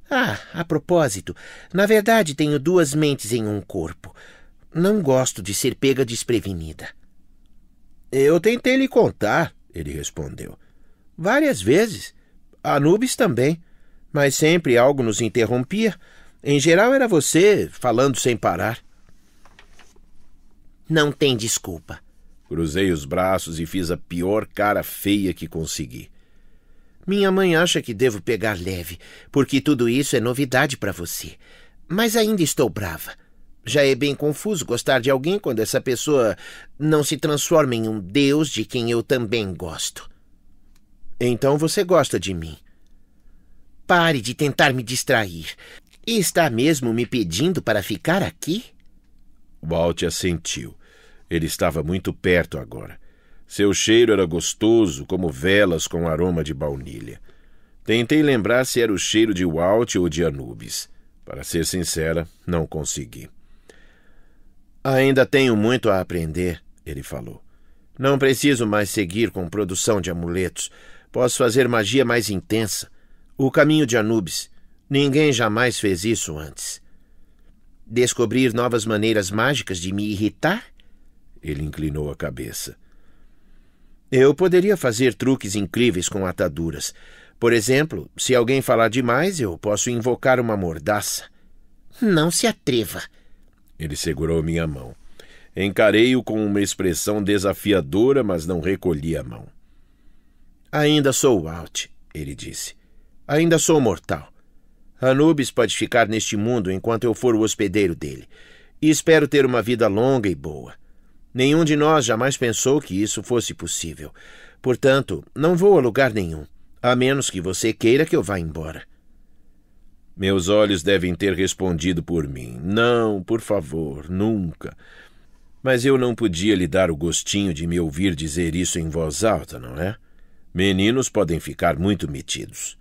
Ah, a propósito, na verdade tenho duas mentes em um corpo. Não gosto de ser pega desprevenida. Eu tentei lhe contar, ele respondeu. Várias vezes. Anubis também. Mas sempre algo nos interrompia. Em geral era você falando sem parar. Não tem desculpa. Cruzei os braços e fiz a pior cara feia que consegui. Minha mãe acha que devo pegar leve, porque tudo isso é novidade para você. Mas ainda estou brava. Já é bem confuso gostar de alguém quando essa pessoa não se transforma em um deus de quem eu também gosto. Então você gosta de mim. Pare de tentar me distrair. E está mesmo me pedindo para ficar aqui? Walt assentiu ele estava muito perto agora. Seu cheiro era gostoso, como velas com aroma de baunilha. Tentei lembrar se era o cheiro de Walt ou de Anubis. Para ser sincera, não consegui. Ainda tenho muito a aprender, ele falou. Não preciso mais seguir com produção de amuletos. Posso fazer magia mais intensa. O caminho de Anubis. Ninguém jamais fez isso antes. Descobrir novas maneiras mágicas de me irritar? Ele inclinou a cabeça. Eu poderia fazer truques incríveis com ataduras. Por exemplo, se alguém falar demais, eu posso invocar uma mordaça. Não se atreva. Ele segurou minha mão. Encarei-o com uma expressão desafiadora, mas não recolhi a mão. Ainda sou Alt, ele disse. Ainda sou mortal. Anubis pode ficar neste mundo enquanto eu for o hospedeiro dele. E espero ter uma vida longa e boa. Nenhum de nós jamais pensou que isso fosse possível. Portanto, não vou a lugar nenhum, a menos que você queira que eu vá embora. Meus olhos devem ter respondido por mim: Não, por favor, nunca. Mas eu não podia lhe dar o gostinho de me ouvir dizer isso em voz alta, não é? Meninos podem ficar muito metidos.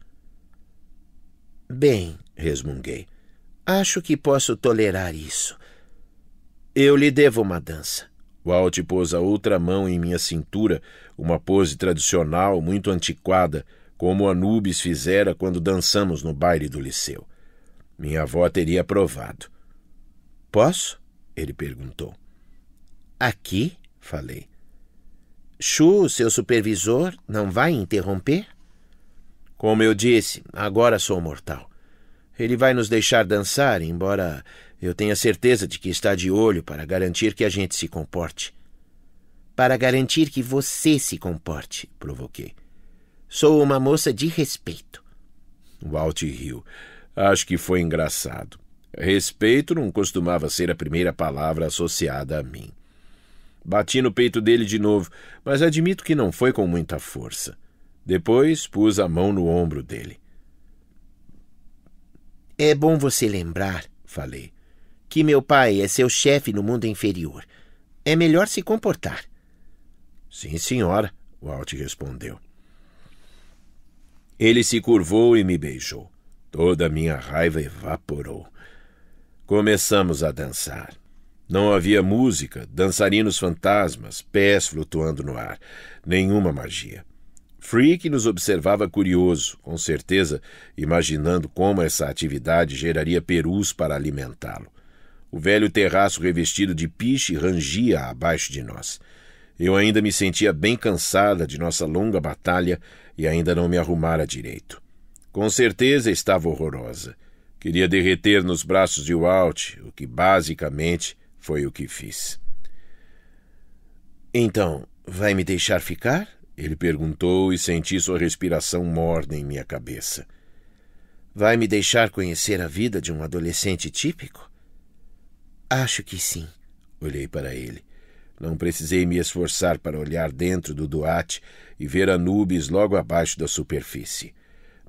Bem, resmunguei. Acho que posso tolerar isso. Eu lhe devo uma dança. Walt pôs a outra mão em minha cintura, uma pose tradicional muito antiquada, como Anubis fizera quando dançamos no baile do Liceu. Minha avó teria aprovado. Posso? ele perguntou. Aqui? falei. Chu, seu supervisor, não vai interromper? Como eu disse, agora sou mortal. Ele vai nos deixar dançar, embora eu tenho a certeza de que está de olho para garantir que a gente se comporte. Para garantir que você se comporte, provoquei. Sou uma moça de respeito. Walt riu. Acho que foi engraçado. Respeito não costumava ser a primeira palavra associada a mim. Bati no peito dele de novo, mas admito que não foi com muita força. Depois pus a mão no ombro dele. É bom você lembrar, falei, que meu pai é seu chefe no mundo inferior. É melhor se comportar. Sim, senhora, Walt respondeu. Ele se curvou e me beijou. Toda a minha raiva evaporou. Começamos a dançar. Não havia música, dançarinos fantasmas, pés flutuando no ar, nenhuma magia. Freak nos observava curioso, com certeza imaginando como essa atividade geraria perus para alimentá-lo. O velho terraço revestido de piche rangia abaixo de nós. Eu ainda me sentia bem cansada de nossa longa batalha e ainda não me arrumara direito. Com certeza estava horrorosa. Queria derreter nos braços de Walt, o que basicamente foi o que fiz. Então, vai me deixar ficar? Ele perguntou e senti sua respiração morna em minha cabeça. Vai me deixar conhecer a vida de um adolescente típico? Acho que sim. Olhei para ele. Não precisei me esforçar para olhar dentro do Duarte e ver Anubis logo abaixo da superfície.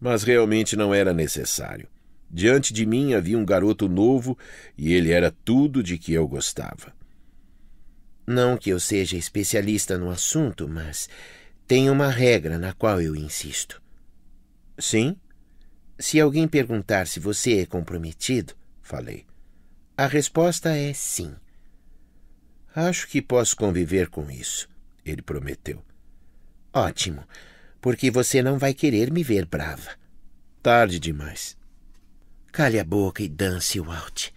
Mas realmente não era necessário. Diante de mim havia um garoto novo e ele era tudo de que eu gostava. Não que eu seja especialista no assunto, mas tem uma regra na qual eu insisto. Sim? Se alguém perguntar se você é comprometido, falei, a resposta é sim. Acho que posso conviver com isso, ele prometeu. Ótimo, porque você não vai querer me ver brava. Tarde demais. Cale a boca e dance, Walt.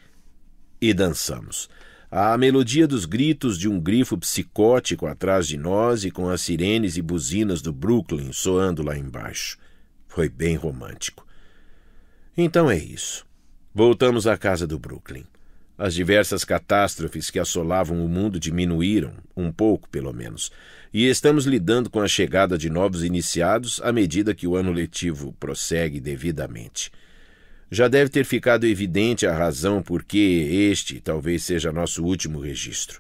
E dançamos. A melodia dos gritos de um grifo psicótico atrás de nós e com as sirenes e buzinas do Brooklyn soando lá embaixo. Foi bem romântico. Então é isso. Voltamos à casa do Brooklyn. As diversas catástrofes que assolavam o mundo diminuíram, um pouco pelo menos, e estamos lidando com a chegada de novos iniciados à medida que o ano letivo prossegue devidamente. Já deve ter ficado evidente a razão por que este talvez seja nosso último registro.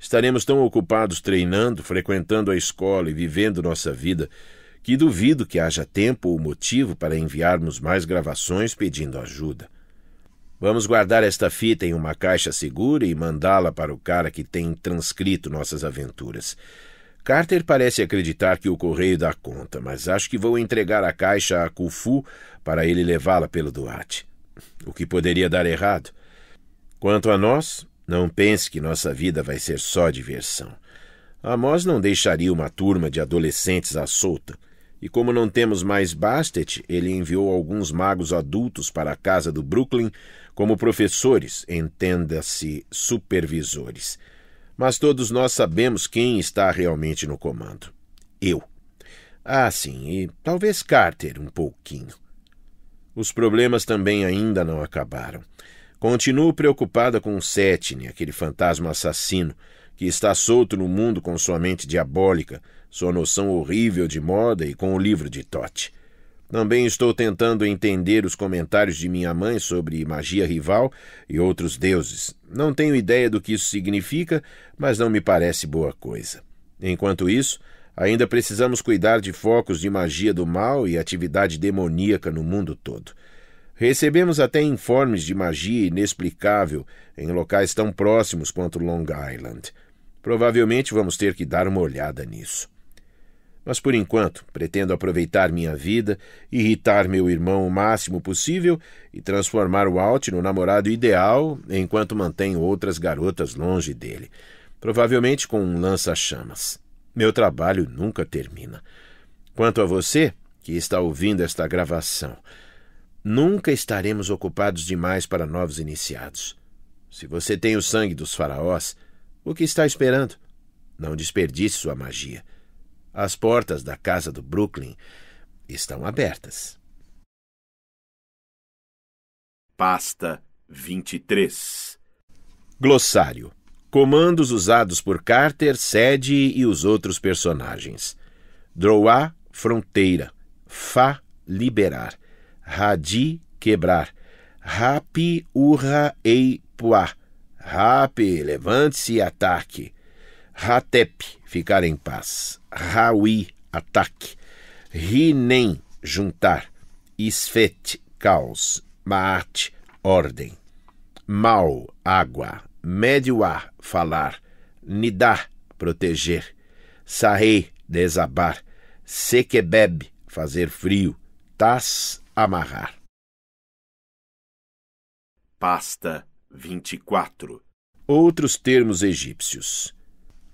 Estaremos tão ocupados treinando, frequentando a escola e vivendo nossa vida que duvido que haja tempo ou motivo para enviarmos mais gravações pedindo ajuda. Vamos guardar esta fita em uma caixa segura e mandá-la para o cara que tem transcrito nossas aventuras. Carter parece acreditar que o correio dá conta, mas acho que vou entregar a caixa a Kufu para ele levá-la pelo Duarte. O que poderia dar errado? Quanto a nós, não pense que nossa vida vai ser só diversão. Amós não deixaria uma turma de adolescentes à solta. E como não temos mais Bastet, ele enviou alguns magos adultos para a casa do Brooklyn como professores, entenda-se supervisores. Mas todos nós sabemos quem está realmente no comando. Eu. Ah, sim, e talvez Carter um pouquinho. Os problemas também ainda não acabaram. Continuo preocupada com Setne, aquele fantasma assassino, que está solto no mundo com sua mente diabólica, sua noção horrível de moda e com o livro de Tote. Também estou tentando entender os comentários de minha mãe sobre magia rival e outros deuses. Não tenho ideia do que isso significa, mas não me parece boa coisa. Enquanto isso, ainda precisamos cuidar de focos de magia do mal e atividade demoníaca no mundo todo. Recebemos até informes de magia inexplicável em locais tão próximos quanto Long Island. Provavelmente vamos ter que dar uma olhada nisso. Mas por enquanto, pretendo aproveitar minha vida, irritar meu irmão o máximo possível e transformar o Alt no namorado ideal enquanto mantenho outras garotas longe dele, provavelmente com um lança-chamas. Meu trabalho nunca termina. Quanto a você, que está ouvindo esta gravação, nunca estaremos ocupados demais para novos iniciados. Se você tem o sangue dos faraós, o que está esperando? Não desperdice sua magia. As portas da casa do Brooklyn estão abertas. Pasta 23 Glossário Comandos usados por Carter, Sede e os outros personagens. Droá, fronteira. Fa, liberar. Radi, quebrar. Rapi, urra, ei, puá. Rapi, levante-se e ataque. Ratep, ficar em paz. Raui ataque. Rinem, juntar. Isfet, caos. Maat, ordem. Mal, água. Mediwa, falar. Nidá, proteger. Sarrei, desabar. Sequebeb, fazer frio. Tas, amarrar. Pasta 24 Outros termos egípcios.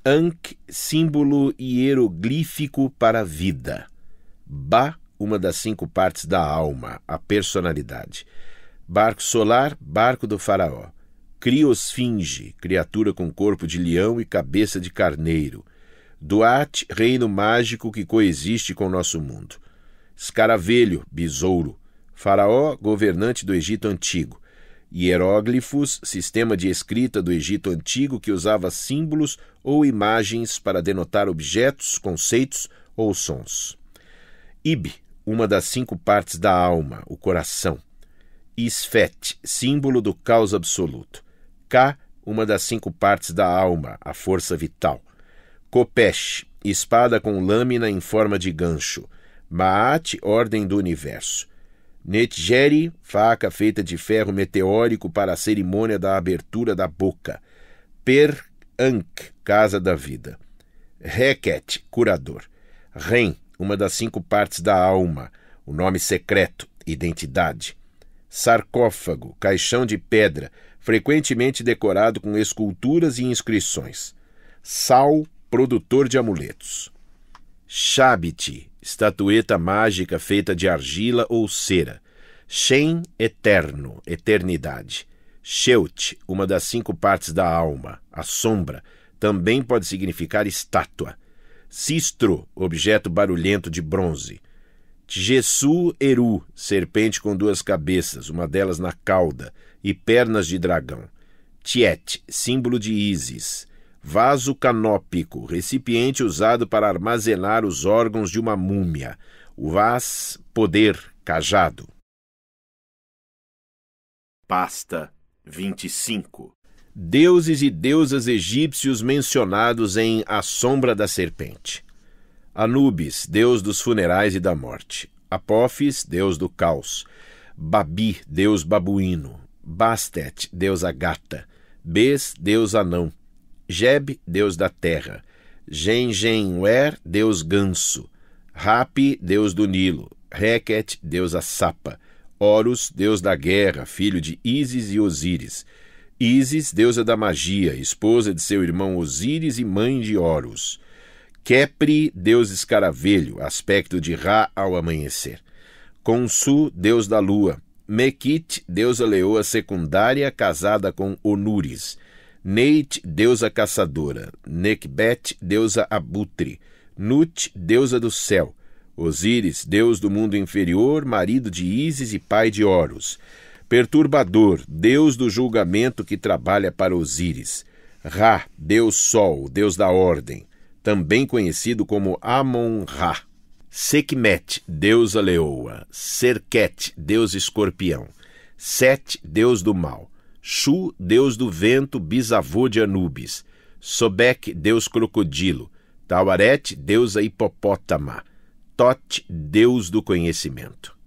Ankh, símbolo hieroglífico para a vida. Ba, uma das cinco partes da alma, a personalidade. Barco solar, barco do faraó. Criosfinge, criatura com corpo de leão e cabeça de carneiro. Duat, reino mágico que coexiste com nosso mundo. Escaravelho, besouro. Faraó, governante do Egito Antigo. Hieróglifos, sistema de escrita do Egito antigo que usava símbolos ou imagens para denotar objetos, conceitos ou sons. Ib, uma das cinco partes da alma, o coração. Isfet, símbolo do caos absoluto. Ka, uma das cinco partes da alma, a força vital. Kopesh, espada com lâmina em forma de gancho. Maat, ordem do universo. Netgeri, faca feita de ferro meteórico para a cerimônia da abertura da boca. Per Ankh, casa da vida. Reket curador. Ren, uma das cinco partes da alma. O nome secreto, identidade. Sarcófago, caixão de pedra, frequentemente decorado com esculturas e inscrições. Sal, produtor de amuletos. Shabit, estatueta mágica feita de argila ou cera. Shen, eterno, eternidade. Sheut, uma das cinco partes da alma, a sombra, também pode significar estátua. Sistro, objeto barulhento de bronze. Jesu Eru, serpente com duas cabeças, uma delas na cauda, e pernas de dragão. Tiet, símbolo de Ísis. Vaso canópico, recipiente usado para armazenar os órgãos de uma múmia. Vaz, poder, cajado. Pasta 25 Deuses e deusas egípcios mencionados em A Sombra da Serpente. Anubis, deus dos funerais e da morte. Apófis, deus do caos. Babi, deus babuíno. Bastet, deusa gata. Bes, deus anão. Jeb, deus da terra, Gengenwer, deus ganso, Rapi, deus do Nilo, deus da Sapa, Horus, deus da guerra, filho de Ísis e Osíris, Ísis, deusa da magia, esposa de seu irmão Osíris e mãe de Horus, Kepri, deus escaravelho, aspecto de Ra ao amanhecer, Consu, deus da lua, Mequit, deusa leoa secundária casada com Onuris, Neit, deusa caçadora. Nekbet, deusa abutre. Nut, deusa do céu. Osíris, deus do mundo inferior, marido de Ísis e pai de Horus. Perturbador, deus do julgamento que trabalha para Osíris. Ra, deus sol, deus da ordem, também conhecido como Amon-Ra. Sekmet, deusa leoa. Serket, deus escorpião. Set, deus do mal. Shu, deus do vento, bisavô de Anubis. Sobek, deus crocodilo. Tawaret, deusa hipopótama. Tot, deus do conhecimento.